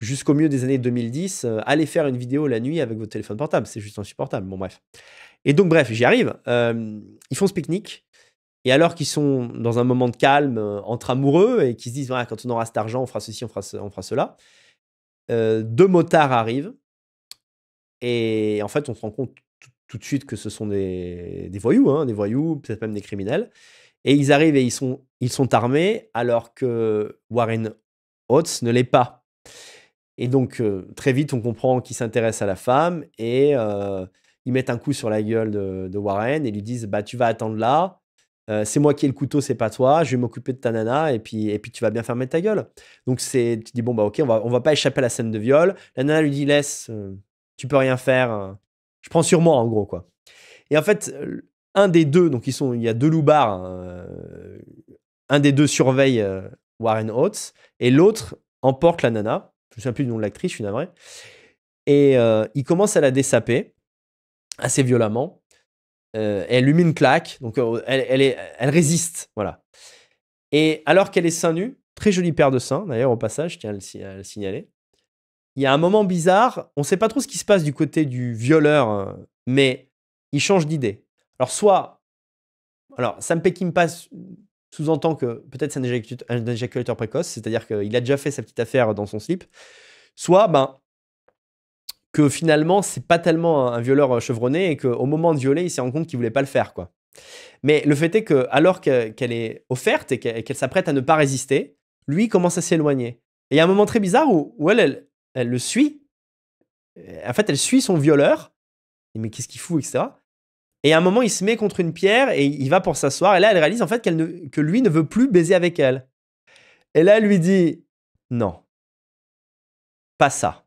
Jusqu'au milieu des années 2010, allez faire une vidéo la nuit avec votre téléphone portable, c'est juste insupportable. Bon bref. Et donc bref, j'y arrive. ils font ce pique-nique et alors qu'ils sont dans un moment de calme euh, entre amoureux et qu'ils se disent voilà, quand on aura cet argent, on fera ceci, on fera, cela, euh, deux motards arrivent. Et en fait, on se rend compte tout de suite que ce sont des, voyous, hein, des voyous, peut-être même des criminels. Et ils arrivent et ils sont, ils sont armés alors que Warren Oates ne l'est pas. Et donc, euh, très vite, on comprend qu'ils s'intéressent à la femme et ils mettent un coup sur la gueule de, de, Warren et lui disent bah, Tu vas attendre là, euh, c'est moi qui ai le couteau, c'est pas toi, je vais m'occuper de ta nana et puis, et puis tu vas bien fermer ta gueule. Donc c'est, tu dis, bon, bah ok, on va, va pas échapper à la scène de viol. La nana lui dit, laisse, euh, tu peux rien faire, hein. je prends sur moi en gros, quoi. Et en fait, euh, un des deux, donc ils sont, il y a deux loupards, hein, un des deux surveille Warren Oates et l'autre emporte la nana. Je ne sais plus du nom de l'actrice, je suis navré. Et il commence à la dessaper assez violemment. Euh, elle lui met une claque, donc euh, elle, est, elle résiste, voilà. Et alors qu'elle est seins nu, très jolie paire de seins, d'ailleurs au passage, je tiens à le, signaler, il y a un moment bizarre, on ne sait pas trop ce qui se passe du côté du violeur, euh, mais il change d'idée. Alors soit, alors Sam passe sous-entend que peut-être c'est un, éjaculateur précoce, c'est-à-dire qu'il a déjà fait sa petite affaire dans son slip, soit ben que finalement, c'est pas tellement un violeur euh, chevronné et qu'au moment de violer, il s'est rendu compte qu'il voulait pas le faire, quoi. Mais le fait est que, alors qu'elle est offerte et qu'elle s'apprête à ne pas résister, lui commence à s'éloigner. Et il y a un moment très bizarre où, elle, le suit. En fait, elle suit son violeur. Mais qu'est-ce qu'il fout, etc. Et à un moment, il se met contre une pierre et il va pour s'asseoir. Et là, elle réalise en fait que lui ne veut plus baiser avec elle. Et là, elle lui dit Non, pas ça,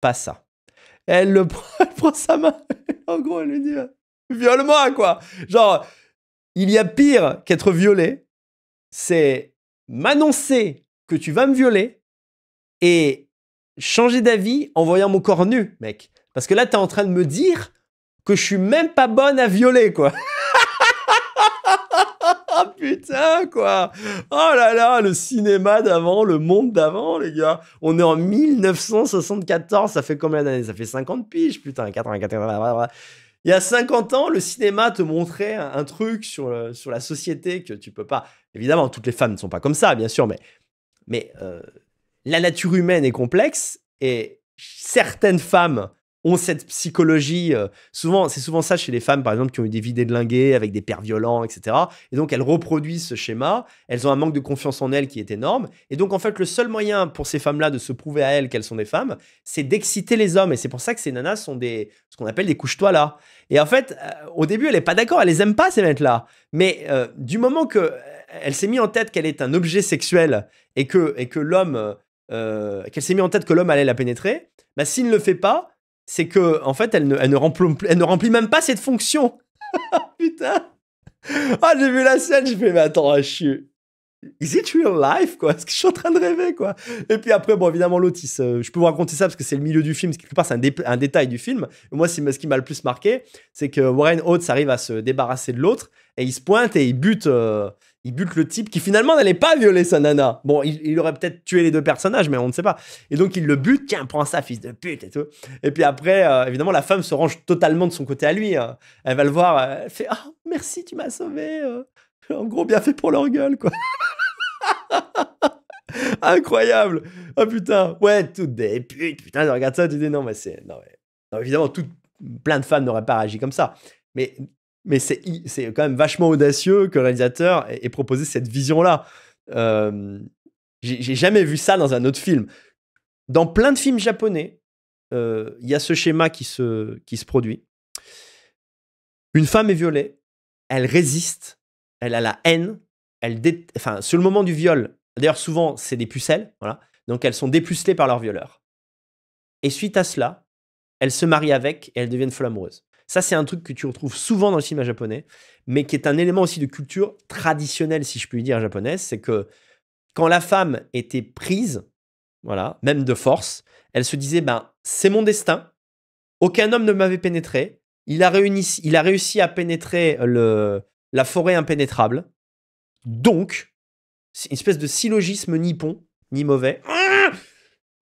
pas ça. Elle le prend, prend sa main. en gros, elle lui dit euh, Viole-moi, quoi. Genre, il y a pire qu'être violé. C'est m'annoncer que tu vas me violer et changer d'avis en voyant mon corps nu, mec. Parce que là, t'es en train de me dire que je suis même pas bonne à violer, quoi. Ah putain, quoi Oh là là, le cinéma d'avant, le monde d'avant, les gars. On est en 1974, ça fait combien d'années Ça fait 50 piges, putain, Il y a 50 ans, le cinéma te montrait un, truc sur, sur la société que tu peux pas. Évidemment, toutes les femmes ne sont pas comme ça, bien sûr, mais, mais euh, la nature humaine est complexe et certaines femmes ont cette psychologie. Euh, souvent, c'est souvent ça chez les femmes, par exemple, qui ont eu des vies déglinguées avec des pères violents, etc. Et donc, elles reproduisent ce schéma. Elles ont un manque de confiance en elles qui est énorme. Et donc, en fait, le seul moyen pour ces femmes-là de se prouver à elles qu'elles sont des femmes, c'est d'exciter les hommes. Et c'est pour ça que ces nanas sont des, ce qu'on appelle des couche-toi là. Et en fait, euh, au début, elle n'est pas d'accord. Elle les aime pas, ces mecs-là. Mais euh, du moment que elle s'est mis en tête qu'elle est un objet sexuel et que, et que l'homme, qu'elle s'est mis en tête que l'homme allait la pénétrer, bah, s'il ne le fait pas, c'est que en fait, elle ne, elle ne, remplit, elle ne remplit même pas cette fonction. Putain. Ah, j'ai vu la scène, je vais mais attends, ah, je suis. Is it real life, quoi Est-ce que je suis en train de rêver, quoi Et puis après, bon, évidemment, l'autre, euh, je peux vous raconter ça parce que c'est le milieu du film, ce qui, part, c'est un, détail du film. Moi, ce qui m'a le plus marqué, c'est que Warren Oates arrive à se débarrasser de l'autre et il se pointe et il bute. Euh, il bute le type qui finalement n'allait pas violer sa nana. Bon, il, aurait peut-être tué les deux personnages, mais on ne sait pas. Et donc il le bute, tiens, prends ça, fils de pute et tout. Et puis après, euh, évidemment, la femme se range totalement de son côté à lui. Hein. Elle va le voir, euh, elle fait oh, merci, tu m'as sauvé. Euh. En gros, bien fait pour leur gueule, quoi. Incroyable. Ah putain, ouais, toutes des putes. Putain, tu ça, tu dis non, mais c'est. Non, mais... évidemment, toutes plein de femmes n'auraient pas réagi comme ça. Mais mais c'est quand même vachement audacieux que le réalisateur ait, proposé cette vision-là. Euh, j'ai jamais vu ça dans un autre film. Dans plein de films japonais, euh, il y a ce schéma qui se, qui se produit. Une femme est violée, elle résiste, elle a la haine, elle enfin, sur le moment du viol, d'ailleurs souvent c'est des pucelles, voilà, donc elles sont dépucelées par leur violeur. Et suite à cela, elle se marie avec et elle devient folle amoureuse. Ça, c'est un truc que tu retrouves souvent dans le cinéma japonais, mais qui est un élément aussi de culture traditionnelle, si je puis dire, japonaise. C'est que quand la femme était prise, voilà, même de force, elle se disait ben, c'est mon destin, aucun homme ne m'avait pénétré, il a, réuni, il a réussi à pénétrer le, la forêt impénétrable, donc, c'est une espèce de syllogisme ni nippon, ni mauvais. Ah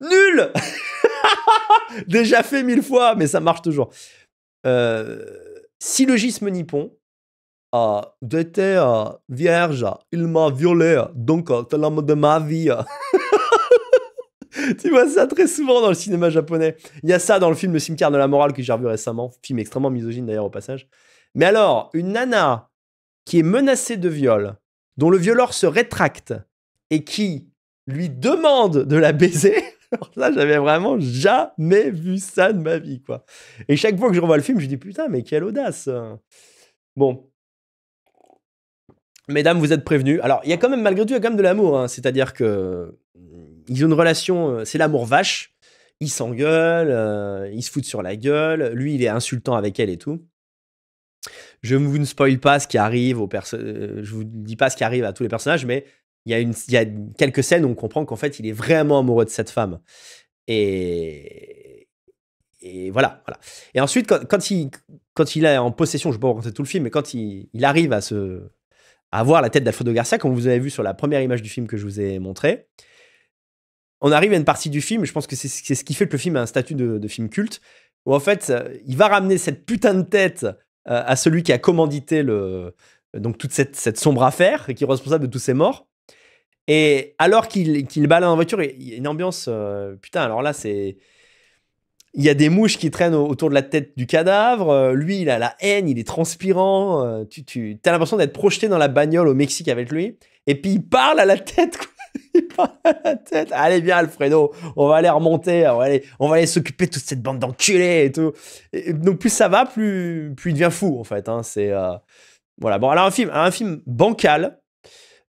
Nul Déjà fait mille fois, mais ça marche toujours. Euh, syllogisme nippon, a ah, j'étais euh, vierge, il m'a violé, donc euh, de ma vie. tu vois ça très souvent dans le cinéma japonais. Il y a ça dans le film Le cimetière de la morale que j'ai revu récemment, film extrêmement misogyne d'ailleurs au passage. Mais alors, une nana qui est menacée de viol, dont le violeur se rétracte et qui lui demande de la baiser, alors là, j'avais vraiment jamais vu ça de ma vie, quoi. Et chaque fois que je revois le film, je dis putain, mais quelle audace Bon. Mesdames, vous êtes prévenues. Alors, il y a quand même, malgré tout, il y a quand même de l'amour. Hein. C'est-à-dire que ils ont une relation, euh, c'est l'amour vache. Ils s'engueulent, euh, ils se foutent sur la gueule. Lui, il est insultant avec elle et tout. Je vous ne spoil pas ce qui arrive aux personnes. Euh, je vous dis pas ce qui arrive à tous les personnages, mais il y, a quelques scènes où on comprend qu'en fait, il est vraiment amoureux de cette femme. Et, et voilà, Et ensuite, quand, il, quand il est en possession, je ne vais pas raconter tout le film, mais quand il, arrive à, se, avoir la tête d'Alfredo Garcia, comme vous avez vu sur la première image du film que je vous ai montré, on arrive à une partie du film, je pense que c'est ce qui fait que le film a un statut de, film culte, où en fait, il va ramener cette putain de tête euh, à celui qui a commandité le, donc toute cette, cette sombre affaire et qui est responsable de tous ces morts. Et alors qu'il qu balade en voiture, il y a une ambiance. Euh, putain, alors là, c'est. Il y a des mouches qui traînent autour de la tête du cadavre. Euh, lui, il a la haine, il est transpirant. Euh, tu, as l'impression d'être projeté dans la bagnole au Mexique avec lui. Et puis, il parle à la tête, Il parle à la tête. Allez, bien Alfredo, on va aller remonter. On va aller, aller s'occuper de toute cette bande d'enculés et tout. donc, plus ça va, plus, plus il devient fou, en fait. Hein. C'est. Voilà. Bon, alors, un film, un film bancal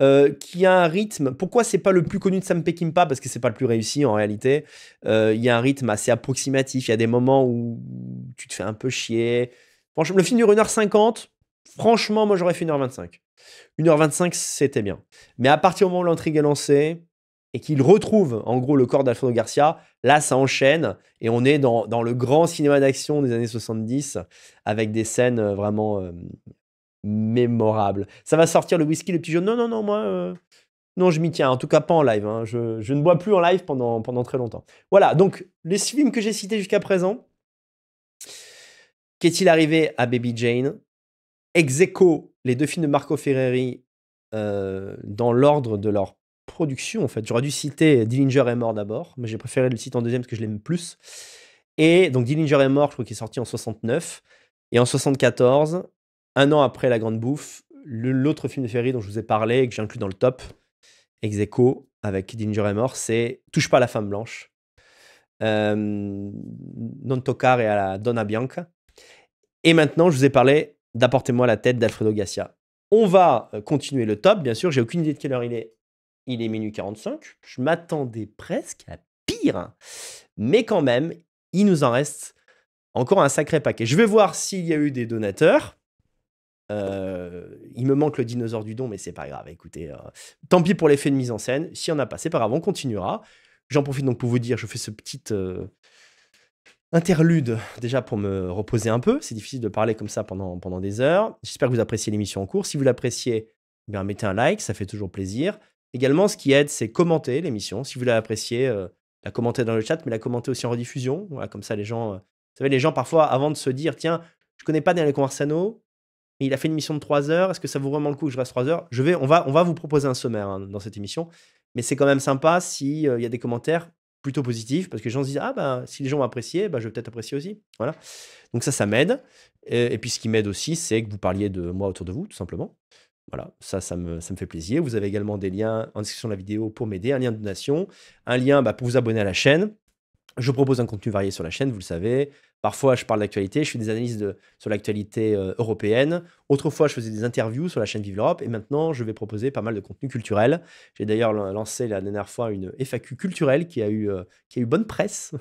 euh, qui a un rythme. Pourquoi c'est pas le plus connu de Sam Peckinpah Parce que c'est pas le plus réussi en réalité. Euh, il y a un rythme assez approximatif. Il y a des moments où tu te fais un peu chier. Franchement, le film dure 1h50. Franchement, moi j'aurais fait 1h25. 1h25, c'était bien. Mais à partir du moment où l'intrigue est lancée et qu'il retrouve en gros le corps d'Alfonso Garcia, là ça enchaîne et on est dans, le grand cinéma d'action des années 70 avec des scènes euh, vraiment mémorable. Ça va sortir le whisky, le petit jeu. Non, non, non, moi, euh, non, je m'y tiens. En tout cas, pas en live. Hein. Je, ne bois plus en live pendant, pendant très longtemps. Voilà, donc les films que j'ai cités jusqu'à présent. Qu'est-il arrivé à Baby Jane Execo, les deux films de Marco Ferreri, euh, dans l'ordre de leur production, en fait. J'aurais dû citer Dillinger est mort d'abord, mais j'ai préféré le citer en deuxième parce que je l'aime plus. Et donc Dillinger est mort, je crois qu'il est sorti en 69. Et en 74, un an après La Grande Bouffe, l'autre film de Ferry dont je vous ai parlé et que j'ai dans le top, ex avec Dinger et Mort, c'est Touche pas la femme blanche. Euh, non toccare et à la Donna Bianca. Et maintenant, je vous ai parlé d'Apportez-moi la tête d'Alfredo Gassia. On va euh, continuer le top, bien sûr. J'ai aucune idée de quelle heure il est. Il est minuit 45. Je m'attendais presque à pire. Mais quand même, il nous en reste encore un sacré paquet. Je vais voir s'il y a eu des donateurs. Euh, il me manque le dinosaure du don, mais c'est pas grave. Écoutez, euh, tant pis pour l'effet de mise en scène. Si on a c'est pas grave on continuera. J'en profite donc pour vous dire, je fais ce petit euh, interlude déjà pour me reposer un peu. C'est difficile de parler comme ça pendant, pendant des heures. J'espère que vous appréciez l'émission en cours. Si vous l'appréciez, eh bien mettez un like, ça fait toujours plaisir. Également, ce qui aide, c'est commenter l'émission. Si vous l'appréciez, la commenter dans le chat, mais la commenter aussi en rediffusion. Voilà, comme ça, les gens, vous savez, les gens parfois, avant de se dire, tiens, je connais pas Daniel Conversano, il a fait une mission de 3 heures, est-ce que ça vaut vraiment le coup que je reste 3 heures je vais, on, va, on va vous proposer un sommaire hein, dans cette émission, mais c'est quand même sympa s'il euh, y a des commentaires plutôt positifs, parce que les gens se disent, ah ben si les gens ont apprécié, ben, je vais peut-être apprécier aussi. Voilà. Donc ça, ça m'aide. Et, puis ce qui m'aide aussi, c'est que vous parliez de moi autour de vous, tout simplement. Voilà, ça, ça me, ça me fait plaisir. Vous avez également des liens en description de la vidéo pour m'aider, un lien de donation, un lien bah, pour vous abonner à la chaîne. Je propose un contenu varié sur la chaîne, vous le savez, Parfois, je parle d'actualité, je fais des analyses sur l'actualité euh, européenne. Autrefois, je faisais des interviews sur la chaîne Vive l'Europe. Et maintenant, je vais proposer pas mal de contenu culturel. J'ai d'ailleurs lancé la dernière fois une FAQ culturelle qui a eu, euh, qui a eu bonne presse.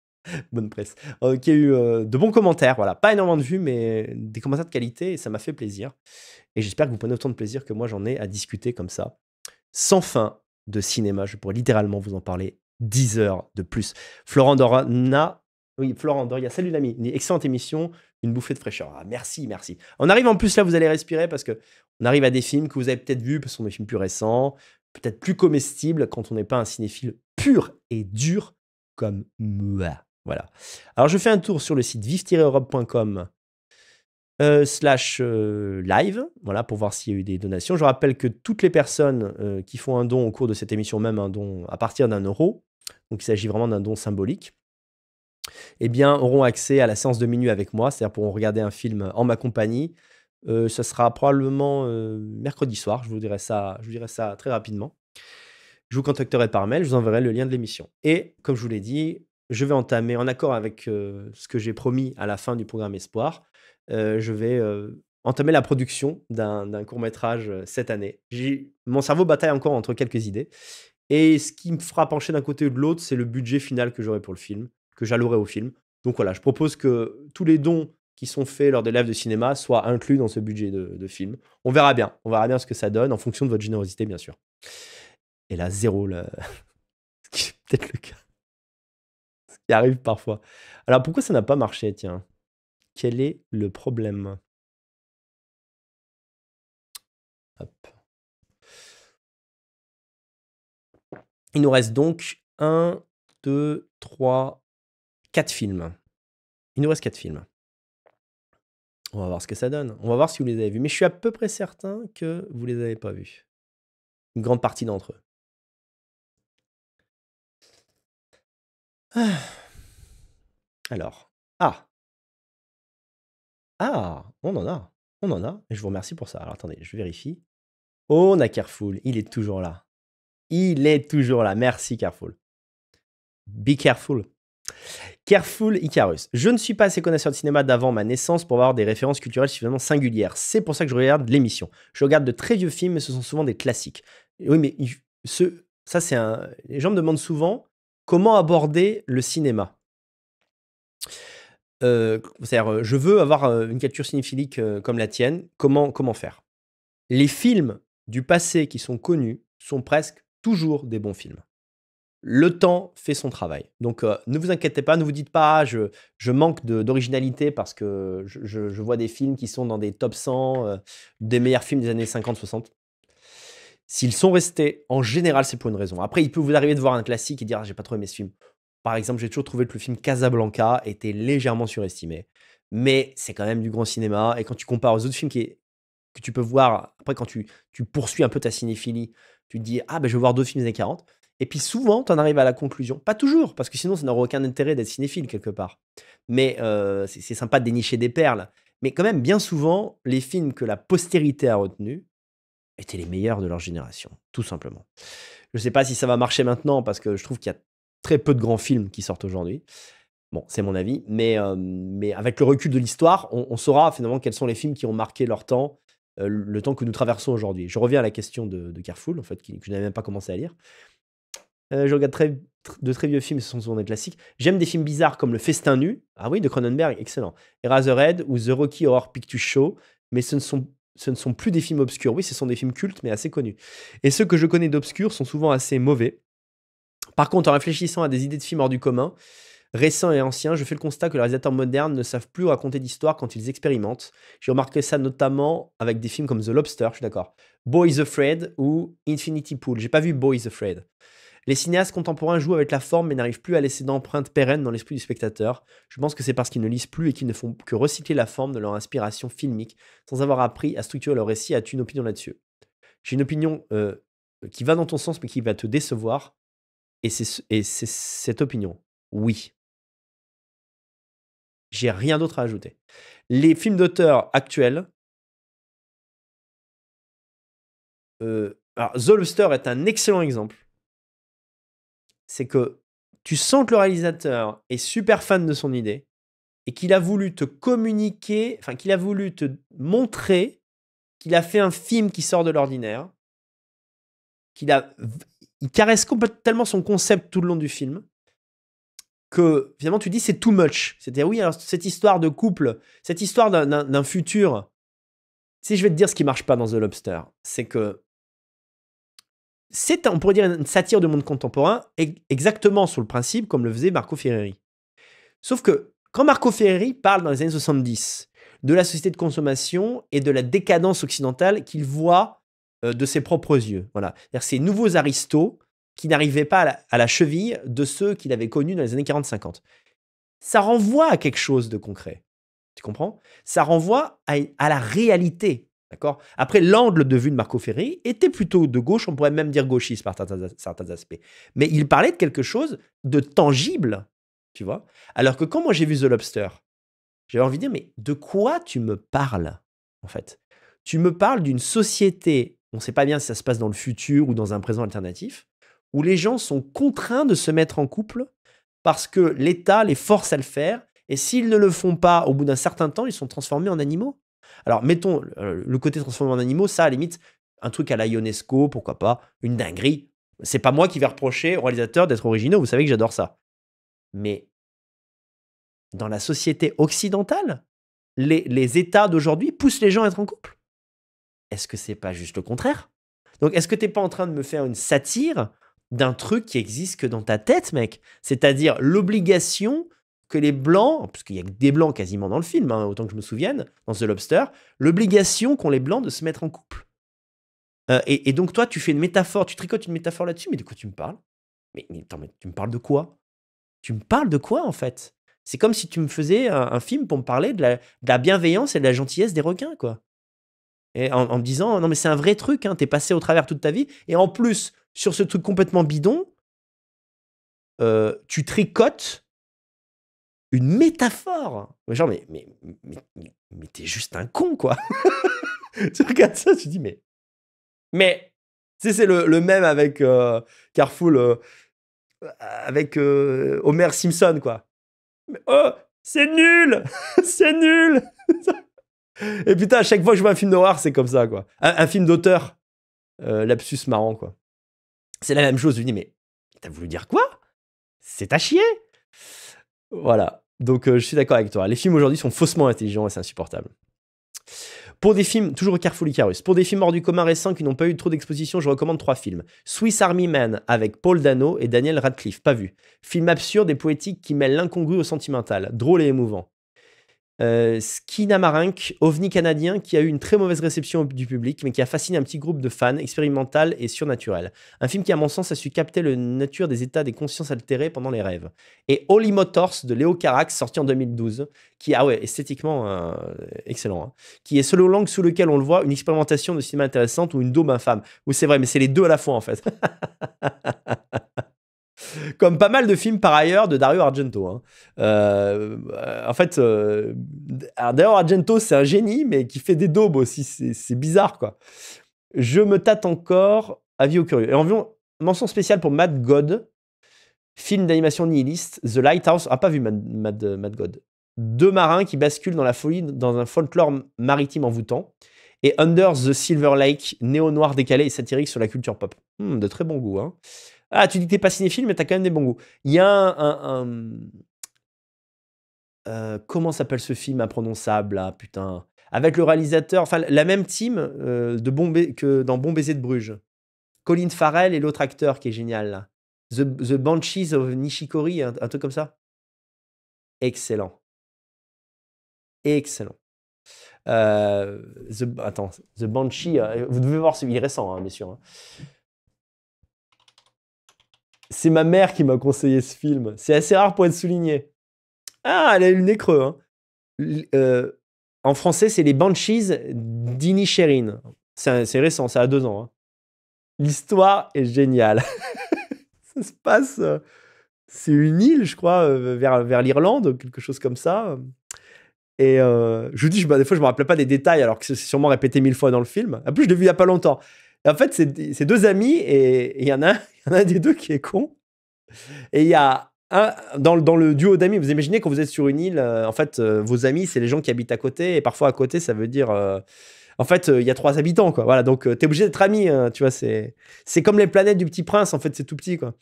bonne presse. Euh, qui a eu de bons commentaires. Voilà, pas énormément de vues, mais des commentaires de qualité. Et ça m'a fait plaisir. Et j'espère que vous prenez autant de plaisir que moi j'en ai à discuter comme ça. Sans fin de cinéma. Je pourrais littéralement vous en parler 10 heures de plus. Florent Dorana oui, Florent Doria, salut l'ami. Une excellente émission, une bouffée de fraîcheur. Ah, merci, merci. On arrive en plus là, vous allez respirer parce que on arrive à des films que vous avez peut-être vus, parce que sont des films plus récents, peut-être plus comestibles quand on n'est pas un cinéphile pur et dur comme moi. Voilà. Alors, je fais un tour sur le site vif europecom euh, slash euh, live, voilà, pour voir s'il y a eu des donations. Je rappelle que toutes les personnes euh, qui font un don au cours de cette émission, même un don à partir d'un euro, donc il s'agit vraiment d'un don symbolique, eh bien, auront accès à la séance de minuit avec moi, c'est-à-dire pourront regarder un film en ma compagnie. ce euh, sera probablement euh, mercredi soir, je vous, dirai ça, je vous dirai ça très rapidement. Je vous contacterai par mail, je vous enverrai le lien de l'émission. Et comme je vous l'ai dit, je vais entamer, en accord avec euh, ce que j'ai promis à la fin du programme Espoir, je vais entamer la production d'un court métrage cette année. Mon cerveau bataille encore entre quelques idées. Et ce qui me fera pencher d'un côté ou de l'autre, c'est le budget final que j'aurai pour le film que j'allouerai au film. Donc voilà, je propose que tous les dons qui sont faits lors des lives de cinéma soient inclus dans ce budget de, film. On verra bien, on verra bien ce que ça donne en fonction de votre générosité, bien sûr. Et là, zéro, là. ce qui est peut-être le cas. Ce qui arrive parfois. Alors pourquoi ça n'a pas marché, tiens Quel est le problème Il nous reste donc 1, 2, 3, quatre films. Il nous reste quatre films. On va voir ce que ça donne. On va voir si vous les avez vus. Mais je suis à peu près certain que vous les avez pas vus. Une grande partie d'entre eux. Ah. Alors. Ah. Ah, on en a. On en a. Et je vous remercie pour ça. Alors attendez, je vérifie. Oh, on a Careful. Il est toujours là. Il est toujours là. Merci Careful. Be careful. Careful Icarus. Je ne suis pas assez connaisseur de cinéma d'avant ma naissance pour avoir des références culturelles suffisamment singulières. C'est pour ça que je regarde l'émission. Je regarde de très vieux films, mais ce sont souvent des classiques. Oui, mais ce, ça, c'est un. Les gens me demandent souvent comment aborder le cinéma. Euh, c'est-à-dire, euh, je veux avoir euh, une culture cinéphilique comme la tienne. Comment, comment faire Les films du passé qui sont connus sont presque toujours des bons films. Le temps fait son travail. Donc euh, ne vous inquiétez pas, ne vous dites pas je, manque d'originalité parce que je, vois des films qui sont dans des top 100, euh, des meilleurs films des années 50-60. S'ils sont restés, en général, c'est pour une raison. Après, il peut vous arriver de voir un classique et dire ah, j'ai pas trop aimé ce film. Par exemple, j'ai toujours trouvé que le film Casablanca était légèrement surestimé. Mais c'est quand même du grand cinéma. Et quand tu compares aux autres films que tu peux voir, après, quand tu, poursuis un peu ta cinéphilie, tu te dis Ah, ben je vais voir deux films des années 40. Et puis souvent, on en arrives à la conclusion, pas toujours, parce que sinon, ça n'aurait aucun intérêt d'être cinéphile quelque part. Mais euh, c'est sympa de dénicher des perles. Mais quand même, bien souvent, les films que la postérité a retenus étaient les meilleurs de leur génération, tout simplement. Je ne sais pas si ça va marcher maintenant, parce que je trouve qu'il y a très peu de grands films qui sortent aujourd'hui. Bon, c'est mon avis, mais, euh, mais avec le recul de l'histoire, on, saura finalement quels sont les films qui ont marqué leur temps, euh, le temps que nous traversons aujourd'hui. Je reviens à la question de, de Carrefour, en fait, que je n'avais même pas commencé à lire. Euh, je regarde de très vieux films, ce sont souvent des classiques. J'aime des films bizarres comme Le Festin Nu, ah oui, de Cronenberg, excellent. Eraserhead ou The Rocky Horror Picture Show, mais ce ne sont ce ne sont plus des films obscurs. Oui, ce sont des films cultes, mais assez connus. Et ceux que je connais d'obscurs sont souvent assez mauvais. Par contre, en réfléchissant à des idées de films hors du commun, récents et anciens, je fais le constat que les réalisateurs modernes ne savent plus raconter d'histoire quand ils expérimentent. J'ai remarqué ça notamment avec des films comme The Lobster, je suis d'accord. Boys is Afraid ou Infinity Pool. J'ai pas vu Boy is Afraid. Les cinéastes contemporains jouent avec la forme mais n'arrivent plus à laisser d'empreintes pérennes dans l'esprit du spectateur. Je pense que c'est parce qu'ils ne lisent plus et qu'ils ne font que recycler la forme de leur inspiration filmique sans avoir appris à structurer leur récit. As-tu une opinion là-dessus J'ai une opinion euh, qui va dans ton sens mais qui va te décevoir. Et c'est cette opinion. Oui. J'ai rien d'autre à ajouter. Les films d'auteur actuels. Euh, alors, The Lobster est un excellent exemple c'est que tu sens que le réalisateur est super fan de son idée et qu'il a voulu te communiquer, enfin qu'il a voulu te montrer qu'il a fait un film qui sort de l'ordinaire, qu'il a, il caresse complètement son concept tout le long du film, que finalement tu dis c'est too much. C'est-à-dire oui, alors cette histoire de couple, cette histoire d'un futur. Si je vais te dire ce qui marche pas dans The Lobster, c'est que c'est, on pourrait dire, une satire du monde contemporain, exactement sur le principe comme le faisait Marco Ferreri. Sauf que quand Marco Ferreri parle dans les années 70 de la société de consommation et de la décadence occidentale qu'il voit euh, de ses propres yeux, voilà, cest ces nouveaux aristos qui n'arrivaient pas à la, cheville de ceux qu'il avait connus dans les années 40-50. Ça renvoie à quelque chose de concret. Tu comprends Ça renvoie à la réalité D'accord Après, l'angle de vue de Marco Ferri était plutôt de gauche, on pourrait même dire gauchiste par certains aspects. Mais il parlait de quelque chose de tangible, tu vois. Alors que quand moi j'ai vu The Lobster, j'avais envie de dire, mais de quoi tu me parles, en fait Tu me parles d'une société, on ne sait pas bien si ça se passe dans le futur ou dans un présent alternatif, où les gens sont contraints de se mettre en couple parce que l'État les force à le faire, et s'ils ne le font pas au bout d'un certain temps, ils sont transformés en animaux. Alors, mettons euh, le côté transformé en animaux, ça, à limite, un truc à la Ionesco, pourquoi pas, une dinguerie. C'est pas moi qui vais reprocher au réalisateur d'être originaux, vous savez que j'adore ça. Mais dans la société occidentale, les, les États d'aujourd'hui poussent les gens à être en couple. Est-ce que c'est pas juste le contraire Donc, est-ce que t'es pas en train de me faire une satire d'un truc qui existe que dans ta tête, mec C'est-à-dire l'obligation que les Blancs, puisqu'il qu'il n'y a que des Blancs quasiment dans le film, hein, autant que je me souvienne, dans The Lobster, l'obligation qu'ont les Blancs de se mettre en couple. Euh, et, donc toi, tu fais une métaphore, tu tricotes une métaphore là-dessus, mais de quoi tu me parles mais, attends, mais tu me parles de quoi Tu me parles de quoi en fait C'est comme si tu me faisais un, film pour me parler de la, bienveillance et de la gentillesse des requins, quoi. Et en, me disant, non mais c'est un vrai truc, hein, t'es passé au travers toute ta vie, et en plus, sur ce truc complètement bidon, euh, tu tricotes une métaphore. Genre, mais, mais, mais, t'es juste un con, quoi. tu regardes ça, tu dis, mais. Mais, tu sais, c'est le, même avec euh, Carrefour, euh, avec euh, Homer Simpson, quoi. Mais, oh, c'est nul C'est nul Et putain, à chaque fois que je vois un film d'horreur, c'est comme ça, quoi. Un, film d'auteur, lapsus marrant, quoi. C'est la même chose, je lui dis, mais t'as voulu dire quoi C'est à chier voilà. Donc euh, je suis d'accord avec toi. Les films aujourd'hui sont faussement intelligents et c'est insupportable. Pour des films, toujours au Carrefour pour des films hors du commun récents qui n'ont pas eu trop d'exposition, je recommande trois films. Swiss Army Man avec Paul Dano et Daniel Radcliffe, pas vu. Film absurde et poétique qui mêle l'incongru au sentimental, drôle et émouvant. Euh, Skinamarink, ovni canadien qui a eu une très mauvaise réception du public, mais qui a fasciné un petit groupe de fans expérimental et surnaturel. Un film qui, à mon sens, a su capter le nature des états des consciences altérées pendant les rêves. Et Holy Motors de Léo Carax, sorti en 2012, qui, ah ouais, esthétiquement euh, excellent, hein, qui est selon langue sous lequel on le voit, une expérimentation de cinéma intéressante ou une daube infâme. oui c'est vrai, mais c'est les deux à la fois en fait. Comme pas mal de films par ailleurs de Dario Argento. Hein. Euh, en fait, euh, Dario Argento, c'est un génie, mais qui fait des daubes aussi. C'est bizarre, quoi. Je me tâte encore, avis au curieux. Et environ, mention spéciale pour Mad God, film d'animation nihiliste, The Lighthouse. Ah, pas vu Mad, Mad, God. Deux marins qui basculent dans la folie, dans un folklore maritime envoûtant et Under the Silver Lake, néo-noir décalé et satirique sur la culture pop. Hmm, de très bon goût. Hein. Ah, tu dis que t'es pas cinéphile, mais t'as quand même des bons goûts. Il y a un. Euh, comment s'appelle ce film imprononçable, là, putain Avec le réalisateur, enfin, la même team euh, de que dans Bon Baiser de Bruges. Colin Farrell et l'autre acteur qui est génial, là. The, Banshees of Nishikori, un, truc comme ça. Excellent. Excellent. Euh, the, attends, The Banshee, vous devez voir celui récent, hein, bien sûr. Hein. C'est ma mère qui m'a conseillé ce film. C'est assez rare pour être souligné. Ah, elle a eu le nez creux. Hein. Euh, en français, c'est Les Banshees d'Inisherin. C'est récent, ça a deux ans. Hein. L'histoire est géniale. ça se passe. Euh, c'est une île, je crois, euh, vers, vers l'Irlande, quelque chose comme ça. Et je vous dis, bah, des fois, je me rappelle pas des détails, alors que c'est sûrement répété mille fois dans le film. En plus, je l'ai vu il n'y a pas longtemps en fait, c'est deux amis et il y en a un, y en a des deux qui est con. Et il y a un, dans, le duo d'amis, vous imaginez quand vous êtes sur une île, euh, en fait, euh, vos amis, c'est les gens qui habitent à côté. Et parfois, à côté, ça veut dire. Euh, en fait, il y a trois habitants, quoi. Voilà, donc t'es obligé d'être ami, hein, tu vois. C'est comme les planètes du petit prince, en fait, c'est tout petit, quoi.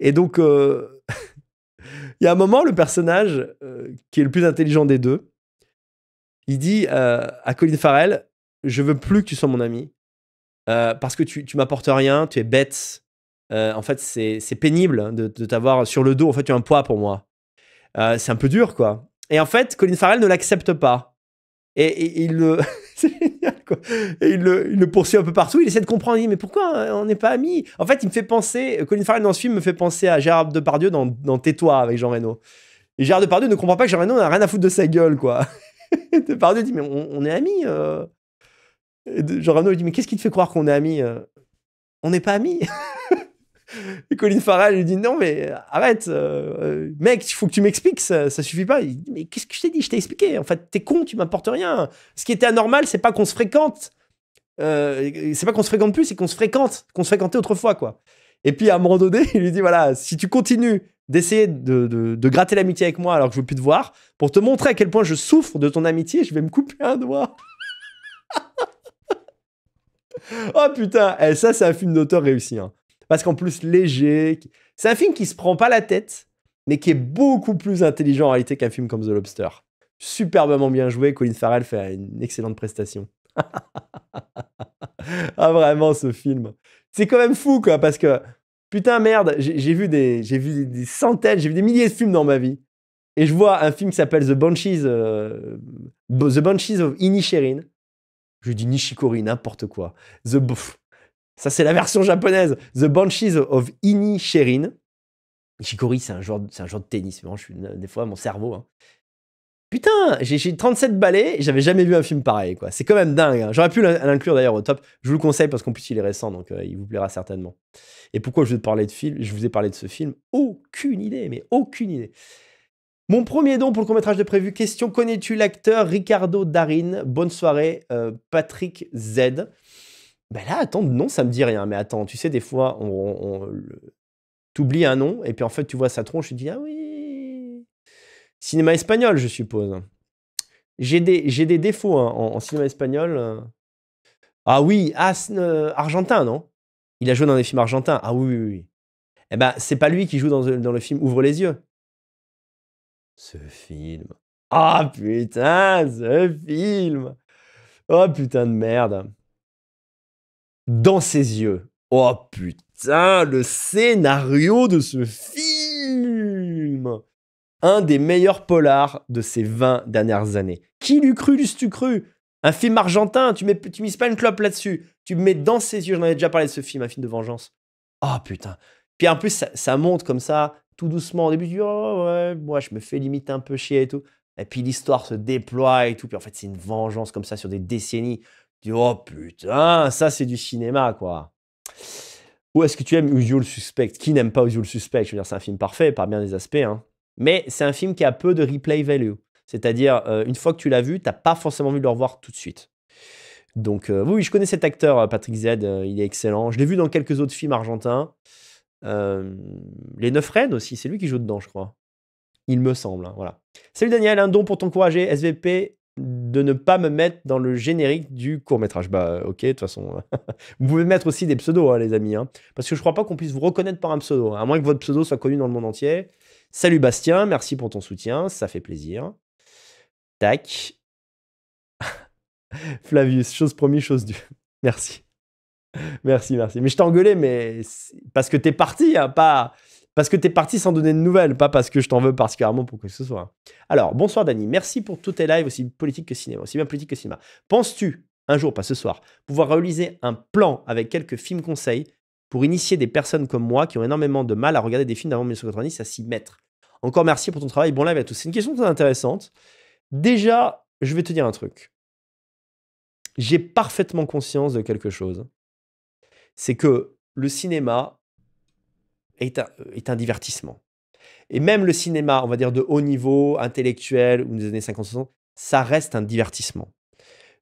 Et donc, il y a un moment, le personnage qui est le plus intelligent des deux, il dit à Colin Farrell Je veux plus que tu sois mon ami, euh, parce que tu, tu m'apportes rien, tu es bête. Euh, en fait, c'est pénible de, de t'avoir sur le dos. En fait, tu as un poids pour moi. Euh, c'est un peu dur, quoi. Et en fait, Colin Farrell ne l'accepte pas. Et, il le. Et il le, poursuit un peu partout. Il essaie de comprendre. Il dit Mais pourquoi hein, on n'est pas amis En fait, il me fait penser. Colin Farrell dans ce film me fait penser à Gérard Depardieu dans, dans Tais-toi avec Jean Reno. Et Gérard Depardieu ne comprend pas que Jean Reno n'a rien à foutre de sa gueule, quoi. Depardieu dit Mais on, est amis. Jean Reno lui dit Mais qu'est-ce qui te fait croire qu'on est amis euh? On n'est pas amis Et Colin Farrell lui dit non mais euh, arrête, euh, mec, il faut que tu m'expliques, ça, ça suffit pas. mais qu'est-ce que je t'ai dit Je t'ai expliqué. En fait, t'es con, tu m'apportes rien. Ce qui était anormal, c'est pas qu'on se fréquente, c'est pas qu'on se fréquente plus, c'est qu'on se fréquente, qu'on se fréquentait autrefois quoi. Et puis à un moment donné, il lui dit voilà, si tu continues d'essayer de, gratter l'amitié avec moi alors que je veux plus te voir, pour te montrer à quel point je souffre de ton amitié, je vais me couper un doigt. oh putain, eh, ça c'est un film d'auteur réussi. Hein. Parce qu'en plus léger, c'est un film qui se prend pas la tête, mais qui est beaucoup plus intelligent en réalité qu'un film comme The Lobster. Superbement bien joué, Colin Farrell fait une excellente prestation. ah vraiment ce film. C'est quand même fou quoi, parce que putain merde, j'ai vu des, j'ai vu des, centaines, j'ai vu des milliers de films dans ma vie. Et je vois un film qui s'appelle The Banshees, euh, The Banshees of Inisherin je dis Nishikori, n'importe quoi. The Ça, c'est la version japonaise. The Banshees of Inisherin. Nishikori, c'est un, genre c'est un de tennis. Vraiment, je suis, des fois, mon cerveau. Hein. Putain, j'ai, 37 balais, et j'avais jamais vu un film pareil. quoi. C'est quand même dingue. Hein. J'aurais pu l'inclure d'ailleurs au top. Je vous le conseille parce qu'en plus, il est récent, donc euh, il vous plaira certainement. Et pourquoi je vous, ai de film, je vous ai parlé de ce film Aucune idée, mais aucune idée. Mon premier don pour le court-métrage de prévu, question, connais-tu l'acteur Ricardo Darin Bonne soirée, euh, Patrick Z. Ben là, attends, non, ça me dit rien. Mais attends, tu sais, des fois, on, on, un nom, et puis en fait, tu vois sa tronche, tu dis, ah oui. Cinéma espagnol, je suppose. J'ai des, des, défauts hein, en, cinéma espagnol. Euh. Ah oui, as ah, argentin, non Il a joué dans des films argentins. Ah oui, oui, oui. Eh ben, c'est pas lui qui joue dans le film Ouvre les yeux. Ce film. Ah oh, putain, ce film. Oh putain de merde. Dans ses yeux. Oh putain, le scénario de ce film. Un des meilleurs polars de ces 20 dernières années. Qui l'eût cru, leût cru Un film argentin, tu mets, tu mises pas une clope là-dessus. Tu mets dans ses yeux, j'en avais déjà parlé de ce film, un film de vengeance. Oh putain. Puis en plus, ça monte comme ça, tout doucement. Au début, tu dis, oh ouais, moi, je me fais limite un peu chier et tout. Et puis l'histoire se déploie et tout. Puis en fait, c'est une vengeance comme ça sur des décennies. Tu dis, oh putain, ça, c'est du cinéma, quoi. Ou est-ce que tu aimes Usual Suspect Qui n'aime pas Usual Suspect Je veux dire, c'est un film parfait par bien des aspects. Hein. Mais c'est un film qui a peu de replay value. C'est-à-dire, euh, une fois que tu l'as vu, tu n'as pas forcément envie de le revoir tout de suite. Donc, euh, oui, je connais cet acteur, euh, Patrick Z. il est excellent. Je l'ai vu dans quelques autres films argentins les Neuf Reines aussi, c'est lui qui joue dedans, je crois. Il me semble, hein, voilà. Salut Daniel, un don pour t'encourager, SVP, de ne pas me mettre dans le générique du court-métrage. Bah ok, de toute façon, vous pouvez mettre aussi des pseudos, hein, les amis, hein, parce que je crois pas qu'on puisse vous reconnaître par un pseudo, à moins que votre pseudo soit connu dans le monde entier. Salut Bastien, merci pour ton soutien, ça fait plaisir. Tac. Flavius, chose promise, chose due. Merci merci, merci. Mais je t'ai engueulé, mais parce que t'es parti, hein, pas parce que t'es parti sans donner de nouvelles, pas parce que je t'en veux particulièrement pour que ce soit. Hein. Alors, bonsoir Dani, merci pour tous tes lives aussi politiques que cinéma, aussi bien politiques que cinéma. Penses-tu, un jour, pas ce soir, pouvoir réaliser un plan avec quelques films conseils pour initier des personnes comme moi qui ont énormément de mal à regarder des films d'avant 1990 à s'y mettre Encore merci pour ton travail, bon live à tous. C'est une question très intéressante. Déjà, je vais te dire un truc. J'ai parfaitement conscience de quelque chose c'est que le cinéma euh, est un, divertissement. Et même le cinéma, on va dire de haut niveau, intellectuel, ou des années 50-60, ça reste un divertissement.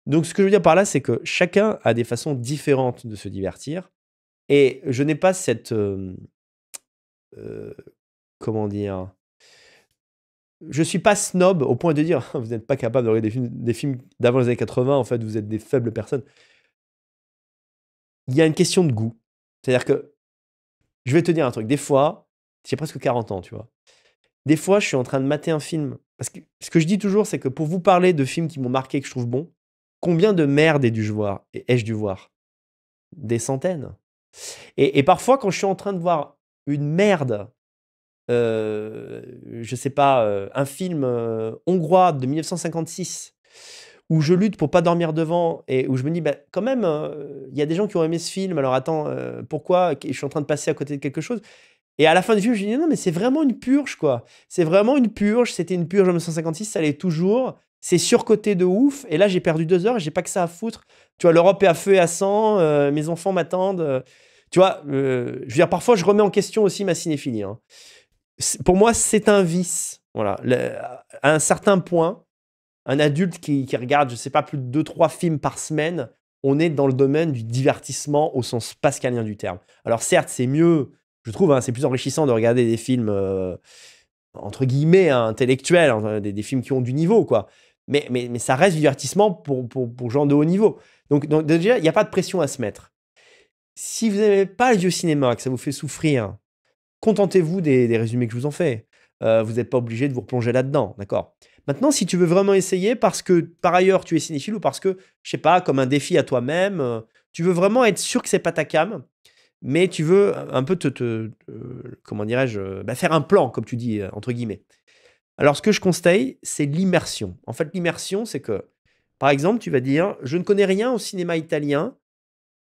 Donc ce que je veux dire par là, c'est que chacun a des façons différentes de se divertir. Et je n'ai pas cette... Euh, comment dire je suis pas snob au point de dire vous n'êtes pas capable de regarder des films, d'avant les années 80, en fait, vous êtes des faibles personnes il y a une question de goût. C'est-à-dire que, je vais te dire un truc, des fois, j'ai presque 40 ans, tu vois. Des fois, je suis en train de mater un film. Parce que ce que je dis toujours, c'est que pour vous parler de films qui m'ont marqué, que je trouve bon, combien de merde ai-je dû voir, ai dû voir Des centaines. Et, parfois, quand je suis en train de voir une merde, je euh, je sais pas, euh, un film euh, hongrois de 1956, où je lutte pour pas dormir devant et où je me dis, bah, quand même, euh, il y a des gens qui ont aimé ce film, alors attends, euh, pourquoi je suis en train de passer à côté de quelque chose Et à la fin du film, je me dis, non, mais c'est vraiment une purge, quoi. C'est vraiment une purge. C'était une purge en 1956, ça l'est toujours. C'est surcoté de ouf. Et là, j'ai perdu deux heures j'ai pas que ça à foutre. Tu vois, l'Europe est à feu et à sang, euh, mes enfants m'attendent. tu vois, je veux dire, parfois, je remets en question aussi ma cinéphilie. Hein. Pour moi, c'est un vice. Voilà. à un certain point, un adulte qui, regarde, je sais pas, plus de 2-3 films par semaine, on est dans le domaine du divertissement au sens pascalien du terme. Alors certes, c'est mieux, je trouve, hein, c'est plus enrichissant de regarder des films, euh, entre guillemets, hein, intellectuels, hein, des, films qui ont du niveau, quoi. Mais, ça reste du divertissement pour, gens de haut niveau. Donc, déjà, il n'y a pas de pression à se mettre. Si vous n'avez pas le vieux cinéma, que ça vous fait souffrir, contentez-vous des, résumés que je vous en fais. Euh, vous n'êtes pas obligé de vous replonger là-dedans, d'accord Maintenant, si tu veux vraiment essayer parce que par ailleurs tu es cinéphile ou parce que, je sais pas, comme un défi à toi-même, euh, tu veux vraiment être sûr que c'est pas ta cam, mais tu veux euh, un peu te, euh, comment dirais-je, bah, faire un plan, comme tu dis, entre guillemets. Alors, ce que je conseille, c'est l'immersion. En fait, l'immersion, c'est que, par exemple, tu vas dire, je ne connais rien au cinéma italien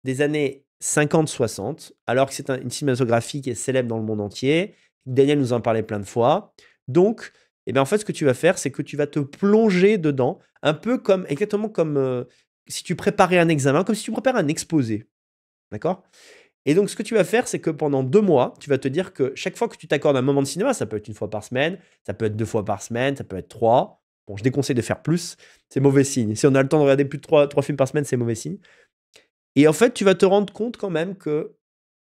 des années 50-60, alors que c'est une cinématographie qui est célèbre dans le monde entier. Daniel nous en parlait plein de fois. Donc, et bien en fait, ce que tu vas faire, c'est que tu vas te plonger dedans, un peu comme, exactement comme euh, si tu préparais un examen, comme si tu préparais un exposé. D'accord Et donc, ce que tu vas faire, c'est que pendant deux mois, tu vas te dire que chaque fois que tu t'accordes un moment de cinéma, ça peut être une fois par semaine, ça peut être deux fois par semaine, ça peut être trois. Bon, je déconseille de faire plus, c'est mauvais signe. Si on a le temps de regarder plus de trois, trois films par semaine, c'est mauvais signe. Et en fait, tu vas te rendre compte quand même que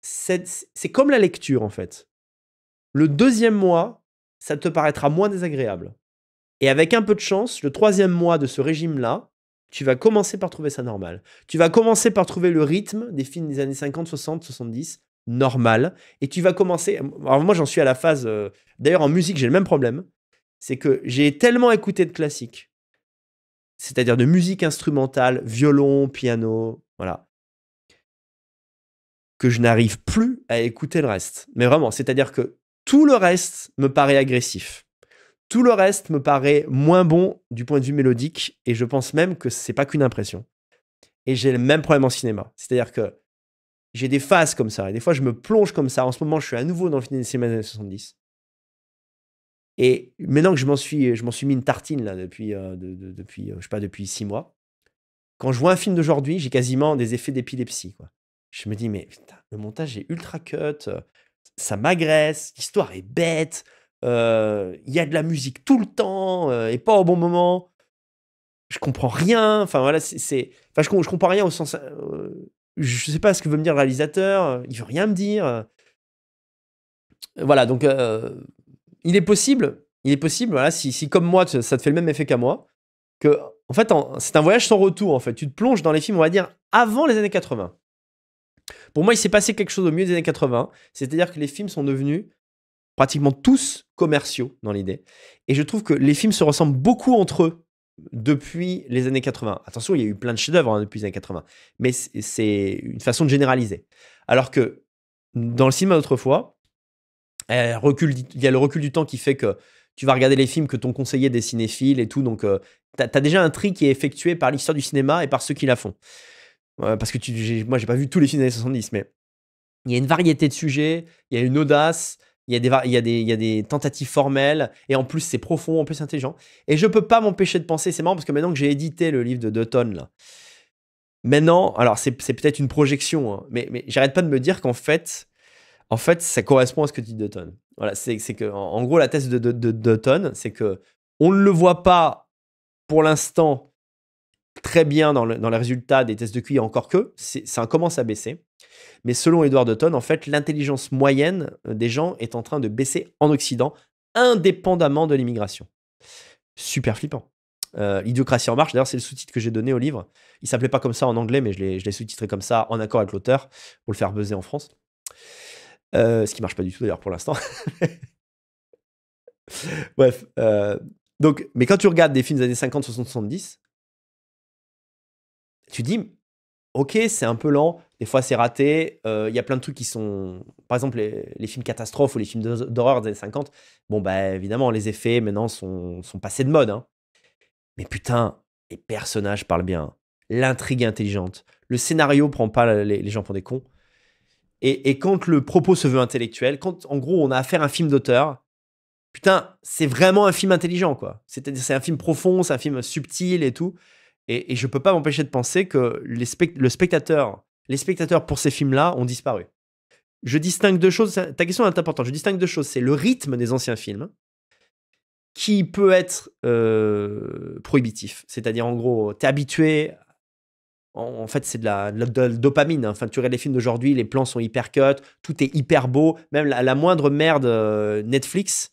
c'est comme la lecture, en fait. Le deuxième mois, ça te paraîtra moins désagréable. Et avec un peu de chance, le troisième mois de ce régime-là, tu vas commencer par trouver ça normal. Tu vas commencer par trouver le rythme des films des années 50, 60, 70 normal. Et tu vas commencer... Alors moi, j'en suis à la phase... Euh, d'ailleurs, en musique, j'ai le même problème. C'est que j'ai tellement écouté de classiques, c'est-à-dire de musique instrumentale, violon, piano, voilà, que je n'arrive plus à écouter le reste. Mais vraiment, c'est-à-dire que tout le reste me paraît agressif. Tout le reste me paraît moins bon du point de vue mélodique et je pense même que c'est pas qu'une impression. Et j'ai le même problème en cinéma. C'est-à-dire que j'ai des phases comme ça et des fois je me plonge comme ça. En ce moment, je suis à nouveau dans le film des années 70. Et maintenant que je m'en suis, je m'en suis mis une tartine là depuis, euh, depuis, euh, je sais pas, depuis six mois. Quand je vois un film d'aujourd'hui, j'ai quasiment des effets d'épilepsie. Je me dis mais le montage est ultra cut, euh, ça m'agresse, l'histoire est bête, euh, il y a de la musique tout le temps euh, et pas au bon moment. Je comprends rien. Enfin voilà, c'est, enfin je, je, comprends rien au sens. Euh, je sais pas ce que veut me dire le réalisateur. Il veut rien me dire. Voilà donc il est possible, il est possible. si, si comme moi ça te fait le même effet qu'à moi que en fait c'est un voyage sans retour en fait. Tu te plonges dans les films on va dire avant les années 80. Pour moi, il s'est passé quelque chose au milieu des années 80, c'est-à-dire que les films sont devenus pratiquement tous commerciaux dans l'idée. Et je trouve que les films se ressemblent beaucoup entre eux depuis les années 80. Attention, il y a eu plein de chefs-d'œuvre hein, depuis les années 80, mais c'est une façon de généraliser. Alors que dans le cinéma d'autrefois, euh, il y a le recul du temps qui fait que tu vas regarder les films que ton conseiller des cinéphiles et tout, donc euh, tu as déjà un tri qui est effectué par l'histoire du cinéma et par ceux qui la font parce que tu, moi, j'ai pas vu tous les films des années 70, mais il y a une variété de sujets, il y a une audace, il y, a des, il, a des, tentatives formelles, et en plus c'est profond, en plus intelligent. Et je peux pas m'empêcher de penser, c'est marrant parce que maintenant que j'ai édité le livre de Dutton, là, maintenant, alors c'est peut-être une projection, hein, mais, mais j'arrête pas de me dire qu'en fait, en fait, ça correspond à ce que dit Dutton. Voilà, c'est que, en, gros, la thèse de, de, Dutton, c'est que on ne le voit pas pour l'instant très bien dans, les résultats des tests de QI, encore que ça commence à baisser. Mais selon Edward Dutton en fait, l'intelligence moyenne euh, des gens est en train de baisser en Occident, indépendamment de l'immigration. Super flippant. Euh, Idiocratie en marche, d'ailleurs, c'est le sous-titre que j'ai donné au livre. Il s'appelait pas comme ça en anglais, mais je l'ai sous-titré comme ça en accord avec l'auteur pour le faire buzzer en France. Euh, ce qui marche pas du tout d'ailleurs pour l'instant. Bref. donc, mais quand tu regardes des films des années 50, 60, 70, tu dis, ok, c'est un peu lent, des fois c'est raté, euh, il y a plein de trucs qui sont, par exemple les, films catastrophes ou les films d'horreur des années 50, bon bah évidemment les effets maintenant sont, sont passés de mode. Hein. Mais putain, les personnages parlent bien, l'intrigue est intelligente, le scénario prend pas les, gens pour des cons. Et, et, quand le propos se veut intellectuel, quand en gros on a affaire à un film d'auteur, putain, c'est vraiment un film intelligent quoi. C'est-à-dire c'est un film profond, c'est un film subtil et tout. Et, je ne peux pas m'empêcher de penser que les le spectateur, les spectateurs pour ces films-là ont disparu. Je distingue deux choses. Ta question est importante. Je distingue deux choses. C'est le rythme des anciens films qui peut être euh, prohibitif. C'est-à-dire, en gros, tu es habitué. En, fait, c'est de, la, dopamine. Hein. Enfin, tu regardes les films d'aujourd'hui, les plans sont hyper cut, tout est hyper beau. Même la, la moindre merde euh, Netflix,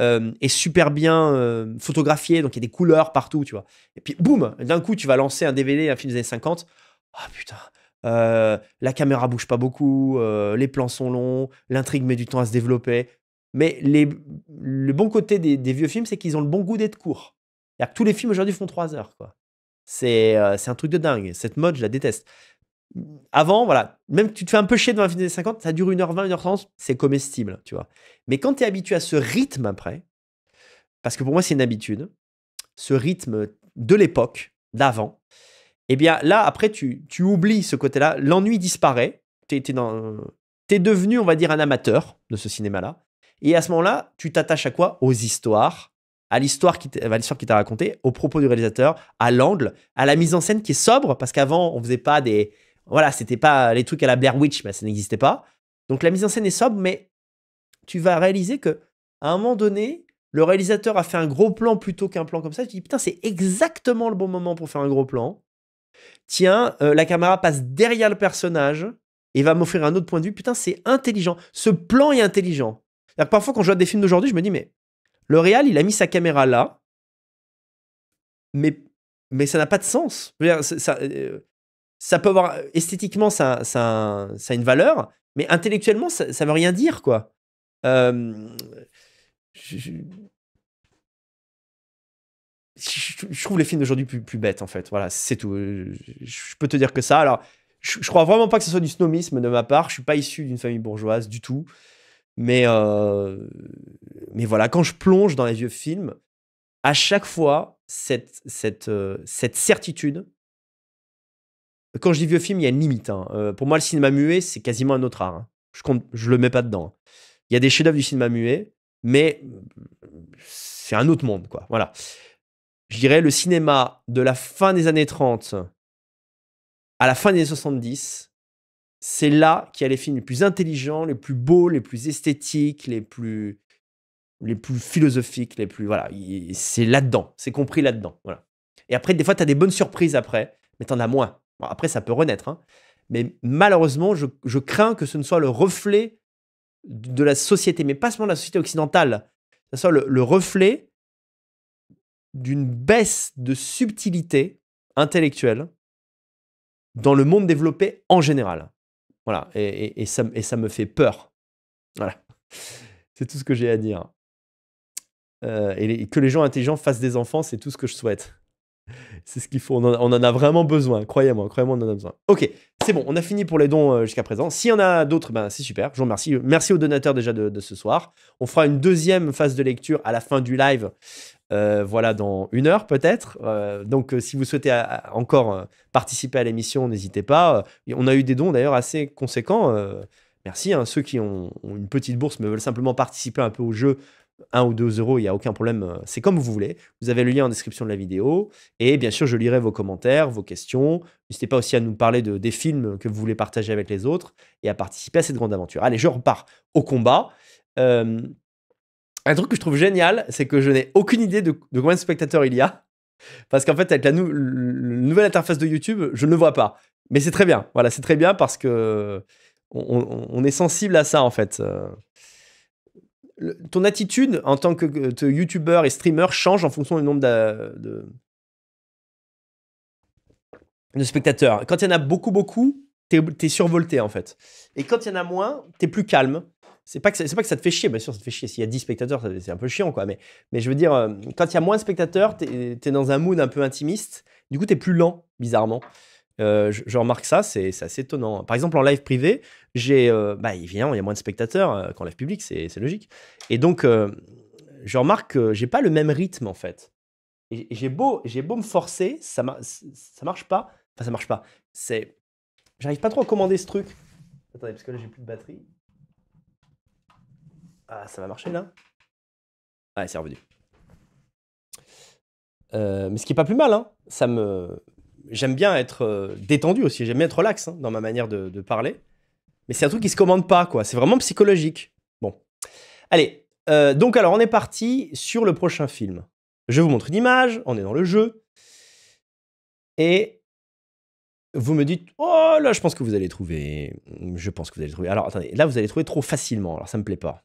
euh, est super bien euh, photographié, donc il y a des couleurs partout, tu vois. Et puis boum, d'un coup, tu vas lancer un DVD, un film des années 50. Ah oh, putain, euh, la caméra bouge pas beaucoup, les plans sont longs, l'intrigue met du temps à se développer. Mais le bon côté des, vieux films, c'est qu'ils ont le bon goût d'être courts. Que tous les films aujourd'hui font trois heures, quoi. C'est un truc de dingue. Cette mode, je la déteste avant, voilà, même si tu te fais un peu chier devant un film des 50, ça dure 1h20, 1h30, c'est comestible, tu vois. Mais quand tu es habitué à ce rythme après, parce que pour moi c'est une habitude, ce rythme de l'époque, d'avant, eh bien là, après, tu, tu oublies ce côté-là, l'ennui disparaît, tu es, devenu, on va dire, un amateur de ce cinéma-là, et à ce moment-là, tu t'attaches à quoi Aux histoires, à l'histoire qui t'a raconté, aux propos du réalisateur, à l'angle, à la mise en scène qui est sobre, parce qu'avant, on faisait pas des voilà, c'était pas les trucs à la Blair Witch, mais ça n'existait pas. Donc la mise en scène est sobre, mais tu vas réaliser que à un moment donné, le réalisateur a fait un gros plan plutôt qu'un plan comme ça. Tu dis putain, c'est exactement le bon moment pour faire un gros plan. Tiens, euh, la caméra passe derrière le personnage et va m'offrir un autre point de vue. Putain, c'est intelligent. Ce plan est intelligent. parfois, quand je vois des films d'aujourd'hui, je me dis mais le réal, il a mis sa caméra là, mais mais ça n'a pas de sens. Je veux dire, ça, euh, ça peut avoir. Euh, esthétiquement, ça, a une valeur, mais intellectuellement, ça, ça veut rien dire, quoi. Euh, je, trouve les films d'aujourd'hui plus, bêtes, en fait. Voilà, c'est tout. Euh, je, peux te dire que ça. Alors, je, crois vraiment pas que ce soit du snobisme de ma part. Je suis pas issu d'une famille bourgeoise du tout. Mais, mais voilà, quand je plonge dans les vieux films, à chaque fois, cette, cette, cette certitude quand je dis vieux film, il y a une limite. Hein. Euh, pour moi, le cinéma muet, c'est quasiment un autre art. Hein. Je ne je le mets pas dedans. Il y a des chefs-d'œuvre du cinéma muet, mais mmh, c'est un autre monde, quoi. Voilà. Je dirais le cinéma de la fin des années 30 à la fin des années 70, c'est là qu'il y a les films les plus intelligents, les plus beaux, les plus esthétiques, les plus les plus philosophiques, les plus voilà, c'est là-dedans, c'est compris là-dedans, voilà. Et après des fois tu as des bonnes surprises après, mais tu en as moins après, ça peut renaître. Hein. Mais malheureusement, je, crains que ce ne soit le reflet de la société, mais pas seulement de la société occidentale, que ce soit le, reflet d'une baisse de subtilité intellectuelle dans le monde développé en général. Voilà, et, ça, me fait peur. Voilà, c'est tout ce que j'ai à dire. Euh, et que les gens intelligents fassent des enfants, c'est tout ce que je souhaite. C'est ce qu'il faut. On en, a vraiment besoin. Croyez-moi, croyez-moi, on en a besoin. Ok, c'est bon. On a fini pour les dons euh, jusqu'à présent. S'il y en a d'autres, ben, c'est super. Je vous remercie. Merci aux donateurs déjà de, ce soir. On fera une deuxième phase de lecture à la fin du live. Euh, voilà, dans une heure peut-être. Euh, donc, si vous souhaitez encore participer à l'émission, n'hésitez pas. on a eu des dons d'ailleurs assez conséquents. merci. à hein. Ceux qui ont, une petite bourse mais veulent simplement participer un peu au jeu, 1 ou 2 euros, il n'y a aucun problème, euh, c'est comme vous voulez. Vous avez le lien en description de la vidéo. Et bien sûr, je lirai vos commentaires, vos questions. N'hésitez pas aussi à nous parler de, des films que vous voulez partager avec les autres et à participer à cette grande aventure. Allez, je repars au combat. Euh, un truc que je trouve génial, c'est que je n'ai aucune idée de, combien de spectateurs il y a. Parce qu'en fait, avec la, nouvelle interface de YouTube, je ne le vois pas. Mais c'est très bien. Voilà, c'est très bien parce que on, est sensible à ça, en fait. Euh ton attitude en tant que, youtubeur et streamer change en fonction du nombre de, spectateurs. Quand il y en a beaucoup, beaucoup, t'es survolté en fait. Et quand il y en a moins, t'es plus calme. C'est pas, que ça, pas que ça te fait chier, bien sûr, ça te fait chier. S'il y a 10 spectateurs, c'est un peu chiant, quoi. Mais, je veux dire, euh, quand il y a moins de spectateurs, t'es es dans un mood un peu intimiste. Du coup, t'es plus lent, bizarrement. Euh, je, remarque ça, c'est assez étonnant. Par exemple, en live privé, j'ai, euh, bah, il y a moins de spectateurs euh, qu'en live public, c'est logique. Et donc, euh, je remarque que j'ai pas le même rythme en fait. J'ai beau, j'ai beau me forcer, ça, marche pas. Enfin, ça marche pas. C'est, j'arrive pas trop à commander ce truc. Attendez, parce que là j'ai plus de batterie. Ah, ça va marcher là. Ah, c'est revenu. mais ce qui est pas plus mal, hein. Ça me, j'aime bien être euh, détendu aussi, j'aime bien être relax hein, dans ma manière de, parler. Mais c'est un truc qui se commande pas, quoi. C'est vraiment psychologique. Bon. Allez, euh, donc alors on est parti sur le prochain film. Je vous montre une image, on est dans le jeu. Et vous me dites, oh là, je pense que vous allez trouver. Je pense que vous allez trouver. Alors attendez, là vous allez trouver trop facilement. Alors ça me plaît pas.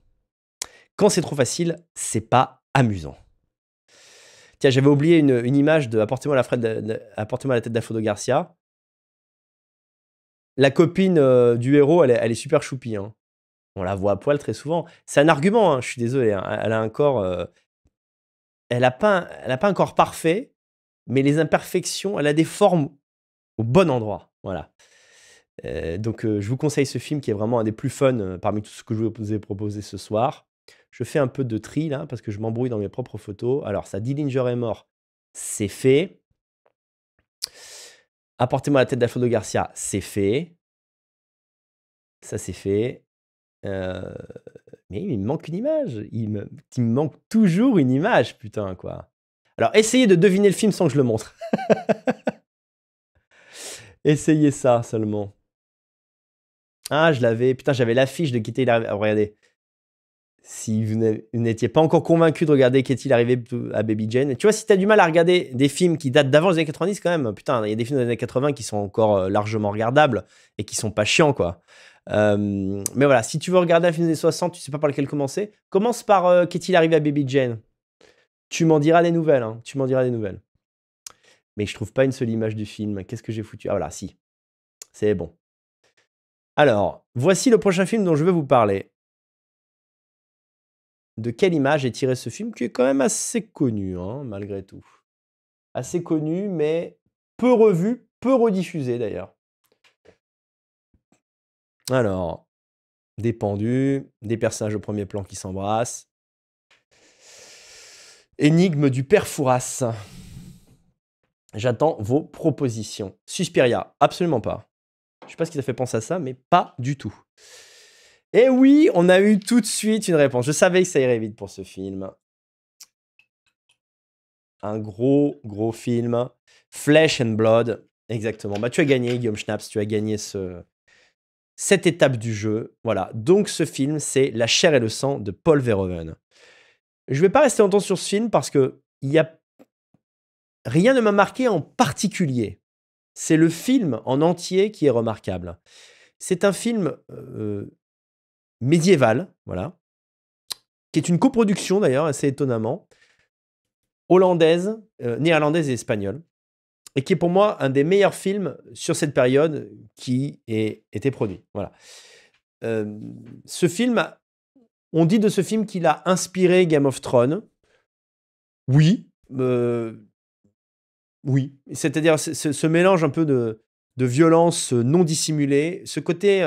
Quand c'est trop facile, c'est pas amusant. Tiens, j'avais oublié une, image de Apportez-moi la, Apportez la, tête photo Garcia. La copine euh, du héros, elle est, super choupie. Hein. On la voit à poil très souvent. C'est un argument, hein, je suis désolé. Hein. Elle a un corps. Euh, elle n'a pas, pas un corps parfait, mais les imperfections, elle a des formes au bon endroit. Voilà. Euh, donc, je vous conseille ce film qui est vraiment un des plus fun parmi tout ce que je vous ai proposé ce soir. Je fais un peu de tri là parce que je m'embrouille dans mes propres photos. Alors, ça, Dillinger est mort, c'est fait. Apportez-moi la tête d'Alfredo Garcia, c'est fait. Ça, c'est fait. Euh, mais il me manque une image. Il me, il me manque toujours une image, putain, quoi. Alors, essayez de deviner le film sans que je le montre. essayez ça seulement. Ah, je l'avais. Putain, j'avais l'affiche de quitter la... Ah, regardez, si vous n'étiez pas encore convaincu de regarder Qu'est-il arrivé à Baby Jane. Tu vois, si tu as du mal à regarder des films qui datent d'avant les années 90, quand même, putain, il y a des films des années 80 qui sont encore euh, largement regardables et qui sont pas chiants, quoi. Euh, mais voilà, si tu veux regarder un film des années 60, tu sais pas par lequel commencer, commence par Qu'est-il euh, arrivé à Baby Jane. Tu m'en diras des nouvelles, hein, tu m'en diras des nouvelles. Mais je trouve pas une seule image du film. Qu'est-ce que j'ai foutu Ah voilà, si. C'est bon. Alors, voici le prochain film dont je vais vous parler de quelle image est tiré ce film, qui est quand même assez connu, hein, malgré tout. Assez connu, mais peu revu, peu rediffusé d'ailleurs. Alors, des pendus, des personnages au premier plan qui s'embrassent. Énigme du père Fouras. J'attends vos propositions. Suspiria, absolument pas. Je sais pas ce qui t'a fait penser à ça, mais pas du tout. Et eh oui, on a eu tout de suite une réponse. Je savais que ça irait vite pour ce film. Un gros, gros film. Flesh and Blood. Exactement. Bah, tu as gagné, Guillaume Schnapps, Tu as gagné ce, cette étape du jeu. Voilà. Donc, ce film, c'est La chair et le sang de Paul Verhoeven. Je ne vais pas rester longtemps sur ce film parce que y a... rien ne m'a marqué en particulier. C'est le film en entier qui est remarquable. C'est un film euh, médiéval, voilà, qui est une coproduction d'ailleurs, assez étonnamment, hollandaise, euh, néerlandaise et espagnole, et qui est pour moi un des meilleurs films sur cette période qui a été produit. Voilà. Euh, ce film, on dit de ce film qu'il a inspiré Game of Thrones. Oui, euh, oui. C'est-à-dire ce, mélange un peu de violence non dissimulée, ce côté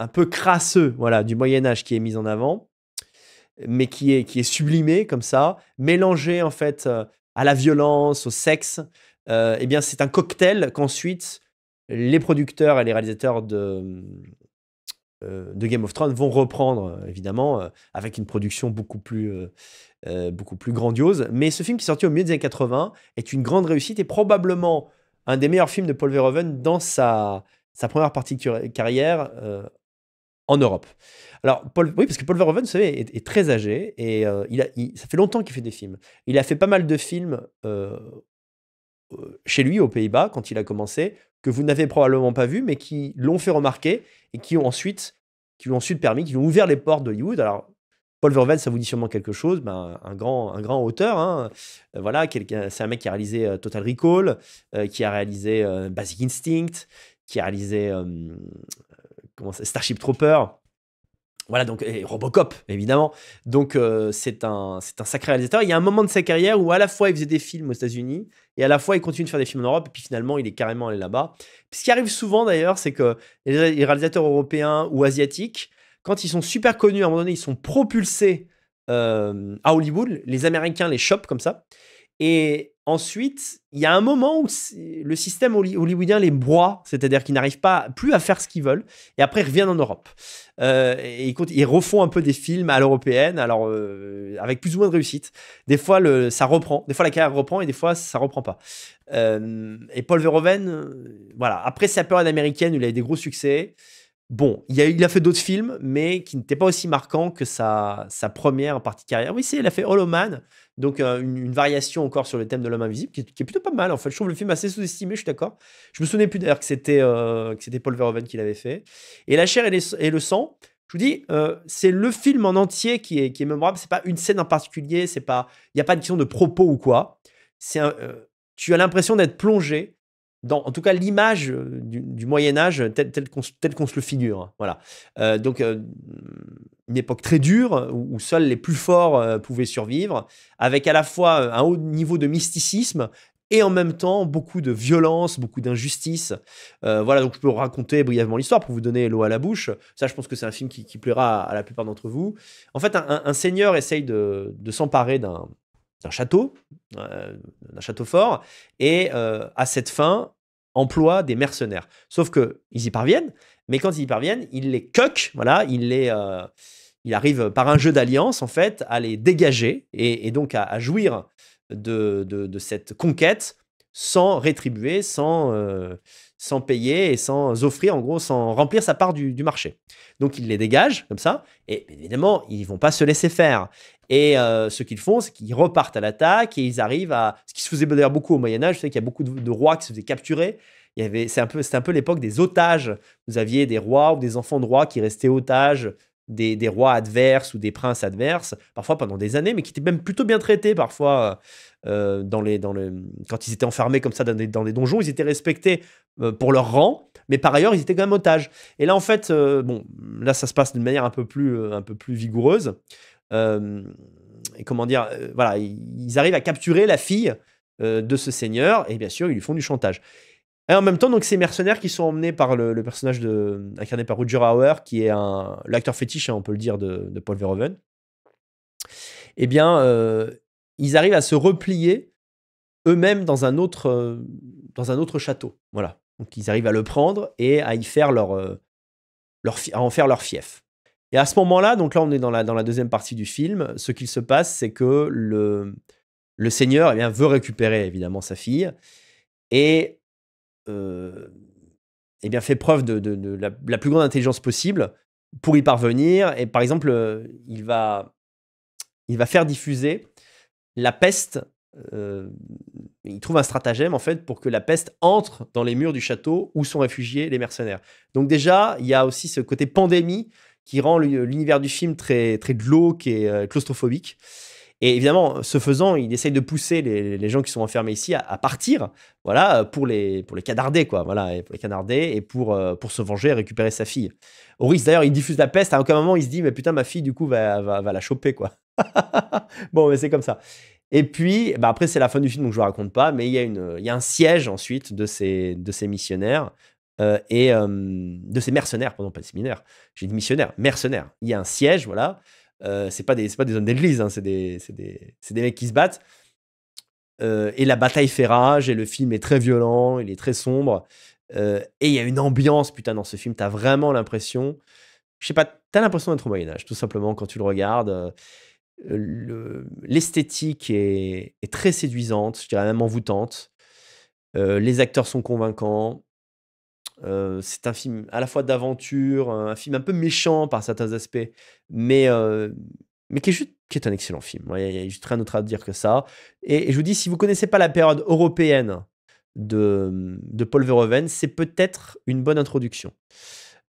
un peu crasseux voilà, du Moyen Âge qui est mis en avant, mais qui est, qui est sublimé comme ça, mélangé en fait euh, à la violence, au sexe. Euh, eh bien, c'est un cocktail qu'ensuite les producteurs et les réalisateurs de, euh, Game of Thrones vont reprendre, évidemment, euh, avec une production beaucoup plus, beaucoup plus grandiose. Mais ce film qui est sorti au milieu des années 80 est une grande réussite et probablement un des meilleurs films de Paul Verhoeven dans sa, sa première partie carrière, en Europe. Alors, Paul, oui, parce que Paul Verhoeven, vous savez, est, très âgé et euh, il a, ça fait longtemps qu'il fait des films. Il a fait pas mal de films euh, euh, chez lui, aux Pays-Bas, quand il a commencé, que vous n'avez probablement pas vu, mais qui l'ont fait remarquer et qui ont ensuite, qui ont ensuite permis, qui ont ouvert les portes d'Hollywood. Alors, Paul Verhoeven, ça vous dit sûrement quelque chose, ben, un, grand, un grand auteur. Hein. c'est un mec qui a réalisé Total Recall, qui a réalisé Basic Instinct, qui a réalisé Starship Trooper. Voilà, donc, Robocop, évidemment. Donc, euh, c'est un, un sacré réalisateur. Il y a un moment de sa carrière où à la fois il faisait des films aux États-Unis et à la fois il continue de faire des films en Europe. Et puis finalement, il est carrément allé là-bas. Ce qui arrive souvent d'ailleurs, c'est que les réalisateurs européens ou asiatiques, quand ils sont super connus, à un moment donné, ils sont propulsés euh, à Hollywood. Les Américains les chopent comme ça. Et Ensuite, il y a un moment où le système hollywoodien les broie, c'est-à-dire qu'ils n'arrivent pas plus à faire ce qu'ils veulent, et après ils reviennent en Europe. Euh, et ils, ils, refont un peu des films à l'européenne, alors euh, avec plus ou moins de réussite. Des fois, le, ça reprend, des fois la carrière reprend, et des fois ça reprend pas. Euh, et Paul Verhoeven, voilà, après sa période américaine, il a eu des gros succès. Bon, il a, il a fait d'autres films, mais qui n'étaient pas aussi marquants que sa, sa première partie de carrière. Oui, c'est, il a fait Hollow Man, donc euh, une, variation encore sur le thème de l'homme invisible qui est, plutôt pas mal en fait. Je trouve le film assez sous-estimé, je suis d'accord. Je me souvenais plus d'ailleurs que c'était euh, que c'était Paul Verhoeven qui l'avait fait. Et La chair et, le sang, je vous dis, euh, c'est le film en entier qui est, qui est mémorable. C'est pas une scène en particulier, c'est pas, il n'y a pas de question de propos ou quoi. C'est, tu as l'impression d'être plongé dans, en tout cas, l'image du, Moyen Âge tel qu'on tel se le figure. Hein. Voilà. donc, une époque très dure euh, où, seuls les plus forts euh, pouvaient survivre, avec à la fois euh, un haut niveau de mysticisme et en même temps beaucoup de violence, beaucoup d'injustice. voilà, donc je peux raconter brièvement l'histoire pour vous donner l'eau à la bouche. Ça, je pense que c'est un film qui, plaira à la plupart d'entre vous. En fait, un, seigneur essaye de, s'emparer d'un château, d'un château fort, et à cette fin emploie des mercenaires. Sauf que ils y parviennent, mais quand ils y parviennent, ils les coque, voilà, ils les il arrive par un jeu d'alliance, en fait, à les dégager et, donc à, jouir de, cette conquête sans rétribuer, sans, euh, sans payer et sans offrir, en gros, sans remplir sa part du, marché. Donc, il les dégage comme ça et évidemment, ils vont pas se laisser faire. Et euh, ce qu'ils font, c'est qu'ils repartent à l'attaque et ils arrivent à... Ce qui se faisait d'ailleurs beaucoup au Moyen-Âge, c'est qu'il y a beaucoup de, rois qui se faisaient capturer il y avait c'est un peu c'était un peu l'époque des otages vous aviez des rois ou des enfants de rois qui restaient otages des, rois adverses ou des princes adverses, parfois pendant des années, mais qui étaient même plutôt bien traités parfois. Euh, dans les, dans le, quand ils étaient enfermés comme ça dans des, donjons, ils étaient respectés euh, pour leur rang, mais par ailleurs, ils étaient quand même otages. Et là, en fait, euh, bon, là, ça se passe d'une manière un peu plus, un peu plus vigoureuse. et comment dire, voilà, ils, arrivent à capturer la fille de ce seigneur, et bien sûr, ils lui font du chantage. Et en même temps, donc, ces mercenaires qui sont emmenés par le, personnage de, incarné par Roger Hauer, qui est l'acteur fétiche, hein, on peut le dire, de, Paul Verhoeven, eh bien, euh, ils arrivent à se replier eux-mêmes dans, un autre, euh, dans un autre château. Voilà. Donc, ils arrivent à le prendre et à y faire leur, euh, leur à en faire leur fief. Et à ce moment-là, donc là, on est dans la, dans la deuxième partie du film, ce qu'il se passe, c'est que le, le seigneur eh bien, veut récupérer évidemment sa fille. Et euh, eh bien, fait preuve de, la, plus grande intelligence possible pour y parvenir. Et par exemple, euh, il va, il va faire diffuser la peste. Euh, il trouve un stratagème en fait pour que la peste entre dans les murs du château où sont réfugiés les mercenaires. Donc déjà, il y a aussi ce côté pandémie qui rend l'univers du film très très glauque et claustrophobique. Et évidemment, ce faisant, il essaye de pousser les, gens qui sont enfermés ici à, partir, voilà, pour les, pour les canarder, quoi, voilà, et pour les canarder et pour, euh, pour se venger et récupérer sa fille. Horace, d'ailleurs, il diffuse la peste. À aucun moment, il se dit, mais putain, ma fille, du coup, va, la choper, quoi. bon, mais c'est comme ça. Et puis, bah, après, c'est la fin du film, donc je ne raconte pas, mais il y, a une, il y a un siège ensuite de ces, de ces missionnaires euh, et euh, de ces mercenaires, pardon, pas des mineurs. j'ai dit missionnaires, mercenaires. Il y a un siège, voilà. Euh, c'est pas des, pas des hommes d'église, hein, c'est des, mecs qui se battent. Euh, et la bataille fait rage, et le film est très violent, il est très sombre. Euh, et il y a une ambiance, putain, dans ce film, t'as vraiment l'impression, je sais pas, t'as l'impression d'être au Moyen-Âge, tout simplement, quand tu le regardes. L'esthétique est, est, très séduisante, je dirais même envoûtante. les acteurs sont convaincants, euh, c'est un film à la fois d'aventure, euh, un film un peu méchant par certains aspects, mais, euh, mais qui, est juste, qui est un excellent film. Il ouais, n'y a juste rien d'autre à dire que ça. Et, je vous dis, si vous connaissez pas la période européenne de, de Paul Verhoeven, c'est peut-être une bonne introduction.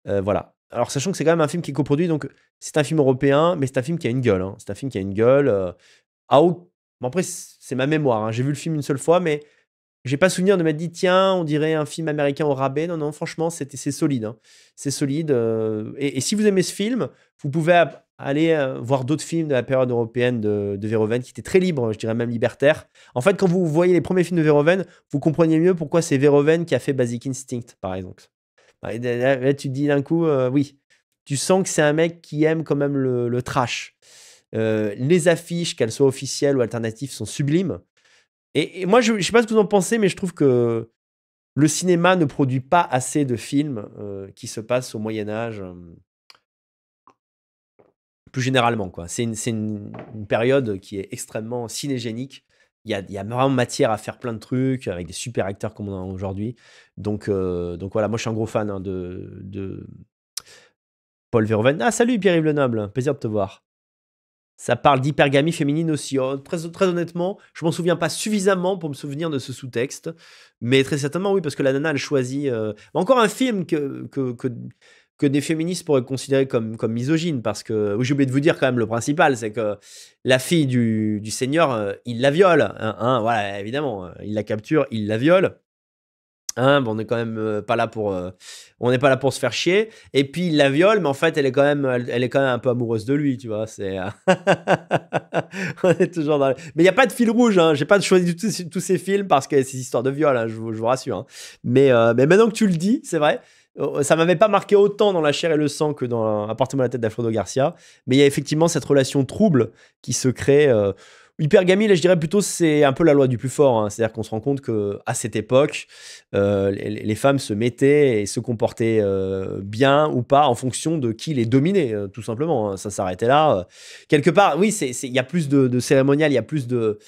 voilà. Alors, sachant que c'est quand même un film qui est coproduit, donc c'est un film européen, mais c'est un film qui a une gueule. Hein. C'est un film qui a une gueule. après, c'est ma mémoire. Hein. J'ai vu le film une seule fois, mais j'ai pas souvenir de m'être dit tiens, on dirait un film américain au rabais. Non, non, franchement, c'était c'est solide. Hein. C'est solide. Euh, et, si vous aimez ce film, vous pouvez aller euh, voir d'autres films de la période européenne de, de Verhoeven qui étaient très libres, je dirais même libertaires. En fait, quand vous voyez les premiers films de Verhoeven, vous comprenez mieux pourquoi c'est Verhoeven qui a fait Basic Instinct, par exemple. Bah, là, tu te dis d'un coup, euh, oui, tu sens que c'est un mec qui aime quand même le trash. les affiches, qu'elles soient officielles ou alternatives, sont sublimes. Et, moi, je ne sais pas ce que vous en pensez, mais je trouve que le cinéma ne produit pas assez de films euh, qui se passent au Moyen Âge. Euh, plus généralement, quoi. C'est une, période qui est extrêmement cinégénique. Il y, a, il vraiment matière à faire plein de trucs avec des super acteurs comme on a aujourd'hui. Donc, euh, donc voilà, moi je suis un gros fan hein, de, de, Paul Verhoeven. Ah salut Pierre-Yves Lenoble, plaisir de te voir. Ça parle d'hypergamie féminine aussi. Hein. très, honnêtement, je m'en souviens pas suffisamment pour me souvenir de ce sous-texte, mais très certainement oui, parce que la nana, elle choisit. Euh, encore un film que, que, que, des féministes pourraient considérer comme, comme misogyne, parce que j'ai oublié de vous dire quand même le principal, c'est que la fille du, seigneur, euh, il la viole. Hein, hein, voilà, évidemment, euh, il la capture, il la viole. Hein, bon, on n'est quand même euh, pas là pour, euh, on n'est pas là pour se faire chier. Et puis il la viole, mais en fait elle est quand même, elle, est quand même un peu amoureuse de lui, tu vois. C'est, euh, toujours Mais il n'y a pas de fil rouge. Hein. J'ai pas choisi tous ces films parce que ces histoires de viol. Hein, je, vous, je, vous rassure. Hein. Mais, mais maintenant que tu le dis, c'est vrai. Ça m'avait pas marqué autant dans la chair et le sang que dans Appartement à la tête d'Alfredo Garcia, mais il y a effectivement cette relation trouble qui se crée. Hypergamille, là, je dirais plutôt, c'est un peu la loi du plus fort. Hein. C'est-à-dire qu'on se rend compte que à cette époque, euh, les, femmes se mettaient et se comportaient euh, bien ou pas en fonction de qui les dominait, euh, tout simplement. Hein. Ça s'arrêtait là. Quelque part, oui, il y a plus de, cérémonial, il y a plus de.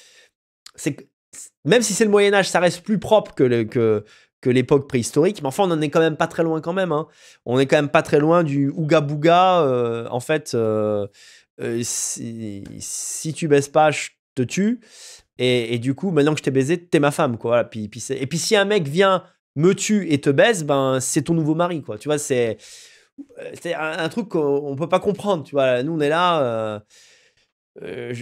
Même si c'est le Moyen Âge, ça reste plus propre que, que, que l'époque préhistorique. Mais enfin, on n'en est quand même pas très loin quand même. Hein. On n'est quand même pas très loin du Ouga Bouga. en fait, si, tu baisses pas, je tue. Et, du coup, maintenant que je t'ai baisé, t'es ma femme, quoi. Puis, puis et puis si un mec vient me tue et te baise, ben c'est ton nouveau mari, quoi. Tu vois, c'est euh, c'est un, truc qu'on peut pas comprendre, tu vois. Nous, on est là. Euh, euh,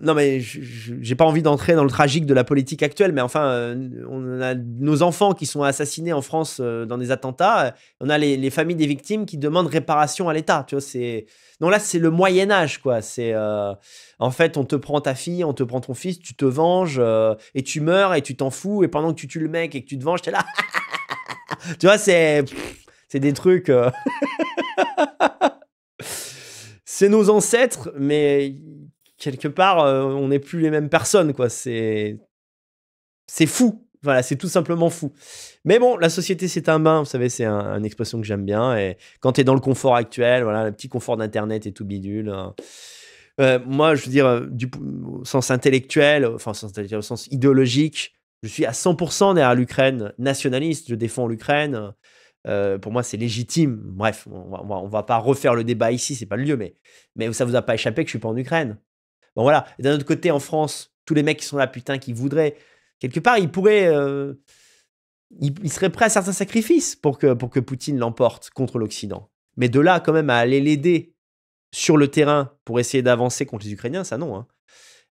non mais j'ai pas envie d'entrer dans le tragique de la politique actuelle, mais enfin, euh, on a nos enfants qui sont assassinés en France euh, dans des attentats, euh, on a les, familles des victimes qui demandent réparation à l'État. Tu vois, c'est non là c'est le Moyen Âge quoi. C'est en fait on te prend ta fille, on te prend ton fils, tu te venges et tu meurs et tu t'en fous et pendant que tu tues le mec et que tu te venges, t'es là. tu vois, c'est c'est des trucs. c'est nos ancêtres, mais quelque part, euh, on n'est plus les mêmes personnes, quoi. C'est, c'est fou. Voilà, c'est tout simplement fou. Mais bon, la société, c'est un bain. Vous savez, c'est une expression que j'aime bien. Et quand tu es dans le confort actuel, voilà, le petit confort d'Internet et tout bidule. Hein. Euh, moi, je veux dire, euh, du au sens intellectuel, enfin, au sens, idéologique, je suis à 100% derrière l'Ukraine, nationaliste, je défends l'Ukraine. pour moi, c'est légitime. Bref, on va, va, pas refaire le débat ici, c'est pas le lieu, mais, mais ça vous a pas échappé que je suis pas en Ukraine. Bon, voilà. d'un autre côté, en France, tous les mecs qui sont là, putain, qui voudraient. Quelque part, ils pourraient. Euh, ils, seraient prêts à certains sacrifices pour que, pour que Poutine l'emporte contre l'Occident. Mais de là, quand même, à aller l'aider sur le terrain pour essayer d'avancer contre les Ukrainiens, ça non. Hein.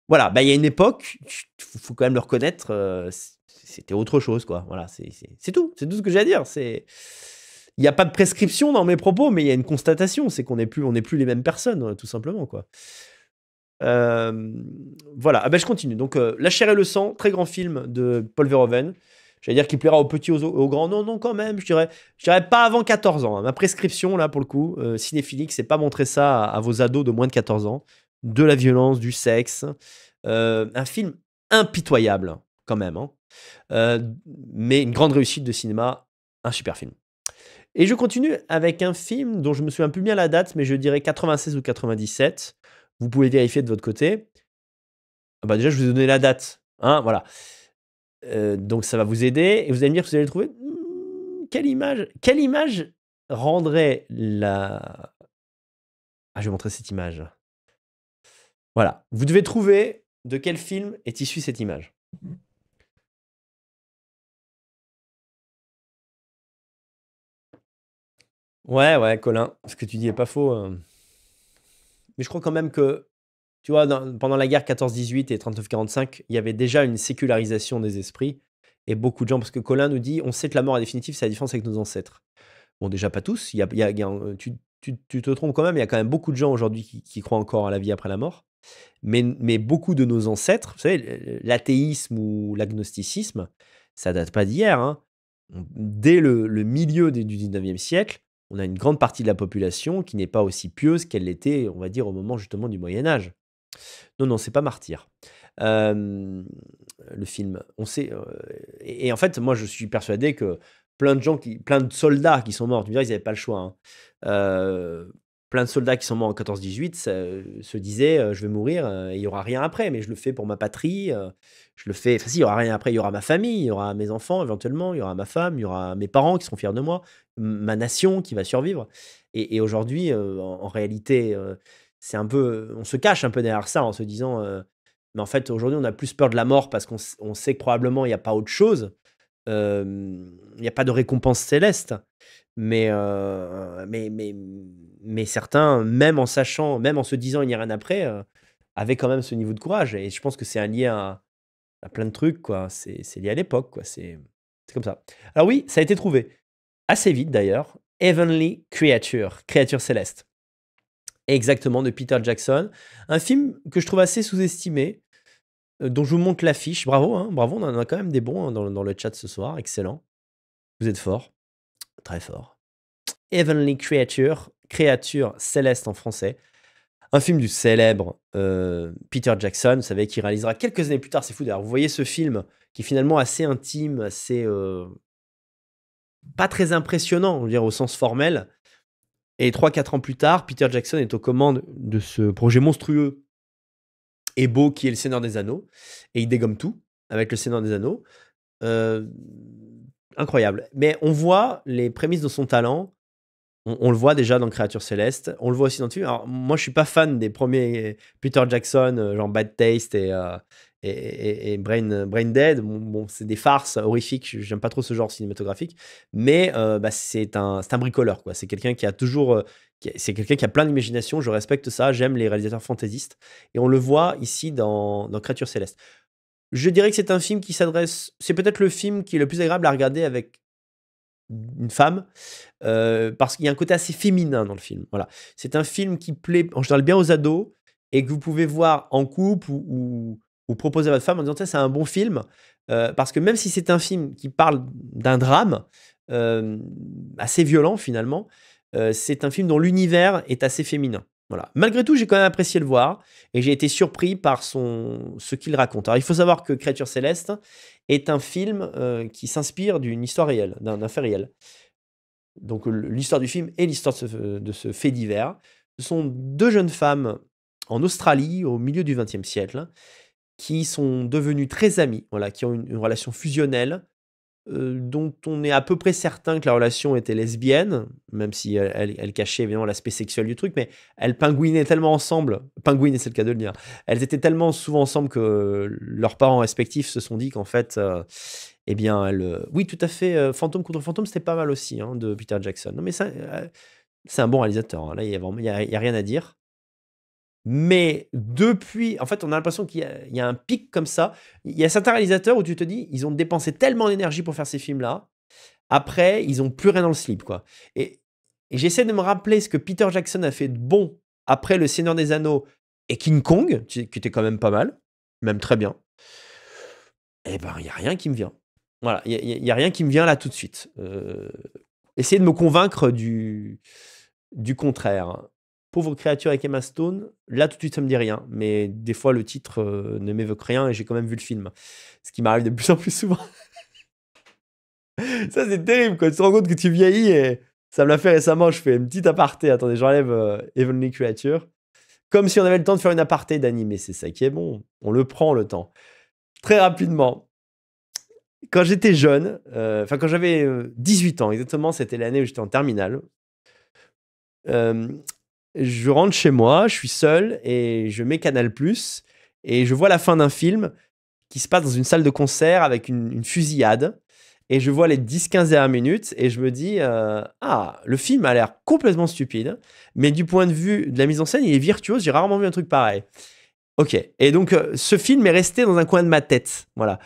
Voilà, bah, il y a une époque, il faut quand même le reconnaître, euh, c'était autre chose, quoi. Voilà, c'est tout, c'est tout ce que j'ai à dire. C'est, il n'y a pas de prescription dans mes propos, mais il y a une constatation, c'est qu'on n'est plus, plus les mêmes personnes, euh, tout simplement, quoi. Euh, voilà, ah, ben, je continue. Donc, euh, La chair et le sang, très grand film de Paul Verhoeven. J'allais dire qu'il plaira aux petits, aux, aux, grands. Non, non, quand même. Je dirais, pas avant 14 ans. Hein. Ma prescription, là, pour le coup, euh, c'est pas montrer ça à, vos ados de moins de 14 ans. De la violence, du sexe. Euh, un film impitoyable, quand même. Hein. mais une grande réussite de cinéma. Un super film. Et je continue avec un film dont je me souviens plus bien la date, mais je dirais 96 ou 97. Vous pouvez vérifier de votre côté. Ah bah déjà, je vous ai donné la date. Hein, voilà. Euh, donc ça va vous aider. Et vous allez me dire que vous allez trouver. Hmm, quelle image Quelle image rendrait la. Ah, je vais montrer cette image. Voilà. Vous devez trouver de quel film est issue cette image. Ouais, ouais, Colin, ce que tu dis est pas faux. Hein mais je crois quand même que, tu vois, pendant la guerre 14-18 et 39-45, il y avait déjà une sécularisation des esprits. Et beaucoup de gens, parce que Colin nous dit, on sait que la mort est définitive, c'est la différence avec nos ancêtres. Bon, déjà pas tous, tu, te trompes quand même, il y a quand même beaucoup de gens aujourd'hui qui, croient encore à la vie après la mort. Mais, beaucoup de nos ancêtres, vous savez, l'athéisme ou l'agnosticisme, ça date pas d'hier. Hein. Dès le milieu du 19e siècle, on a une grande partie de la population qui n'est pas aussi pieuse qu'elle l'était, on va dire, au moment justement du Moyen Âge. Non, non, c'est pas Martyr. le film, on sait. Euh, et, en fait, moi, je suis persuadé que plein de gens, plein de soldats qui sont morts, tu me diras, ils n'avaient pas le choix. Hein. plein de soldats qui sont morts en 14-18 euh, se disaient, euh, je vais mourir, et il y aura rien après, mais je le fais pour ma patrie, je le fais. Enfin, si, il n'y aura rien après, il y aura ma famille, il y aura mes enfants éventuellement, il y aura ma femme, il y aura mes parents qui seront fiers de moi ma nation qui va survivre. Et, aujourd'hui, en, réalité, c'est un peu, on se cache un peu derrière ça en se disant, mais en fait, aujourd'hui, on a plus peur de la mort parce qu'on sait que probablement il n'y a pas autre chose, il n'y a pas de récompense céleste. Mais, mais, mais, certains, même en sachant, même en se disant il n'y a rien après, avaient quand même ce niveau de courage. Et je pense que c'est un lien à, plein de trucs, quoi. C'est lié à l'époque, quoi. C'est comme ça. Alors oui, ça a été trouvé assez vite d'ailleurs, Heavenly Creature, Créature céleste. Exactement, de Peter Jackson. Un film que je trouve assez sous-estimé, euh, dont je vous montre l'affiche. Bravo, hein, bravo, on en a quand même des bons hein, dans, le chat ce soir. Excellent. Vous êtes fort, Très fort. Heavenly Creature, Créature céleste en français. Un film du célèbre euh, Peter Jackson, vous savez, qui réalisera quelques années plus tard, c'est fou d'ailleurs. Vous voyez ce film qui est finalement assez intime, assez euh, pas très impressionnant, on dire, au sens formel. Et 3-4 ans plus tard, Peter Jackson est aux commandes de ce projet monstrueux et beau qui est le Seigneur des Anneaux. Et il dégomme tout avec le Seigneur des Anneaux. Euh, incroyable. Mais on voit les prémices de son talent. On, le voit déjà dans Créatures Céleste On le voit aussi dans tu Alors, moi, je suis pas fan des premiers Peter Jackson, euh, genre Bad Taste et, euh, et, Brain, Brain, Dead. Bon, c'est des farces horrifiques, j'aime pas trop ce genre cinématographique, mais euh, bah, c'est un, bricoleur, quoi. C'est quelqu'un qui a toujours. Euh, c'est quelqu'un qui a plein d'imagination, je respecte ça, j'aime les réalisateurs fantaisistes. Et on le voit ici dans, dans Créature Céleste. Je dirais que c'est un film qui s'adresse. C'est peut-être le film qui est le plus agréable à regarder avec une femme, euh, parce qu'il y a un côté assez féminin dans le film. Voilà. C'est un film qui plaît en général bien aux ados et que vous pouvez voir en couple ou vous proposez à votre femme en disant, c'est un bon film, euh, parce que même si c'est un film qui parle d'un drame euh, assez violent finalement, euh, c'est un film dont l'univers est assez féminin. Voilà. Malgré tout, j'ai quand même apprécié le voir et j'ai été surpris par son, ce qu'il raconte. Alors, il faut savoir que Créature céleste est un film qui s'inspire d'une histoire réelle, d'un fait réel. Donc, l'histoire du film et l'histoire de, de, ce fait divers. Ce sont deux jeunes femmes en Australie au milieu du XXe siècle qui sont devenus très amis, voilà, qui ont une, relation fusionnelle, euh, dont on est à peu près certain que la relation était lesbienne, même si elle, cachait évidemment l'aspect sexuel du truc, mais elles pingouinaient tellement ensemble, pingouines c'est le cas de le dire, elles étaient tellement souvent ensemble que leurs parents respectifs se sont dit qu'en fait, euh, eh bien, euh, oui, tout à fait, Fantôme contre Fantôme, c'était pas mal aussi, hein, de Peter Jackson. mais c'est un bon réalisateur, hein. là, il n'y a, rien à dire. Mais depuis, en fait, on a l'impression qu'il y, a un pic comme ça. Il y a certains réalisateurs où tu te dis, ils ont dépensé tellement d'énergie pour faire ces films-là. Après, ils n'ont plus rien dans le slip, quoi. Et, j'essaie de me rappeler ce que Peter Jackson a fait de bon après Le Seigneur des Anneaux et King Kong, qui était quand même pas mal, même très bien. Eh ben, il n'y a rien qui me vient. Voilà, il n'y a, rien qui me vient là tout de suite. Euh, essayer essayez de me convaincre du, du contraire. Pauvre créature avec Emma Stone, là tout de suite ça me dit rien, mais des fois le titre euh, ne m'évoque rien et j'ai quand même vu le film. Ce qui m'arrive de plus en plus souvent. ça c'est terrible quoi, tu te rends compte que tu vieillis et ça me l'a fait récemment, je fais une petite aparté, attendez j'enlève euh, Heavenly Creature. Comme si on avait le temps de faire une aparté d'animé, c'est ça qui est bon, on le prend le temps. Très rapidement, quand j'étais jeune, euh, enfin quand j'avais 18 euh, ans exactement, c'était l'année où j'étais en terminale, je rentre chez moi, je suis seul et je mets Canal Plus et je vois la fin d'un film qui se passe dans une salle de concert avec une, fusillade et je vois les 10-15 dernières minutes et je me dis euh, ah le film a l'air complètement stupide mais du point de vue de la mise en scène il est virtuose j'ai rarement vu un truc pareil ok et donc euh, ce film est resté dans un coin de ma tête voilà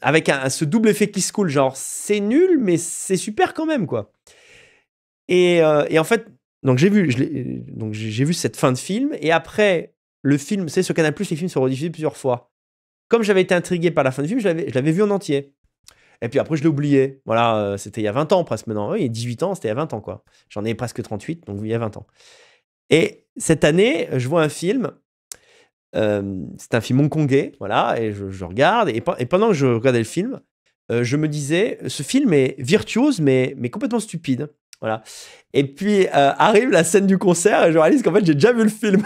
avec un, ce double effet qui se coule genre c'est nul mais c'est super quand même quoi euh, et, en fait, donc j'ai vu, donc j'ai vu cette fin de film. Et après, le film, c'est ce Canal Plus, les films se rediffusés plusieurs fois. Comme j'avais été intrigué par la fin du film, je l'avais vu en entier. Et puis après, je l'ai oublié. Voilà, euh, c'était il y a 20 ans presque maintenant. Oui, 18 ans, c'était il y a 20 ans, quoi. J'en ai presque 38, donc il y a 20 ans. Et cette année, je vois un film. Euh, c'est un film hongkongais, voilà, et je, regarde. Et, pendant que je regardais le film, je me disais, ce film est virtuose, mais, mais complètement stupide. Voilà. Et puis euh, arrive la scène du concert et je réalise qu'en fait j'ai déjà vu le film.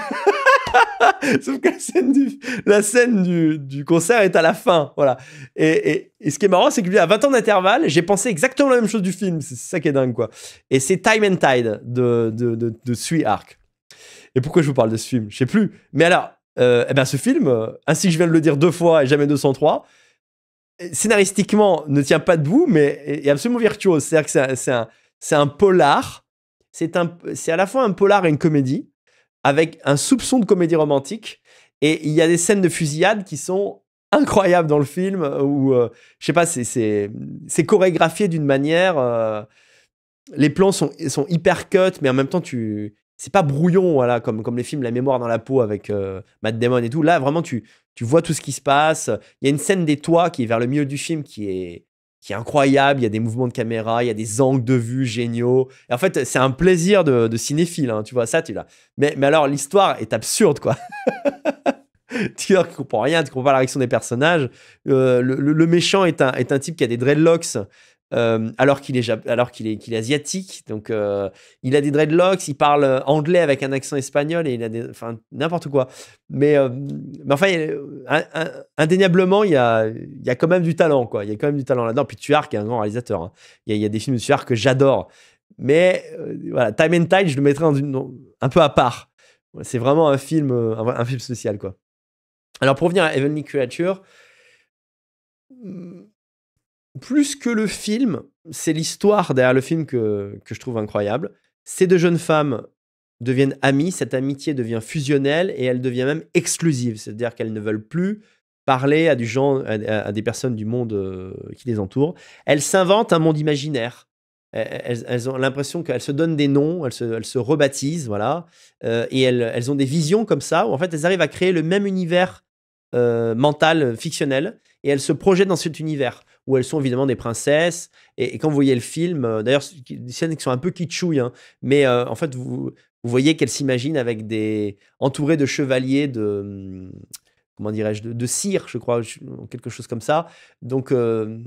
Sauf que la scène, du, la scène du, du, concert est à la fin. Voilà. Et, et, ce qui est marrant, c'est que lui, à 20 ans d'intervalle, j'ai pensé exactement la même chose du film. C'est ça qui est dingue, quoi. Et c'est Time and Tide de, de, de, Arc. Et pourquoi je vous parle de ce film Je sais plus. Mais alors, euh, eh ben ce film, euh, ainsi que je viens de le dire deux fois et jamais 203, euh, scénaristiquement ne tient pas debout, mais est absolument virtuose. C'est-à-dire que c'est un, c'est un polar. C'est c'est à la fois un polar et une comédie, avec un soupçon de comédie romantique. Et il y a des scènes de fusillade qui sont incroyables dans le film, euh, où, je euh, je sais pas, c'est, c'est, c'est chorégraphié d'une manière. Euh, les plans sont, sont hyper cut, mais en même temps, tu. C'est pas brouillon, voilà, comme, comme les films La mémoire dans la peau avec Matt Damon et tout. Là, vraiment, tu, tu vois tout ce qui se passe. Il y a une scène des toits qui est vers le milieu du film qui est incroyable. Il y a des mouvements de caméra, il y a des angles de vue géniaux. en fait, c'est un plaisir de, cinéphile, hein, tu vois, ça, tu l'as. Mais, mais alors, l'histoire est absurde, quoi. tu ne comprends rien, tu comprends pas la réaction des personnages. Euh, le, méchant est un, est un type qui a des dreadlocks alors qu'il est, alors qu'il est, qu'il est asiatique. Donc, il a des dreadlocks, il parle euh, anglais avec un accent espagnol et il a des, enfin, n'importe quoi. Mais, mais enfin, indéniablement, il y a, il a quand même du talent, quoi. Il y a quand même du talent là-dedans. Puis qui est un grand réalisateur. Hein. Il, y a, des films de Tuark que j'adore. Mais voilà, Time and Tide, je le mettrais un, peu à part. C'est vraiment un film, euh, un, film social, quoi. Alors, pour revenir à Heavenly Creature, mmh, plus que le film, c'est l'histoire derrière le film que, je trouve incroyable. Ces deux jeunes femmes deviennent amies, cette amitié devient fusionnelle et elle devient même exclusive, c'est-à-dire qu'elles ne veulent plus parler à, du à, des personnes du monde euh, qui les entourent. Elles s'inventent un monde imaginaire. Elles, ont l'impression qu'elles se donnent des noms, elles se, elles rebaptisent, voilà. Euh, et elles, ont des visions comme ça, où en fait elles arrivent à créer le même univers euh, mental, fictionnel, et elles se projettent dans cet univers où elles sont évidemment des princesses. Et, quand vous voyez le film, euh, d'ailleurs, d'ailleurs, des scènes qui sont un peu kitschouilles, hein, mais euh, en fait, vous, voyez qu'elles s'imaginent avec des entourées de chevaliers de hum, comment dirais-je de, cire, je crois, quelque chose comme ça. Donc, euh,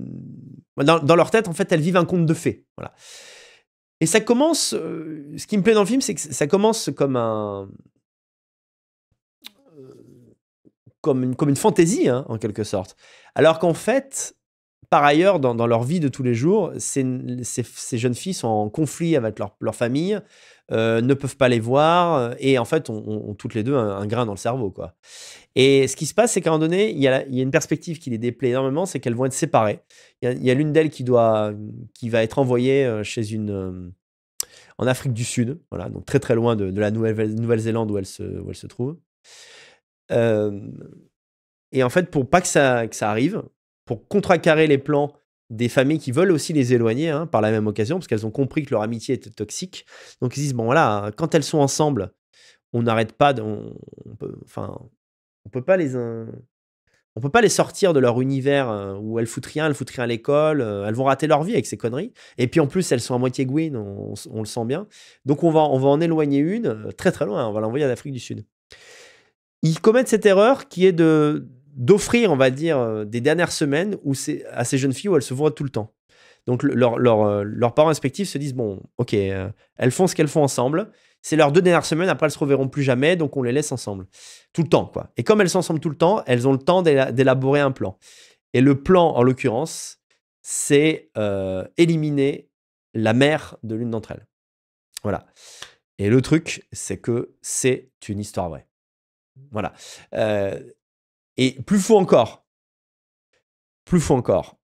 dans, leur tête, en fait, elles vivent un conte de fées. Voilà. Et ça commence. ce qui me plaît dans le film, c'est que ça commence comme un, comme une, comme une fantaisie, hein, en quelque sorte. Alors qu'en fait, par ailleurs, dans, leur vie de tous les jours, ces, jeunes filles sont en conflit avec leur, famille, euh, ne peuvent pas les voir, euh, et en fait, ont, toutes les deux un, grain dans le cerveau. quoi. Et ce qui se passe, c'est qu'à un moment donné, il y, a, une perspective qui les déplaît énormément, c'est qu'elles vont être séparées. Il y a, l'une d'elles qui, qui va être envoyée euh, chez une en Afrique du Sud, donc très très loin de, la Nouvelle-Zélande où, elle se, trouve. et en fait, pour pas que ça arrive, pour contracarrer les plans des familles qui veulent aussi les éloigner hein, par la même occasion, parce qu'elles ont compris que leur amitié était toxique. Donc ils disent, bon voilà, hein, quand elles sont ensemble, on n'arrête pas, de, on, peut, enfin, on peut pas les... Un, on peut pas les sortir de leur univers euh, où elles foutent rien, elles foutent rien à l'école, euh, elles vont rater leur vie avec ces conneries. Et puis en plus, elles sont à moitié gouines, on, on, le sent bien. Donc on va, on va en éloigner une euh, très très loin, hein, on va l'envoyer à l'Afrique du Sud. Ils commettent cette erreur qui est de, d'offrir, on va dire, euh, des dernières semaines où à ces jeunes filles où elles se voient tout le temps. Donc euh, leurs parents respectifs se disent, bon, ok, euh, elles font ce qu'elles font ensemble, c'est leurs deux dernières semaines, après elles se reverront plus jamais, donc on les laisse ensemble. Tout le temps, quoi. Et comme elles sont ensemble tout le temps, elles ont le temps d'élaborer un plan. Et le plan, en l'occurrence, c'est éliminer la mère de l'une d'entre elles. Voilà. Et le truc, c'est que c'est une histoire vraie. Voilà. Euh, et plus fou encore. Plus fou encore.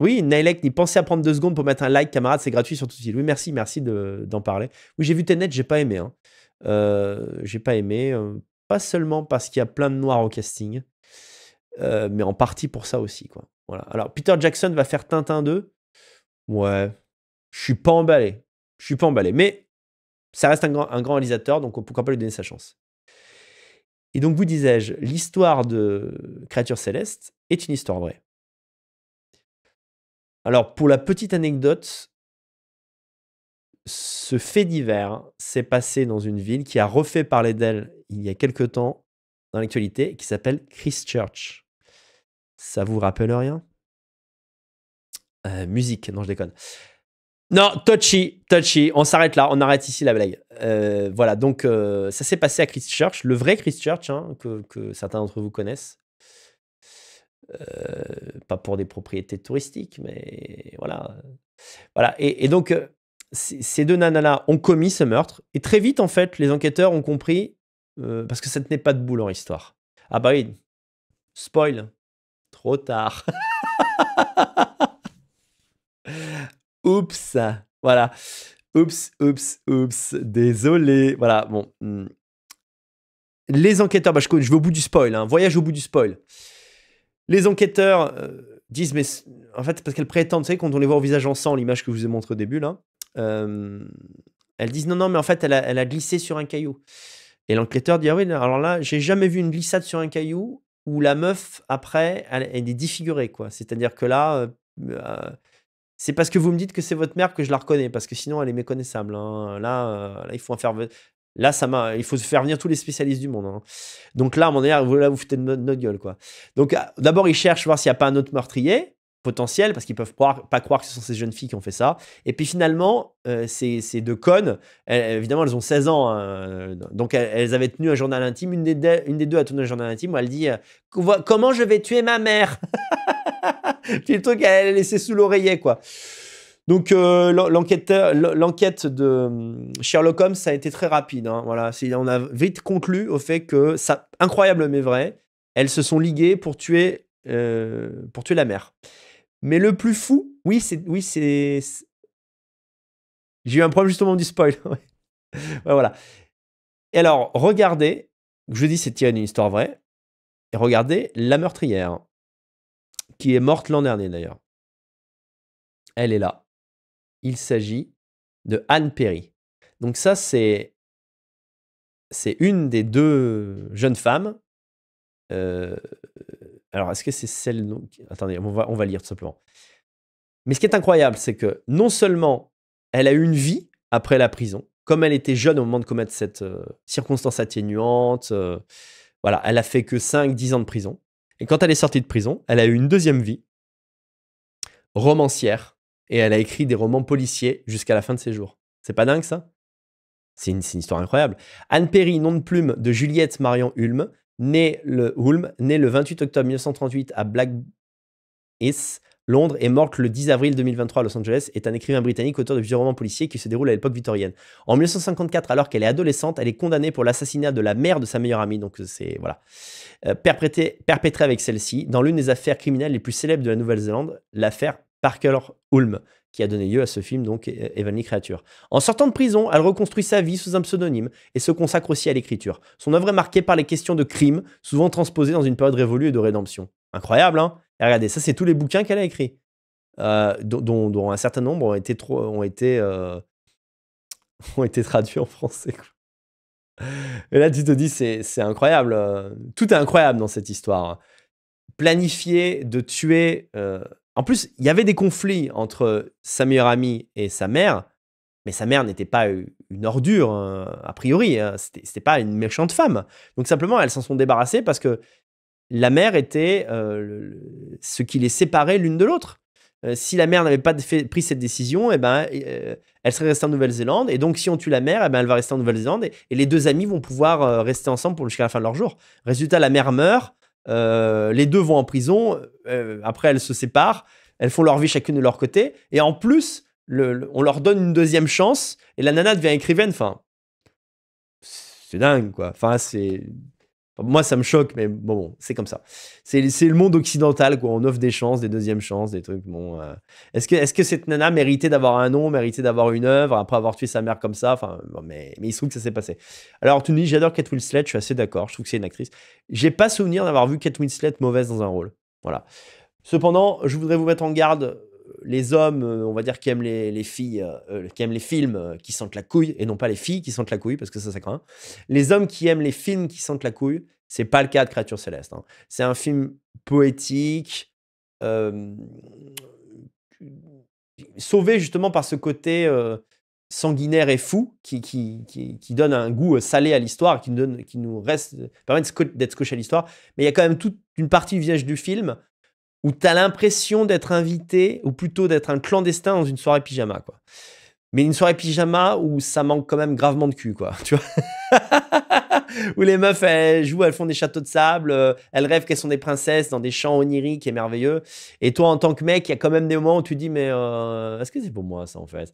Oui, Nailek, n'y pensez à prendre deux secondes pour mettre un like, camarade, c'est gratuit sur tout site. Oui, merci, merci d'en parler. Oui, j'ai vu Tenet, j'ai pas aimé. Hein. Euh, j'ai pas aimé, euh, pas seulement parce qu'il y a plein de noirs au casting, euh, mais en partie pour ça aussi. Quoi. Voilà. Alors, Peter Jackson va faire Tintin 2. Ouais, je suis pas emballé. Je suis pas emballé. Mais ça reste un grand, réalisateur, donc on pas lui donner sa chance. Et donc, vous disais-je, l'histoire de Créature Céleste est une histoire vraie. Alors, pour la petite anecdote, ce fait divers s'est passé dans une ville qui a refait parler d'elle il y a quelque temps dans l'actualité, qui s'appelle Christchurch. Ça vous rappelle rien euh, Musique, non, je déconne. Non, touchy, touchy. On s'arrête là, on arrête ici la blague. Euh, voilà, donc euh, ça s'est passé à Christchurch, le vrai Christchurch, hein, que, certains d'entre vous connaissent. Euh, pas pour des propriétés touristiques, mais voilà. voilà. Et, donc, ces deux nanas-là ont commis ce meurtre. Et très vite, en fait, les enquêteurs ont compris, parce que ça n'est tenait pas de boule en histoire. Ah bah oui, spoil, trop tard. Oups. Voilà. Oups, oups, oups. Désolé. Voilà, bon. Hmm. Les enquêteurs, bah, je, vais au bout du spoil, hein. voyage au bout du spoil. Les enquêteurs euh, disent, mais en fait, parce qu'elles prétendent, vous savez, quand on les voit au visage en sang, l'image que je vous ai montrée au début, là, elles disent, non, non, mais en fait, elle a, glissé sur un caillou. Et l'enquêteur dit, ah oui, alors là, j'ai jamais vu une glissade sur un caillou où la meuf, après, elle, est défigurée, quoi. C'est-à-dire que là, euh, euh, c'est parce que vous me dites que c'est votre mère que je la reconnais, parce que sinon elle est méconnaissable. Hein. Euh, là, il faut en faire. ça faut faire venir tous les spécialistes du monde. Hein. Donc là, à mon avis, là, vous foutez de notre, gueule, quoi. Donc ah, d'abord, ils cherchent voir s'il n'y a pas un autre meurtrier potentiel, parce qu'ils peuvent pas croire que ce sont ces jeunes filles qui ont fait ça. Et puis finalement, euh, ces, deux connes, eh, évidemment, elles ont 16 ans, hein, euh, donc elles, avaient tenu un journal intime. Une des, deux, une des deux a tenu un journal intime où elle dit Comment je vais tuer ma mère Puis le truc, elle l'a laissé sous l'oreiller, quoi. Donc euh, l'enquête de euh, Sherlock Holmes, ça a été très rapide. Hein, voilà, on a vite conclu au fait que ça, incroyable mais vrai, elles se sont liguées pour tuer, euh, pour tuer la mère. Mais le plus fou, oui, c'est, oui, c'est, j'ai eu un problème justement du spoil. voilà. Et alors regardez, je dis c'est tiré d'une histoire vraie. Et regardez la meurtrière qui est morte l'an dernier d'ailleurs. Elle est là. Il s'agit de Anne Perry. Donc ça, c'est c'est une des deux jeunes femmes. Euh, alors, est-ce que c'est celle... Attendez, on va, on va lire tout simplement. Mais ce qui est incroyable, c'est que non seulement elle a eu une vie après la prison, comme elle était jeune au moment de commettre cette euh, circonstance atténuante, euh, voilà, elle a fait que 5-10 ans de prison. Et quand elle est sortie de prison, elle a eu une deuxième vie, romancière, et elle a écrit des romans policiers jusqu'à la fin de ses jours. C'est pas dingue ça C'est une, histoire incroyable. Anne Perry, nom de plume de Juliette Marion Hulme, née le, Hulme, née le 28 octobre 1938 à Black Londres est morte le 10 avril 2023 à Los Angeles, est un écrivain britannique auteur de vieux romans policiers qui se déroulent à l'époque victorienne. En 1954, alors qu'elle est adolescente, elle est condamnée pour l'assassinat de la mère de sa meilleure amie, donc c'est voilà, euh, perpétré, avec celle-ci dans l'une des affaires criminelles les plus célèbres de la Nouvelle-Zélande, l'affaire Parker Ulm, qui a donné lieu à ce film, donc Heavenly euh, Creature. En sortant de prison, elle reconstruit sa vie sous un pseudonyme et se consacre aussi à l'écriture. Son œuvre est marquée par les questions de crime, souvent transposées dans une période révolue et de rédemption. Incroyable, hein et ah, regardez, ça, c'est tous les bouquins qu'elle a écrits, euh, dont, un certain nombre ont été, trop, ont été, euh, ont été traduits en français. Et là, tu te dis, c'est incroyable. Euh, tout est incroyable dans cette histoire. Hein. Planifier de tuer. En plus, il y avait des conflits entre sa meilleure amie et sa mère, mais sa mère n'était pas une ordure, hein, a priori. Hein, Ce C'était pas une méchante femme. Donc simplement, elles s'en sont débarrassées parce que la mère était euh, ce qui les séparait l'une de l'autre. Euh, si la mère n'avait pas pris cette décision, eh ben, euh, elle serait restée en Nouvelle-Zélande. Et donc, si on tue la mère, eh ben, elle va rester en Nouvelle-Zélande. Et, les deux amis vont pouvoir rester ensemble jusqu'à la fin de leur jour. Résultat, la mère meurt. les deux vont en prison. après, elles se séparent. Elles font leur vie chacune de leur côté. Et en plus, on leur donne une deuxième chance. Et la nana devient écrivaine. Enfin, c'est dingue, quoi. Enfin, c'est moi, ça me choque, mais bon, c'est comme ça. C'est le monde occidental, quoi. On offre des chances, des deuxièmes chances, des trucs. Bon, euh. est-ce que, cette nana méritait d'avoir un nom, méritait d'avoir une œuvre, après avoir tué sa mère comme ça Enfin, mais, mais il se trouve que ça s'est passé. Alors, tu me dis, j'adore Kate Winslet, je suis assez d'accord, je trouve que c'est une actrice. J'ai pas souvenir d'avoir vu Kate Winslet mauvaise dans un rôle. Voilà. Cependant, je voudrais vous mettre en garde les hommes, euh, on va dire, qui aiment les, filles, euh, euh, qui aiment les films qui sentent la couille, et non pas les filles qui sentent la couille, parce que ça, ça même Les hommes qui aiment les films qui sentent la couille, c'est pas le cas de Créature Céleste. Hein. C'est un film poétique, sauvé justement par ce côté sanguinaire et fou qui, donne un goût salé à l'histoire, qui, nous qui nous reste, permet d'être scotché à l'histoire. Mais il y a quand même toute une partie du visage du film où tu as l'impression d'être invité, ou plutôt d'être un clandestin dans une soirée pyjama, quoi. Mais une soirée pyjama où ça manque quand même gravement de cul, quoi, tu vois. où les meufs, elles jouent, elles font des châteaux de sable, euh, elles rêvent qu'elles sont des princesses dans des champs oniriques et merveilleux. Et toi, en tant que mec, il y a quand même des moments où tu dis, mais euh, est-ce que c'est pour moi, ça, en fait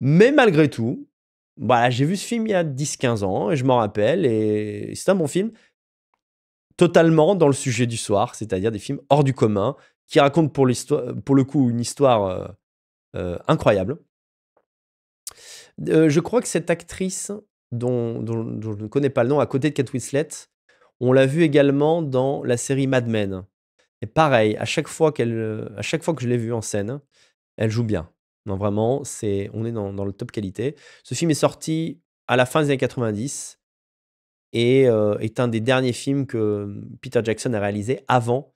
Mais malgré tout, voilà, bah, j'ai vu ce film il y a 10-15 ans, et je m'en rappelle, et c'est un bon film totalement dans le sujet du soir, c'est-à-dire des films hors du commun, qui racontent pour, pour le coup une histoire euh, euh, incroyable. Euh, je crois que cette actrice, dont, je ne connais pas le nom, à côté de Kate Winslet, on l'a vue également dans la série Mad Men. Et pareil, à chaque fois, qu'elle, à chaque fois que je l'ai vue en scène, elle joue bien. Non, vraiment, c'est, on est dans, dans le top qualité. Ce film est sorti à la fin des années 90 et euh, est un des derniers films que Peter Jackson a réalisé avant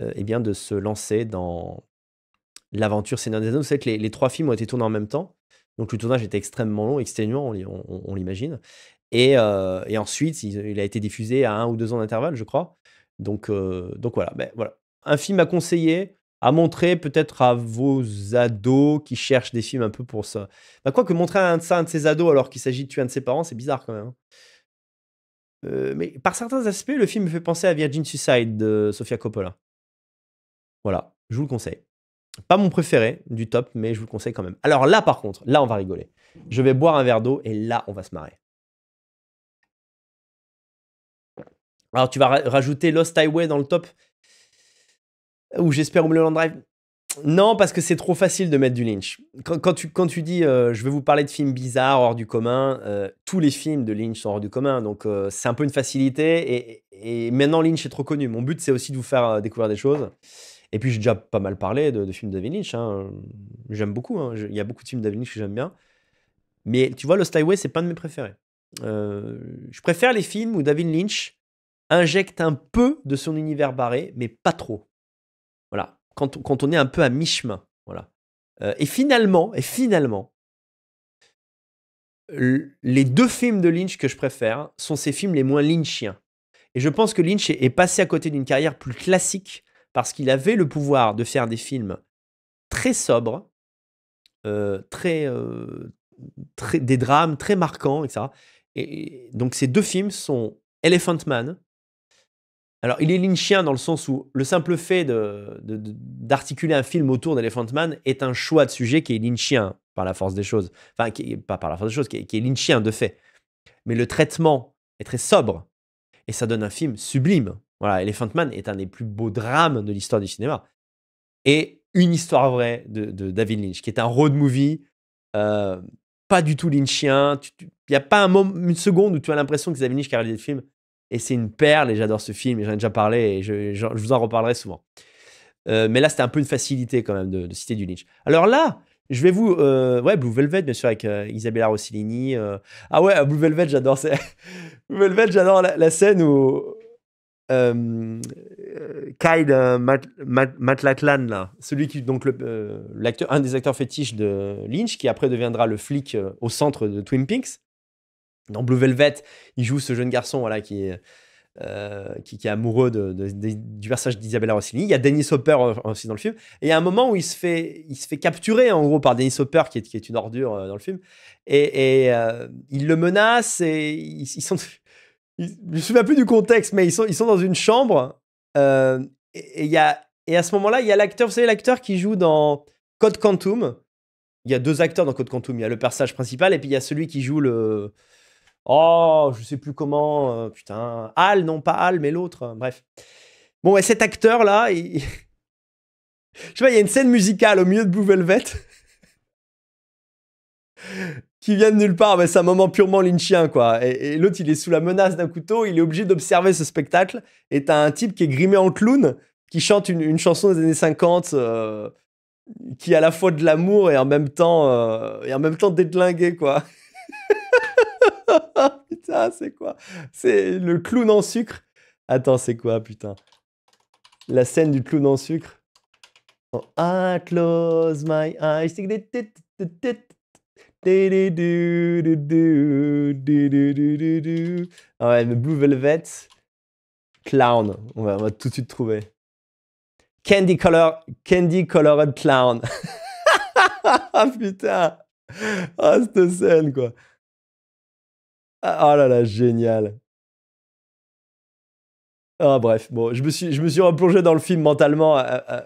euh, eh bien, de se lancer dans l'aventure Seigneur des Ados. Vous savez que les, trois films ont été tournés en même temps, donc le tournage était extrêmement long, exténuant, on, l'imagine. Et, euh, ensuite, il, a été diffusé à un ou deux ans d'intervalle, je crois. Donc, donc voilà, ben, voilà, un film à conseiller, à montrer peut-être à vos ados qui cherchent des films un peu pour ça. Ben, quoique quoi que montrer un de, ça, un de ses ados alors qu'il s'agit de tuer un de ses parents, c'est bizarre quand même. Hein. Euh, mais par certains aspects, le film me fait penser à Virgin Suicide de Sofia Coppola. Voilà, je vous le conseille. Pas mon préféré du top, mais je vous le conseille quand même. Alors là, par contre, là, on va rigoler. Je vais boire un verre d'eau et là, on va se marrer. Alors, tu vas rajouter Lost Highway dans le top Ou j'espère Homeland Drive non, parce que c'est trop facile de mettre du Lynch. Quand, tu, dis euh, je vais vous parler de films bizarres, hors du commun, euh, tous les films de Lynch sont hors du commun. Donc euh, c'est un peu une facilité. Et, maintenant, Lynch est trop connu. Mon but, c'est aussi de vous faire découvrir des choses. Et puis j'ai déjà pas mal parlé de, films de David Lynch. Hein. J'aime beaucoup. Hein. Il y a beaucoup de films de David Lynch que j'aime bien. Mais tu vois, le Highway, c'est pas de mes préférés. je préfère les films où David Lynch injecte un peu de son univers barré, mais pas trop. Voilà, quand, on est un peu à mi-chemin. Voilà. Euh, et finalement, et finalement, les deux films de Lynch que je préfère sont ces films les moins lynchiens. Et je pense que Lynch est, passé à côté d'une carrière plus classique parce qu'il avait le pouvoir de faire des films très sobres, euh, euh, très, des drames très marquants, etc. et donc ces deux films sont Elephant Man, alors, il est lynchien dans le sens où le simple fait d'articuler un film autour d'Elephant Man est un choix de sujet qui est lynchien par la force des choses. Enfin, pas par la force des choses, qui est, qui lynchien de fait. Mais le traitement est très sobre et ça donne un film sublime. Voilà, Elephant Man est un des plus beaux drames de l'histoire du cinéma. Et une histoire vraie de, David Lynch, qui est un road movie, euh, pas du tout lynchien. Il n'y a pas un une seconde où tu as l'impression que David Lynch qui a réalisé le film. Et c'est une perle, et j'adore ce film, et j'en ai déjà parlé, et je, vous en reparlerai souvent. Euh, mais là, c'était un peu une facilité quand même de, citer du Lynch. Alors là, je vais vous. Euh, ouais, Blue Velvet, bien sûr, avec euh, Isabella Rossellini. Ah ouais, Blue Velvet, j'adore. Blue Velvet, j'adore la, scène où. Kyle Matlatlan, là, celui qui donc l'acteur, un des acteurs fétiches de Lynch, qui après deviendra le flic au centre de Twin Peaks, dans Blue Velvet, il joue ce jeune garçon voilà, qui, est, euh, qui, est amoureux de, du personnage d'Isabella Rossini. Il y a Dennis Hopper euh, aussi dans le film. Et il y a un moment où il se fait, il se fait capturer, en gros, par Dennis Hopper, qui est, qui est une ordure euh, dans le film. Et, et il le menace et ils, sont... je me souviens plus du contexte, mais ils sont, ils sont dans une chambre. et, il y a, et à ce moment-là, il y a l'acteur, vous savez, l'acteur qui joue dans Code Quantum. Il y a deux acteurs dans Code Quantum. Il y a le personnage principal et puis il y a celui qui joue le, Oh, je sais plus comment, euh, putain. Al non pas Al mais l'autre, euh, bref. Bon, et cet acteur-là, il... je sais pas, il y a une scène musicale au milieu de Blue Velvet qui vient de nulle part, mais c'est un moment purement lynchien, quoi. Et, l'autre, il est sous la menace d'un couteau, il est obligé d'observer ce spectacle, et t'as un type qui est grimé en clown, qui chante une, chanson des années 50... Euh, qui est à la fois de l'amour et en même temps et en même temps quoi putain, c'est quoi C'est le clown en sucre Attends, c'est quoi, putain La scène du clown en sucre oh, I close my eyes. Ah ouais, le Blue Velvet, Clown. On va, tout de suite trouver. Candy Color, Candy Colored Clown. putain. Ah, cette scène, quoi. Ah, oh là là, génial. Ah, bref, bon, je me suis, je me suis replongé dans le film mentalement. Euh, euh,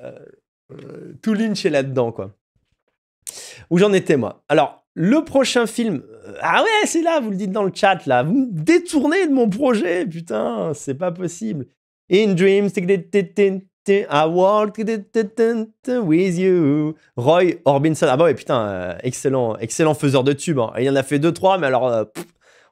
euh tout Lynch est là-dedans, quoi. Où j'en étais, moi. Alors, le prochain film. Euh, ah ouais, c'est là, vous le dites dans le chat, là. Vous me détournez de mon projet, putain, c'est pas possible. In Dreams, I walked with you. Roy Orbison. Ah bah ouais, putain, euh, excellent, excellent faiseur de tubes. Hein. Il en a fait deux, trois, mais alors,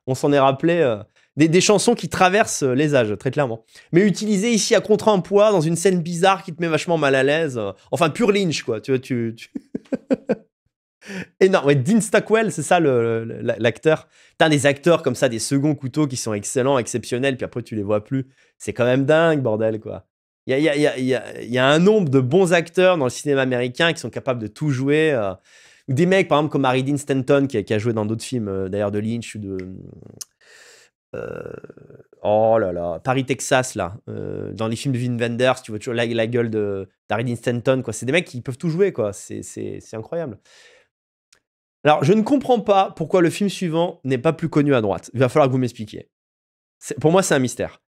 on s'en est rappelé. Euh, des, chansons qui traversent euh, les âges, très clairement. Mais utilisées ici à contre-emploi, dans une scène bizarre qui te met vachement mal à l'aise. Euh, enfin, pure Lynch, quoi. Tu vois, tu. Énorme. Dean c'est ça l'acteur. T'as des acteurs comme ça, des seconds couteaux qui sont excellents, exceptionnels, puis après tu les vois plus. C'est quand même dingue, bordel, quoi. Il y, a, un nombre de bons acteurs dans le cinéma américain qui sont capables de tout jouer des mecs, par exemple, comme Harry Dean Stanton, qui a, joué dans d'autres films, euh, d'ailleurs, de Lynch ou de. Euh, oh là là, Paris, Texas, là, euh, dans les films de Vin Wenders, tu vois toujours la, gueule de d'Harry Dean Stanton, quoi. C'est des mecs qui peuvent tout jouer, quoi. C'est incroyable. Alors, je ne comprends pas pourquoi le film suivant n'est pas plus connu à droite. Il va falloir que vous m'expliquiez. Pour moi, c'est un mystère.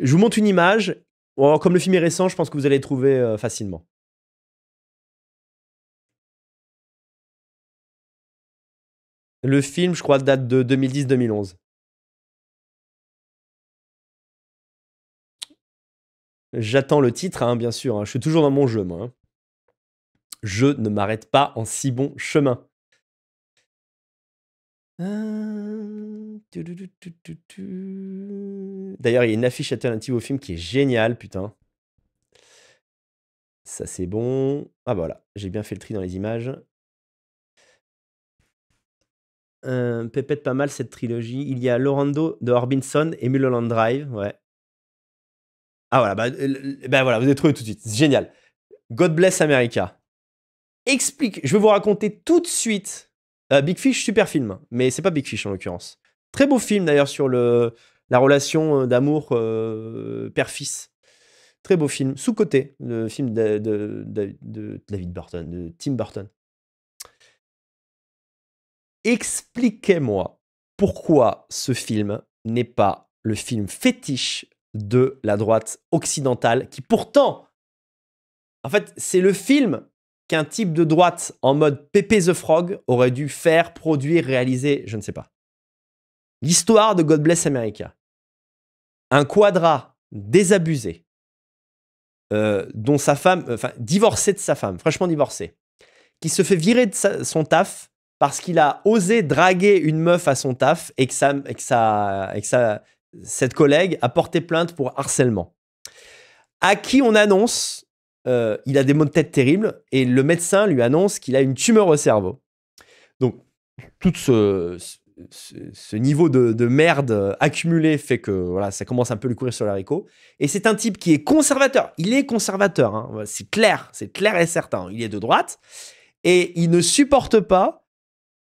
Je vous montre une image. Comme le film est récent, je pense que vous allez le trouver facilement. Le film, je crois, date de 2010-2011. J'attends le titre, hein, bien sûr. Hein. Je suis toujours dans mon jeu, moi. Hein. Je ne m'arrête pas en si bon chemin. D'ailleurs, il y a une affiche alternative au film qui est géniale, putain. Ça, c'est bon. Ah, bah voilà, j'ai bien fait le tri dans les images euh, pépette pas mal cette trilogie. Il y a Lorando de Orbinson et Mulholland Drive. Ouais. Ah voilà, bah, bah, voilà, vous avez trouvé tout de suite. C'est génial. God bless America. Explique, je vais vous raconter tout de suite. Euh, Big Fish, super film, mais c'est pas Big Fish en l'occurrence. Très beau film d'ailleurs sur le, la relation euh, d'amour euh, père-fils. Très beau film, sous-côté, le film de David Burton, de Tim Burton expliquez-moi pourquoi ce film n'est pas le film fétiche de la droite occidentale, qui pourtant, en fait, c'est le film qu'un type de droite en mode Pépé the Frog aurait dû faire, produire, réaliser, je ne sais pas. L'histoire de God Bless America. Un quadra désabusé, euh, dont sa femme, enfin, divorcé de sa femme, franchement divorcé, qui se fait virer de son taf parce qu'il a osé draguer une meuf à son taf et que, cette collègue a porté plainte pour harcèlement. À qui on annonce, euh, il a des maux de tête terribles et le médecin lui annonce qu'il a une tumeur au cerveau. Donc, tout ce, niveau de, merde accumulé fait que voilà, ça commence un peu lui courir sur l'haricot. Et c'est un type qui est conservateur. Il est conservateur, hein. c'est clair, c'est clair et certain. Il est de droite et il ne supporte pas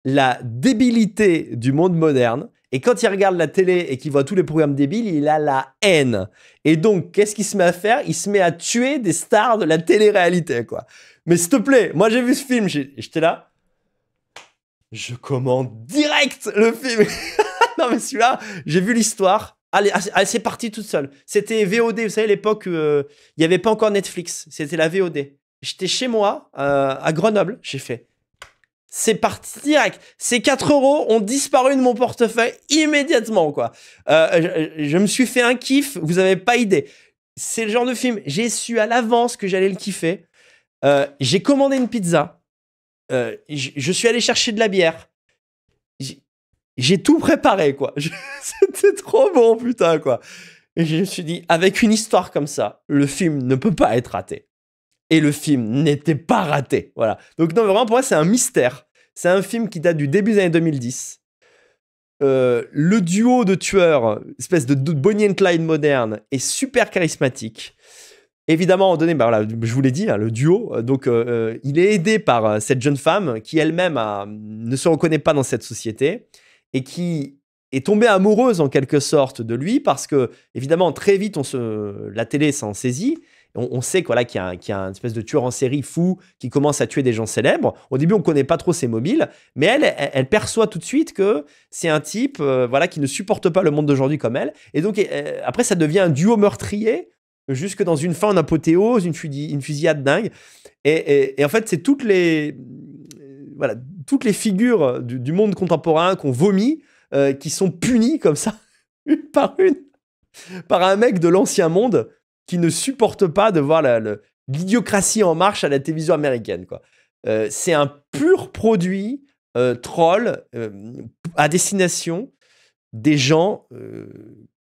la débilité du monde moderne. Et quand il regarde la télé et qu'il voit tous les programmes débiles, il a la haine. Et donc, qu'est-ce qu'il se met à faire Il se met à tuer des stars de la télé-réalité, quoi. Mais s'il te plaît, moi j'ai vu ce film, j'étais là. Je commande direct le film. non mais celui-là, j'ai vu l'histoire. Allez, ah, ah, c'est parti toute seule. C'était VOD, vous savez, l'époque, euh, il n'y avait pas encore Netflix. C'était la VOD. J'étais chez moi, euh, à Grenoble, j'ai fait c'est parti direct. Ces 4 euros ont disparu de mon portefeuille immédiatement, quoi. Euh, je, me suis fait un kiff, vous n'avez pas idée. C'est le genre de film, j'ai su à l'avance que j'allais le kiffer. Euh, j'ai commandé une pizza. Euh, je, suis allé chercher de la bière. J'ai tout préparé, quoi. C'était trop bon, putain, quoi. je me suis dit, avec une histoire comme ça, le film ne peut pas être raté et le film n'était pas raté. Voilà. Donc non, vraiment pour moi c'est un mystère. C'est un film qui date du début des années 2010. Euh, le duo de tueurs, espèce de, Bonnie and Clyde moderne, est super charismatique. Évidemment, donné, bah, voilà, je vous l'ai dit, hein, le duo, euh, donc euh, il est aidé par cette jeune femme qui elle-même ne se reconnaît pas dans cette société et qui est tombée amoureuse en quelque sorte de lui parce que, évidemment, très vite, on se, la télé s'en saisit on, sait qu'il y, a une espèce de tueur en série fou qui commence à tuer des gens célèbres. Au début, on ne connaît pas trop ses mobiles, mais elle, elle, perçoit tout de suite que c'est un type euh, voilà, qui ne supporte pas le monde d'aujourd'hui comme elle. Et donc, euh, après, ça devient un duo meurtrier jusque dans une fin en apothéose, une, fusillade dingue. Et, en fait, c'est toutes les, toutes les figures du, monde contemporain qu'on vomit, euh, qui sont punies comme ça, une par une, par un mec de l'ancien monde qui ne supportent pas de voir l'idiocratie en marche à la télévision américaine. Euh, c'est un pur produit euh, troll euh, à destination des gens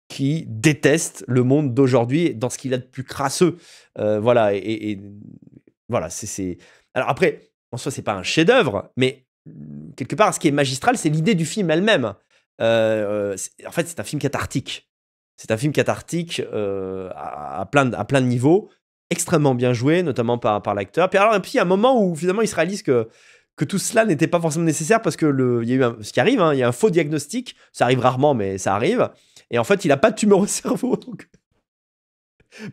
qui détestent le monde d'aujourd'hui dans ce qu'il a de plus crasseux. voilà, et, voilà, c'est. Alors après, en soi, c'est pas un chef-d'œuvre, mais quelque part, ce qui est magistral, c'est l'idée du film elle-même. en fait, c'est un film cathartique. C'est un film cathartique euh, à, plein de, à plein de niveaux, extrêmement bien joué, notamment par, par l'acteur. Puis alors, puis il y a un moment où finalement il se réalise que, que tout cela n'était pas forcément nécessaire parce que le, y a eu ce qui arrive, hein, il y a un faux diagnostic. Ça arrive rarement, mais ça arrive. Et en fait, il n'a pas de tumeur au cerveau.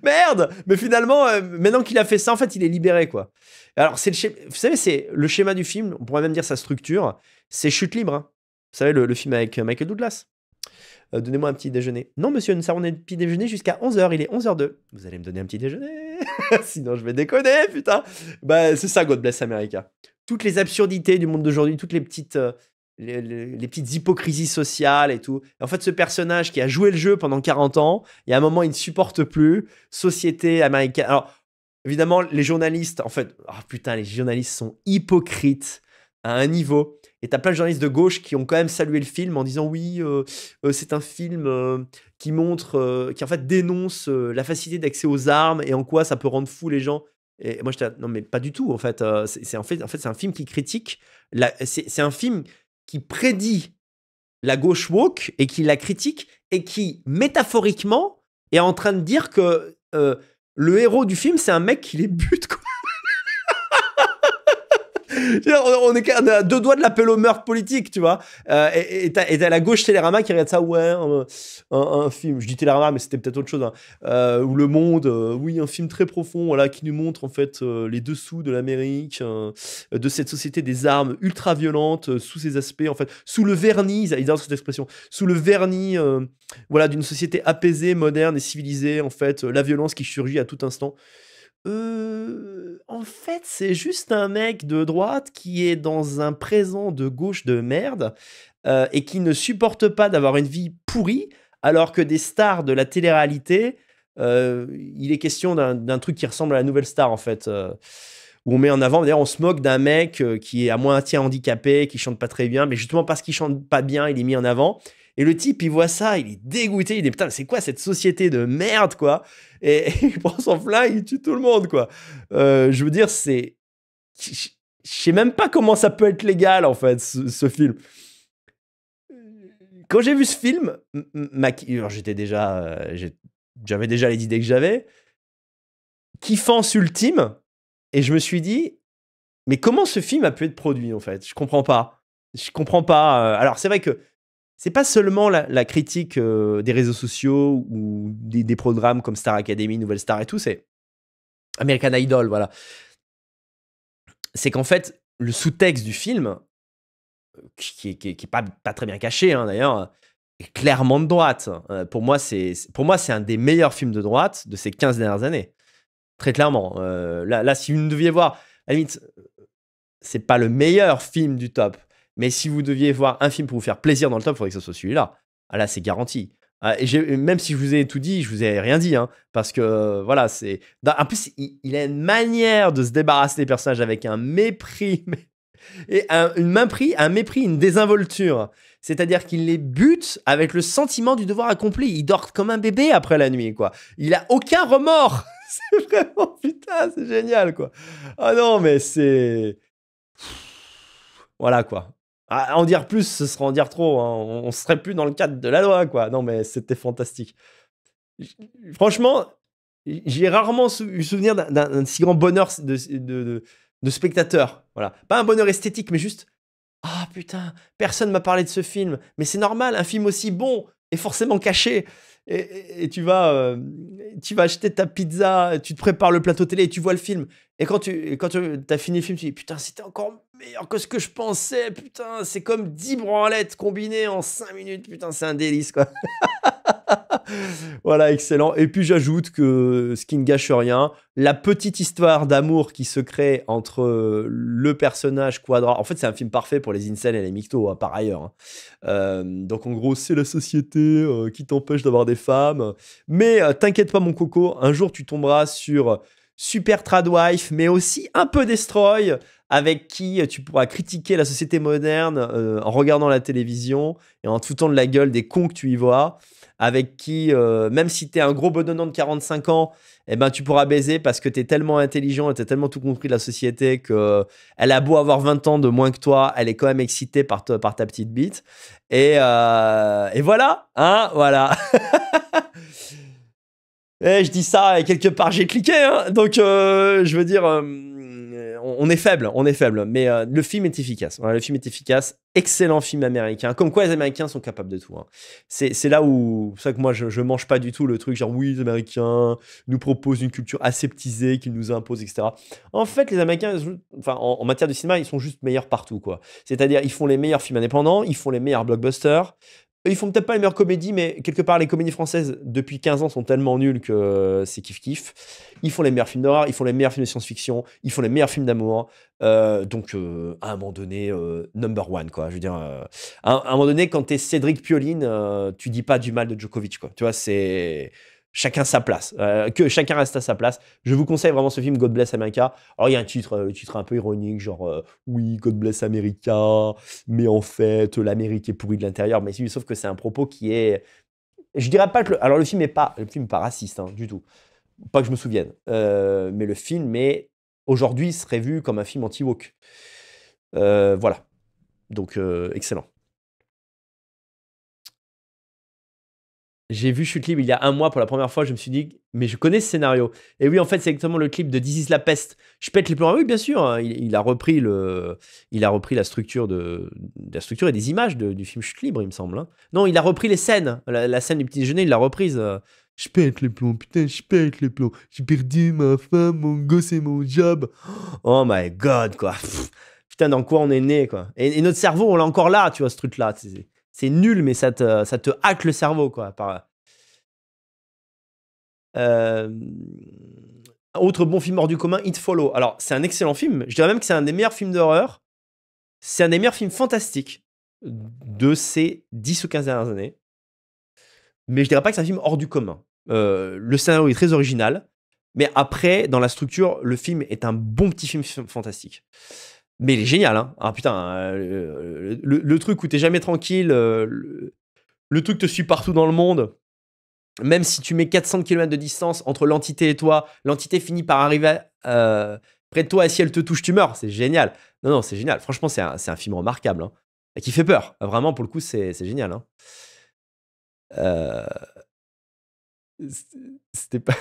Merde Mais finalement, euh, maintenant qu'il a fait ça, en fait, il est libéré, quoi. Alors, c'est le vous savez, c'est le schéma du film, on pourrait même dire sa structure, c'est chute libre. Hein. Vous savez, le, le film avec euh, Michael Douglas. Euh, donnez-moi un petit déjeuner. Non, monsieur, nous servons un petit déjeuner jusqu'à 11h, il est 11h02. Vous allez me donner un petit déjeuner Sinon, je vais déconner, putain Bah, c'est ça, God Bless America. Toutes les absurdités du monde d'aujourd'hui, toutes les petites. Euh, les, petites hypocrisies sociales et tout. en fait, ce personnage qui a joué le jeu pendant 40 ans, il y a un moment, il ne supporte plus. Société américaine. Alors, évidemment, les journalistes, en fait, oh putain, les journalistes sont hypocrites à un niveau. Et t'as plein de journalistes de gauche qui ont quand même salué le film en disant oui, euh, euh, c'est un film euh, qui montre, qui en fait dénonce la facilité d'accès aux armes et en quoi ça peut rendre fou les gens. Et moi j'étais non mais pas du tout en fait. c'est en fait, en fait c'est un film qui critique. C'est un film qui prédit la gauche woke et qui la critique et qui métaphoriquement est en train de dire que le héros du film c'est un mec qui les bute quoi on est à deux doigts de l'appel au meurtre politique, tu vois. Euh, et t'as la gauche Télérama qui regarde ça, ouais, un, film. Je dis Télérama, mais c'était peut-être autre chose. Hein. Euh, où Le Monde, euh, oui, un film très profond, voilà, qui nous montre en fait les dessous de l'Amérique, hein, de cette société des armes ultra violentes, sous ses aspects, en fait, sous le vernis, ils adorent cette expression, sous le vernis, voilà, d'une société apaisée, moderne et civilisée, en fait, la violence qui surgit à tout instant. Euh, en fait, c'est juste un mec de droite qui est dans un présent de gauche de merde euh, et qui ne supporte pas d'avoir une vie pourrie, alors que des stars de la télé-réalité, euh, il est question d'un truc qui ressemble à la nouvelle star en fait. où on met en avant, d'ailleurs, on se moque d'un mec qui est à moitié handicapé, qui chante pas très bien, mais justement parce qu'il chante pas bien, il est mis en avant. Et le type, il voit ça, il est dégoûté, il dit putain, c'est quoi cette société de merde, quoi et, il prend son flingue, il tue tout le monde, quoi. Euh, je veux dire, c'est. Je sais même pas comment ça peut être légal, en fait, ce, film. Quand j'ai vu ce film, j'étais déjà. Euh, j'avais déjà les idées que j'avais. Kiffance ultime. Et je me suis dit, mais comment ce film a pu être produit, en fait Je comprends pas. Je comprends pas. Euh, alors, c'est vrai que c'est pas seulement la, critique euh, des réseaux sociaux ou des, programmes comme Star Academy, Nouvelle Star et tout, c'est American Idol, voilà. C'est qu'en fait, le sous-texte du film, euh, qui n'est pas, très bien caché hein, d'ailleurs, est clairement de droite. Euh, c'est pour moi, c'est un des meilleurs films de droite de ces 15 dernières années. Très clairement. là, si vous ne deviez voir, à la limite, c'est pas le meilleur film du top, mais si vous deviez voir un film pour vous faire plaisir dans le top, il faudrait que ce soit celui-là. Ah là, c'est garanti. Ah, et même si je vous ai tout dit, je vous ai rien dit, hein, parce que euh, voilà, c'est. En plus, il, a une manière de se débarrasser des personnages avec un mépris et un, une mépris, un mépris, une désinvolture. C'est-à-dire qu'il les bute avec le sentiment du devoir accompli. Il dort comme un bébé après la nuit, quoi. Il a aucun remords. c'est vraiment putain, c'est génial, quoi. Ah non, mais c'est voilà quoi. Ah, en dire plus, ce serait en dire trop. Hein. On, serait plus dans le cadre de la loi, quoi. Non, mais c'était fantastique. franchement, j'ai rarement eu souvenir d'un si grand bonheur de, spectateur. Voilà. Pas un bonheur esthétique, mais juste Ah putain, personne m'a parlé de ce film. Mais c'est normal, un film aussi bon est forcément caché et, tu, vas, euh, tu vas acheter ta pizza, tu te prépares le plateau télé et tu vois le film. Et quand tu quand euh, tu as fini le film, tu dis putain, c'était encore meilleur que ce que je pensais. Putain, c'est comme 10 branlettes combinées en 5 minutes. Putain, c'est un délice quoi. voilà, excellent. Et puis j'ajoute que ce qui ne gâche rien, la petite histoire d'amour qui se crée entre le personnage Quadra. En fait, c'est un film parfait pour les incels et les mictos, hein, par ailleurs. Hein. Euh, donc en gros, c'est la société euh, qui t'empêche d'avoir des femmes. Mais euh, t'inquiète pas, mon coco, un jour tu tomberas sur Super Tradwife, mais aussi un peu Destroy, avec qui tu pourras critiquer la société moderne en regardant la télévision et en foutant de la gueule des cons que tu y vois avec qui, euh, même si t'es un gros bedonnant de 45 ans, eh ben, tu pourras baiser parce que t'es tellement intelligent et t'es tellement tout compris de la société que elle a beau avoir 20 ans de moins que toi, elle est quand même excitée par, ta petite bite. Et, euh, voilà, hein, voilà. et eh, je dis ça et quelque part j'ai cliqué, hein. donc euh, je veux dire on est faible, on est faible, mais euh, le film est efficace. Voilà, le film est efficace, excellent film américain. Comme quoi, les Américains sont capables de tout. Hein. C'est là où, c'est ça que moi, je, je mange pas du tout le truc genre oui, les Américains nous proposent une culture aseptisée qu'ils nous imposent, etc. En fait, les Américains, enfin, en, en matière de cinéma, ils sont juste meilleurs partout, quoi. C'est-à-dire, ils font les meilleurs films indépendants, ils font les meilleurs blockbusters. Ils font peut-être pas les meilleures comédies, mais quelque part, les comédies françaises, depuis 15 ans, sont tellement nulles que euh, c'est kiff-kiff. Ils font les meilleurs films d'horreur, ils font les meilleurs films de science-fiction, ils font les meilleurs films d'amour. Euh, donc, euh, à un moment donné, number one, quoi. Je veux dire, à, un, moment donné, quand t'es Cédric Pioline, tu dis pas du mal de Djokovic, quoi. Tu vois, c'est chacun sa place, euh, que chacun reste à sa place. Je vous conseille vraiment ce film God Bless America. Alors il y a un titre, euh, titre un peu ironique, genre euh, oui God Bless America, mais en fait l'Amérique est pourrie de l'intérieur. Mais sauf que c'est un propos qui est, je dirais pas que alors le film est pas, raciste hein, du tout, pas que je me souvienne, mais le film est aujourd'hui serait vu comme un film anti woke. voilà, donc excellent. J'ai vu Chute Libre il y a un mois pour la première fois. Je me suis dit, mais je connais ce scénario. Et oui, en fait, c'est exactement le clip de This is la peste. Je pète les plombs. Ah oui, bien sûr. Hein. il, a repris le, il a repris la structure de, la structure et des images du film Chute Libre, il me semble. Hein. Non, il a repris les scènes. La, scène du petit déjeuner, il l'a reprise. Euh. je pète les plombs, putain, je pète les plombs. J'ai perdu ma femme, mon gosse et mon job. Oh my god, quoi. putain, dans quoi on est né, quoi. Et, notre cerveau, on l'a encore là, tu vois, ce truc-là. C'est, c'est nul, mais ça te, ça te le cerveau, quoi. Par... Euh, autre bon film hors du commun, It Follow. Alors, c'est un excellent film. Je dirais même que c'est un des meilleurs films d'horreur. C'est un des meilleurs films fantastiques de ces 10 ou 15 dernières années. Mais je dirais pas que c'est un film hors du commun. Euh, le scénario est très original. Mais après, dans la structure, le film est un bon petit film fantastique. Mais il est génial. Hein. Ah putain, euh, le, truc où t'es jamais tranquille, euh, le, truc te suit partout dans le monde. Même si tu mets 400 km de distance entre l'entité et toi, l'entité finit par arriver euh, près de toi et si elle te touche, tu meurs. C'est génial. Non, non, c'est génial. Franchement, c'est un, film remarquable hein. et qui fait peur. Ah, vraiment, pour le coup, c'est génial. Hein. C'était pas.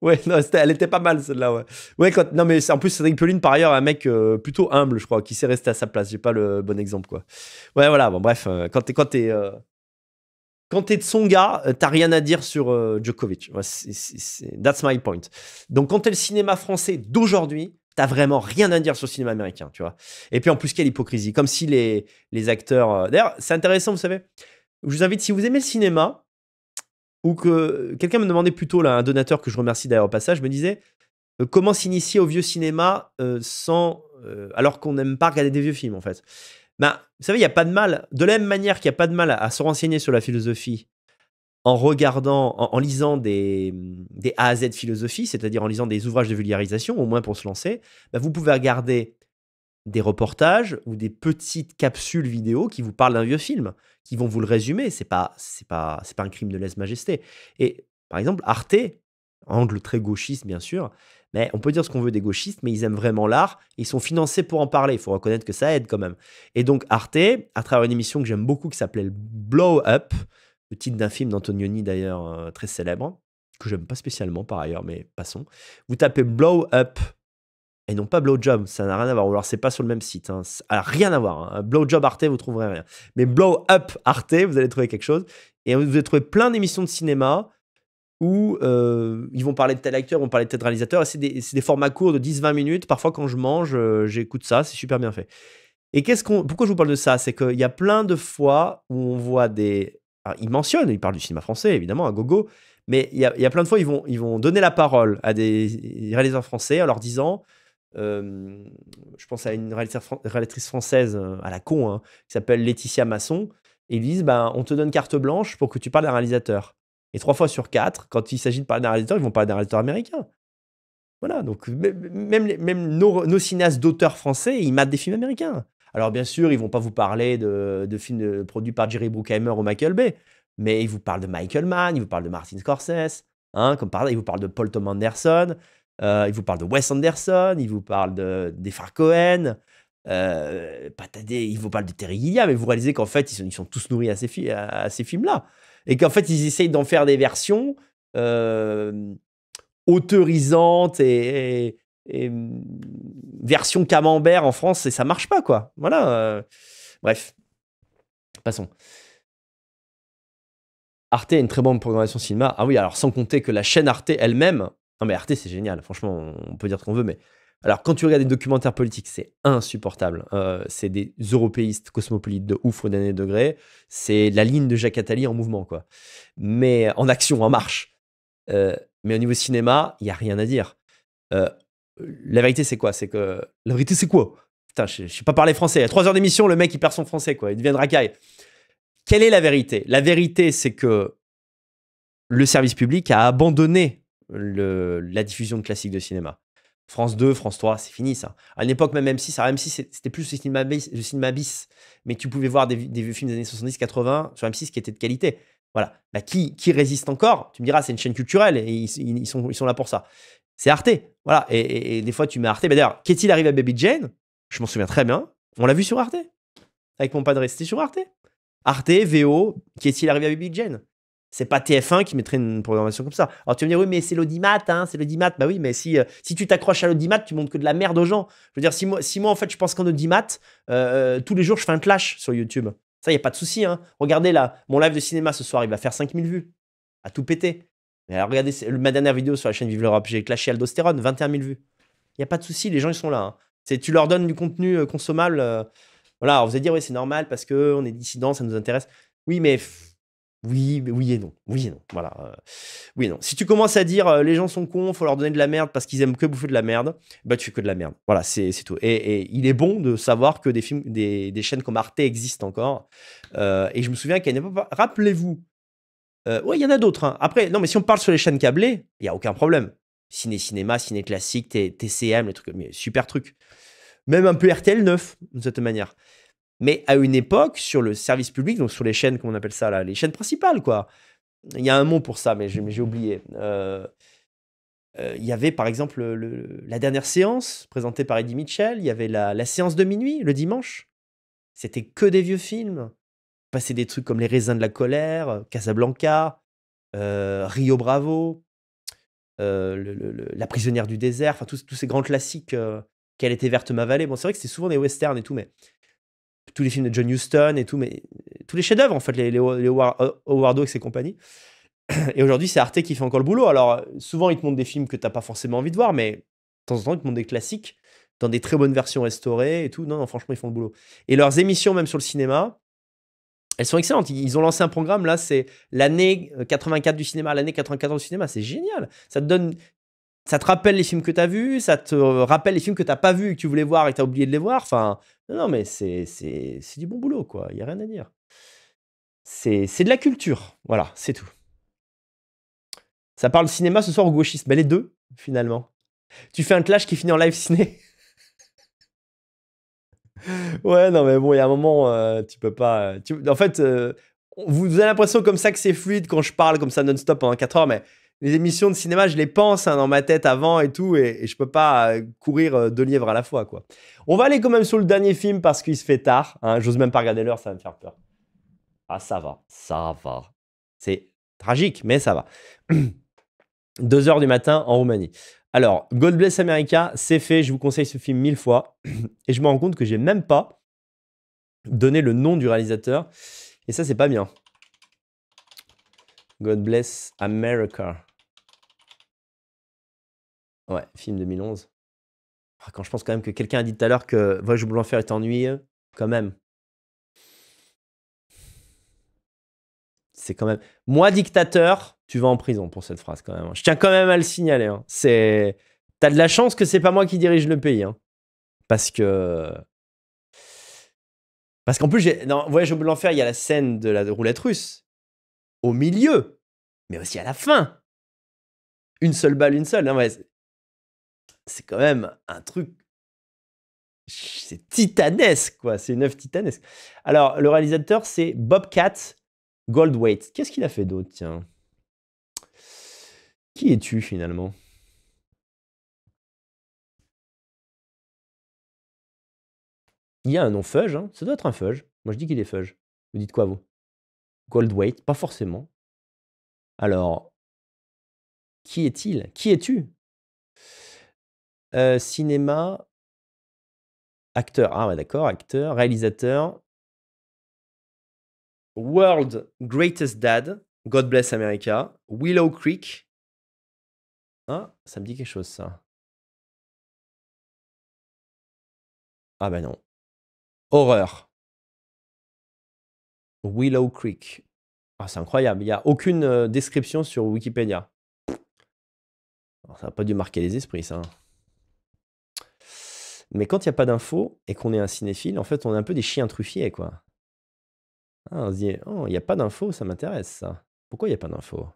Ouais, non, elle était pas mal celle-là, ouais. Ouais, non, mais en plus, Cédric Pelline, par ailleurs, un mec euh, plutôt humble, je crois, qui s'est resté à sa place. J'ai pas le bon exemple, quoi. Ouais, voilà, bon, bref, euh, quand t'es. Euh, quand t'es de son gars, t'as rien à dire sur Djokovic. that's my point. Donc, quand t'es le cinéma français d'aujourd'hui, t'as vraiment rien à dire sur le cinéma américain, tu vois. Et puis, en plus, quelle hypocrisie. Comme si les, les acteurs. D'ailleurs, c'est intéressant, vous savez. Je vous invite, si vous aimez le cinéma, ou que quelqu'un me demandait plutôt là, un donateur que je remercie d'ailleurs au passage, me disait euh, comment s'initier au vieux cinéma euh, sans euh, alors qu'on n'aime pas regarder des vieux films en fait. Bah, vous savez, il n'y a pas de mal. De la même manière qu'il n'y a pas de mal à, se renseigner sur la philosophie en regardant, en, lisant des, des, A à Z philosophie, c'est-à-dire en lisant des ouvrages de vulgarisation, au moins pour se lancer, ben, vous pouvez regarder des reportages ou des petites capsules vidéo qui vous parlent d'un vieux film, qui vont vous le résumer. C'est pas, c'est pas, c'est pas un crime de lèse-majesté. Et par exemple, Arte, angle très gauchiste bien sûr, mais on peut dire ce qu'on veut des gauchistes, mais ils aiment vraiment l'art. Ils sont financés pour en parler. Il faut reconnaître que ça aide quand même. Et donc Arte, à travers une émission que j'aime beaucoup qui s'appelait Blow Up, le titre d'un film d'Antonioni d'ailleurs euh, très célèbre, que j'aime pas spécialement par ailleurs, mais passons. Vous tapez Blow Up et non pas blowjob, ça n'a rien à voir. Ou alors c'est pas sur le même site, hein. ça n'a rien à voir. Blow hein. Blowjob Arte, vous trouverez rien. Mais blow up Arte, vous allez trouver quelque chose. Et vous allez trouver plein d'émissions de cinéma où euh, ils vont parler de tel acteur, ils vont parler de tel réalisateur. C'est des, formats courts de 10-20 minutes. Parfois, quand je mange, euh, j'écoute ça. C'est super bien fait. Et qu'on, pourquoi je vous parle de ça C'est qu'il y a plein de fois où on voit des. ils mentionnent, ils parlent du cinéma français, évidemment, à gogo. Mais il y, a, y a plein de fois, ils vont, ils vont donner la parole à des réalisateurs français en leur disant je pense à une réalisatrice française euh, à la con, hein, qui s'appelle Laetitia Masson, et ils disent ben, on te donne carte blanche pour que tu parles d'un réalisateur. Et trois fois sur quatre, quand il s'agit de parler d'un réalisateur, ils vont parler d'un réalisateur américain. Voilà, donc même, même nos, cinéastes d'auteurs français, ils matent des films américains. Alors bien sûr, ils vont pas vous parler de, films euh, produits par Jerry Bruckheimer ou Michael Bay, mais ils vous parlent de Michael Mann, ils vous parlent de Martin Scorsese, hein, comme par ils vous parlent de Paul Thomas Anderson, euh, il vous parle de Wes Anderson, il vous parle de, des frères Cohen, euh, Patadé, il vous parle de Terry Gilliam, mais vous réalisez qu'en fait, ils sont, ils sont, tous nourris à ces, films-là. Et qu'en fait, ils essayent d'en faire des versions euh, autorisantes et, et, mm, version camembert en France, et ça marche pas, quoi. Voilà. Euh, bref. Passons. Arte a une très bonne programmation cinéma. Ah oui, alors sans compter que la chaîne Arte elle-même non mais Arte, c'est génial. Franchement, on peut dire ce qu'on veut, mais alors quand tu regardes des documentaires politiques, c'est insupportable. Euh, c'est des européistes cosmopolites de ouf au dernier degré. C'est la ligne de Jacques Attali en mouvement, quoi. Mais en action, en marche. Euh, mais au niveau cinéma, il n'y a rien à dire. Euh, la vérité, c'est quoi C'est que la vérité, c'est quoi Putain, je, ne sais pas parler français. À trois heures d'émission, le mec il perd son français, quoi. Il devient de racaille. Quelle est la vérité La vérité, c'est que le service public a abandonné la diffusion de classiques de cinéma. France 2, France 3, c'est fini ça. À l'époque, même M6, M6, c'était plus le cinéma, bis, cinéma bis, mais tu pouvais voir des, films des années 70-80 sur M6 qui étaient de qualité. Voilà. Bah, qui, qui résiste encore Tu me diras, c'est une chaîne culturelle et ils, sont, ils sont là pour ça. C'est Arte. Voilà. Et, des fois, tu mets Arte. Mais D'ailleurs, qu'est-il arrivé à Baby Jane Je m'en souviens très bien. On l'a vu sur Arte. Avec mon père. c'était sur Arte. Arte, VO, qu'est-il arrivé à Baby Jane c'est pas TF1 qui mettrait une programmation comme ça. Alors tu vas me dire, oui, mais c'est l'audimat, hein, c'est l'audimat. Bah oui, mais si, euh, si tu t'accroches à l'audimat, tu montres que de la merde aux gens. Je veux dire, si moi, si moi en fait, je pense qu'en audimat, euh, euh, tous les jours, je fais un clash sur YouTube. Ça, il n'y a pas de souci. Hein. Regardez là, mon live de cinéma ce soir, il va faire 5000 vues. À tout péter. Mais alors, regardez ma dernière vidéo sur la chaîne Vive l'Europe, j'ai clashé Aldostérone, 21 000 vues. Il n'y a pas de souci, les gens, ils sont là. Hein. C'est, tu leur donnes du contenu consommable. voilà, alors vous allez dire, oui, c'est normal parce qu'on est dissident, ça nous intéresse. Oui, mais oui, oui et non. Oui et non. Voilà. Euh, oui non. Si tu commences à dire euh, les gens sont cons, faut leur donner de la merde parce qu'ils aiment que bouffer de la merde, bah tu fais que de la merde. Voilà, c'est tout. Et, il est bon de savoir que des films, des, chaînes comme Arte existent encore. Euh, et je me souviens qu'à a pas, rappelez-vous. ouais, il y en a d'autres. Hein. Après, non, mais si on parle sur les chaînes câblées, il y a aucun problème. Ciné cinéma, ciné classique, TCM, les trucs, super truc. Même un peu RTL 9 de cette manière. Mais à une époque, sur le service public, donc sur les chaînes, comment on appelle ça les chaînes principales, quoi. Il y a un mot pour ça, mais j'ai oublié. Euh, euh, il y avait par exemple la dernière séance présentée par Eddie Mitchell, il y avait la, séance de minuit le dimanche. C'était que des vieux films. Passer des trucs comme Les raisins de la colère, Casablanca, euh, Rio Bravo, La prisonnière du désert, enfin tous, ces grands classiques. Qu'elle était verte ma Bon, c'est vrai que c'était souvent des westerns et tout, mais tous les films de John Huston et tout, mais tous les chefs-d'œuvre en fait, les, euh, Howard Hawks et compagnie. Et aujourd'hui, c'est Arte qui fait encore le boulot. Alors, souvent, ils te montrent des films que t'as pas forcément envie de voir, mais de temps en temps, ils te montrent des classiques dans des très bonnes versions restaurées et tout. Non, non, franchement, ils font le boulot. Et leurs émissions, même sur le cinéma, elles sont excellentes. Ils ont lancé un programme, là, c'est l'année 84 euh, du cinéma, l'année 94 du cinéma. C'est génial. Ça te donne. Ça te rappelle les films que tu as vus, ça te euh, rappelle les films que tu n'as pas vus que tu voulais voir et tu as oublié de les voir. Enfin, non, mais c'est, c'est, du bon boulot, quoi. Il n'y a rien à dire. C'est, c'est de la culture. Voilà, c'est tout. Ça parle cinéma ce soir au gauchisme Mais bah, les deux, finalement. Tu fais un clash qui finit en live ciné. ouais, non, mais bon, il y a un moment, euh, tu peux pas. Tu, en fait, euh, vous avez l'impression comme ça que c'est fluide quand je parle comme ça non-stop pendant 4 heures, mais les émissions de cinéma, je les pense hein, dans ma tête avant et tout, et, je je peux pas euh, courir euh, deux lièvres à la fois, quoi. On va aller quand même sur le dernier film parce qu'il se fait tard. Hein. J'ose même pas regarder l'heure, ça me faire peur. Ah, ça va, ça va. C'est tragique, mais ça va. Deux heures du matin en Roumanie. Alors, God Bless America, c'est fait. Je vous conseille ce film mille fois. Et je me rends compte que j'ai même pas donné le nom du réalisateur. Et ça, c'est pas bien. God Bless America. Ouais, film 2011. Ah, quand je pense quand même que quelqu'un a dit tout à l'heure que Voyage au blanc Enfer est ennuyeux, quand même. C'est quand même. Moi, dictateur, tu vas en prison pour cette phrase quand même. Je tiens quand même à le signaler. Hein. C'est. T'as de la chance que c'est pas moi qui dirige le pays. Hein. Parce que. Parce qu'en plus, j'ai... dans Voyage au Blanc-Ferre, il y a la scène de la roulette russe. Au milieu, mais aussi à la fin. Une seule balle, une seule. ouais c'est quand même un truc. C'est titanesque, quoi. C'est neuf œuvre titanesque. Alors, le réalisateur, c'est Bobcat Goldwaite. Qu'est-ce qu'il a fait d'autre, tiens Qui es-tu, finalement Il y a un nom fudge, hein. ça doit être un fudge. Moi, je dis qu'il est fudge. Vous dites quoi, vous Goldwaite Pas forcément. Alors, qui est-il Qui es-tu cinéma, acteur. Ah ouais, d'accord, acteur, réalisateur. World Greatest Dad, God Bless America, Willow Creek. Ah, ça me dit quelque chose, ça. Ah ben non. Horreur. Willow Creek. Ah, c'est incroyable, il n'y a aucune description sur Wikipédia. Oh, ça n'a pas dû marquer les esprits, ça. Hein. Mais quand il n'y a pas d'infos et qu'on est un cinéphile, en fait, on est un peu des chiens truffiers, quoi. Ah, on se dit, oh, il n'y a pas d'infos, ça m'intéresse, ça. Pourquoi il n'y a pas d'infos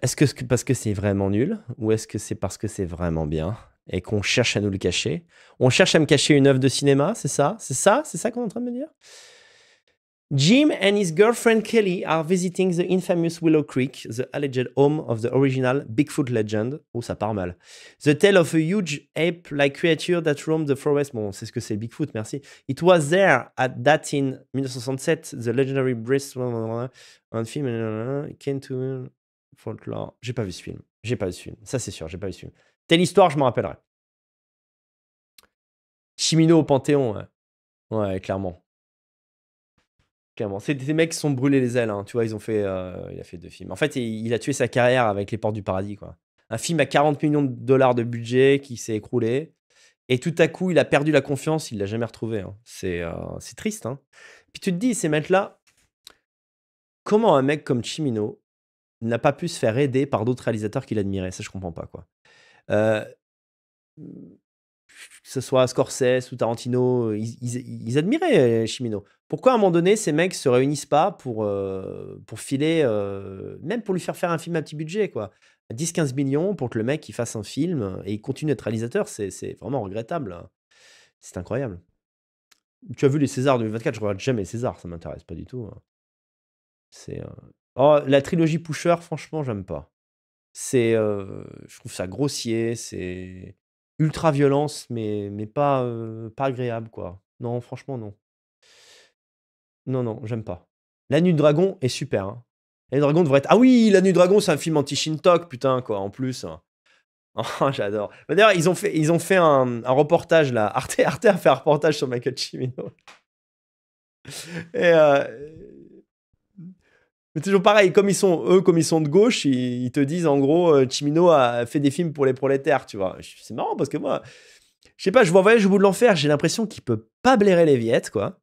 Est-ce que parce que c'est vraiment nul ou est-ce que c'est parce que c'est vraiment bien et qu'on cherche à nous le cacher On cherche à me cacher une œuvre de cinéma, c'est ça C'est ça C'est ça qu'on est en train de me dire Jim and his girlfriend Kelly are visiting the infamous Willow Creek, the alleged home of the original Bigfoot legend. Oh, ça part mal. The tale of a huge ape-like creature that roamed the forest. Bon, c'est ce que c'est Bigfoot, merci. It was there at that in 1967, the legendary Bristol. Un film. Came to folklore. J'ai pas vu ce film. J'ai pas vu ce film. Ça, c'est sûr, j'ai pas vu ce film. Telle histoire, je m'en rappellerai. Chimino au Panthéon. Hein. ouais clairement. C'est des mecs qui sont brûlés les ailes. Hein. Tu vois, ils ont fait, euh, il a fait deux films. En fait, il, a tué sa carrière avec Les Portes du Paradis. Quoi. Un film à 40 millions de dollars de budget qui s'est écroulé. Et tout à coup, il a perdu la confiance, il l'a jamais retrouvé. Hein. Euh, c'est triste. Hein. Puis tu te dis, ces mecs-là, comment un mec comme Chimino n'a pas pu se faire aider par d'autres réalisateurs qu'il admirait Ça, je comprends pas. quoi. Euh, que ce soit Scorsese ou Tarantino, euh, ils, ils, admiraient Chimino. Euh, Pourquoi à un moment donné, ces mecs se réunissent pas pour, euh, pour filer, même pour lui faire faire un film à petit budget, quoi 10-15 millions pour que le mec il fasse un film et il continue d'être réalisateur, c'est vraiment regrettable. Hein. C'est incroyable. Tu as vu les Césars 2024, je regarde jamais les Césars, ça m'intéresse pas du tout. Hein. C'est. Oh, la trilogie Pusher, franchement, j'aime pas. C'est. je trouve ça grossier, c'est ultra violence, mais, mais pas, pas agréable, quoi. Non, franchement, non. Non, non, j'aime pas. La nuit de dragon est super. Hein. La nuit dragon devrait être. Ah oui, La nuit de dragon, c'est un film anti-Shintok, putain, quoi, en plus. Hein. Oh, j'adore. D'ailleurs, ils ont fait, ils ont fait un, reportage là. Arte, Arte a fait un reportage sur Michael Cimino. Et euh, c'est toujours pareil, comme ils sont eux, comme ils sont de gauche, ils, te disent en gros, euh, Chimino a fait des films pour les prolétaires, tu vois. C'est marrant parce que moi, je sais pas, je vois Voyage au bout de l'enfer, j'ai l'impression qu'il peut pas blairer les viettes, quoi.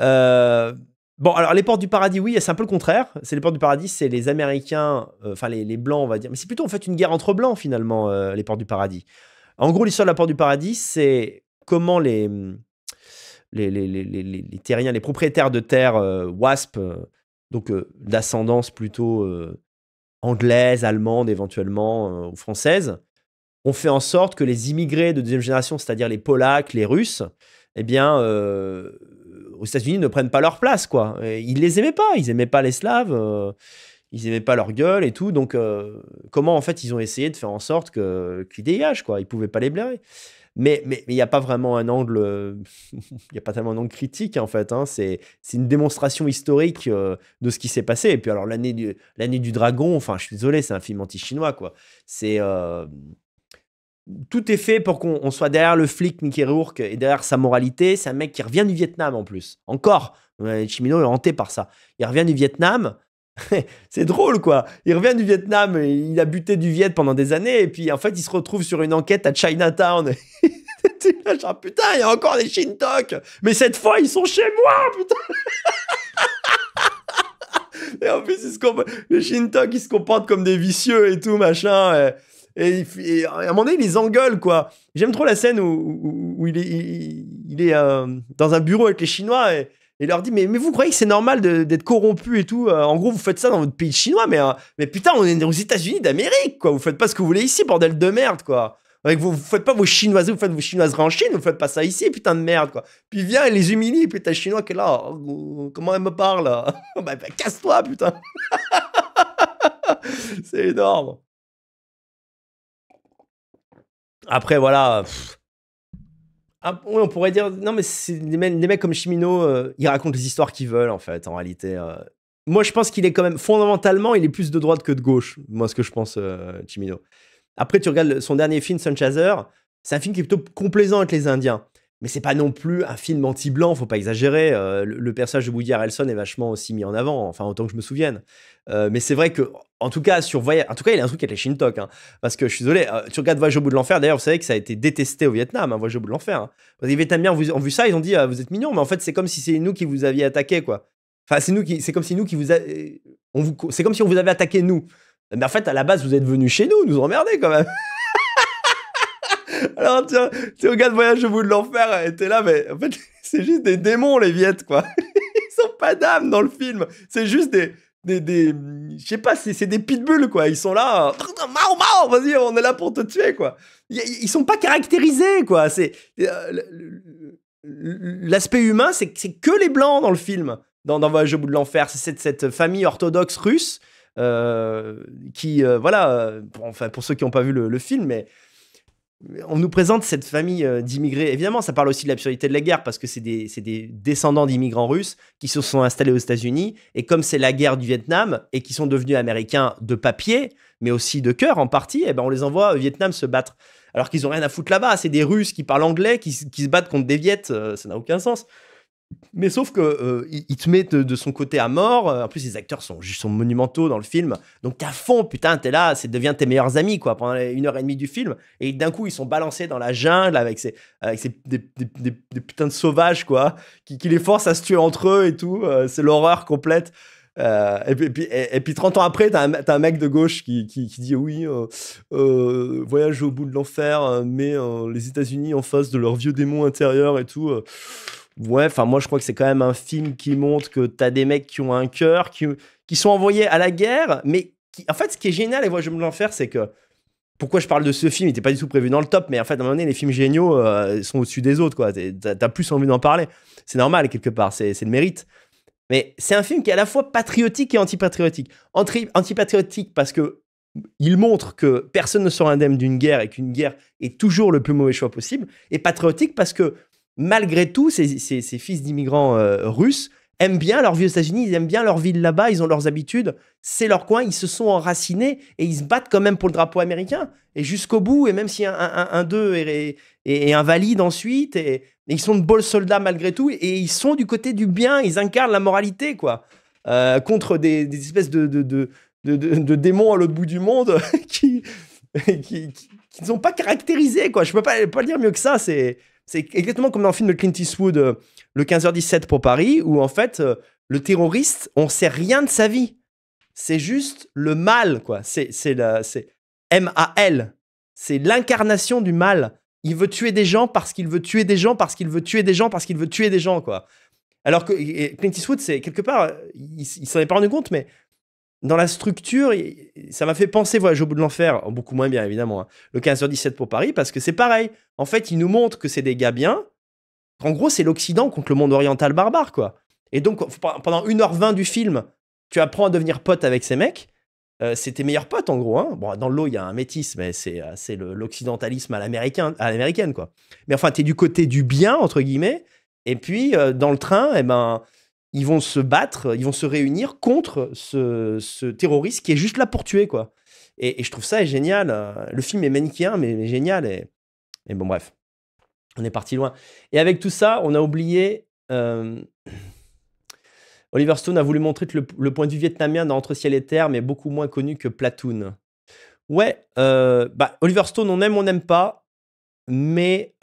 Euh, bon, alors les portes du paradis, oui, c'est un peu le contraire. C'est les portes du paradis, c'est les Américains, euh, enfin les, blancs, on va dire. Mais c'est plutôt en fait une guerre entre blancs finalement, les portes du paradis. En gros, l'histoire de la porte du paradis, c'est comment les les, les, terriens, les propriétaires de terres WASP donc euh, d'ascendance plutôt euh, anglaise, allemande éventuellement, euh, ou française, ont fait en sorte que les immigrés de deuxième génération, c'est-à-dire les Polacs, les Russes, eh bien, aux États-Unis ne prennent pas leur place, quoi. ils les aimaient pas, ils aimaient pas les Slaves, ils aimaient pas leur gueule et tout. Donc, comment en fait ils ont essayé de faire en sorte que qu'ils dégagent, quoi Ils pouvaient pas les blairer. Mais il n'y a pas vraiment un angle, euh, il a pas tellement un angle critique en fait. Hein. c'est une démonstration historique euh, de ce qui s'est passé. Et puis alors l'année du du dragon, enfin je suis désolé, c'est un film anti-chinois quoi. C'est euh, tout est fait pour qu'on soit derrière le flic Mickey Rourke et derrière sa moralité. C'est un mec qui revient du Vietnam en plus. Encore, Chimino est hanté par ça. Il revient du Vietnam. c'est drôle, quoi. Il revient du Vietnam, il a buté du Viet pendant des années, et puis en fait, il se retrouve sur une enquête à Chinatown. putain, il y a encore des Shintok, mais cette fois, ils sont chez moi, putain. et en plus, se les Shintok, ils se comportent comme des vicieux et tout, machin. Et, à un moment donné, ils les engueulent, quoi. J'aime trop la scène où, il est, euh, dans un bureau avec les Chinois et et leur dit mais, mais vous croyez que c'est normal d'être corrompu et tout euh, En gros, vous faites ça dans votre pays chinois, mais, euh, mais putain, on est aux États-Unis d'Amérique, quoi. Vous faites pas ce que vous voulez ici, bordel de merde, quoi. vous, vous faites pas vos chinoiseries, vous faites vos chinoiseries en Chine, vous faites pas ça ici, putain de merde, quoi. Puis vient et les humilie, putain, chinois qui est là, oh, comment elle me parle bah, bah, casse-toi, putain. c'est énorme. Après, voilà. Ah, on pourrait dire, non, mais les mecs, comme Chimino, euh, ils racontent les histoires qu'ils veulent, en fait, en réalité. Euh. Moi, je pense qu'il est quand même, fondamentalement, il est plus de droite que de gauche. Moi, ce que je pense, Chimino. Euh, Après, tu regardes son dernier film, Chaser. c'est un film qui est plutôt complaisant avec les Indiens mais c'est pas non plus un film anti-blanc, faut pas exagérer. Euh, le, personnage de Woody Harrelson est vachement aussi mis en avant, enfin autant que je me souvienne. Euh, mais c'est vrai que, en tout cas, sur Voyage, en tout cas, il y a un truc avec les Shintok, hein, parce que je suis désolé, euh, tu regardes Voyage au bout de l'enfer. D'ailleurs, vous savez que ça a été détesté au Vietnam, hein, Voyage au bout de l'enfer. Les hein. Vietnamiens ont vu, ça, ils ont dit vous êtes mignons, mais en fait c'est comme si c'est nous qui vous aviez attaqué, quoi. Enfin, c'est nous qui, c'est comme si nous qui vous, on vous, c'est comme si on vous avait attaqué nous. Mais en fait, à la base, vous êtes venus chez nous, nous emmerder quand même. Alors, tiens, tu regardes Voyage au bout de l'enfer, et t'es là, mais en fait, c'est juste des démons, les Viettes, quoi. Ils sont pas d'âme dans le film. C'est juste des. Des, je sais pas, c'est des pitbulls quoi. Ils sont là, mao vas-y, on est là pour te tuer quoi. Ils sont pas caractérisés quoi. C'est euh, l'aspect humain, c'est que les blancs dans le film, dans, Voyage au bout de l'enfer. C'est cette, cette famille orthodoxe russe euh, qui, euh, voilà, pour, enfin, pour ceux qui n'ont pas vu le film, mais on nous présente cette famille euh, d'immigrés. Évidemment, ça parle aussi de l'absurdité de la guerre parce que c'est des, des, descendants d'immigrants russes qui se sont installés aux États-Unis. Et comme c'est la guerre du Vietnam et qui sont devenus américains de papier, mais aussi de cœur en partie, eh ben on les envoie au Vietnam se battre. Alors qu'ils ont rien à foutre là-bas. C'est des Russes qui parlent anglais, qui, qui, se battent contre des Viettes. Euh, ça n'a aucun sens. Mais sauf que euh, il, te met de, son côté à mort. Euh, en plus, les acteurs sont, sont monumentaux dans le film. Donc t'es à fond, putain, t'es là, c'est devient tes meilleurs amis quoi pendant une heure et demie du film. Et d'un coup, ils sont balancés dans la jungle avec ces, avec ces, des, putains de sauvages quoi, qui, les forcent à se tuer entre eux et tout. Euh, c'est l'horreur complète. et, puis, et, 30 ans après, t'as un, mec de gauche qui, dit oui, voyage au bout de l'enfer, mais les États-Unis en face de leurs vieux démons intérieur et tout ouais, enfin moi je crois que c'est quand même un film qui montre que t'as des mecs qui ont un cœur, qui, qui sont envoyés à la guerre, mais qui, en fait ce qui est génial, et moi je me l'en faire, c'est que pourquoi je parle de ce film Il n'était pas du tout prévu dans le top, mais en fait, à un moment donné, les films géniaux euh, sont au-dessus des autres. quoi. T'as plus envie d'en parler. C'est normal, quelque part, c'est le mérite. Mais c'est un film qui est à la fois patriotique et antipatriotique. Antipatriotique parce que il montre que personne ne sort indemne d'une guerre et qu'une guerre est toujours le plus mauvais choix possible. Et patriotique parce que malgré tout, ces, fils d'immigrants euh, russes aiment bien leurs vieux États-Unis, ils aiment bien leur ville là-bas, ils ont leurs habitudes, c'est leur coin, ils se sont enracinés et ils se battent quand même pour le drapeau américain. Et jusqu'au bout, et même si un, d'eux est, invalide ensuite, et, ils sont de bons soldats malgré tout, et ils sont du côté du bien, ils incarnent la moralité, quoi. Euh, contre des, espèces de, démons à l'autre bout du monde qui, ne sont pas caractérisés, quoi. Je peux pas, pas le dire mieux que ça, c'est... C'est exactement comme dans le film de Clint Eastwood, euh, le 15h17 pour Paris, où en fait, euh, le terroriste, on sait rien de sa vie. C'est juste le mal, quoi. C'est M-A-L. C'est l'incarnation du mal. Il veut tuer des gens parce qu'il veut tuer des gens, parce qu'il veut tuer des gens, parce qu'il veut tuer des gens, quoi. Alors que Clint Eastwood, c'est quelque part, euh, il, il s'en est pas rendu compte, mais dans la structure, ça m'a fait penser Voyage au bout de l'enfer, beaucoup moins bien évidemment, hein, le 15h17 pour Paris, parce que c'est pareil. En fait, il nous montre que c'est des gars bien. En gros, c'est l'Occident contre le monde oriental barbare, quoi. Et donc, pendant 1h20 du film, tu apprends à devenir pote avec ces mecs. C'était euh, c'est tes meilleurs potes, en gros. Hein. Bon, dans l'eau, il y a un métis, mais c'est, euh, c'est l'occidentalisme à, l'américain, à l'américaine, quoi. Mais enfin, tu es du côté du bien, entre guillemets. Et puis, euh, dans le train, eh ben, ils vont se battre, ils vont se réunir contre ce, terroriste qui est juste là pour tuer, quoi. Et, je trouve ça génial. Euh, le film est manichéen, mais, génial. Et, bon, bref, on est parti loin. Et avec tout ça, on a oublié. Euh, Oliver Stone a voulu montrer le, le, point de vue vietnamien dans Entre ciel et terre, mais beaucoup moins connu que Platoon. Ouais, euh, bah, Oliver Stone, on aime, on n'aime pas, mais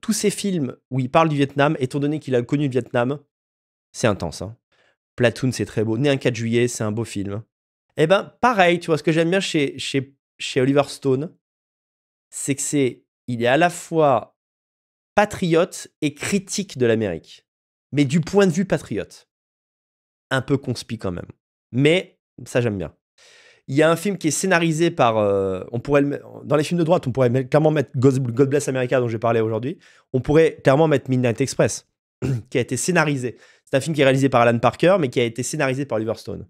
tous ces films où il parle du Vietnam, étant donné qu'il a connu le Vietnam, c'est intense. Hein. Platoon, c'est très beau. Né un 4 juillet, c'est un beau film. Eh ben, pareil, tu vois, ce que j'aime bien chez, Oliver Stone, c'est que c'est. Il est à la fois patriote et critique de l'Amérique. Mais du point de vue patriote. Un peu conspi quand même. Mais ça, j'aime bien. Il y a un film qui est scénarisé par. Euh, on pourrait dans les films de droite, on pourrait clairement mettre God, Bless America, dont j'ai parlé aujourd'hui. On pourrait clairement mettre Midnight Express. qui a été scénarisé. C'est un film qui est réalisé par Alan Parker, mais qui a été scénarisé par Oliver Stone.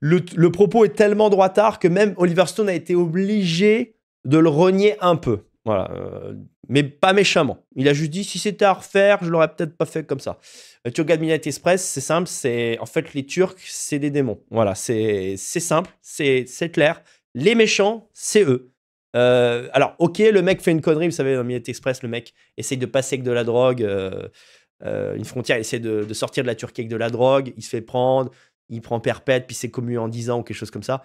Le, propos est tellement droitard que même Oliver Stone a été obligé de le renier un peu. Voilà. Euh, mais pas méchamment. Il a juste dit si c'était à refaire, je l'aurais peut-être pas fait comme ça. Euh, tu Express, c'est simple, c'est en fait les Turcs, c'est des démons. Voilà, c'est simple, c'est clair. Les méchants, c'est eux. Euh, alors, ok, le mec fait une connerie, vous savez, dans Midnight Express, le mec essaye de passer avec de la drogue, euh, euh, une frontière, il essaie de, sortir de la Turquie avec de la drogue, il se fait prendre, il prend perpète, puis c'est commu en 10 ans ou quelque chose comme ça.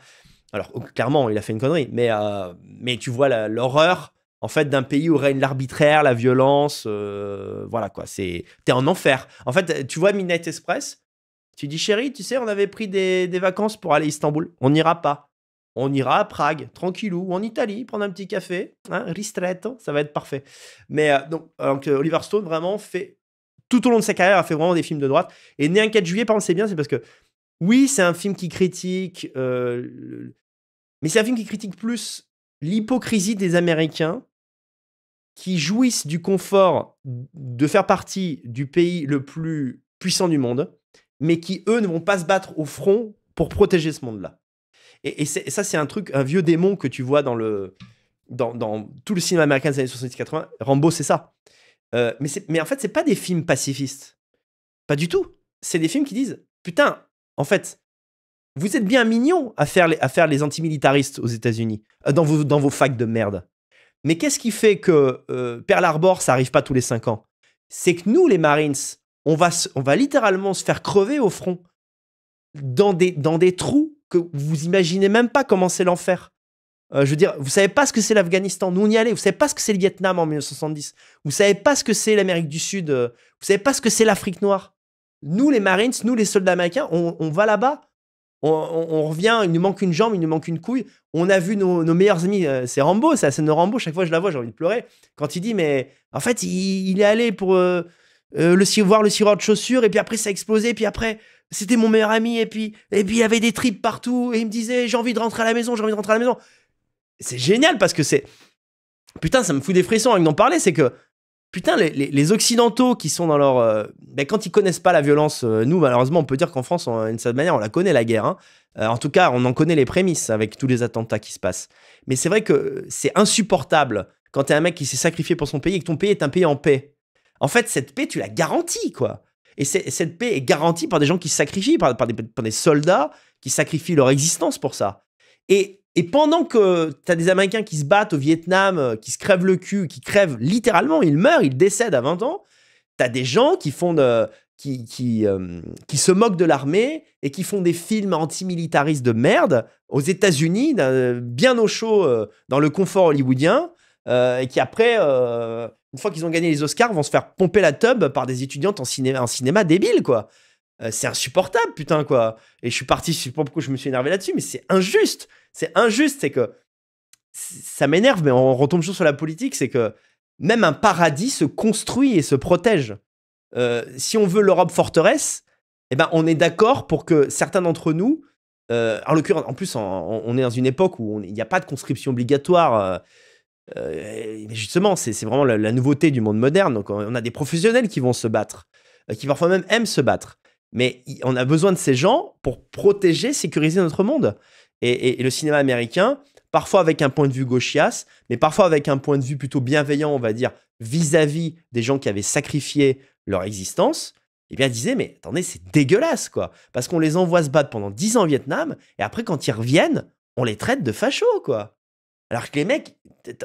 Alors, clairement, il a fait une connerie, mais, mais tu vois l'horreur, en fait, d'un pays où règne l'arbitraire, la violence, voilà quoi, c'est... T'es en enfer. En fait, tu vois Midnight Express, tu dis, chérie, tu sais, on avait pris des, des vacances pour aller à Istanbul, on n'ira pas on ira à Prague, tranquillou, ou en Italie, prendre un petit café, un hein, ristretto, ça va être parfait. Mais euh, donc, Oliver Stone vraiment fait, tout au long de sa carrière, a fait vraiment des films de droite. Et Né un 4 juillet, par c'est bien, c'est parce que, oui, c'est un film qui critique, euh, mais c'est un film qui critique plus l'hypocrisie des Américains qui jouissent du confort de faire partie du pays le plus puissant du monde, mais qui, eux, ne vont pas se battre au front pour protéger ce monde-là. Et, ça, c'est un truc, un vieux démon que tu vois dans, le, dans, tout le cinéma américain des années 70-80. Rambo, c'est ça. Euh, mais, mais en fait, c'est pas des films pacifistes. Pas du tout. C'est des films qui disent Putain, en fait, vous êtes bien mignons à faire les, à faire les antimilitaristes aux États-Unis, euh, dans vos, dans vos facs de merde. Mais qu'est-ce qui fait que euh, Pearl Harbor, ça arrive pas tous les 5 ans C'est que nous, les Marines, on va, on va littéralement se faire crever au front dans des, dans des trous que vous imaginez même pas comment c'est l'enfer. Euh, je veux dire, vous savez pas ce que c'est l'Afghanistan, nous on y allait, vous savez pas ce que c'est le Vietnam en 1970, vous savez pas ce que c'est l'Amérique du Sud, euh, vous savez pas ce que c'est l'Afrique noire. Nous les Marines, nous les soldats américains, on, va là-bas, on, revient, il nous manque une jambe, il nous manque une couille, on a vu nos, meilleurs amis, euh, c'est Rambo, c'est la Rambo, chaque fois je la vois j'ai envie de pleurer, quand il dit mais en fait il est allé pour... Euh, le voir le sirop de chaussures et puis après ça a explosé et puis après c'était mon meilleur ami et puis et puis il y avait des tripes partout et il me disait j'ai envie de rentrer à la maison j'ai envie de rentrer à la maison c'est génial parce que c'est putain ça me fout des frissons avec d'en parler c'est que putain les, occidentaux qui sont dans leur euh, ben, quand ils connaissent pas la violence euh, nous malheureusement on peut dire qu'en France d'une certaine manière on la connaît la guerre hein. en tout cas on en connaît les prémices avec tous les attentats qui se passent mais c'est vrai que c'est insupportable quand t'es un mec qui s'est sacrifié pour son pays et que ton pays est un pays en paix en fait, cette paix, tu la garantis, quoi. Et cette paix est garantie par des gens qui se sacrifient, par, des, soldats qui sacrifient leur existence pour ça. Et, pendant que tu as des Américains qui se battent au Vietnam, euh, qui se crèvent le cul, qui crèvent littéralement, ils meurent, ils décèdent à 20 ans, tu as des gens qui font euh, qui, se moquent de l'armée et qui font des films antimilitaristes de merde aux États-Unis, euh, bien au chaud, dans le confort hollywoodien, et qui après une fois qu'ils ont gagné les Oscars, vont se faire pomper la tub par des étudiantes en cinéma, en cinéma débile, quoi. Euh, c'est insupportable, putain, quoi. Et je suis parti, je sais pas pourquoi je me suis énervé là-dessus, mais c'est injuste. C'est injuste, c'est que ça m'énerve, mais on retombe toujours sur la politique, c'est que même un paradis se construit et se protège. Euh, si on veut l'Europe forteresse, eh ben, on est d'accord pour que certains d'entre nous, euh, en l'occurrence, en plus, on, est dans une époque où il n'y a pas de conscription obligatoire euh, mais justement, c'est vraiment la, nouveauté du monde moderne. Donc, on a des professionnels qui vont se battre, euh, qui parfois même aiment se battre. Mais on a besoin de ces gens pour protéger, sécuriser notre monde. Et, le cinéma américain, parfois avec un point de vue gauchias, mais parfois avec un point de vue plutôt bienveillant, on va dire, vis-à-vis des gens qui avaient sacrifié leur existence, et eh bien, disait, mais attendez, c'est dégueulasse, quoi. Parce qu'on les envoie se battre pendant 10 ans au Vietnam, et après, quand ils reviennent, on les traite de fachos, quoi. Alors que les mecs,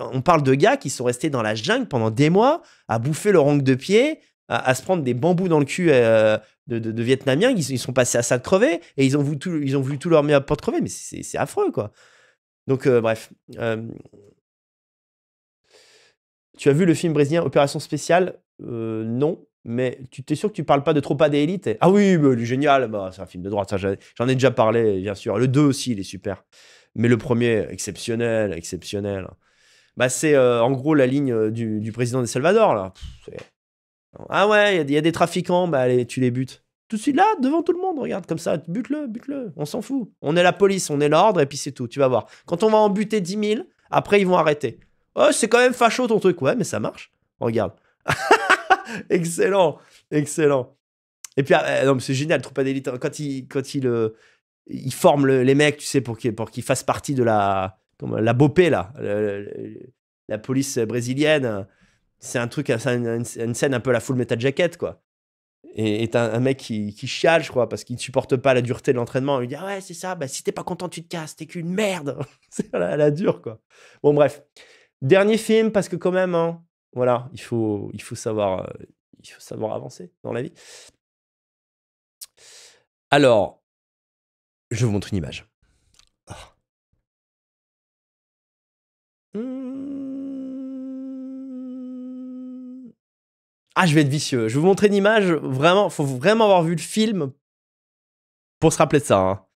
on parle de gars qui sont restés dans la jungle pendant des mois à bouffer leur rang de pied, à, se prendre des bambous dans le cul euh, de, Vietnamiens. Ils, sont passés à ça de crever et ils ont vu tout, ils ont leur meilleur à crever. Mais c'est affreux, quoi. Donc, euh, bref. Euh, tu as vu le film brésilien Opération Spéciale Non. Mais tu t'es sûr que tu parles pas de Tropa des élites Ah oui, mais, bah, génial, bah, c'est un film de droite, j'en ai déjà parlé, bien sûr. Le 2 aussi, il est super. Mais le premier, exceptionnel, exceptionnel. Bah, c'est euh, en gros la ligne euh, du, président des Salvador, là. ah ouais, il y, a des trafiquants, bah allez, tu les butes. Tout de suite là, devant tout le monde, regarde, comme ça, bute-le, bute-le, on s'en fout. On est la police, on est l'ordre, et puis c'est tout, tu vas voir. Quand on va en buter 10 000, après ils vont arrêter. Oh, c'est quand même facho ton truc, ouais, mais ça marche. Regarde. excellent, excellent. Et puis, ah, eh, non non, c'est génial, le hein. quand il, quand il, euh, il forme les mecs, tu sais, pour qu'ils pour fassent partie de la comme la là, la police brésilienne. C'est un truc, c'est une, scène un peu la full metal jacket quoi. Et, un, mec qui, qui, chiale, je crois, parce qu'il ne supporte pas la dureté de l'entraînement. Il dit ah ouais c'est ça, bah si t'es pas content tu te casses, t'es qu'une merde. c'est la, la, dure quoi. Bon bref, dernier film parce que quand même hein, voilà, il faut il faut savoir euh, il faut savoir avancer dans la vie. Alors, je vous montre une image. Ah, je vais être vicieux. Je vais vous montrer une image. Vraiment, faut vraiment avoir vu le film pour se rappeler de ça. Hein.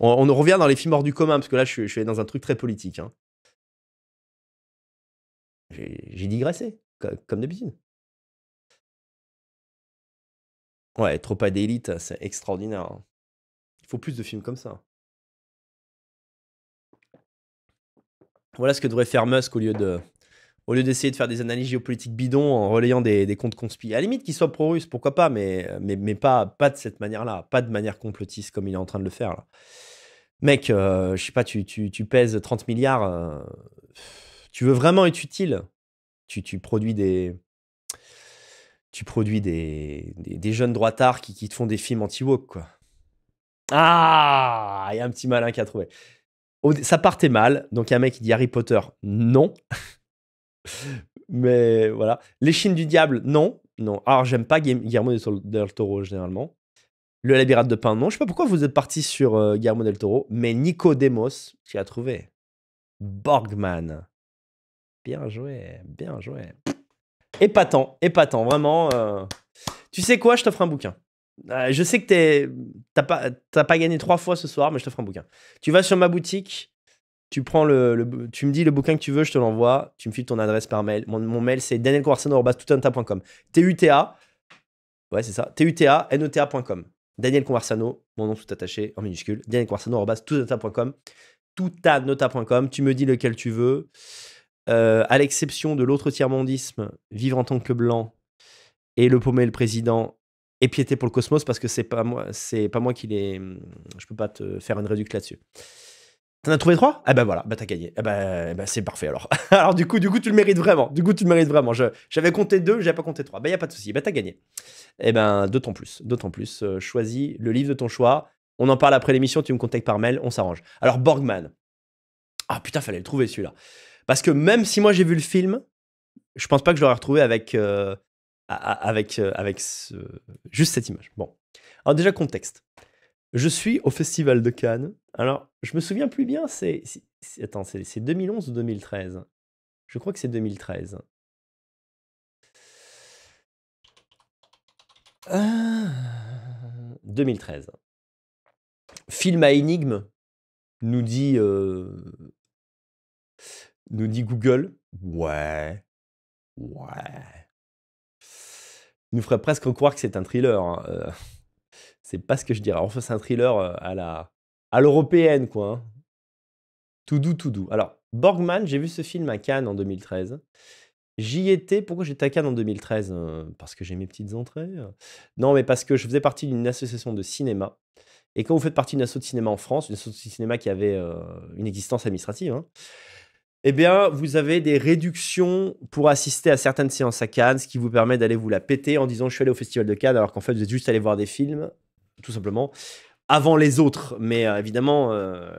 On, revient dans les films hors du commun, parce que là, je, suis dans un truc très politique. Hein. J'ai digressé, comme, comme d'habitude. Ouais, trop pas d'élite, c'est extraordinaire. Hein. Il faut plus de films comme ça. Voilà ce que devrait faire Musk au lieu de au lieu d'essayer de faire des analyses géopolitiques bidons en relayant des, des comptes conspi. À la limite qu'il soit pro-russe, pourquoi pas, mais, mais, mais, pas, pas de cette manière-là, pas de manière complotiste comme il est en train de le faire. Mec, euh, je sais pas, tu, tu, pèses 30 milliards, euh, tu veux vraiment être utile. Tu, tu produis des, tu produis des, des, jeunes droitards qui, qui, te font des films anti-woke, quoi. Ah Il y a un petit malin qui a trouvé. Ça partait mal, donc il y a un mec qui dit Harry Potter, non. Mais voilà. Les Chines du Diable, non. Non. Alors, j'aime pas Guillermo del Toro, généralement. Le Labyrinthe de Pain, non. Je sais pas pourquoi vous êtes parti sur euh, Guillermo del Toro, mais Nicodemos, tu a trouvé. Borgman. Bien joué, bien joué. Épatant, épatant, vraiment. Euh. Tu sais quoi, je t'offre un bouquin. Euh, je sais que t'as pas, pas gagné trois fois ce soir, mais je t'offre un bouquin. Tu vas sur ma boutique, tu prends le, tu me dis le bouquin que tu veux, je te l'envoie, tu me files ton adresse par mail. Mon, mail c'est danielconversano.com. T-U-T-A, ouais c'est ça, T-U-T-A, N-O-T-A.com. Daniel Conversano, mon nom tout attaché en minuscule, danielconversano.com, toutanota.com, tu me dis lequel tu veux. Euh, à l'exception de l'autre tiers-mondisme, vivre en tant que blanc et le paumé le président et piéter pour le cosmos parce que c'est pas moi, c'est pas moi qui les. Hum, je peux pas te faire une réduction là-dessus. T'en as trouvé trois Eh ben voilà, bah t'as gagné. Eh ben, eh ben c'est parfait alors. alors du coup, du coup, tu le mérites vraiment. Du coup, tu le mérites vraiment. j'avais compté deux, j'avais pas compté trois. Ben y a pas de souci. Ben t'as gagné. Eh ben d'autant plus, d'autant plus. Euh, choisis le livre de ton choix. On en parle après l'émission. Tu me contactes par mail, on s'arrange. Alors Borgman. Ah putain, fallait le trouver celui-là. Parce que même si moi j'ai vu le film, je pense pas que je l'aurais retrouvé avec, euh, avec, euh, avec juste cette image. Bon. Alors déjà, contexte. Je suis au Festival de Cannes. Alors, je me souviens plus bien, c'est... Attends, c'est 2011 ou 2013 Je crois que c'est 2013. 2013. Ah, film à énigme, nous dit euh, nous dit Google. Ouais. Ouais. Il nous ferait presque croire que c'est un thriller. Hein, euh. c'est pas ce que je dirais. Enfin, c'est un thriller euh, à la à l'européenne, quoi. Hein. Tout doux, tout doux. Alors, Borgman, j'ai vu ce film à Cannes en 2013. J'y étais. Pourquoi j'étais à Cannes en 2013 euh? Parce que j'ai mes petites entrées. Non, mais parce que je faisais partie d'une association de cinéma. Et quand vous faites partie d'une association de cinéma en France, une association de cinéma qui avait une existence administrative, hein, eh bien, vous avez des réductions pour assister à certaines séances à Cannes, ce qui vous permet d'aller vous la péter en disant je suis allé au Festival de Cannes, alors qu'en fait, vous êtes juste allé voir des films, tout simplement, avant les autres. Mais euh, évidemment, euh,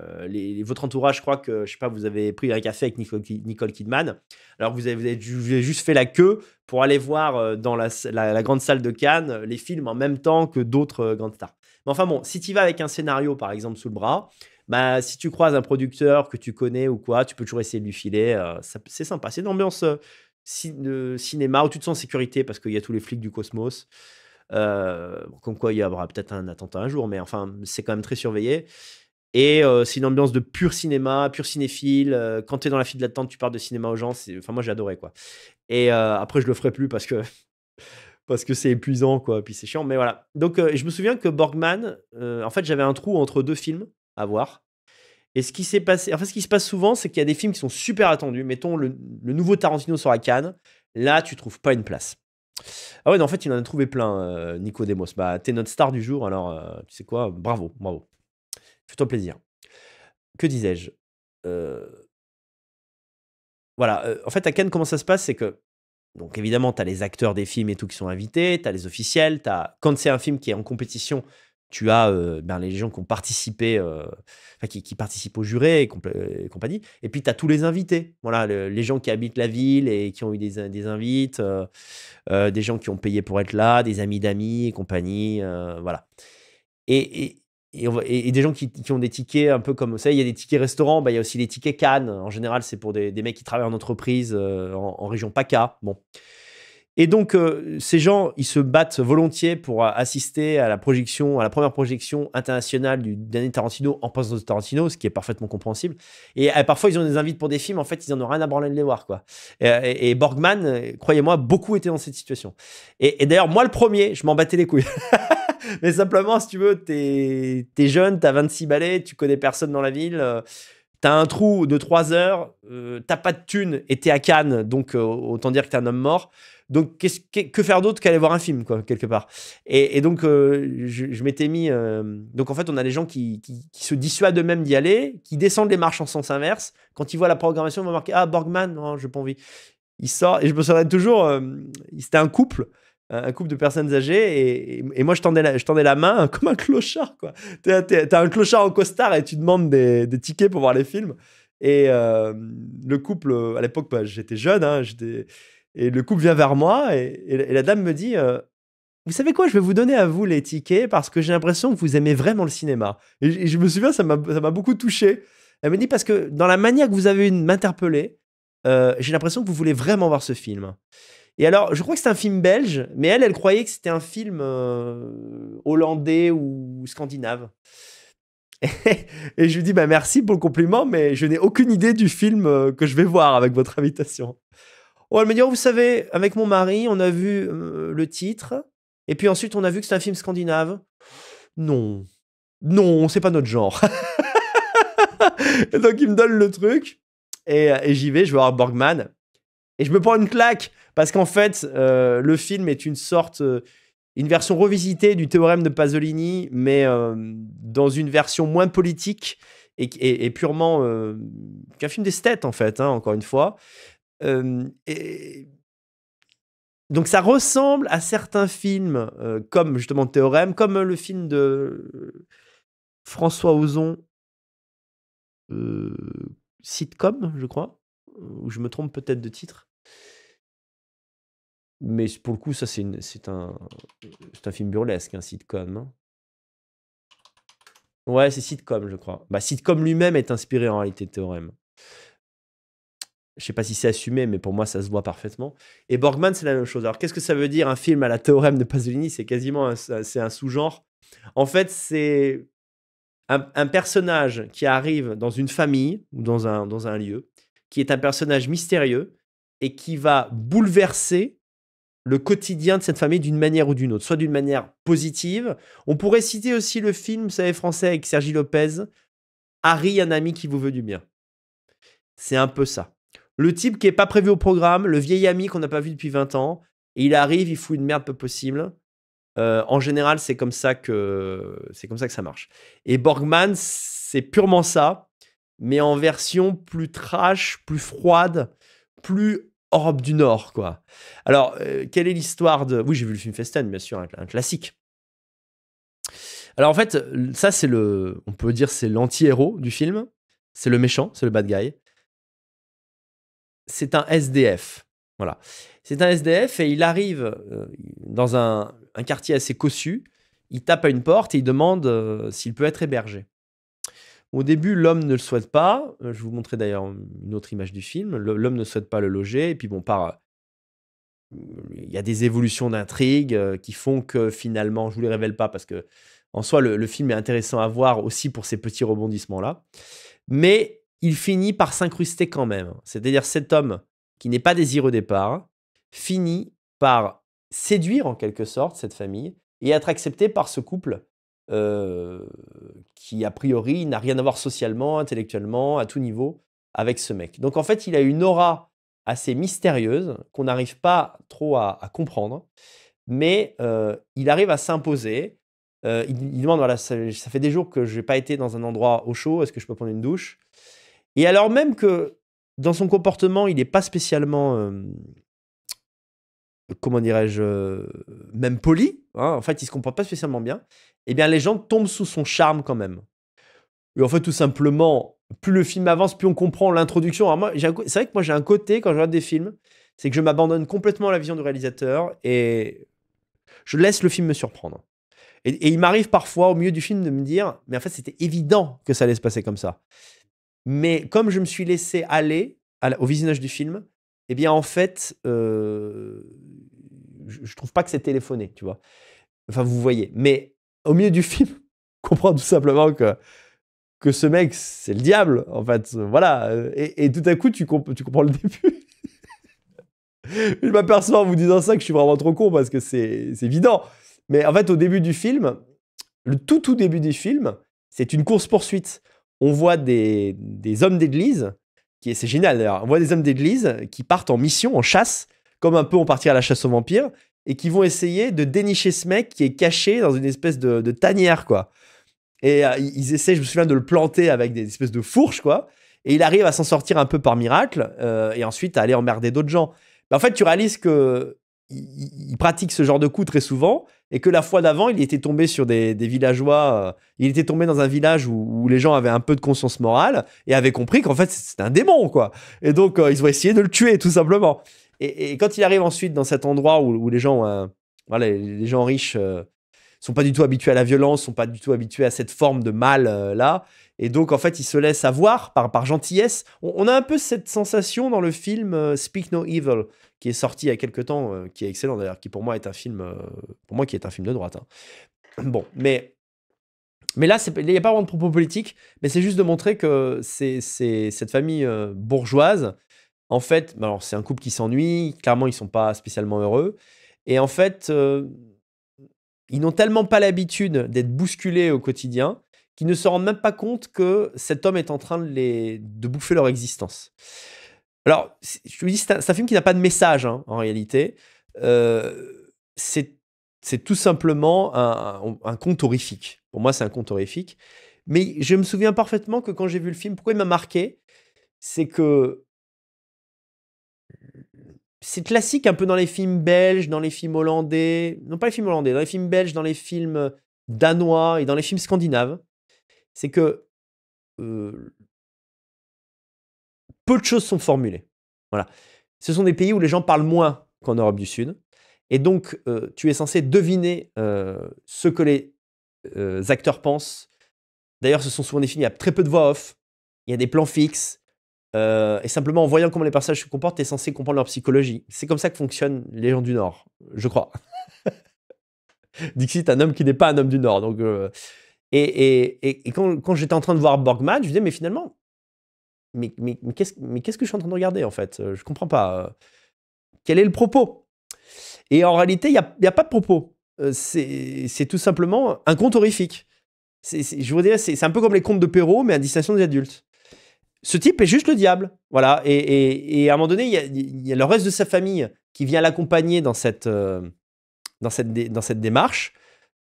votre entourage, je crois que, je sais pas, vous avez pris un café avec Nicole, Kidman, alors vous avez, juste fait la queue pour aller voir euh, dans la, grande salle de Cannes les films en même temps que d'autres grandes stars. Mais enfin bon, si tu vas avec un scénario, par exemple, sous le bras, bah, si tu croises un producteur que tu connais ou quoi, tu peux toujours essayer de lui filer. Euh, c'est sympa. C'est une ambiance euh, cinéma où tu te sens en sécurité parce qu'il y a tous les flics du cosmos. Euh, comme quoi, il y aura peut-être un attentat un jour, mais enfin, c'est quand même très surveillé. Et c'est une ambiance de pur cinéma, pur cinéphile. quand tu es dans la file d'attente, tu parles de cinéma aux gens. Enfin, moi, j'adorais quoi. Et après, je le ferai plus parce que parce que c'est épuisant, quoi. Puis c'est chiant, mais voilà. Donc, je me souviens que Borgman, en fait, j'avais un trou entre deux films à voir. Et ce qui s'est passé, fait ce qui se passe souvent, c'est qu'il y a des films qui sont super attendus. Mettons le, nouveau Tarantino sur à Cannes. Là, tu trouves pas une place. Ah ouais, non, en fait, il en a trouvé plein, euh, Nico Demos. Bah, t'es notre star du jour, alors euh, tu sais quoi Bravo, bravo. Fais-toi plaisir. Que disais-je euh, Voilà, en fait, à Cannes, comment ça se passe C'est que, donc évidemment, as les acteurs des films et tout qui sont invités, tu as les officiels, tu as... quand c'est un film qui est en compétition, tu as euh, ben, les gens qui ont participé, euh, qui, participent aux jurés et, compagnie. Et puis, tu as tous les invités. Voilà, les gens qui habitent la ville et qui ont eu des, invites, euh, des gens qui ont payé pour être là, des amis d'amis et compagnie. voilà. Et, des gens qui, ont des tickets un peu comme ça. Il y a des tickets restaurants, ben, il y a aussi les tickets Cannes. En général, c'est pour des, mecs qui travaillent en entreprise en, en, région PACA. Bon. Et donc, euh, ces gens, ils se battent volontiers pour assister à la projection, à la première projection internationale du dernier Tarantino en poste de Tarantino, ce qui est parfaitement compréhensible. Et euh, parfois, ils ont des invites pour des films, en fait, ils n'en ont rien à branler de les voir, quoi. Et, euh, Borgman, croyez-moi, beaucoup étaient dans cette situation. Et, d'ailleurs, moi, le premier, je m'en battais les couilles. Mais simplement, si tu veux, t'es es jeune, t'as 26 balais, tu connais personne dans la ville. T'as un trou de 3 heures, t'as pas de thune et t'es à Cannes, donc autant dire que t'es un homme mort. Donc, que, que, faire d'autre qu'aller voir un film, quoi, quelque part et, donc, euh, je, m'étais mis. Euh, donc, en fait, on a les gens qui, se dissuadent eux-mêmes d'y aller, qui descendent les marches en sens inverse. Quand ils voient la programmation, ils vont marquer Ah, Borgman, non, je n'ai pas envie. Ils sortent, et je me souviens toujours, euh, c'était un couple un couple de personnes âgées et, moi je tendais, la, je tendais la main comme un clochard quoi. as un clochard en costard et tu demandes des, tickets pour voir les films. Et le couple, à l'époque, bah, j'étais jeune, hein, j'étais et le couple vient vers moi et, la dame me dit euh, Vous savez quoi, je vais vous donner à vous les tickets parce que j'ai l'impression que vous aimez vraiment le cinéma. Et, je me souviens, ça m'a beaucoup touché. Elle me dit Parce que dans la manière que vous avez m'interpeller, euh, j'ai l'impression que vous voulez vraiment voir ce film. Et alors, je crois que c'est un film belge, mais elle, elle croyait que c'était un film euh, hollandais ou scandinave. et je lui dis bah, merci pour le compliment, mais je n'ai aucune idée du film que je vais voir avec votre invitation elle me dit, oh, vous savez, avec mon mari, on a vu euh, le titre, et puis ensuite, on a vu que c'est un film scandinave. Non, non, c'est pas notre genre. donc, il me donne le truc, et, j'y vais, je vais voir Borgman, et je me prends une claque, parce qu'en fait, euh, le film est une sorte, euh, une version revisitée du théorème de Pasolini, mais dans une version moins politique. Et, purement qu'un film d'esthète en fait, hein, encore une fois donc ça ressemble à certains films, comme justement Théorème, comme le film de François Ozon, Sitcom, je crois, ou je me trompe peut-être de titre. Mais pour le coup, ça c'est un, un film burlesque, un hein, sitcom. Hein. Ouais, c'est sitcom, je crois. Bah, sitcom lui-même est inspiré en réalité de Théorème. Je sais pas si c'est assumé, mais pour moi, ça se voit parfaitement. Et Borgman, c'est la même chose. Alors, qu'est-ce que ça veut dire un film à la théorème de Pasolini C'est quasiment un, c'est un sous-genre. En fait, c'est un, personnage qui arrive dans une famille ou dans un, dans un lieu, qui est un personnage mystérieux et qui va bouleverser le quotidien de cette famille d'une manière ou d'une autre, soit d'une manière positive. On pourrait citer aussi le film, vous savez, français avec Sergi Lopez, Harry, un ami qui vous veut du bien. C'est un peu ça. Le type qui n'est pas prévu au programme, le vieil ami qu'on n'a pas vu depuis 20 ans, et il arrive, il fout une merde peu possible. Euh, en général, c'est comme ça que c'est comme ça que ça marche. Et Borgman, c'est purement ça, mais en version plus trash, plus froide, plus Europe du Nord, quoi. Alors, euh, quelle est l'histoire de Oui, j'ai vu le film Festen, bien sûr, un, un classique. Alors en fait, ça c'est le, on peut dire c'est l'anti-héros du film, c'est le méchant, c'est le bad guy c'est un SDF. Voilà. C'est un SDF et il arrive euh, dans un, quartier assez cossu. Il tape à une porte et il demande euh, s'il peut être hébergé. Au début, l'homme ne le souhaite pas. Euh, je vous montrais d'ailleurs une autre image du film. L'homme ne souhaite pas le loger. Et puis, bon, par. Il y a des évolutions d'intrigue qui font que finalement, je ne vous les révèle pas parce que, en soi, le, le film est intéressant à voir aussi pour ces petits rebondissements-là. Mais il finit par s'incruster quand même. C'est-à-dire cet homme qui n'est pas désireux au départ finit par séduire en quelque sorte cette famille et être accepté par ce couple euh, qui a priori n'a rien à voir socialement, intellectuellement, à tout niveau avec ce mec. Donc en fait, il a une aura assez mystérieuse qu'on n'arrive pas trop à, comprendre, mais euh, il arrive à s'imposer. Euh, il, demande voilà, ça, ça, fait des jours que je n'ai pas été dans un endroit au chaud, est-ce que je peux prendre une douche et alors même que dans son comportement, il n'est pas spécialement, euh, comment dirais-je, euh, même poli, hein, en fait, il ne se comporte pas spécialement bien, eh bien les gens tombent sous son charme quand même. Et en fait, tout simplement, plus le film avance, plus on comprend l'introduction. C'est vrai que moi, j'ai un côté, quand je regarde des films, c'est que je m'abandonne complètement à la vision du réalisateur et je laisse le film me surprendre. Et, et il m'arrive parfois, au milieu du film, de me dire, mais en fait, c'était évident que ça allait se passer comme ça. Mais comme je me suis laissé aller au visionnage du film, eh bien, en fait, euh, je, trouve pas que c'est téléphoné, tu vois. Enfin, vous voyez. Mais au milieu du film, comprends tout simplement que que ce mec, c'est le diable, en fait. Voilà. Et, tout à coup, tu, tu comprends le début. je m'aperçois en vous disant ça que je suis vraiment trop con parce que c'est évident. Mais en fait, au début du film, le tout tout début du film, c'est une course-poursuite on voit des, hommes d'église, qui c'est génial d'ailleurs, on voit des hommes d'église qui partent en mission, en chasse, comme un peu on partir à la chasse aux vampires, et qui vont essayer de dénicher ce mec qui est caché dans une espèce de, tanière, quoi. Et euh, ils essaient, je me souviens, de le planter avec des espèces de fourches, quoi. Et il arrive à s'en sortir un peu par miracle, euh, et ensuite à aller emmerder d'autres gens. en fait, tu réalises que il, pratique ce genre de coup très souvent et que la fois d'avant, il était tombé sur des, villageois, euh, il était tombé dans un village où, les gens avaient un peu de conscience morale et avaient compris qu'en fait, c'était un démon, quoi. Et donc, euh, ils ont essayé de le tuer, tout simplement. Et, quand il arrive ensuite dans cet endroit où, euh, les gens, riches voilà, les, gens riches sont pas du tout habitués à la violence, sont pas du tout habitués à cette forme de mal là, et donc, en fait, il se laisse avoir par, gentillesse. on, a un peu cette sensation dans le film Speak No Evil, qui est sorti il y a quelques temps, euh, qui est excellent d'ailleurs, qui pour moi est un film, euh, pour moi qui est un film de droite. Hein. Bon, mais mais là, il n'y a pas vraiment de propos politiques, mais c'est juste de montrer que c'est cette famille euh, bourgeoise. En fait, bah, alors c'est un couple qui s'ennuie. Clairement, ils sont pas spécialement heureux. Et en fait, ils n'ont tellement pas l'habitude d'être bousculés au quotidien qu'ils ne se rendent même pas compte que cet homme est en train de, les, de bouffer leur existence. Alors, je vous dis, c'est un, film qui n'a pas de message, hein, en réalité. Euh, c'est tout simplement un, conte horrifique. Pour moi, c'est un conte horrifique. Mais je me souviens parfaitement que quand j'ai vu le film, pourquoi il m'a marqué C'est que c'est classique un peu dans les films belges, dans les films hollandais, non pas les films hollandais, dans les films belges, dans les films danois et dans les films scandinaves, c'est que euh, peu de choses sont formulées. Voilà. Ce sont des pays où les gens parlent moins qu'en Europe du Sud. Et donc, euh, tu es censé deviner euh, ce que les euh, acteurs pensent. D'ailleurs, ce sont souvent des films, il y a très peu de voix off, il y a des plans fixes. et simplement en voyant comment les personnages se comportent, tu es censé comprendre leur psychologie. C'est comme ça que fonctionnent les gens du Nord, je crois. Dixit, un homme qui n'est pas un homme du Nord. Donc, et, quand, quand j'étais en train de voir Borgman, je me disais, mais finalement, mais, mais, mais qu'est-ce que je suis en train de regarder en fait euh, Je comprends pas. Euh, quel est le propos Et en réalité, il n'y a, a, pas de propos. Euh, c'est tout simplement un conte horrifique. je vous dirais, c'est un peu comme les contes de Perrault, mais à distinction des adultes. Ce type est juste le diable. Voilà. Et, et, et à un moment donné, il y, a, y, a, le reste de sa famille qui vient l'accompagner dans cette, dans, cette, dans cette démarche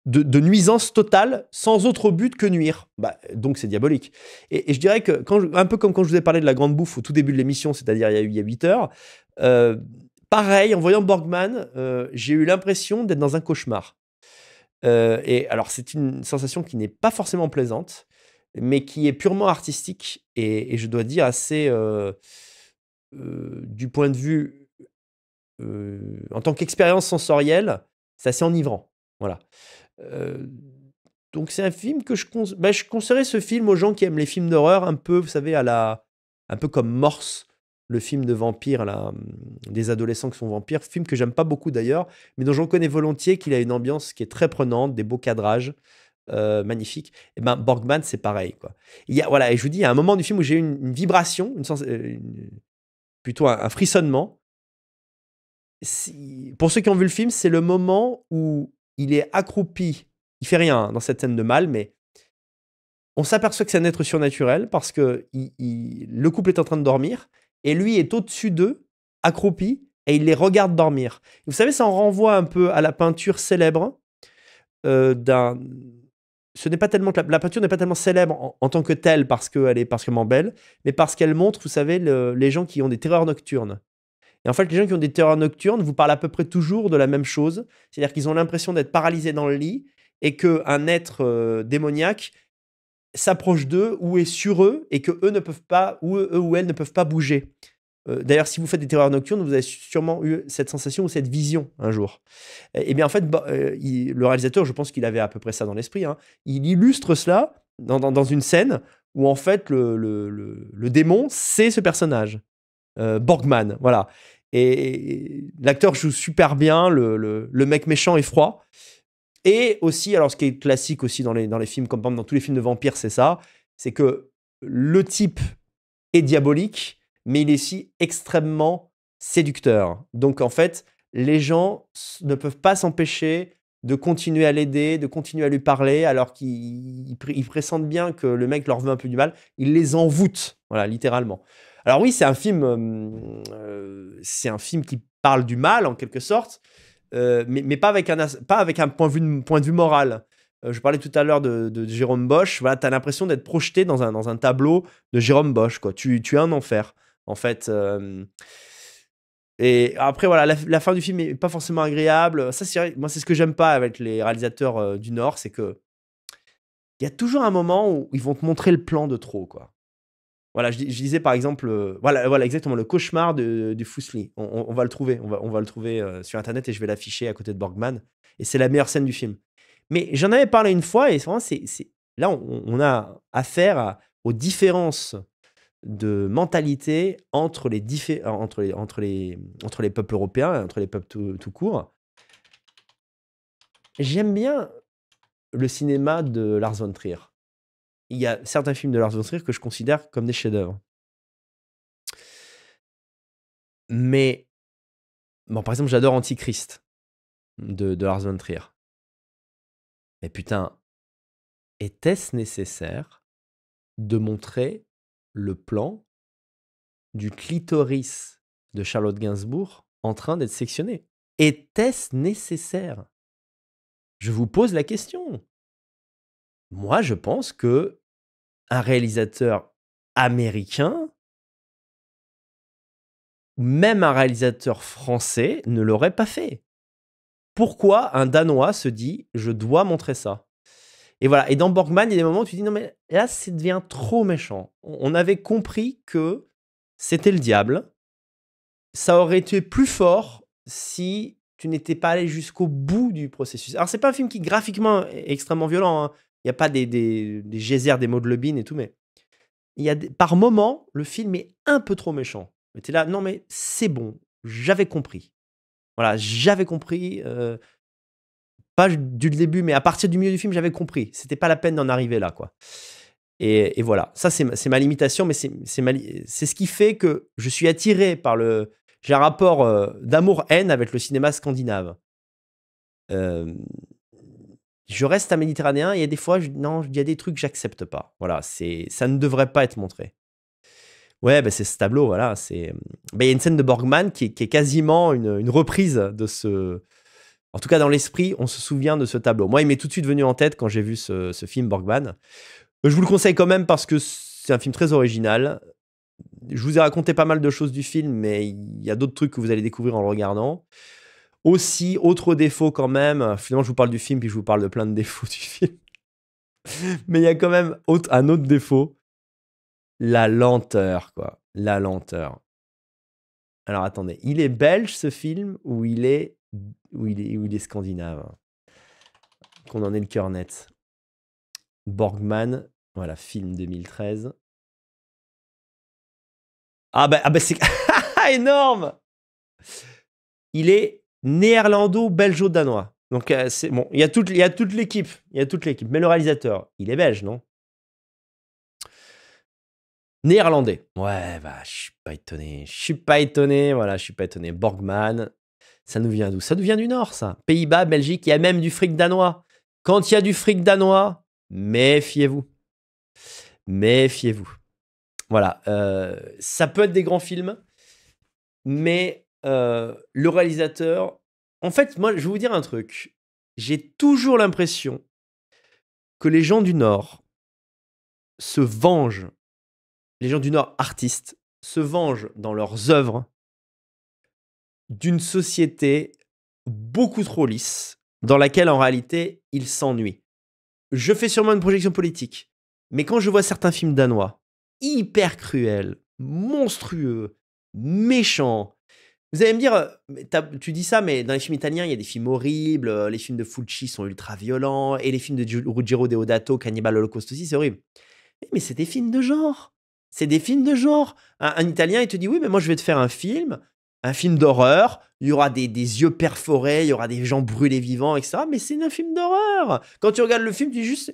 de, nuisance totale sans autre but que nuire. Bah, donc c'est diabolique. Et, je dirais que, un peu comme quand je vous ai parlé de la grande bouffe au tout début de l'émission, c'est-à-dire il, y a 8 heures, euh, pareil, en voyant Borgman, euh, j'ai eu l'impression d'être dans un cauchemar. Euh, et alors c'est une sensation qui n'est pas forcément plaisante, mais qui est purement artistique et, et je dois dire assez, du point de vue, en tant qu'expérience sensorielle, c'est assez enivrant. Voilà. Euh, donc c'est un film que je, bah, je conseillerais ce film aux gens qui aiment les films d'horreur un peu, vous savez, à la, un peu comme Morse, le film de vampires, hum, des adolescents qui sont vampires, film que j'aime pas beaucoup d'ailleurs, mais dont j'en connais volontiers qu'il a une ambiance qui est très prenante, des beaux cadrages. Euh, magnifiques. et eh ben Borgman c'est pareil quoi. Il y a, voilà et je vous dis il y a un moment du film où j'ai eu une, vibration, euh, une, plutôt un, un frissonnement. Si, pour ceux qui ont vu le film c'est le moment où il est accroupi, il fait rien dans cette scène de mal, mais on s'aperçoit que c'est un être surnaturel parce que le couple est en train de dormir et lui est au-dessus d'eux, accroupi, et il les regarde dormir. Vous savez, ça en renvoie un peu à la peinture célèbre euh, d'un. Ce n'est pas tellement la, peinture n'est pas tellement célèbre en, tant que telle parce qu'elle est particulièrement belle, mais parce qu'elle montre, vous savez, les gens qui ont des terreurs nocturnes. Et en fait, les gens qui ont des terreurs nocturnes vous parlent à peu près toujours de la même chose. C'est-à-dire qu'ils ont l'impression d'être paralysés dans le lit et qu'un être euh, démoniaque s'approche d'eux ou est sur eux et que eux ne peuvent pas, ou eux, ou elles ne peuvent pas bouger. Euh, d'ailleurs, si vous faites des terreurs nocturnes, vous avez sûrement eu cette sensation ou cette vision un jour. Eh bien, en fait, bah, euh, le réalisateur, je pense qu'il avait à peu près ça dans l'esprit, hein, il illustre cela dans, une scène où, en fait, le démon, c'est ce personnage. Euh, Borgman. Voilà. Et l'acteur joue super bien, le, mec méchant est froid. Et aussi, alors ce qui est classique aussi dans les, films, comme dans tous les films de vampires, c'est ça, c'est que le type est diabolique, mais il est aussi extrêmement séducteur. Donc en fait, les gens ne peuvent pas s'empêcher de continuer à l'aider, de continuer à lui parler, alors qu'ils pressentent bien que le mec leur veut un peu du mal. Il les envoûte, voilà, littéralement. Alors oui, c'est un film, euh, c'est un film qui parle du mal en quelque sorte, euh, mais, pas avec un pas avec un point de vue, moral. Euh, je parlais tout à l'heure de, Jérôme Bosch. Voilà, as l'impression d'être projeté dans un, tableau de Jérôme Bosch. Quoi. Tu, es un enfer, en fait. et après, voilà, la, fin du film est pas forcément agréable. Ça, moi, c'est ce que j'aime pas avec les réalisateurs du Nord, c'est que il y a toujours un moment où ils vont te montrer le plan de trop, quoi. Voilà, je, disais par exemple, euh, voilà, voilà exactement le cauchemar du Fousli. On, va le trouver, on va, le trouver euh, sur internet et je vais l'afficher à côté de Borgman. Et c'est la meilleure scène du film. Mais j'en avais parlé une fois et vraiment, c'est là on, a affaire aux différences de mentalité entre les, entre, les, entre, les, peuples européens, et entre les peuples tout, tout court. J'aime bien le cinéma de Lars von Trier il y a certains films de Lars von Trier que je considère comme des chefs-d'œuvre. Mais, bon, par exemple, j'adore Antichrist de, de Lars von Trier. Mais putain, était-ce nécessaire de montrer le plan du clitoris de Charlotte Gainsbourg en train d'être sectionné Était-ce nécessaire Je vous pose la question. Moi, je pense que un réalisateur américain, même un réalisateur français ne l'aurait pas fait. Pourquoi un Danois se dit je dois montrer ça Et voilà. Et dans Borgman, il y a des moments où tu dis non mais là, ça devient trop méchant. On avait compris que c'était le diable. Ça aurait été plus fort si tu n'étais pas allé jusqu'au bout du processus. Alors c'est pas un film qui graphiquement est extrêmement violent. Hein. Il n'y a pas des, des, des de d'hémoglobine et tout, mais il y a par moment, le film est un peu trop méchant. Mais es là, non mais c'est bon, j'avais compris. Voilà, j'avais compris. Euh, pas du début, mais à partir du milieu du film, j'avais compris. C'était pas la peine d'en arriver là, quoi. Et, voilà, ça c'est ma, limitation, mais c'est ce qui fait que je suis attiré par le. J'ai un rapport euh, d'amour-haine avec le cinéma scandinave. Euh, je reste un méditerranéen et il y a des fois, non, il y a des trucs que j'accepte pas. Voilà, c'est ça ne devrait pas être montré. Ouais, ben, c'est ce tableau, voilà. C'est, ben, il y a une scène de Borgman qui, est quasiment une, reprise de ce. En tout cas, dans l'esprit, on se souvient de ce tableau. Moi, il m'est tout de suite venu en tête quand j'ai vu ce, ce, film Borgman. Je vous le conseille quand même parce que c'est un film très original. Je vous ai raconté pas mal de choses du film, mais il y a d'autres trucs que vous allez découvrir en le regardant. Aussi, autre défaut quand même, euh, finalement je vous parle du film puis je vous parle de plein de défauts du film. Mais il y a quand même un autre défaut, la lenteur, quoi. La lenteur. Alors attendez, il est belge ce film ou il est, ou il est, il est scandinave Qu'on en ait le cœur net. Borgman, voilà, film 2013. Ah ben ah bah c'est énorme Il est néerlando-belgeo-danois. Donc, euh, c'est bon, il y a toute l'équipe. Il y a toute l'équipe. Mais le réalisateur, il est belge, non Néerlandais. Ouais, bah, je suis pas étonné. Je suis pas étonné. Voilà, je suis pas étonné. Borgman, ça nous vient d'où Ça nous vient du Nord, ça. Pays-Bas, Belgique, il y a même du fric danois. Quand il y a du fric danois, méfiez-vous. Méfiez-vous. Voilà. Euh, ça peut être des grands films, mais le réalisateur. En fait, moi, je vais vous dire un truc. J'ai toujours l'impression que les gens du Nord se vengent, les gens du Nord artistes, se vengent dans leurs œuvres d'une société beaucoup trop lisse, dans laquelle en réalité ils s'ennuient. Je fais sûrement une projection politique, mais quand je vois certains films danois, hyper cruels, monstrueux, méchants, vous allez me dire, tu dis ça, mais dans les films italiens, il y a des films horribles, les films de Fulci sont ultra violents, et les films de Ruggiero Deodato, Cannibal Holocaust aussi, c'est horrible. Eh, mais c'est des films de genre. C'est des films de genre. Un, Italien, il te dit, oui, mais moi, je vais te faire un film, un film d'horreur, il y aura des, yeux perforés, il y aura des gens brûlés vivants, etc. Mais c'est un film d'horreur. Quand tu regardes le film, tu dis juste,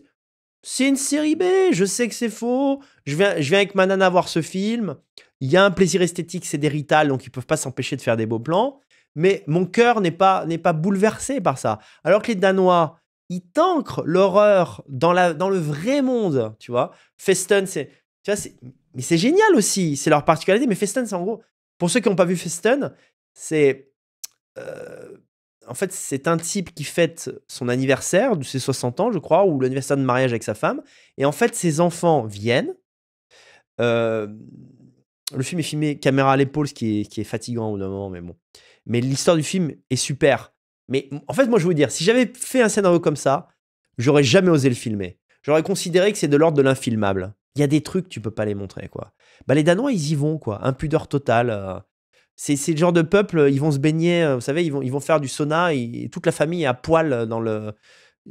c'est une série B, je sais que c'est faux, je viens, je viens avec ma nana voir ce film, il y a un plaisir esthétique, c'est des ritales, donc ils peuvent pas s'empêcher de faire des beaux plans. Mais mon cœur n'est pas, n'est pas bouleversé par ça. Alors que les Danois, ils t'ancrent l'horreur dans, la, dans le vrai monde, tu vois. Festen, c'est, tu vois, mais c'est génial aussi, c'est leur particularité. Mais Festen, c'est en gros, pour ceux qui n'ont pas vu Festen, c'est, euh, en fait, c'est un type qui fête son anniversaire de ses 60 ans, je crois, ou l'anniversaire de mariage avec sa femme. Et en fait, ses enfants viennent. Euh, le film est filmé caméra à l'épaule, ce qui est, fatigant au moment, mais bon. Mais l'histoire du film est super. Mais en fait, moi, je veux dire, si j'avais fait un scénario comme ça, j'aurais jamais osé le filmer. J'aurais considéré que c'est de l'ordre de l'infilmable. Il y a des trucs, tu peux pas les montrer, quoi. Bah, les Danois, ils y vont, quoi. Impudeur totale. Euh. C'est, le genre de peuple, ils vont se baigner, euh, vous savez, ils vont, faire du sauna toute la famille est à poil euh, dans le,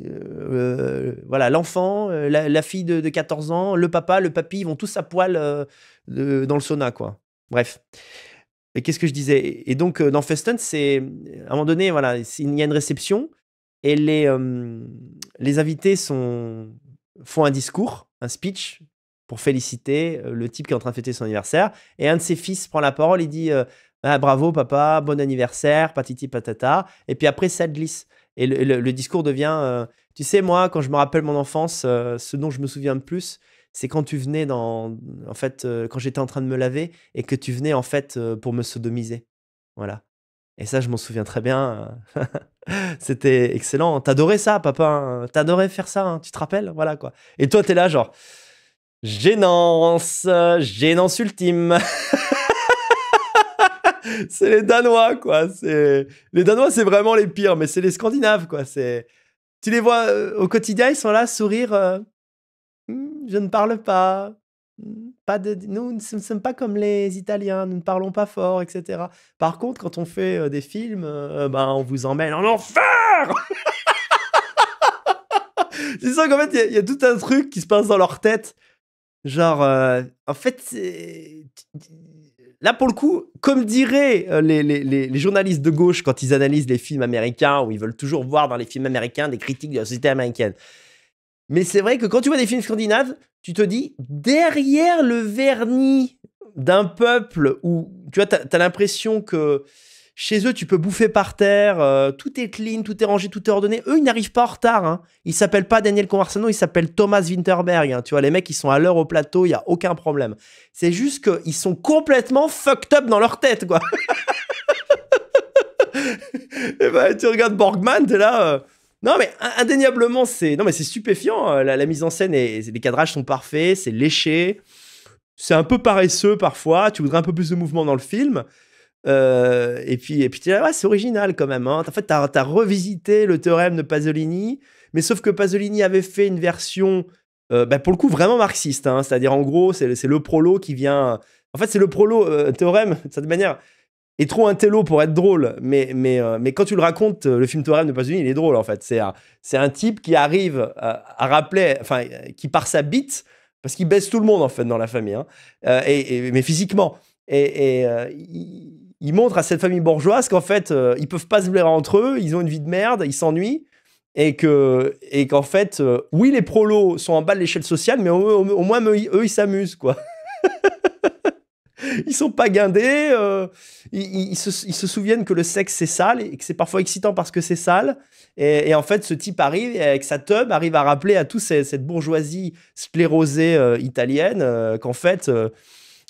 euh, euh, voilà, l'enfant, euh, la, fille de, 14 ans, le papa, le papy, ils vont tous à poil dans le sauna, quoi. Bref. Et qu'est-ce que je disais Et donc, dans Feston, c'est à un moment donné, voilà, il y a une réception et les, les invités sont, font un discours, un speech pour féliciter le type qui est en train de fêter son anniversaire. Et un de ses fils prend la parole, il dit «Ah, bravo papa, bon anniversaire, patiti patata. Et puis après, ça glisse. Et le, discours devient, euh, tu sais, moi, quand je me rappelle mon enfance, euh, ce dont je me souviens le plus, c'est quand tu venais dans, en fait, euh, quand j'étais en train de me laver et que tu venais en fait pour me sodomiser. Voilà. Et ça, je m'en souviens très bien. C'était excellent. T'adorais ça, papa. Hein? T'adorais faire ça. Hein? Tu te rappelles Voilà quoi. Et toi, t'es là, genre, gênance, gênance ultime. c'est les Danois, quoi. C'est les Danois, c'est vraiment les pires, mais c'est les Scandinaves, quoi. C'est tu les vois euh, au quotidien, ils sont là, sourire. Euh, «Hmm, je ne parle pas. Hmm, pas de, nous ne sommes pas comme les Italiens, nous ne parlons pas fort, etc. Par contre, quand on fait euh, des films, ben, on vous emmène en enfer C'est ça qu'en fait, il y, a tout un truc qui se passe dans leur tête. Genre, en fait, c'est... Là, pour le coup, comme diraient euh, les, journalistes de gauche quand ils analysent les films américains, où ils veulent toujours voir dans les films américains des critiques de la société américaine. Mais c'est vrai que quand tu vois des films scandinaves, tu te dis, derrière le vernis d'un peuple où, tu tu as l'impression que chez eux, tu peux bouffer par terre, euh, tout est clean, tout est rangé, tout est ordonné. Eux, ils n'arrivent pas en retard. Hein. Ils s'appellent pas Daniel Conversano, ils s'appellent Thomas Winterberg. Hein. Tu vois, les mecs, ils sont à l'heure au plateau, il n'y a aucun problème. C'est juste qu'ils sont complètement fucked up dans leur tête, quoi. Et bah, tu regardes Borgman, es là. Euh. Non, mais indéniablement, c'est non, mais c'est stupéfiant. Euh, la, mise en scène et les cadrages sont parfaits, c'est léché. C'est un peu paresseux parfois. Tu voudrais un peu plus de mouvement dans le film, euh, et puis, et puis tu dis, ah ouais, c'est original quand même. Hein. En fait, tu as, revisité le théorème de Pasolini, mais sauf que Pasolini avait fait une version, euh, bah, pour le coup, vraiment marxiste. Hein. C'est-à-dire, en gros, c'est le prolo qui vient. En fait, c'est le prolo, euh, théorème, de cette manière, est trop un télo pour être drôle. Mais, mais, mais quand tu le racontes, le film Théorème de Pasolini, il est drôle, en fait. C'est un, un type qui arrive à, rappeler, enfin, qui part sa bite, parce qu'il baisse tout le monde, en fait, dans la famille, hein, et, mais physiquement. Et, et il il montre à cette famille bourgeoise qu'en fait, euh, ils peuvent pas se blairer entre eux, ils ont une vie de merde, ils s'ennuient. Et que et qu'en fait, euh, oui, les prolos sont en bas de l'échelle sociale, mais au, moins, eux, ils s'amusent, quoi. ils sont pas guindés, euh, ils, se, souviennent que le sexe c'est sale et que c'est parfois excitant parce que c'est sale. Et, en fait, ce type arrive avec sa teub arrive à rappeler à toute cette bourgeoisie splérosée italienne qu'en fait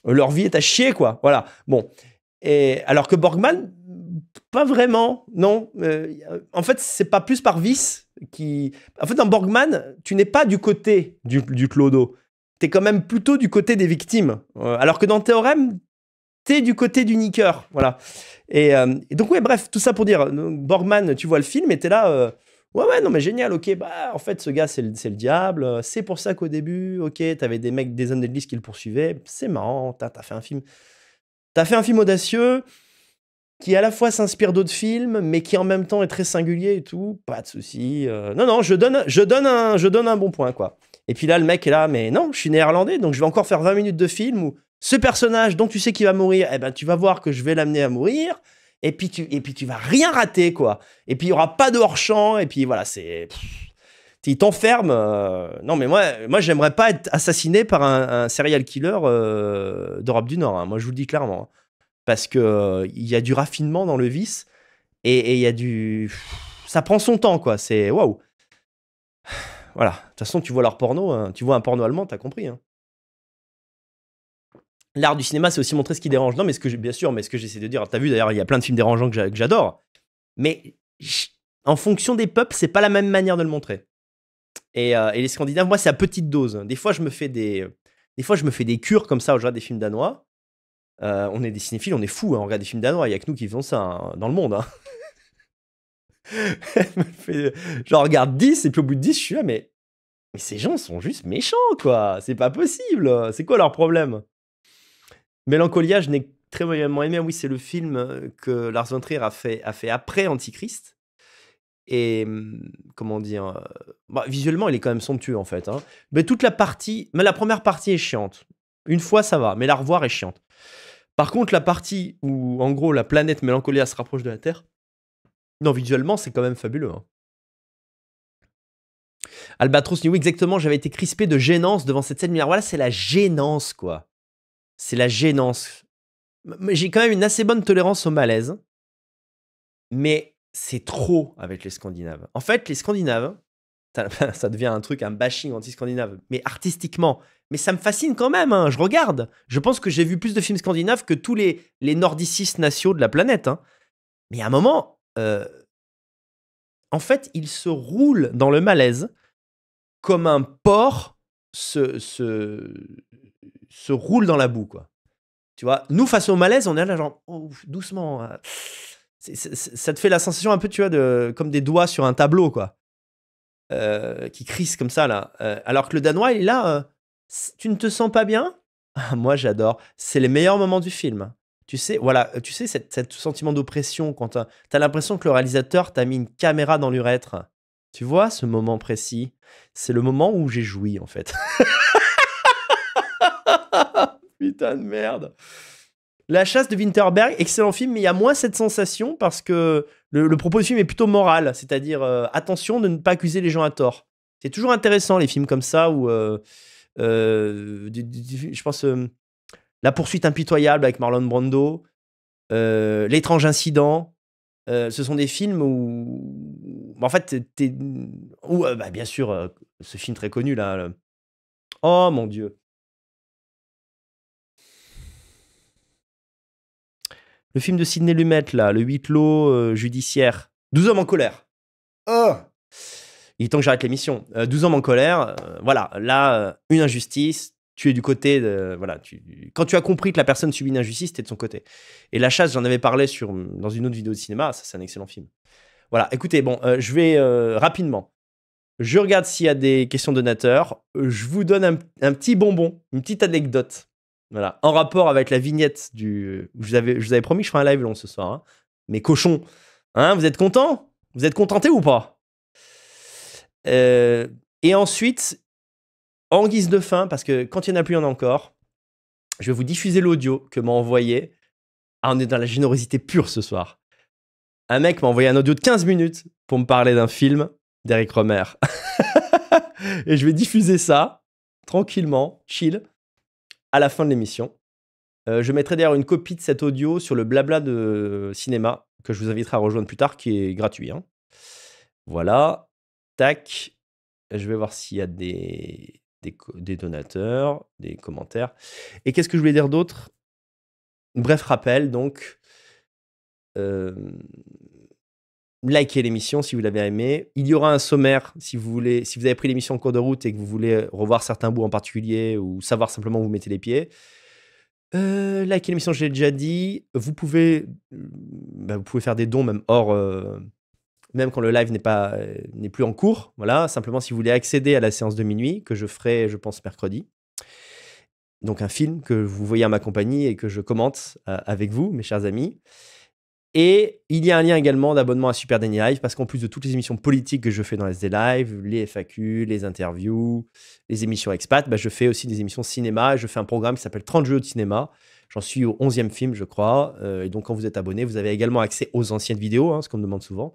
leur vie est à chier quoi. Voilà. Bon, alors que Borgman, pas vraiment, non. Euh, en fait, c'est pas plus par vice qui. En fait, dans Borgman, tu n'es pas du côté du, du clodo. es quand même plutôt du côté des victimes. Euh, alors que dans Théorème, tu es du côté du niqueur. Voilà. Euh, et, donc, ouais, bref, tout ça pour dire Borgman, tu vois le film et es là. Ouais, ouais, non, mais génial, ok. Bah, en fait, ce gars, c'est le, diable. C'est pour ça qu'au début, ok, t'avais des mecs des hommes d'église qui le poursuivaient. C'est marrant, t'as as fait un film. T'as fait un film audacieux qui à la fois s'inspire d'autres films, mais qui en même temps est très singulier et tout. Pas de souci. Euh. non, non, je donne, je, donne un, je donne un bon point, quoi. Et puis là, le mec est là, mais non, je suis néerlandais, donc je vais encore faire 20 minutes de film où ce personnage dont tu sais qu'il va mourir, eh ben, tu vas voir que je vais l'amener à mourir. Et puis, tu, et puis tu vas rien rater, quoi. Et puis il n'y aura pas de hors-champ. Et puis voilà, c'est. Ils t'enferment. Euh, non, mais moi, moi j'aimerais pas être assassiné par un, serial killer euh, d'Europe du Nord. Hein. Moi, je vous le dis clairement. Hein. Parce qu'il euh, il y a du raffinement dans le vice et il y a du. Ça prend son temps, quoi. C'est waouh. Voilà. De toute façon, tu vois leur porno, hein. tu vois un porno allemand, t'as compris. L'art du cinéma, c'est aussi montrer ce qui dérange. Non, mais ce que bien sûr, mais ce que j'essaie de dire. T'as vu d'ailleurs, il y a plein de films dérangeants que j'adore. Mais en fonction des peuples, c'est pas la même manière de le montrer. Euh, et, les Scandinaves, moi, c'est à petite dose. Des fois, je me fais des, des fois, je me fais des cures comme ça. au genre des films danois. Euh, on est des cinéphiles, on est fous. on hein, regarde des films danois. Il y a que nous qui faisons ça hein, dans le monde. Hein. je regarde 10 et puis au bout de 10, je suis là, mais, mais ces gens sont juste méchants, quoi. C'est pas possible. C'est quoi leur problème Mélancolia, je n'ai très moyennement aimé. Ah oui, c'est le film euh, que Lars von Trier a a fait après Antichrist. Et comment dire bah, Visuellement, il est quand même somptueux en fait. Hein. Mais toute la partie, mais la première partie est chiante. Une fois, ça va, mais la revoir est chiante. Par contre, la partie où, en gros, la planète Mélancolia se rapproche de la Terre, non, visuellement, c'est quand même fabuleux. Hein. Albatros oui, exactement, j'avais été crispé de gênance devant cette scène. voilà, c'est la gênance, quoi. C'est la gênance. J'ai quand même une assez bonne tolérance au malaise. Mais c'est trop avec les Scandinaves. En fait, les Scandinaves, ça devient un truc, un bashing anti-scandinave, mais artistiquement. Mais ça me fascine quand même, hein, je regarde. Je pense que j'ai vu plus de films scandinaves que tous les, les nordicistes nationaux de la planète. Hein. Mais à un moment, euh, en fait, ils se roulent dans le malaise comme un porc se, se, se roule dans la boue. quoi. Tu vois, nous, face au malaise, on est là, genre, oh, doucement. Euh, ça te fait la sensation un peu, tu vois, de, comme des doigts sur un tableau, quoi. Euh, qui crissent comme ça, là. Euh, alors que le Danois, il est là, euh, tu ne te sens pas bien ah, Moi, j'adore. C'est les meilleurs moments du film. Tu sais, voilà, tu sais, cette, sentiment d'oppression quand tu as l'impression que le réalisateur t'a mis une caméra dans l'urètre. Tu vois, ce moment précis, c'est le moment où j'ai joui, en fait. Putain de merde. La chasse de Winterberg, excellent film, mais il y a moins cette sensation parce que le, propos du film est plutôt moral, c'est-à-dire euh, attention de ne pas accuser les gens à tort. C'est toujours intéressant les films comme ça où euh, euh, je pense La poursuite impitoyable avec Marlon Brando, L'étrange incident. ce sont des films où, en fait, t'es, bah, bien sûr, ce film très connu là, oh mon dieu, Le film de Sidney Lumet, là, le huit lots euh, judiciaire. 12 hommes en colère. Oh Il est temps que j'arrête l'émission. 12 euh, hommes en colère, euh, voilà, là, une injustice. Tu es du côté de. Voilà, tu, quand tu as compris que la personne subit une injustice, tu es de son côté. Et La Chasse, j'en avais parlé sur, dans une autre vidéo de cinéma. Ça, c'est un excellent film. Voilà, écoutez, bon, je vais rapidement. Je regarde s'il y a des questions donateurs. Je vous donne un petit bonbon, une petite anecdote. Voilà. En rapport avec la vignette du. Je vous avais, promis que je ferais un live long ce soir. Mais hein. Mes cochons. Hein, vous êtes contents Vous êtes contentés ou pas euh, Et ensuite, en guise de fin, parce que quand il n'y en a plus, il y en a encore, je vais vous diffuser l'audio que m'a envoyé. Ah, on est dans la générosité pure ce soir. Un mec m'a envoyé un audio de 15 minutes pour me parler d'un film d'Eric Romer. et je vais diffuser ça tranquillement, chill à la fin de l'émission. Euh, je mettrai d'ailleurs une copie de cet audio sur le blabla de cinéma que je vous inviterai à rejoindre plus tard, qui est gratuit. Hein. Voilà. Tac. Je vais voir s'il y a des, donateurs, des commentaires. Et qu'est-ce que je voulais dire d'autre Bref rappel, donc. Euh, likez l'émission si vous l'avez aimé. Il y aura un sommaire si vous voulez, si vous avez pris l'émission en cours de route et que vous voulez revoir certains bouts en particulier ou savoir simplement où vous mettez les pieds. Euh, likez l'émission, j'ai déjà dit. Vous pouvez, euh, bah, vous pouvez faire des dons même hors, euh, même quand le live n'est pas, n'est plus en cours. Voilà, simplement si vous voulez accéder à la séance de minuit que je ferai, je pense mercredi. Donc un film que vous voyez à ma compagnie et que je commente avec vous, mes chers amis. Et il y a un lien également d'abonnement à Super Daily Live parce qu'en plus de toutes les émissions politiques que je fais dans SD Live, les FAQ, les interviews, les émissions expat, bah, je fais aussi des émissions cinéma. Je fais un programme qui s'appelle 30 jeux de cinéma. J'en suis au 11e film, je crois. Euh, et donc, quand vous êtes abonné, vous avez également accès aux anciennes vidéos, hein, ce qu'on me demande souvent,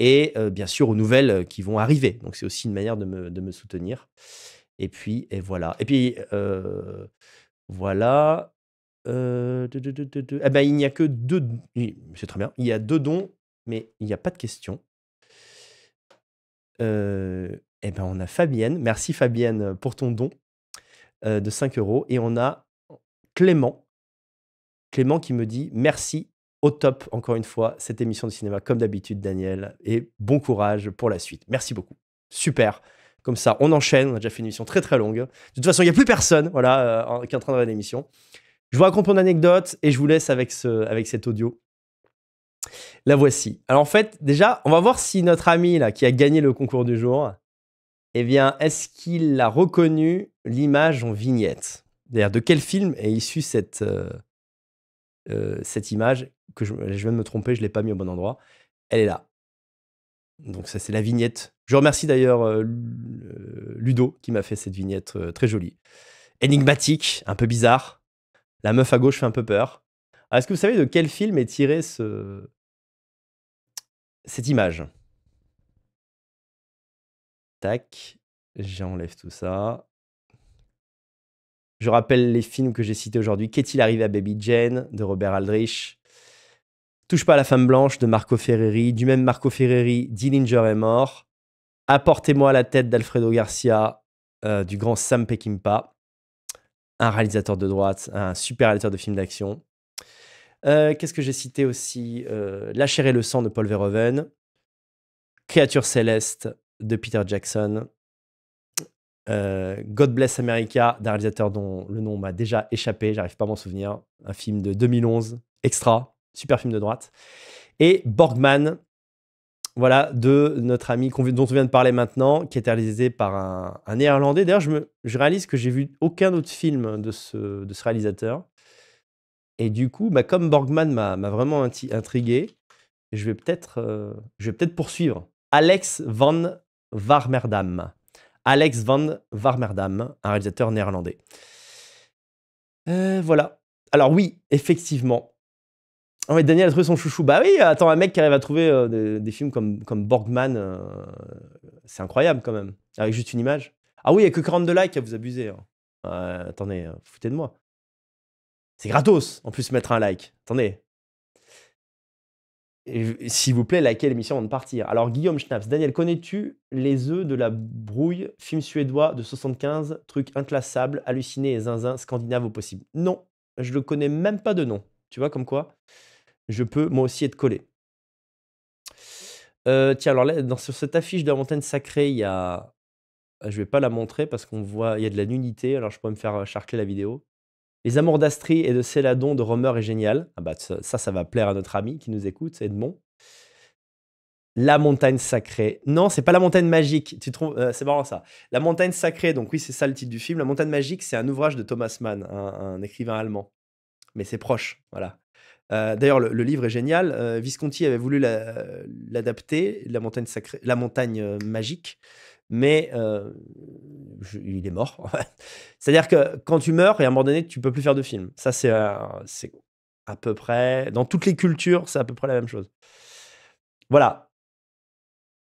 et euh, bien sûr aux nouvelles euh, qui vont arriver. Donc, c'est aussi une manière de me, de me, soutenir. Et puis, et voilà. Et puis, voilà ben, il n'y a que deux. C'est très bien. Il y a deux dons, mais il n'y a pas de questions. Euh, eh ben, on a Fabienne. Merci Fabienne pour ton don euh, de 5 euros. Et on a Clément. Clément qui me dit merci au top encore une fois cette émission de cinéma comme d'habitude Daniel et bon courage pour la suite. Merci beaucoup. Super. Comme ça, on enchaîne. On a déjà fait une émission très très longue. De toute façon, il n'y a plus personne voilà, euh, qui est en train de une l'émission. Je vous raconte mon anecdote et je vous laisse avec, ce, cet audio. La voici. Alors en fait, déjà, on va voir si notre ami là, qui a gagné le concours du jour, eh bien, est-ce qu'il a reconnu l'image en vignette D'ailleurs, de quel film est issue cette, euh, euh, cette image que je, viens de me tromper, je ne l'ai pas mis au bon endroit. Elle est là. Donc ça, c'est la vignette. Je remercie d'ailleurs euh, Ludo qui m'a fait cette vignette très jolie. Énigmatique, un peu bizarre. La meuf à gauche fait un peu peur. Ah, est-ce que vous savez de quel film est tirée cette image Tac, j'enlève tout ça. Je rappelle les films que j'ai cités aujourd'hui. Qu'est-il arrivé à Baby Jane de Robert Aldrich Touche pas à la femme blanche de Marco Ferreri. Du même Marco Ferreri, Dillinger est mort. Apportez-moi la tête d'Alfredo Garcia euh, du grand Sam Peckinpah un réalisateur de droite, un super réalisateur de films d'action. Euh, qu'est-ce que j'ai cité aussi euh, La chair et le sang de Paul Verhoeven, Créature céleste de Peter Jackson, euh, God Bless America d'un réalisateur dont le nom m'a déjà échappé, j'arrive pas à m'en souvenir, un film de 2011, extra, super film de droite, et Borgman voilà, de notre ami dont on vient de parler maintenant, qui est réalisé par un, néerlandais. D'ailleurs, je, réalise que j'ai vu aucun autre film de ce, réalisateur. Et du coup, bah, comme Borgman m'a, vraiment intrigué, je vais peut-être euh, peut poursuivre. Alex van Warmerdam. Alex van Warmerdam, un réalisateur néerlandais. Euh, voilà. Alors oui, effectivement, Oh, Daniel a trouvé son chouchou. Bah oui, attends, un mec qui arrive à trouver euh, des, films comme, Borgman, euh, c'est incroyable quand même. Avec juste une image. Ah oui, il n'y a que 42 likes, à vous abuser. Hein. Euh, attendez, foutez de moi. C'est gratos, en plus, mettre un like. Attendez. S'il vous plaît, likez l'émission avant de partir. Alors, Guillaume Schnapps. Daniel, connais-tu les œufs de la brouille, film suédois de 75, truc inclassable, halluciné et zinzin, scandinave au possible Non, je le connais même pas de nom. Tu vois, comme quoi je peux moi aussi être collé. Euh, tiens, alors sur cette affiche de la montagne sacrée, il y a. Euh, je vais pas la montrer parce qu'on voit, il y a de la nudité, alors je pourrais me faire euh, charcler la vidéo. Les amours d'Astrie et de Céladon de Romer est génial. Ah bah ça, ça va plaire à notre ami qui nous écoute, Edmond. La montagne sacrée. Non, c'est pas la montagne magique. Tu trouves C'est marrant ça. La montagne sacrée. Donc oui, c'est ça le titre du film. La montagne magique, c'est un ouvrage de Thomas Mann, un écrivain allemand. Mais c'est proche, voilà. Euh, d'ailleurs, le, livre est génial. Euh, Visconti avait voulu l'adapter, la, montagne sacrée, la montagne euh, magique, mais il est mort. C'est-à-dire que quand tu meurs, et à un moment donné, tu peux plus faire de film. Ça, c'est à peu près dans toutes les cultures, c'est à peu près la même chose. Voilà.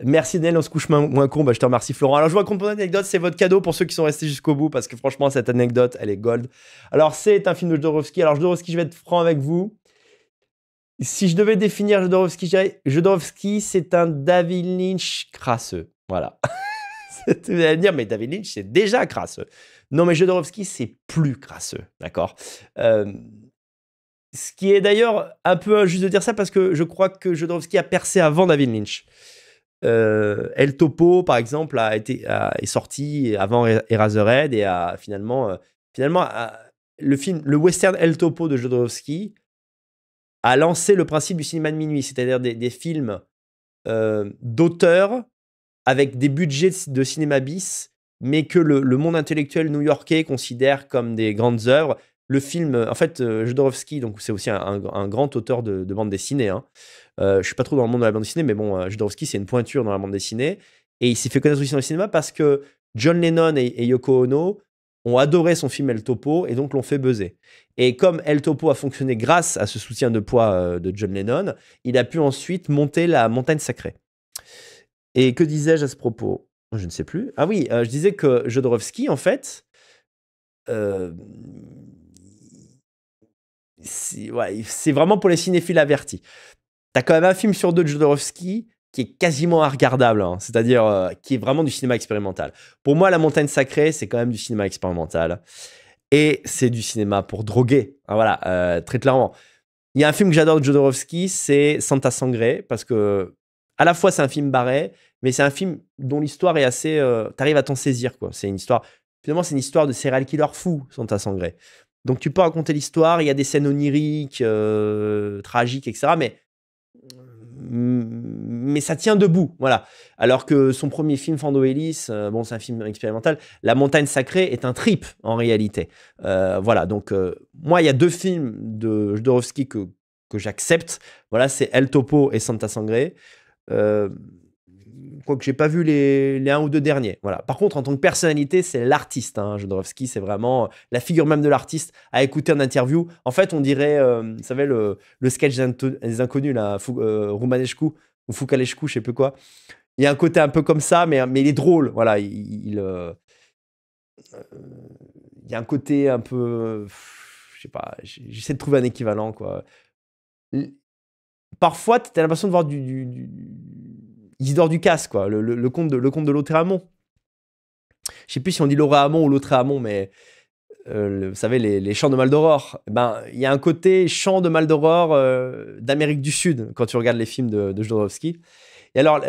Merci Daniel, on se couche moins, con. Bah, je te remercie Florent. Alors je vois raconte anecdote, c'est votre cadeau pour ceux qui sont restés jusqu'au bout parce que franchement cette anecdote elle est gold. Alors c'est un film de Jodorowsky. Alors Jodorowsky, je vais être franc avec vous si je devais définir Jodorowsky, je Jodorowsky, c'est un David Lynch crasseux. Voilà. Vous allez me dire, mais David Lynch, c'est déjà crasseux. Non, mais Jodorowsky, c'est plus crasseux. D'accord euh, Ce qui est d'ailleurs un peu injuste de dire ça parce que je crois que Jodorowsky a percé avant David Lynch. Euh, El Topo, par exemple, a été, est sorti avant er-, Eraserhead et a finalement, euh, finalement le film, le western El Topo de Jodorowsky a lancé le principe du cinéma de minuit, c'est-à-dire des, films euh, d'auteurs avec des budgets de cinéma bis, mais que le, monde intellectuel new-yorkais considère comme des grandes œuvres. Le film, en fait, euh, Jodorowsky, c'est aussi un, grand auteur de, bande dessinée. Je hein. ne euh, je suis pas trop dans le monde de la bande dessinée, mais bon, Jodorowsky, c'est une pointure dans la bande dessinée. Et il s'est fait connaître aussi dans le cinéma parce que John Lennon et Yoko Ono ont adoré son film El Topo et donc l'ont fait buzzer. Et comme El Topo a fonctionné grâce à ce soutien de poids euh, de John Lennon, il a pu ensuite monter la montagne sacrée. Et que disais-je à ce propos Je ne sais plus. Ah oui, euh, je disais que Jodorowsky, en fait, euh, c'est vraiment pour les cinéphiles avertis. T'as quand même un film sur deux de Jodorowsky qui est quasiment regardable, hein. c'est-à-dire euh, qui est vraiment du cinéma expérimental. Pour moi, La Montagne Sacrée, c'est quand même du cinéma expérimental. Et c'est du cinéma pour droguer, hein, voilà, euh, très clairement. Il y a un film que j'adore de Jodorowsky, c'est Santa Sangré, parce que à la fois c'est un film barré, mais c'est un film dont l'histoire est assez... Tu euh, T'arrives à t'en saisir, quoi. C'est une histoire... Finalement, c'est une histoire de serial killer fou, Santa Sangré. Donc tu peux raconter l'histoire, il y a des scènes oniriques, tragiques, etc. Mais mais ça tient debout, voilà. Alors que son premier film, Fando Ellis, euh, bon, c'est un film expérimental, La montagne sacrée est un trip, en réalité. Euh, voilà, donc, euh, moi, il y a deux films de Jodorowsky que, j'accepte. Voilà, c'est El Topo et Santa Sangré quoique j'ai pas vu les, les, un ou deux derniers. Voilà. Par contre, en tant que personnalité, c'est l'artiste. Hein. c'est vraiment la figure même de l'artiste à écouter en interview. En fait, on dirait, euh, vous savez, le, sketch des inconnus, là, euh, ou Fukalescu, je sais plus quoi. Il y a un côté un peu comme ça, mais, mais il est drôle. Voilà, il, il, euh, y a un côté un peu, je sais pas, j'essaie de trouver un équivalent, quoi. Parfois, tu as l'impression de voir du Isidore Ducasse, quoi, le, le, comte de, le comte de lautre sais plus si on dit lautre ou lautre mais euh, vous savez, les, les chants de Mal ben, il y a un côté chant de Mal euh, d'Amérique du Sud quand tu regardes les films de, de Jodorowsky. Et alors,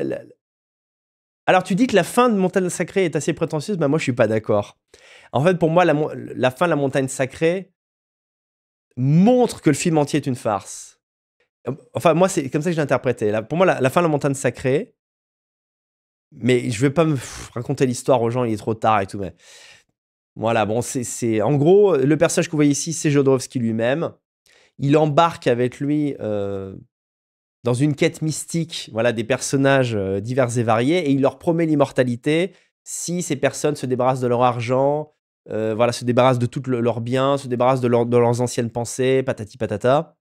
alors, tu dis que la fin de Montagne Sacrée est assez prétentieuse, mais ben, moi je suis pas d'accord. En fait, pour moi, la, la, fin de la Montagne Sacrée montre que le film entier est une farce. Enfin, moi, c'est comme ça que j'ai interprété. Pour moi, la, fin de la Montagne Sacrée, mais je vais pas me raconter l'histoire aux gens, il est trop tard et tout. Mais voilà, bon, c'est en gros le personnage que vous voyez ici, c'est Jodorowsky lui-même. Il embarque avec lui euh, dans une quête mystique, voilà, des personnages euh, divers et variés, et il leur promet l'immortalité si ces personnes se débarrassent de leur argent, euh, voilà, se débarrassent de tous leur leurs biens, se débarrassent de, leurs anciennes pensées, patati patata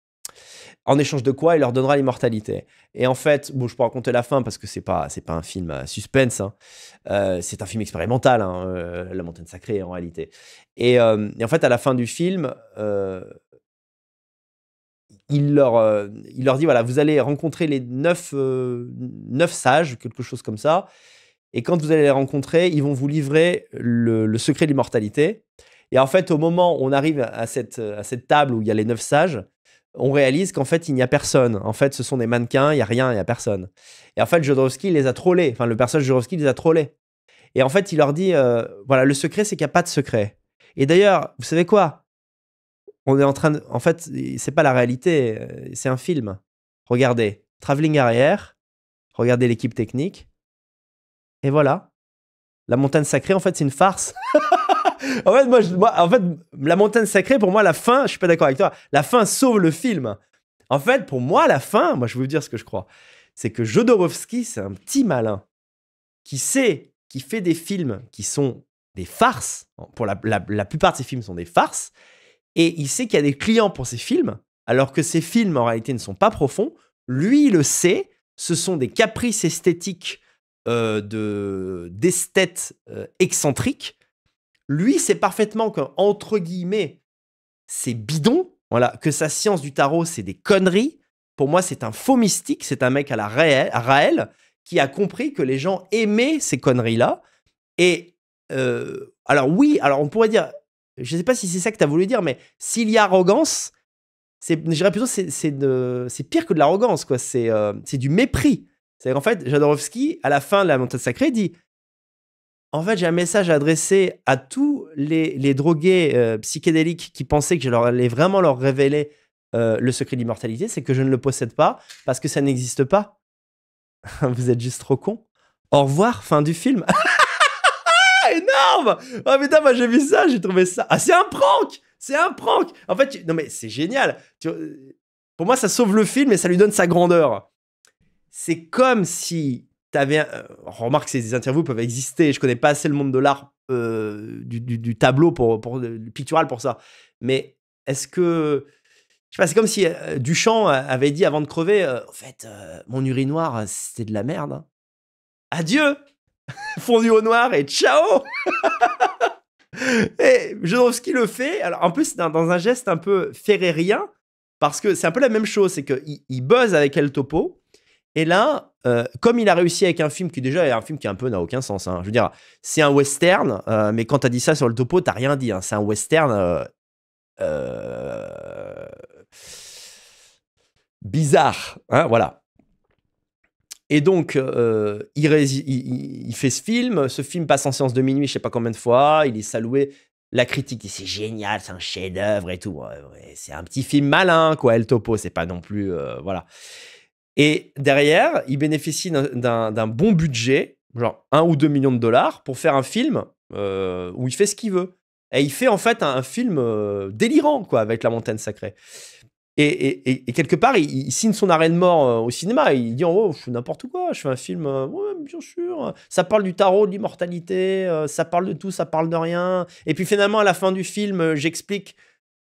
en échange de quoi il leur donnera l'immortalité. Et en fait, bon, je peux raconter la fin parce que c'est pas c'est pas un film à suspense, hein. euh, c'est un film expérimental, hein, euh, La montagne sacrée en réalité. Euh, et, en fait, à la fin du film, il leur il leur dit voilà, vous allez rencontrer les neuf neuf sages, quelque chose comme ça. Et quand vous allez les rencontrer, ils vont vous livrer le, secret de l'immortalité. Et en fait, au moment où on arrive à cette, à cette table où il y a les neuf sages, on réalise qu'en fait, il n'y a personne. En fait, ce sont des mannequins, il n'y a rien, il n'y a personne. Et en fait, Jodorowsky les a trollés. Enfin, le personnage Jodorowsky les a trollés. Et en fait, il leur dit euh, voilà, le secret, c'est qu'il n'y a pas de secret. Et d'ailleurs, vous savez quoi On est en train de. En fait, c'est pas la réalité, euh, c'est un film. Regardez, travelling arrière, regardez l'équipe technique. Et voilà. La montagne sacrée, en fait, c'est une farce. en fait, la montagne sacrée, pour moi, la fin, je suis pas d'accord avec toi, la fin sauve le film. En fait, pour moi, la fin, moi, je vais vous dire ce que je crois, c'est que Jodorowsky, c'est un petit malin qui sait, qui fait des films qui sont des farces. Pour la, plupart de ses films sont des farces. Et il sait qu'il y a des clients pour ses films, alors que ses films, en réalité, ne sont pas profonds. Lui, il le sait. Ce sont des caprices esthétiques euh, d'esthètes euh, excentriques lui sait parfaitement que, entre guillemets, c'est bidon, voilà, que sa science du tarot, c'est des conneries. Pour moi, c'est un faux mystique, c'est un mec à la Raël qui a compris que les gens aimaient ces conneries-là. Et euh, alors oui, alors on pourrait dire, je ne sais pas si c'est ça que tu as voulu dire, mais s'il y a arrogance, je dirais plutôt c'est, c'est, pire que de l'arrogance, quoi. C'est, euh, du mépris. C'est-à-dire qu'en fait, Jadorowski, à la fin de la montagne sacrée, dit en fait, j'ai un message adressé à tous les, les drogués euh, psychédéliques qui pensaient que je j'allais vraiment leur révéler euh, le secret de l'immortalité, c'est que je ne le possède pas parce que ça n'existe pas. Vous êtes juste trop con. Au revoir, fin du film. Énorme Oh putain, moi j'ai vu ça, j'ai trouvé ça. Ah, c'est un prank C'est un prank En fait, non mais c'est génial. Euh, pour moi, ça sauve le film et ça lui donne sa grandeur. C'est comme si avais, euh, remarque, ces interviews peuvent exister. Je connais pas assez le monde de l'art euh, du, tableau pour, pour euh, du pictural pour ça. Mais est-ce que je sais pas, c'est comme si Duchamp avait dit avant de crever, en fait, mon urinoir c'était de la merde. Hein. Adieu, fondu au noir et ciao. et qu'il le fait. Alors en plus dans, dans un geste un peu ferrerien. parce que c'est un peu la même chose, c'est qu'il il buzz avec El Topo et là, euh, comme il a réussi avec un film qui déjà est un film qui un peu n'a aucun sens, hein. je veux dire, c'est un western, euh, mais quand t'as dit ça sur le topo, t'as rien dit. Hein. C'est un western euh, bizarre, hein, voilà. Et donc, il, il, fait ce film, ce film passe en séance de minuit, je sais pas combien de fois, il est salué. La critique dit c'est génial, c'est un chef-d'œuvre et tout. c'est un petit film malin, quoi, El Topo, c'est pas non plus. voilà. Et derrière, il bénéficie d'un bon budget, genre 1 ou 2 millions de dollars, pour faire un film euh, où il fait ce qu'il veut. Et il fait en fait un, film euh, délirant, quoi, avec la montagne sacrée. Et, quelque part, il, signe son arrêt de mort euh, au cinéma. Il dit Oh, je fais n'importe quoi, je fais un film, ouais, bien sûr. Ça parle du tarot, de l'immortalité, ça parle de tout, ça parle de rien. Et puis finalement, à la fin du film, j'explique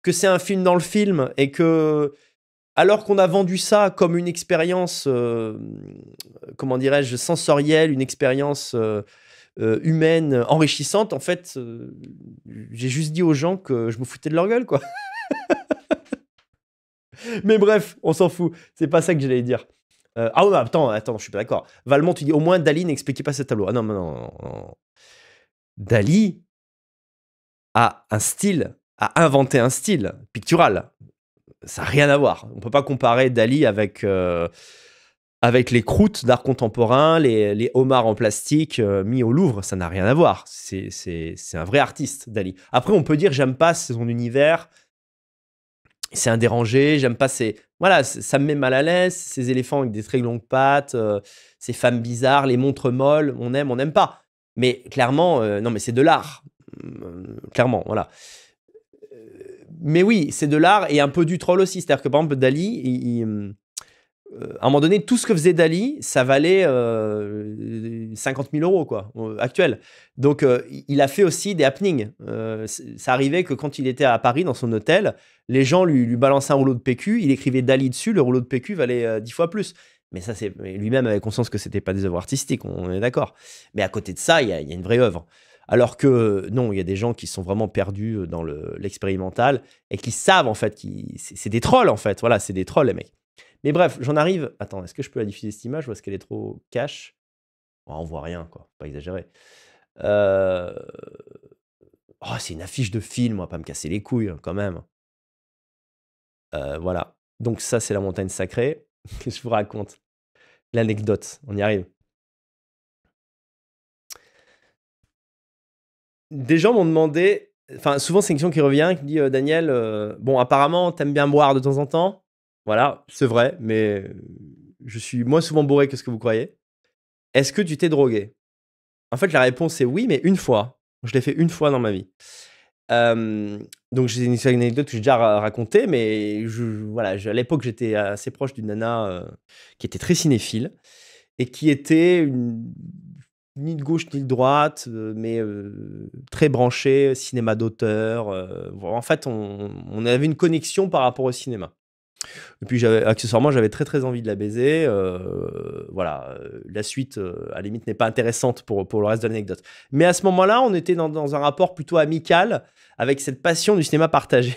que c'est un film dans le film et que alors qu'on a vendu ça comme une expérience, euh, comment dirais-je, sensorielle, une expérience euh, euh, humaine enrichissante, en fait, j'ai juste dit aux gens que je me foutais de leur gueule, quoi. Mais bref, on s'en fout. C'est pas ça que j'allais dire. ah ouais, attends, attends, je suis pas d'accord. Valmont, tu dis au moins Dali n'expliquait pas ce tableau. Ah non, non, non, non. Dali a un style, a inventé un style pictural ça n'a rien à voir. On ne peut pas comparer Dali avec, euh, avec les croûtes d'art contemporain, les, homards en plastique euh, mis au Louvre. Ça n'a rien à voir. C'est un vrai artiste, Dali. Après, on peut dire j'aime pas son univers. C'est un dérangé, j'aime pas Voilà, ça me met mal à l'aise, ces éléphants avec des très longues pattes, euh, ces femmes bizarres, les montres molles, on aime, on n'aime pas. Mais clairement, non, mais c'est de l'art. Hum, hum, clairement, voilà mais oui, c'est de l'art et un peu du troll aussi. C'est-à-dire que par exemple, Dali, hum, euh, à un moment donné, tout ce que faisait Dali, ça valait 50 euh, 000 euros, quoi, actuel. Donc, euh, il a fait aussi des happenings. ça arrivait que quand il était à Paris, dans son hôtel, les gens lui, balançaient un rouleau de PQ, il écrivait Dali dessus, le rouleau de PQ valait 10 fois plus. Mais ça, c'est lui-même avait conscience que ce n'était pas des œuvres artistiques, on est d'accord. Mais à côté de ça, il y, y, a une vraie œuvre. Alors que non, il y a des gens qui sont vraiment perdus euh, dans l'expérimental et qui savent en fait, qui, c'est des trolls en fait. Voilà, c'est des trolls les mecs. Mais bref, j'en arrive. Attends, est-ce que je peux la diffuser cette image ou est-ce qu'elle est trop cash On oh, On voit rien, quoi. pas exagéré. Euh, oh, c'est une affiche de film, on va pas me casser les couilles hein, quand même. Euh, voilà. Donc ça, c'est la montagne sacrée. que je vous raconte L'anecdote, on y arrive. des gens m'ont demandé, enfin souvent c'est une question qui revient, qui dit euh, Daniel, euh, bon apparemment t'aimes bien boire de temps en temps, voilà, c'est vrai, mais euh, je suis moins souvent bourré que ce que vous croyez. Est-ce que tu t'es drogué En fait la réponse est oui, mais une fois. Je l'ai fait une fois dans ma vie. donc j'ai une anecdote que j'ai déjà racontée, mais voilà, à l'époque j'étais assez proche d'une nana qui était très cinéphile et qui était une ni de gauche ni de droite, euh, mais euh, très branché, cinéma d'auteur. Euh, en fait, on, avait une connexion par rapport au cinéma. Et puis, accessoirement, j'avais très très envie de la baiser. voilà, la suite, à la limite, n'est pas intéressante pour, pour le reste de l'anecdote. Mais à ce moment-là, on était dans, dans, un rapport plutôt amical avec cette passion du cinéma partagé.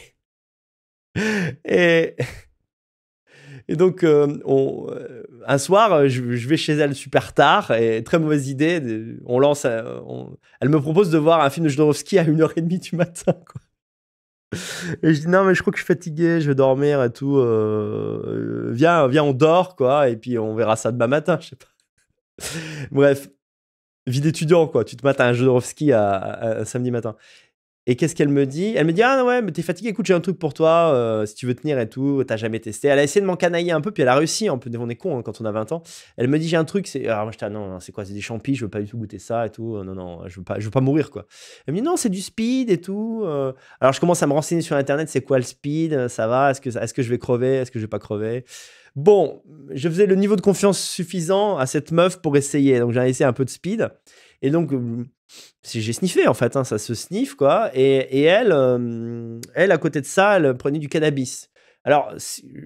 Et et donc, euh, euh, un soir, euh, je, vais chez elle super tard et très mauvaise idée. On lance, elle me propose de voir un film de Jodorowsky à 1h30 du matin. Et je dis non mais je crois que je suis fatigué, je vais dormir et tout. viens, viens, on dort quoi et puis on verra ça demain matin, je sais pas. Bref, vie d'étudiant quoi. Tu te mates à un Jodorowsky à, samedi matin. Et qu'est-ce qu'elle me dit Elle me dit Ah ouais, mais t'es fatigué, écoute, j'ai un truc pour toi, euh, si tu veux tenir et tout, t'as jamais testé. Elle a essayé de m'en m'encanailler un peu, puis elle a réussi, on est con hein, quand on a 20 ans. Elle me dit J'ai un truc, c'est. Alors ah, moi j'étais ah, Non, c'est quoi C'est des champis, je veux pas du tout goûter ça et tout, euh, non, non, je veux pas, je veux pas mourir quoi. Elle me dit Non, c'est du speed et tout. Euh. Alors je commence à me renseigner sur internet c'est quoi le speed Ça va Est-ce que, est que je vais crever Est-ce que je vais pas crever Bon, je faisais le niveau de confiance suffisant à cette meuf pour essayer, donc j'ai essayé un peu de speed. Et donc, j'ai sniffé en fait, hein, ça se sniffe quoi. Et, elle, euh, elle à côté de ça, elle prenait du cannabis. Alors,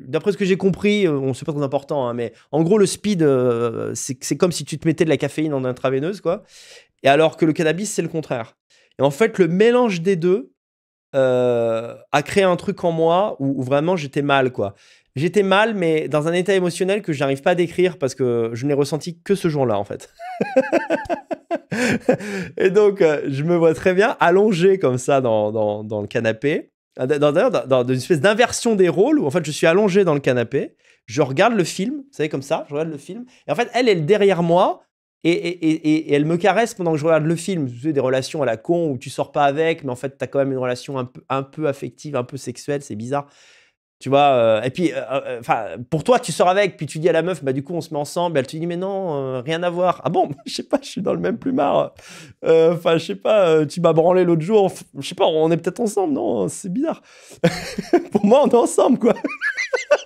d'après ce que j'ai compris, euh, on ne sait pas trop important, hein, mais en gros, le speed, euh, c'est comme si tu te mettais de la caféine en intraveineuse, quoi. Et alors que le cannabis, c'est le contraire. Et en fait, le mélange des deux euh, à a créé un truc en moi où, vraiment j'étais mal, quoi. J'étais mal, mais dans un état émotionnel que j'arrive pas à décrire parce que je n'ai ressenti que ce jour-là, en fait. et donc, euh, je me vois très bien allongé comme ça dans, le canapé. Ah, dans, une espèce d'inversion des rôles où, en fait, je suis allongé dans le canapé. Je regarde le film, vous savez, comme ça, je regarde le film. Et en fait, elle est derrière moi et, elle me caresse pendant que je regarde le film. C'est des relations à la con où tu sors pas avec, mais en fait, tu as quand même une relation un peu, affective, un peu sexuelle, c'est bizarre. Tu vois, euh, et puis, euh, euh, enfin, pour toi, tu sors avec, puis tu dis à la meuf, bah du coup, on se met ensemble. Elle te dit, mais non, rien à voir. Ah bon, je sais pas, je suis dans le même plumard. Enfin, je sais pas, tu m'as branlé l'autre jour. Je sais pas, on est peut-être ensemble, non C'est bizarre. pour moi, on est ensemble, quoi.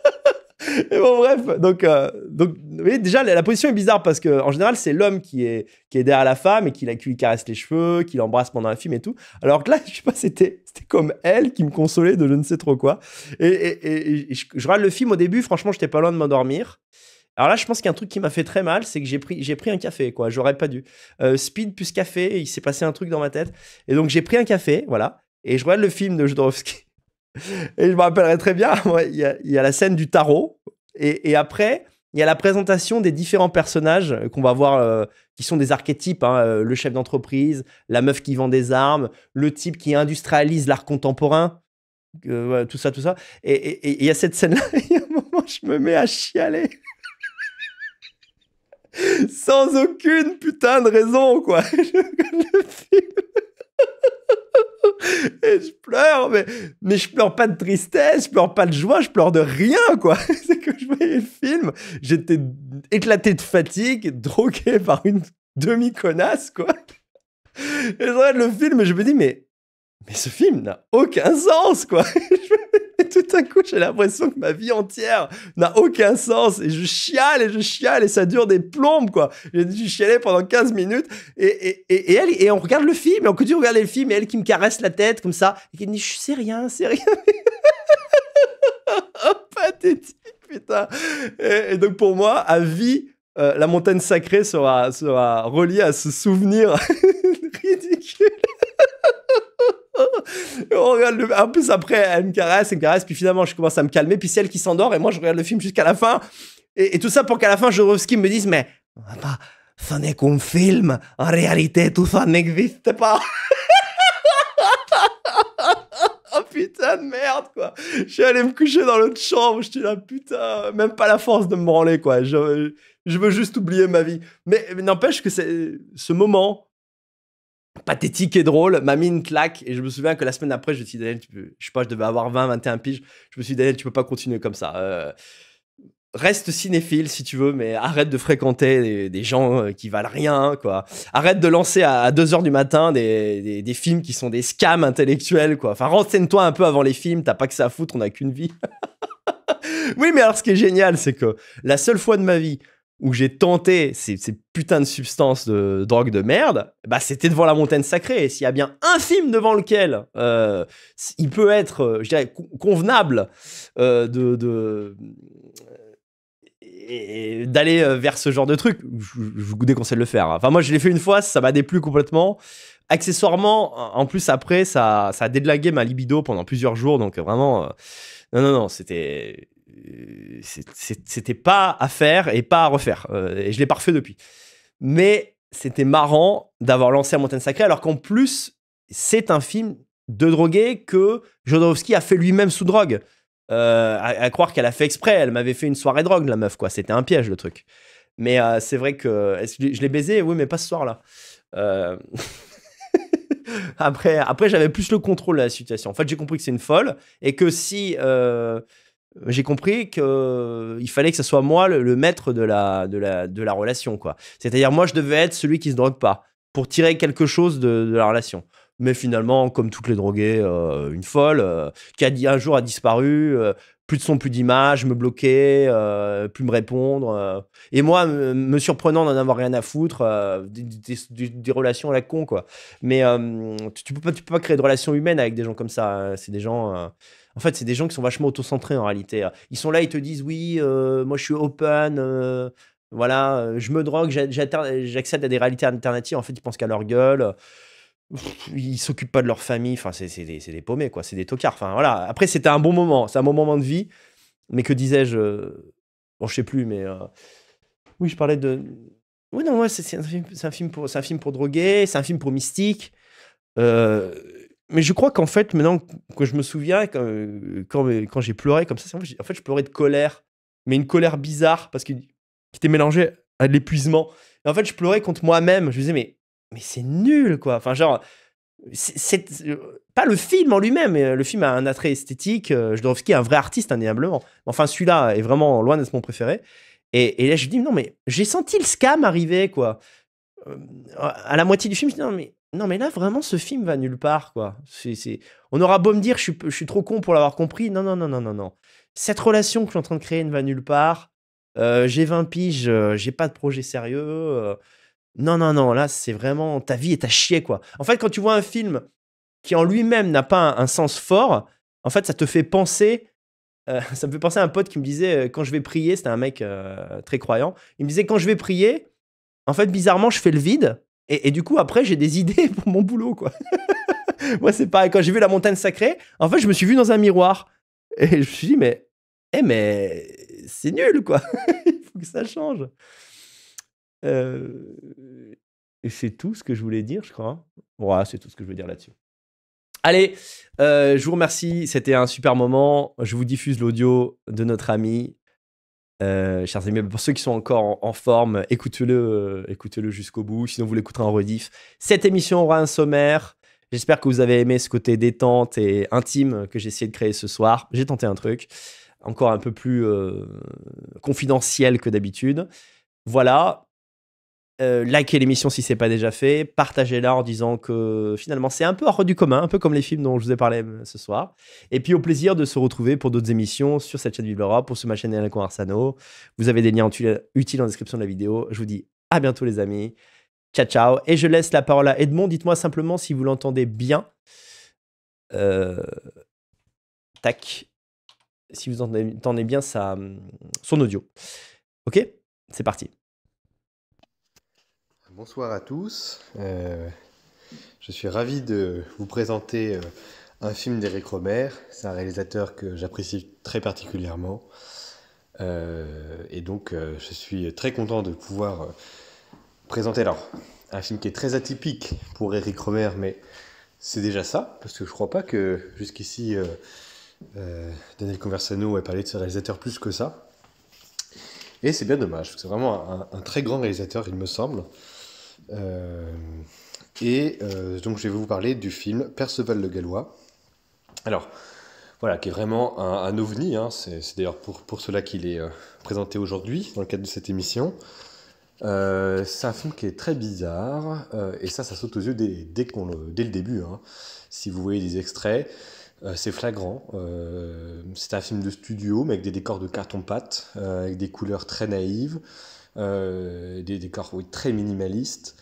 Et bon, bref, donc, euh, donc vous déjà, la, position est bizarre parce que en général, c'est l'homme qui est, qui est derrière la femme et qui la caresse les cheveux, qui l'embrasse pendant un film et tout. Alors que là, je sais pas, c'était, comme elle qui me consolait de je ne sais trop quoi. Et, je, regarde le film au début, franchement, j'étais pas loin de m'endormir. Alors là, je pense qu'un truc qui m'a fait très mal, c'est que j'ai pris, pris un café, quoi. J'aurais pas dû. Euh, speed plus café, il s'est passé un truc dans ma tête. Et donc, j'ai pris un café, voilà. Et je regarde le film de Jodorowsky. Et je me rappellerai très bien, il y, a, la scène du tarot. Et, après, il y a la présentation des différents personnages qu'on va voir, euh, qui sont des archétypes. Hein, euh, le chef d'entreprise, la meuf qui vend des armes, le type qui industrialise l'art contemporain. Euh, tout ça, tout ça. Et il y a cette scène-là, et à un moment, je me mets à chialer. Sans aucune putain de raison, quoi. Je et je pleure, mais, mais je pleure pas de tristesse, je pleure pas de joie, je pleure de rien, quoi. C'est que je voyais le film, j'étais éclaté de fatigue, drogué par une demi-connasse, quoi. Et je regarde le film et je me dis, mais mais ce film n'a aucun sens, quoi. tout à coup, j'ai l'impression que ma vie entière n'a aucun sens. Et je chiale et je chiale et ça dure des plombes, quoi. J'ai dû chialer pendant 15 minutes. Et, et, et, elle, et on regarde le film, et on continue de regarder le film, et elle qui me caresse la tête, comme ça, et qui me dit Je sais rien, c'est rien. Pathétique, putain. Et, donc, pour moi, à vie, euh, la montagne sacrée sera, sera reliée à ce souvenir on regarde le... En plus, après, elle me caresse, elle me caresse, puis finalement, je commence à me calmer, puis c'est elle qui s'endort, et moi, je regarde le film jusqu'à la fin. Et, tout ça pour qu'à la fin, Jorowski me dise, mais on va ce n'est qu'un film. En réalité, tout ça n'existe pas. oh putain de merde, quoi. Je suis allé me coucher dans l'autre chambre. je suis là, putain, même pas la force de me branler, quoi. Je, veux juste oublier ma vie. Mais, mais n'empêche que ce moment pathétique et drôle, m'a mis une claque. Et je me souviens que la semaine après, je me suis dit, Daniel, tu peux... je sais pas, je devais avoir 20, 21 piges. Je me suis dit, Daniel, tu peux pas continuer comme ça. Euh, reste cinéphile si tu veux, mais arrête de fréquenter des, gens euh, qui valent rien, quoi. Arrête de lancer à 2h du matin des, films qui sont des scams intellectuels, quoi. Enfin, renseigne-toi un peu avant les films, t'as pas que ça à foutre, on a qu'une vie. oui, mais alors ce qui est génial, c'est que la seule fois de ma vie où j'ai tenté ces, putains de substances de drogue de merde, bah c'était devant la montagne sacrée. Et s'il y a bien un film devant lequel euh, il peut être, euh, je dirais, convenable euh, de, d'aller vers ce genre de truc, je, vous déconseille de le faire. Hein. Enfin, moi, je l'ai fait une fois, ça m'a déplu complètement. Accessoirement, en plus, après, ça, ça a délagué ma libido pendant plusieurs jours. Donc, vraiment, non, non, non, c'était. Euh, c'était pas à faire et pas à refaire. Euh, et je l'ai pas refait depuis. Mais c'était marrant d'avoir lancé La Montagne Sacrée, alors qu'en plus, c'est un film de drogué que Jodorowsky a fait lui-même sous drogue. Euh, à, croire qu'elle a fait exprès, elle m'avait fait une soirée drogue, la meuf, quoi. C'était un piège, le truc. Mais c'est vrai que je l'ai baisé, oui, mais pas ce soir-là. après, après j'avais plus le contrôle de la situation. En fait, j'ai compris que c'est une folle et que si j'ai compris qu'il euh, fallait que ce soit moi le, maître de la, de de la relation, quoi. C'est-à-dire, moi, je devais être celui qui se drogue pas pour tirer quelque chose de, la relation. Mais finalement, comme toutes les droguées, euh, une folle, euh, qui a, un jour a disparu, plus de son, plus d'image, me bloquer, plus me répondre. Et moi, me surprenant d'en avoir rien à foutre, des, relations à la con, quoi. Mais tu, ne peux pas, tu pas créer de relations humaines avec des gens comme ça. Hein. C'est des gens en fait, c'est des gens qui sont vachement autocentrés en réalité. Ils sont là, ils te disent oui, euh, moi je suis open, euh, voilà, euh, je me drogue, j'accède à des réalités alternatives. En fait, ils pensent qu'à leur gueule. Ils s'occupent pas de leur famille, enfin, c'est des, paumés, quoi, c'est des tocards. Enfin, voilà. Après, c'était un bon moment, c'est un bon moment de vie, mais que disais-je Bon, je sais plus, mais. Oui, je parlais de. Oui, non, ouais, c'est un, film pour, un film pour droguer, c'est un film pour mystique. Euh, mais je crois qu'en fait, maintenant que je me souviens, quand, quand, j'ai pleuré comme ça, en fait, je pleurais de colère, mais une colère bizarre, parce qu'il était mélangé à de l'épuisement. en fait, je pleurais contre moi-même. Je me disais, mais, mais c'est nul, quoi. Enfin, genre, c'est euh, pas le film en lui-même. Euh, le film a un attrait esthétique. Euh, Jodorowsky est un vrai artiste, indéniablement. Enfin, celui-là est vraiment loin d'être mon préféré. Et, et, là, je dis, non, mais j'ai senti le scam arriver, quoi. À la moitié du film, je dis, non, mais non mais là vraiment ce film va nulle part quoi. C'est, On aura beau me dire je suis, trop con pour l'avoir compris, non non non non non non. Cette relation que je suis en train de créer ne va nulle part. Euh, j'ai 20 piges, euh, j'ai pas de projet sérieux. Euh. non non non, là c'est vraiment ta vie est à chier quoi. En fait quand tu vois un film qui en lui-même n'a pas un, sens fort, en fait ça te fait penser ça me fait penser à un pote qui me disait quand je vais prier, c'était un mec très croyant, il me disait quand je vais prier, en fait bizarrement je fais le vide et, du coup, après, j'ai des idées pour mon boulot, quoi. Moi, c'est pareil. Quand j'ai vu la montagne sacrée, en fait, je me suis vu dans un miroir. Et je me suis dit, mais, eh, mais c'est nul, quoi. Il faut que ça change. Euh, et c'est tout ce que je voulais dire, je crois. Voilà, c'est tout ce que je veux dire là-dessus. Allez, euh, je vous remercie. C'était un super moment. Je vous diffuse l'audio de notre ami euh, chers amis, pour ceux qui sont encore en, forme, écoutez-le euh, écoutez le jusqu'au bout. Sinon, vous l'écouterez en rediff. Cette émission aura un sommaire. J'espère que vous avez aimé ce côté détente et intime que j'ai essayé de créer ce soir. J'ai tenté un truc encore un peu plus euh, confidentiel que d'habitude. Voilà, euh, likez l'émission si c'est pas déjà fait, partagez-la en disant que finalement c'est un peu hors du commun, un peu comme les films dont je vous ai parlé euh, ce soir. Et puis au plaisir de se retrouver pour d'autres émissions sur cette chaîne Vive pour sur ma chaîne Alain Arsano. Vous avez des liens utiles en description de la vidéo. Je vous dis à bientôt les amis. Ciao ciao. Et je laisse la parole à Edmond. Dites-moi simplement si vous l'entendez bien. Euh, tac. Si vous entendez bien son audio. Ok C'est parti. Bonsoir à tous. Euh, je suis ravi de vous présenter euh, un film d'Eric Romer. C'est un réalisateur que j'apprécie très particulièrement. Euh, et donc, je suis très content de pouvoir présenter alors un film qui est très atypique pour Eric Romer, mais c'est déjà ça, parce que je crois pas que jusqu'ici Daniel Conversano ait parlé de ce réalisateur plus que ça. Et c'est bien dommage, c'est vraiment un, très grand réalisateur, il me semble. Euh, et euh, donc je vais vous parler du film Perceval le Gallois. Alors, voilà, qui est vraiment un, ovni, hein. c'est d'ailleurs pour, pour, cela qu'il est euh, présenté aujourd'hui dans le cadre de cette émission. c'est un film qui est très bizarre, et ça, ça saute aux yeux dès, dès, le, dès le début. Hein. Si vous voyez des extraits, c'est flagrant. c'est un film de studio, mais avec des décors de carton-pâte, avec des couleurs très naïves, euh, des décors très minimalistes.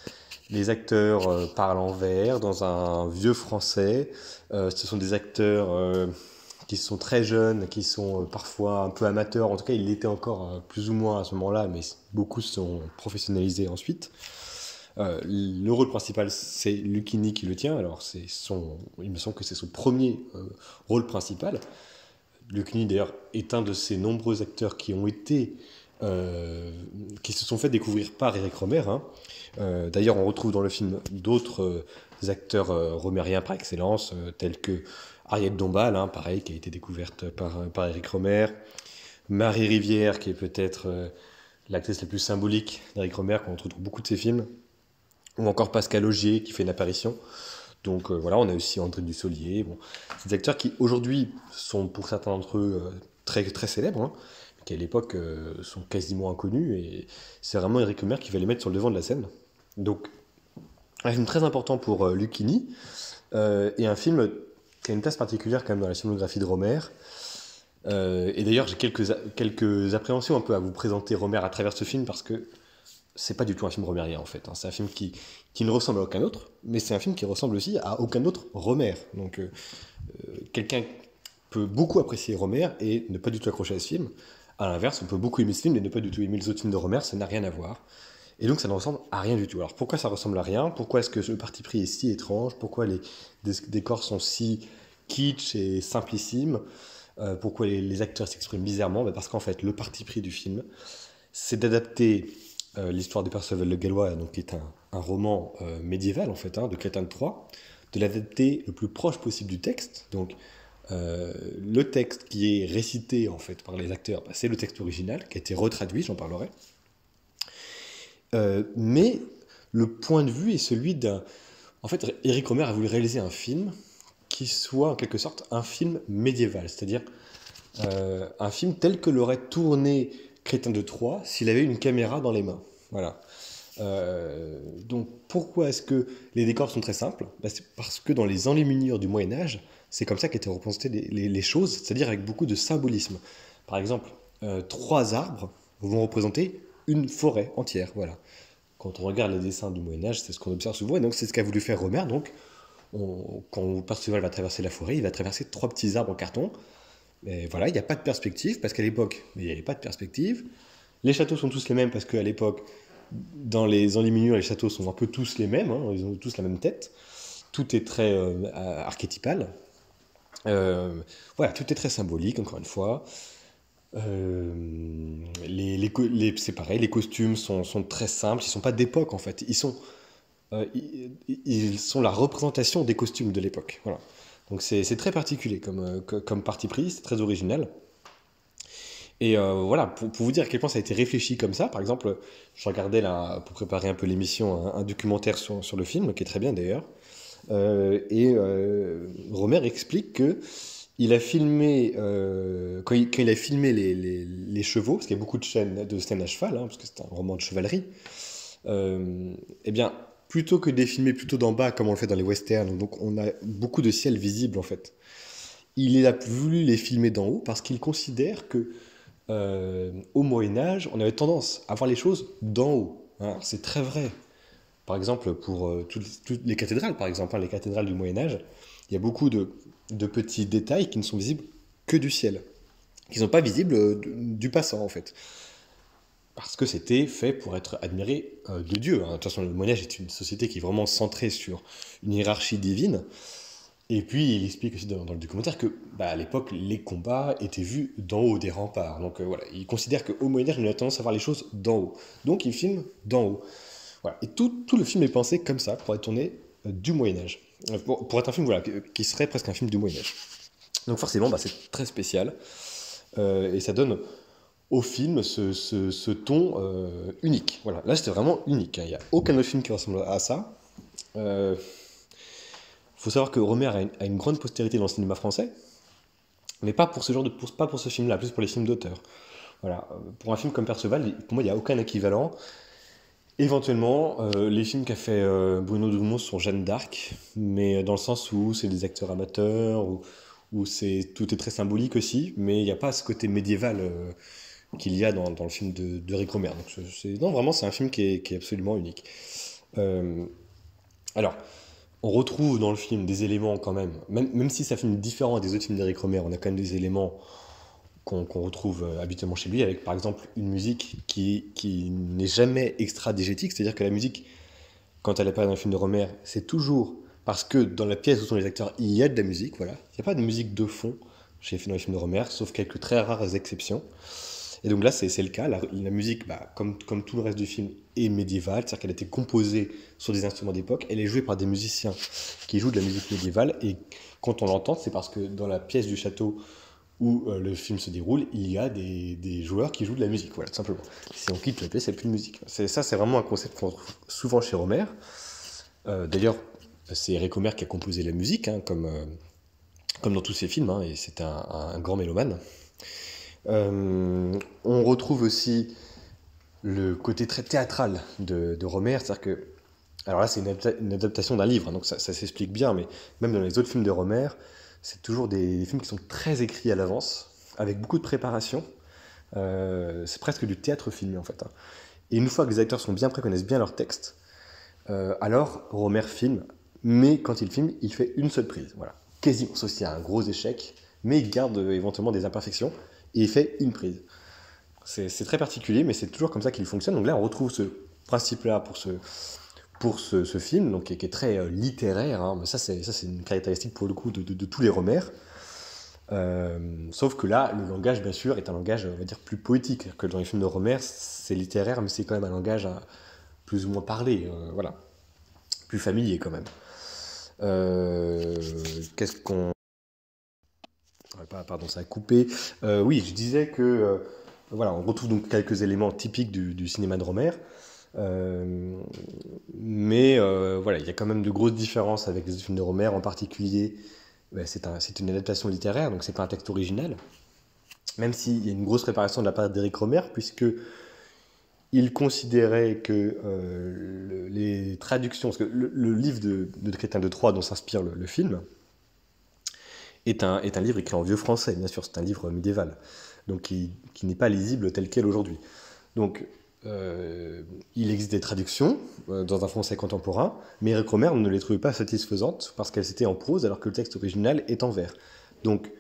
Les acteurs euh, parlent en vers, dans un vieux français. Euh, ce sont des acteurs qui sont très jeunes, qui sont parfois un peu amateurs. En tout cas, ils l'étaient encore plus ou moins à ce moment-là, mais beaucoup se sont professionnalisés ensuite. le rôle principal, c'est Lucini qui le tient. Alors, c'est son, il me semble que c'est son premier rôle principal. Lucini, d'ailleurs, est un de ces nombreux acteurs qui ont été euh, qui se sont fait découvrir par Eric Romer. Hein. Euh, d'ailleurs, on retrouve dans le film d'autres euh, acteurs romériens par excellence, tels que Ariette Dombal, hein, pareil, qui a été découverte par, Eric Romer, Marie Rivière, qui est peut-être l'actrice la plus symbolique d'Eric Romer, qu'on retrouve dans beaucoup de ses films, ou encore Pascal Augier, qui fait une apparition. Donc voilà, on a aussi André Dussolier. Bon, ces acteurs qui aujourd'hui sont pour certains d'entre eux très, célèbres, hein, à l'époque euh, sont quasiment inconnus, et c'est vraiment Eric Lemaire qui va les mettre sur le devant de la scène. Donc, un film très important pour euh, Lucchini, euh, et un film qui a une place particulière quand même dans la filmographie de Romer. Euh, et d'ailleurs, j'ai quelques, appréhensions un peu à vous présenter Romère à travers ce film, parce que c'est pas du tout un film romérien en fait. Hein. C'est un film qui, ne ressemble à aucun autre, mais c'est un film qui ressemble aussi à aucun autre Romère. Donc quelqu'un peut beaucoup apprécier Romère et ne pas du tout accrocher à ce film, à l'inverse, on peut beaucoup aimer ce film mais ne pas du tout aimer les autres films de Romer, ça n'a rien à voir. Et donc ça ne ressemble à rien du tout. Alors pourquoi ça ressemble à rien Pourquoi est-ce que le parti pris est si étrange Pourquoi les décors sont si kitsch et simplissimes euh, Pourquoi les, acteurs s'expriment bizarrement bah, Parce qu'en fait, le parti pris du film, c'est d'adapter euh, l'histoire de Perceval le Gallois, donc, qui est un, roman euh, médiéval en fait, hein, de Crétin de Troyes, de l'adapter le plus proche possible du texte. Donc euh, le texte qui est récité en fait par les acteurs, bah, c'est le texte original qui a été retraduit, j'en parlerai. Euh, mais le point de vue est celui d'un. En fait, Eric Romer a voulu réaliser un film qui soit en quelque sorte un film médiéval, c'est-à-dire euh, un film tel que l'aurait tourné Crétin de Troyes s'il avait une caméra dans les mains. Voilà. donc pourquoi est-ce que les décors sont très simples bah, C'est parce que dans les enluminures du Moyen Âge, c'est comme ça qu'étaient représentées les, les, choses, c'est-à-dire avec beaucoup de symbolisme. Par exemple, euh, trois arbres vont représenter une forêt entière. Voilà. Quand on regarde les dessins du Moyen Âge, c'est ce qu'on observe souvent, et donc c'est ce qu'a voulu faire Romer. Donc, quand Perceval va traverser la forêt, il va traverser trois petits arbres en carton. Mais voilà, il n'y a pas de perspective, parce qu'à l'époque, il n'y avait pas de perspective. Les châteaux sont tous les mêmes, parce qu'à l'époque, dans les enluminures, les châteaux sont un peu tous les mêmes, hein, ils ont tous la même tête. Tout est très euh, archétypal, euh, voilà, tout est très symbolique, encore une fois. Euh, les, c'est pareil, les costumes sont, très simples, ils ne sont pas d'époque en fait, ils sont, euh, ils, sont la représentation des costumes de l'époque. Voilà. Donc c'est très particulier comme, comme parti pris, c'est très original. Et voilà, pour, vous dire à quel point ça a été réfléchi comme ça, par exemple, je regardais là, pour préparer un peu l'émission, un, documentaire sur, le film, qui est très bien d'ailleurs, euh, et euh, Romer explique que il a filmé, euh, quand, il, a filmé les, chevaux, parce qu'il y a beaucoup de scènes de scènes à cheval, hein, parce que c'est un roman de chevalerie, euh, eh bien, plutôt que de les filmer plutôt d'en bas, comme on le fait dans les westerns, donc on a beaucoup de ciel visible en fait, il a voulu les filmer d'en haut parce qu'il considère que au Moyen-Âge, on avait tendance à voir les choses d'en haut. Hein, c'est très vrai. Par exemple, pour euh, toutes, les cathédrales, par exemple, hein, les cathédrales du Moyen Âge, il y a beaucoup de, petits détails qui ne sont visibles que du ciel, qui ne sont pas visibles euh, du passant en fait. Parce que c'était fait pour être admiré euh, de Dieu. Hein. De toute façon, le Moyen Âge est une société qui est vraiment centrée sur une hiérarchie divine. Et puis, il explique aussi dans, le documentaire que, bah, à l'époque, les combats étaient vus d'en haut des remparts. Donc voilà, il considère qu'au Moyen-Âge, on a tendance à voir les choses d'en haut. Donc, il filme d'en haut. Et tout, le film est pensé comme ça, pour être tourné euh, du Moyen-Âge. Euh, pour, être un film voilà, qui serait presque un film du Moyen-Âge. Donc forcément, bah, c'est très spécial. Euh, et ça donne au film ce, ton unique. Voilà. Là, c'était vraiment unique. Hein. Il n'y a aucun autre film qui ressemble à ça. Il faut savoir que Romer a une, grande postérité dans le cinéma français, mais pas pour ce genre de pas pour ce film-là, plus pour les films d'auteur. Voilà. Pour un film comme Perceval, pour moi, il n'y a aucun équivalent. Éventuellement, euh, les films qu'a fait euh, Bruno Dumont sont Jeanne d'Arc, mais dans le sens où c'est des acteurs amateurs, où, c'est, tout est très symbolique aussi, mais il n'y a pas ce côté médiéval euh, qu'il y a dans, le film de, Rick Romer. Donc non, vraiment, c'est un film qui est, absolument unique. alors, on retrouve dans le film des éléments quand même, même, si ça fait film différent des autres films d'Eric Romer, on a quand même des éléments qu'on retrouve euh, habituellement chez lui, avec par exemple une musique qui, qui n'est jamais extra-dégétique, c'est-à-dire que la musique, quand elle apparaît dans un film de Romer, c'est toujours parce que dans la pièce où sont les acteurs, il y a de la musique, voilà. Il n'y a pas de musique de fond chez dans les films de Romer, sauf quelques très rares exceptions. Et donc là, c'est le cas. La, musique, bah, comme, comme tout le reste du film, est médiévale, c'est-à-dire qu'elle a été composée sur des instruments d'époque. Elle est jouée par des musiciens qui jouent de la musique médiévale. Et quand on l'entend, c'est parce que dans la pièce du château où euh, le film se déroule, il y a des, joueurs qui jouent de la musique, voilà, tout simplement. Si on quitte la pièce, c'est plus de musique. Ça, c'est vraiment un concept qu'on retrouve souvent chez Romère. Euh, d'ailleurs, c'est Eric Homer qui a composé la musique, hein, comme, euh, comme dans tous ses films, hein, et c'est un, grand mélomane. on retrouve aussi le côté très théâtral de, de cest que alors là, c'est une, adaptation d'un livre, hein, donc ça, ça s'explique bien, mais même dans les autres films de Romer, c'est toujours des, films qui sont très écrits à l'avance, avec beaucoup de préparation. Euh, c'est presque du théâtre filmé en fait. Hein. Et une fois que les acteurs sont bien prêts, connaissent bien leur texte, euh, alors Romer filme. Mais quand il filme, il fait une seule prise. Voilà. Quasiment, sauf s'il y a un gros échec, mais il garde éventuellement des imperfections et il fait une prise. C'est très particulier, mais c'est toujours comme ça qu'il fonctionne. Donc là, on retrouve ce principe-là pour ce, pour ce, film, donc, qui, est très euh, littéraire, hein, mais ça c'est une caractéristique pour le coup de, tous les Romers, euh, sauf que là, le langage, bien sûr, est un langage, on va dire, plus poétique. Que dans les films de Romers c'est littéraire, mais c'est quand même un langage à euh, plus ou moins parlé, voilà. Plus familier, quand même. Qu'est-ce qu'on... Ah, pardon, ça a coupé. oui, je disais que... voilà, on retrouve donc quelques éléments typiques du, cinéma de Romer. Euh, mais euh, voilà, il y a quand même de grosses différences avec les autres films de Romère, en particulier bah, c'est une adaptation littéraire, donc c'est pas un texte original. Même s'il y a une grosse réparation de la part d'Éric Romère puisque il considérait que euh, les traductions, parce que le, livre de, de Crétin de Troyes dont s'inspire le, film, est un, est un livre écrit en vieux français, bien sûr, c'est un livre médiéval, donc qui, qui n'est pas lisible tel quel aujourd'hui. Donc euh, il existe des traductions euh, dans un français contemporain, mais Eric Romer ne les trouvait pas satisfaisantes parce qu'elles étaient en prose alors que le texte original est en vers. Donc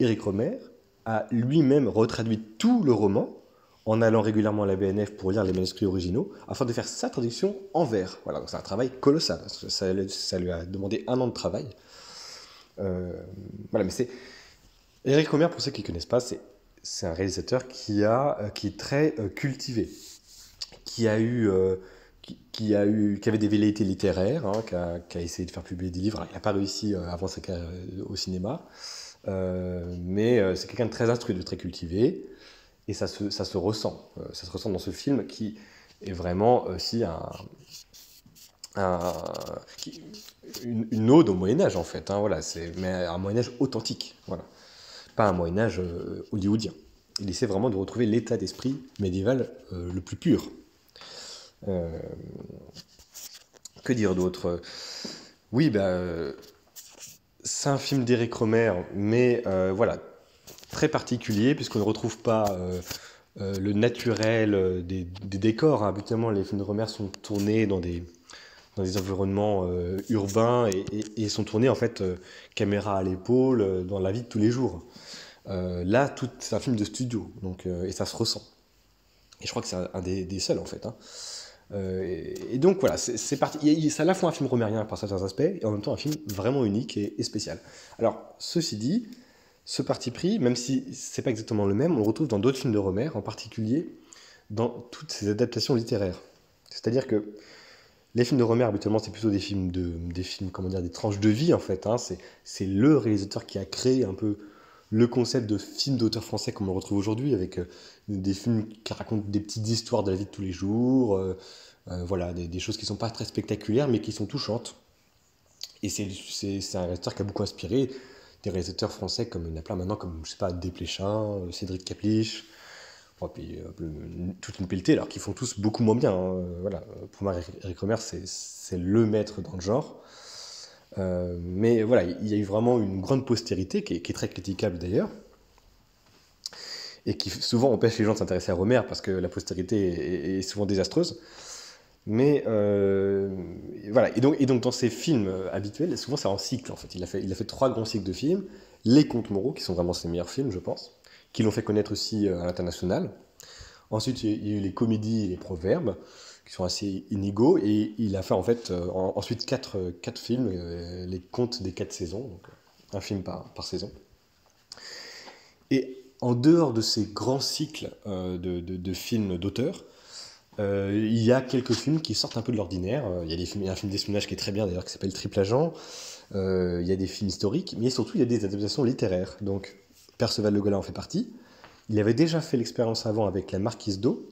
Eric Romer a lui-même retraduit tout le roman en allant régulièrement à la BNF pour lire les manuscrits originaux afin de faire sa traduction en vers. Voilà, donc c'est un travail colossal. Ça, lui a demandé un an de travail. Euh, voilà, mais c'est. Eric Romer, pour ceux qui ne connaissent pas, c'est un réalisateur qui, a, qui est très cultivé qui a eu euh, qui, a eu, qui avait des velléités littéraires, hein, qui, a, essayé de faire publier des livres. il n'a pas réussi euh, avant sa carrière euh, au cinéma, mais c'est quelqu'un de très instruit, de très cultivé, et ça se, ça se ressent. ça se ressent dans ce film qui est vraiment aussi un, une, une, ode au Moyen Âge en fait. Hein, voilà, c'est mais un Moyen Âge authentique, voilà, pas un Moyen Âge hollywoodien. Il essaie vraiment de retrouver l'état d'esprit médiéval le plus pur. Euh, que dire d'autre Oui, ben euh, c'est un film d'Eric Romer, mais euh, voilà, très particulier puisqu'on ne retrouve pas le naturel des, décors. Hein. Habituellement, les films de Romer sont tournés dans des, environnements urbains et, sont tournés en fait caméra à l'épaule dans la vie de tous les jours. là, c'est un film de studio donc, et ça se ressent. Et je crois que c'est un, des, seuls en fait. Hein. Euh, et, donc voilà, c'est parti. C'est à la fois un film romérien par certains aspects, et en même temps un film vraiment unique et, spécial. Alors, ceci dit, ce parti pris, même si c'est pas exactement le même, on le retrouve dans d'autres films de Romère, en particulier dans toutes ses adaptations littéraires. C'est-à-dire que les films de Romère, habituellement, c'est plutôt des films, de, des films, comment dire, des tranches de vie, en fait. Hein. C'est le réalisateur qui a créé un peu le concept de film d'auteur français comme on le retrouve aujourd'hui, avec euh, des films qui racontent des petites histoires de la vie de tous les jours, euh, euh, voilà, des, choses qui ne sont pas très spectaculaires mais qui sont touchantes. Et c'est un réalisateur qui a beaucoup inspiré des réalisateurs français comme il y a plein maintenant, comme je sais pas, Desplechin, euh, Cédric Capliche, oh, puis, toute une pelletée, alors qu'ils font tous beaucoup moins bien. Hein. voilà. Pour moi, Eric Romer, c'est le maître dans le genre. mais voilà, il y a eu vraiment une grande postérité qui qui est très critiquable d'ailleurs et qui souvent empêche les gens de s'intéresser à Romère, parce que la postérité est, souvent désastreuse. Mais euh, voilà, et donc, et donc dans ses films euh, habituels, souvent c'est en cycle en fait. Il a fait, il a fait trois grands cycles de films, Les Contes Moraux, qui sont vraiment ses meilleurs films, je pense, qui l'ont fait connaître aussi euh, à l'international. Ensuite, il y a eu les comédies et les proverbes, qui sont assez inégaux, et il a fait en fait ensuite quatre, quatre films, Les Contes des quatre saisons, donc un film par, par saison. Et en dehors de ces grands cycles euh, de, films d'auteurs, euh, il y a quelques films qui sortent un peu de l'ordinaire. Euh, il y a un film d'espionnage qui est très bien d'ailleurs qui s'appelle Triple Agent. il y a des films historiques, mais surtout il y a des adaptations littéraires. Donc Perceval le Gaulle en fait partie. Il avait déjà fait l'expérience avant avec La Marquise d'eau,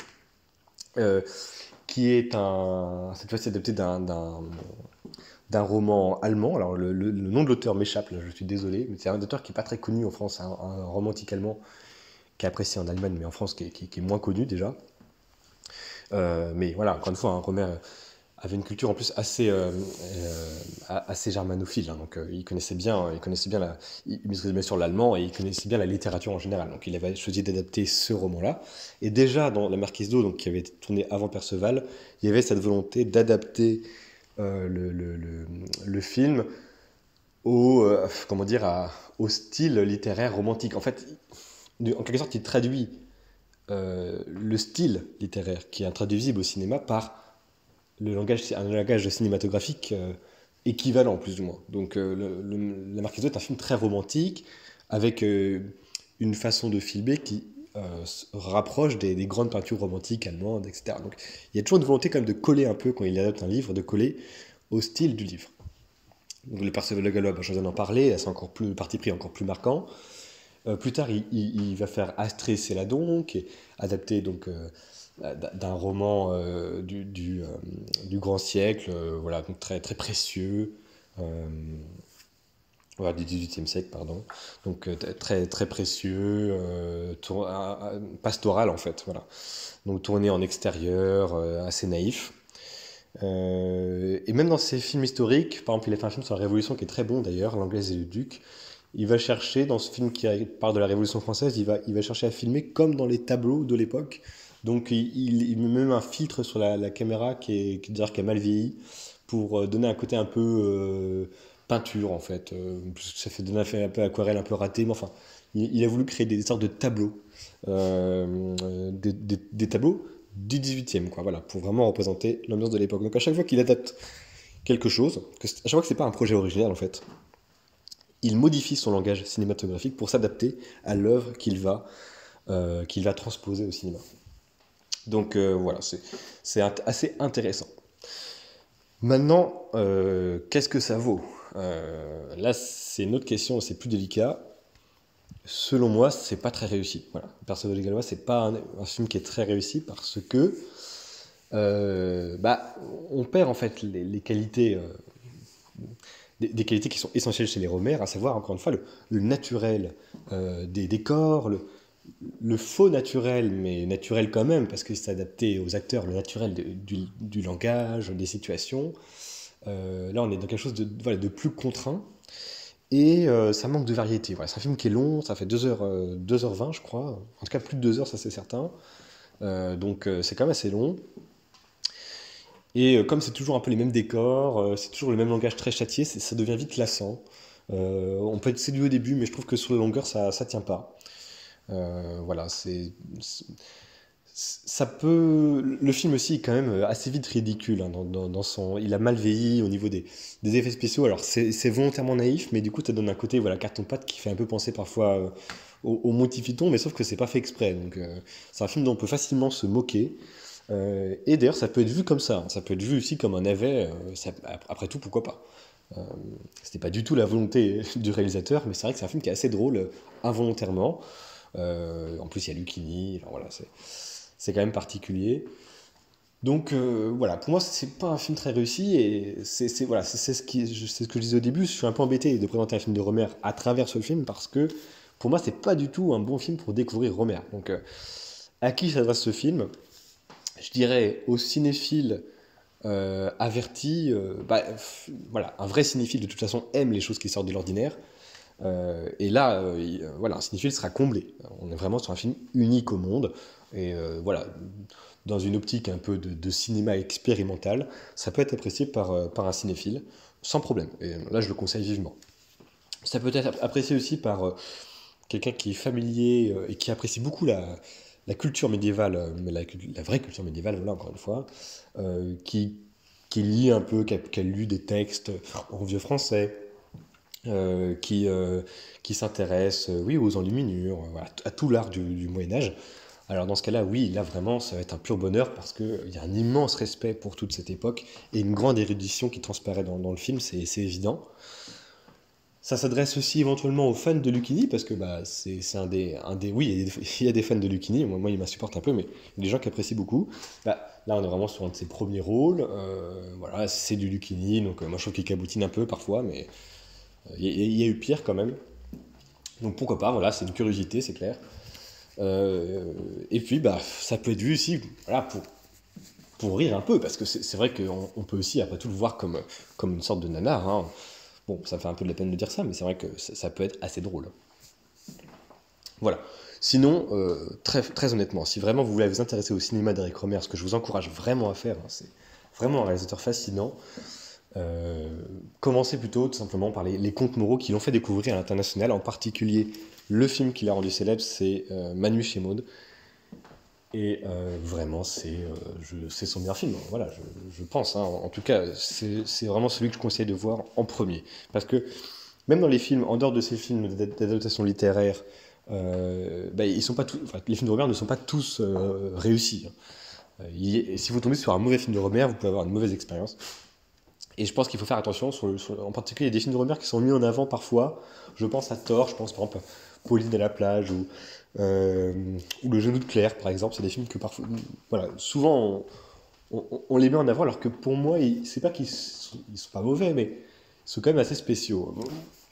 qui est un, cette fois c'est adapté d'un, d'un roman allemand. Alors, le, nom de l'auteur m'échappe, je suis désolé, mais c'est un auteur qui n'est pas très connu en France, hein, un romantique allemand qui est apprécié en Allemagne, mais en France qui est, moins connu déjà. Euh, mais voilà, encore une fois, un hein, Romer avait une culture en plus assez, euh, euh, assez germanophile, hein, donc il connaissait bien, il connaissait bien, la, il bien l'allemand et il connaissait bien la littérature en général. Donc il avait choisi d'adapter ce roman-là. Et déjà dans La Marquise d'eau, qui avait été tournée avant Perceval, il y avait cette volonté d'adapter euh, le, le, le, le, film au, euh, comment dire, à, au style littéraire romantique. En fait, en quelque sorte, il traduit euh, le style littéraire qui est intraduisible au cinéma par le langage, un langage cinématographique équivalent, plus ou moins. Donc, La Marquise est un film très romantique, avec une façon de filmer qui euh, rapproche des, grandes peintures romantiques allemandes, etc. Donc il y a toujours une volonté quand même de coller un peu, quand il adapte un livre, de coller au style du livre. Donc, le Perceval de Galois, ben, je viens d'en parler, c'est encore plus parti pris, encore plus marquant. Euh, plus tard, il, va faire Astrée Céladon, qui est adapté donc euh, d'un roman du, du, du, grand siècle, voilà, donc très, très précieux, Ouais, du XVIIIe siècle, pardon. Donc euh, très, très précieux, euh, pastoral en fait. Voilà. Donc tourné en extérieur, euh, assez naïf. et même dans ses films historiques, par exemple, il a fait un film sur la Révolution qui est très bon d'ailleurs, L'Anglaise et le Duc. Il va chercher, dans ce film qui parle de la Révolution française, il va, il va chercher à filmer comme dans les tableaux de l'époque. Donc il, met même un filtre sur la, caméra qui est, qui, qui est mal vieilli pour donner un côté un peu peinture en fait. Euh, ça fait un peu aquarelle un peu ratée, mais enfin, il, a voulu créer des sortes de tableaux, euh, euh, des, tableaux du 18e, quoi, voilà, pour vraiment représenter l'ambiance de l'époque. Donc à chaque fois qu'il adapte quelque chose, à chaque fois que c'est pas un projet original en fait, il modifie son langage cinématographique pour s'adapter à l'œuvre qu'il va, qu'il va transposer au cinéma. Donc voilà, c'est assez intéressant. Maintenant, qu'est-ce que ça vaut euh, là, c'est une autre question, c'est plus délicat. Selon moi, c'est pas très réussi. Voilà. Perso Galois, c'est pas un, film qui est très réussi parce que euh, bah, on perd en fait les, qualités, euh, des, qualités qui sont essentielles chez les Romères, à savoir encore une fois le, naturel des décors, le, faux naturel, mais naturel quand même, parce que c'est adapté aux acteurs, le naturel du, langage, des situations. Euh, là, on est dans quelque chose de, de plus contraint. Et euh, ça manque de variété. Voilà, c'est un film qui est long, ça fait 2h, euh, 2h20, je crois. En tout cas, plus de 2h, ça c'est certain. donc, c'est quand même assez long. Et comme c'est toujours un peu les mêmes décors, c'est toujours le même langage très châtié, ça devient vite lassant. on peut être séduit au début, mais je trouve que sur la longueur, ça ne tient pas. voilà, c'est ça peut. Le film aussi est quand même euh, assez vite ridicule. Hein, dans, son... Il a mal vieilli au niveau des, effets spéciaux. Alors, c'est volontairement naïf, mais du coup, ça donne un côté voilà, carton-pâte qui fait un peu penser parfois euh, au, au mais sauf que c'est pas fait exprès. Donc, euh, c'est un film dont on peut facilement se moquer. et d'ailleurs, ça peut être vu comme ça. Hein. ça peut être vu aussi comme un navet. après tout, pourquoi pas C'était pas du tout la volonté du réalisateur, mais c'est vrai que c'est un film qui est assez drôle involontairement. en plus, il y a Lucini. voilà, c'est c'est quand même particulier. Donc euh, voilà, pour moi c'est pas un film très réussi et c'est voilà, c'est ce qui ce que je disais au début, je suis un peu embêté de présenter un film de Romère à travers ce film parce que pour moi c'est pas du tout un bon film pour découvrir Romère Donc euh, à qui s'adresse ce film Je dirais au cinéphiles euh, averti, bah, voilà, un vrai cinéphile de toute façon aime les choses qui sortent de l'ordinaire. et là, voilà, un cinéphile sera comblé. On est vraiment sur un film unique au monde. Et euh, voilà, dans une optique un peu de, cinéma expérimental, ça peut être apprécié par, euh, par un cinéphile sans problème. Et euh, là, je le conseille vivement. Ça peut être apprécié aussi par quelqu'un qui est familier et qui apprécie beaucoup la, la culture médiévale, mais la, vraie culture médiévale, voilà, encore une fois, qui, qui, lit un peu, qui a, lu des textes en vieux français, qui, qui s'intéresse, oui, aux enluminures, à, à tout l'art du Moyen-Âge. Alors dans ce cas-là, oui, là vraiment, ça va être un pur bonheur parce qu'il euh, y a un immense respect pour toute cette époque et une grande érudition qui transparaît dans, le film, c'est évident. Ça s'adresse aussi éventuellement aux fans de Lucini parce que bah, c'est un des, un des... Oui, il y a des fans de Lucini, moi, moi il m'insupporte un peu, mais il y a des gens qui apprécient beaucoup. Bah, là, on est vraiment sur un de ses premiers rôles. Euh, voilà, c'est du Lucini, donc euh, moi je trouve qu'il caboutine un peu parfois, mais il y, y, a eu pire quand même. Donc pourquoi pas, voilà, c'est une curiosité, c'est clair. Euh, et puis, bah, ça peut être vu aussi voilà, pour, pour rire un peu, parce que c'est vrai qu'on on peut aussi, après tout, le voir comme, comme une sorte de nanar. Hein. Bon, ça fait un peu de la peine de dire ça, mais c'est vrai que ça, peut être assez drôle. Voilà. Sinon, euh, très, très honnêtement, si vraiment vous voulez vous intéresser au cinéma d'Eric Romer, ce que je vous encourage vraiment à faire, hein, c'est vraiment un réalisateur fascinant, euh, commencez plutôt tout simplement par les, les contes moraux qui l'ont fait découvrir à l'international, en particulier le film qui l'a rendu célèbre, c'est euh, Manu chez Et euh, vraiment, euh, c'est son meilleur film. Voilà, je, pense. Hein. En, tout cas, c'est vraiment celui que je conseille de voir en premier. Parce que même dans les films, en dehors de ces films d'adaptation littéraire, euh, bah, ils sont pas tous, les films de Robert ne sont pas tous réussis. Hein. si vous tombez sur un mauvais film de Robert, vous pouvez avoir une mauvaise expérience. Et je pense qu'il faut faire attention, sur en particulier, il y a des films de Robert qui sont mis en avant parfois. Je pense à Thor, je pense par exemple Pauline à la plage euh, ou, Le genou de Claire, par exemple. C'est des films que parfois, voilà, souvent on, les met en avant, alors que pour moi, c'est pas qu'ils sont, sont pas mauvais, mais ils sont quand même assez spéciaux.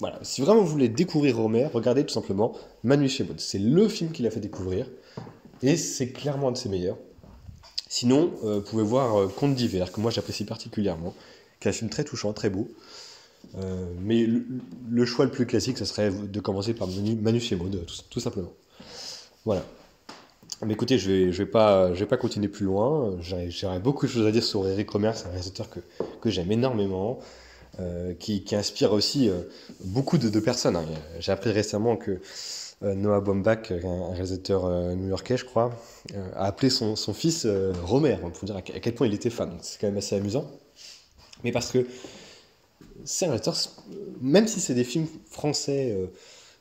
Voilà, si vraiment vous voulez découvrir Homer, regardez tout simplement Manu chez C'est le film qu'il a fait découvrir et c'est clairement un de ses meilleurs. Sinon, euh, vous pouvez voir euh, Conte d'hiver, que moi j'apprécie particulièrement, qui est un film très touchant, très beau. Euh, mais le, choix le plus classique, ce serait de commencer par Manu, Manu tout, simplement. Voilà. Mais écoutez, je ne vais, je vais, pas, je vais pas continuer plus loin. J'aurais beaucoup de choses à dire sur Eric Romer, c'est un réalisateur que, que j'aime énormément. Euh, qui, qui, inspire aussi euh, beaucoup de, personnes. Hein. J'ai appris récemment que Noah Baumbach, un, réalisateur new-yorkais, je crois, a appelé son, son fils Romer, pour dire à, quel point il était fan. C'est quand même assez amusant. Mais parce que c'est un même si c'est des films français euh,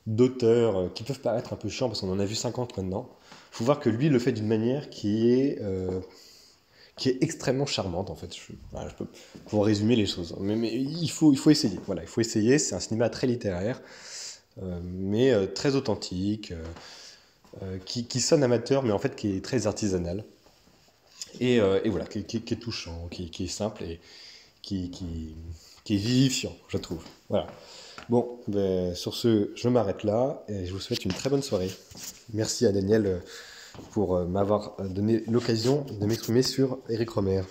d'auteurs euh, qui peuvent paraître un peu chiants parce qu'on en a vu 50 maintenant, il faut voir que lui le fait d'une manière qui est, euh, qui est extrêmement charmante en fait. Je, peux, pour résumer les choses, hein. mais, mais, il, faut, il faut essayer. Voilà, il faut essayer. C'est un cinéma très littéraire, mais très authentique, qui, qui, sonne amateur, mais en fait qui est très artisanal. Et, et voilà, qui, qui, est touchant, qui, est simple et qui, qui est vivifiant, je trouve. Voilà. Bon, ben, sur ce, je m'arrête là et je vous souhaite une très bonne soirée. Merci à Daniel euh, pour euh, m'avoir euh, donné l'occasion de m'exprimer sur Eric Romer.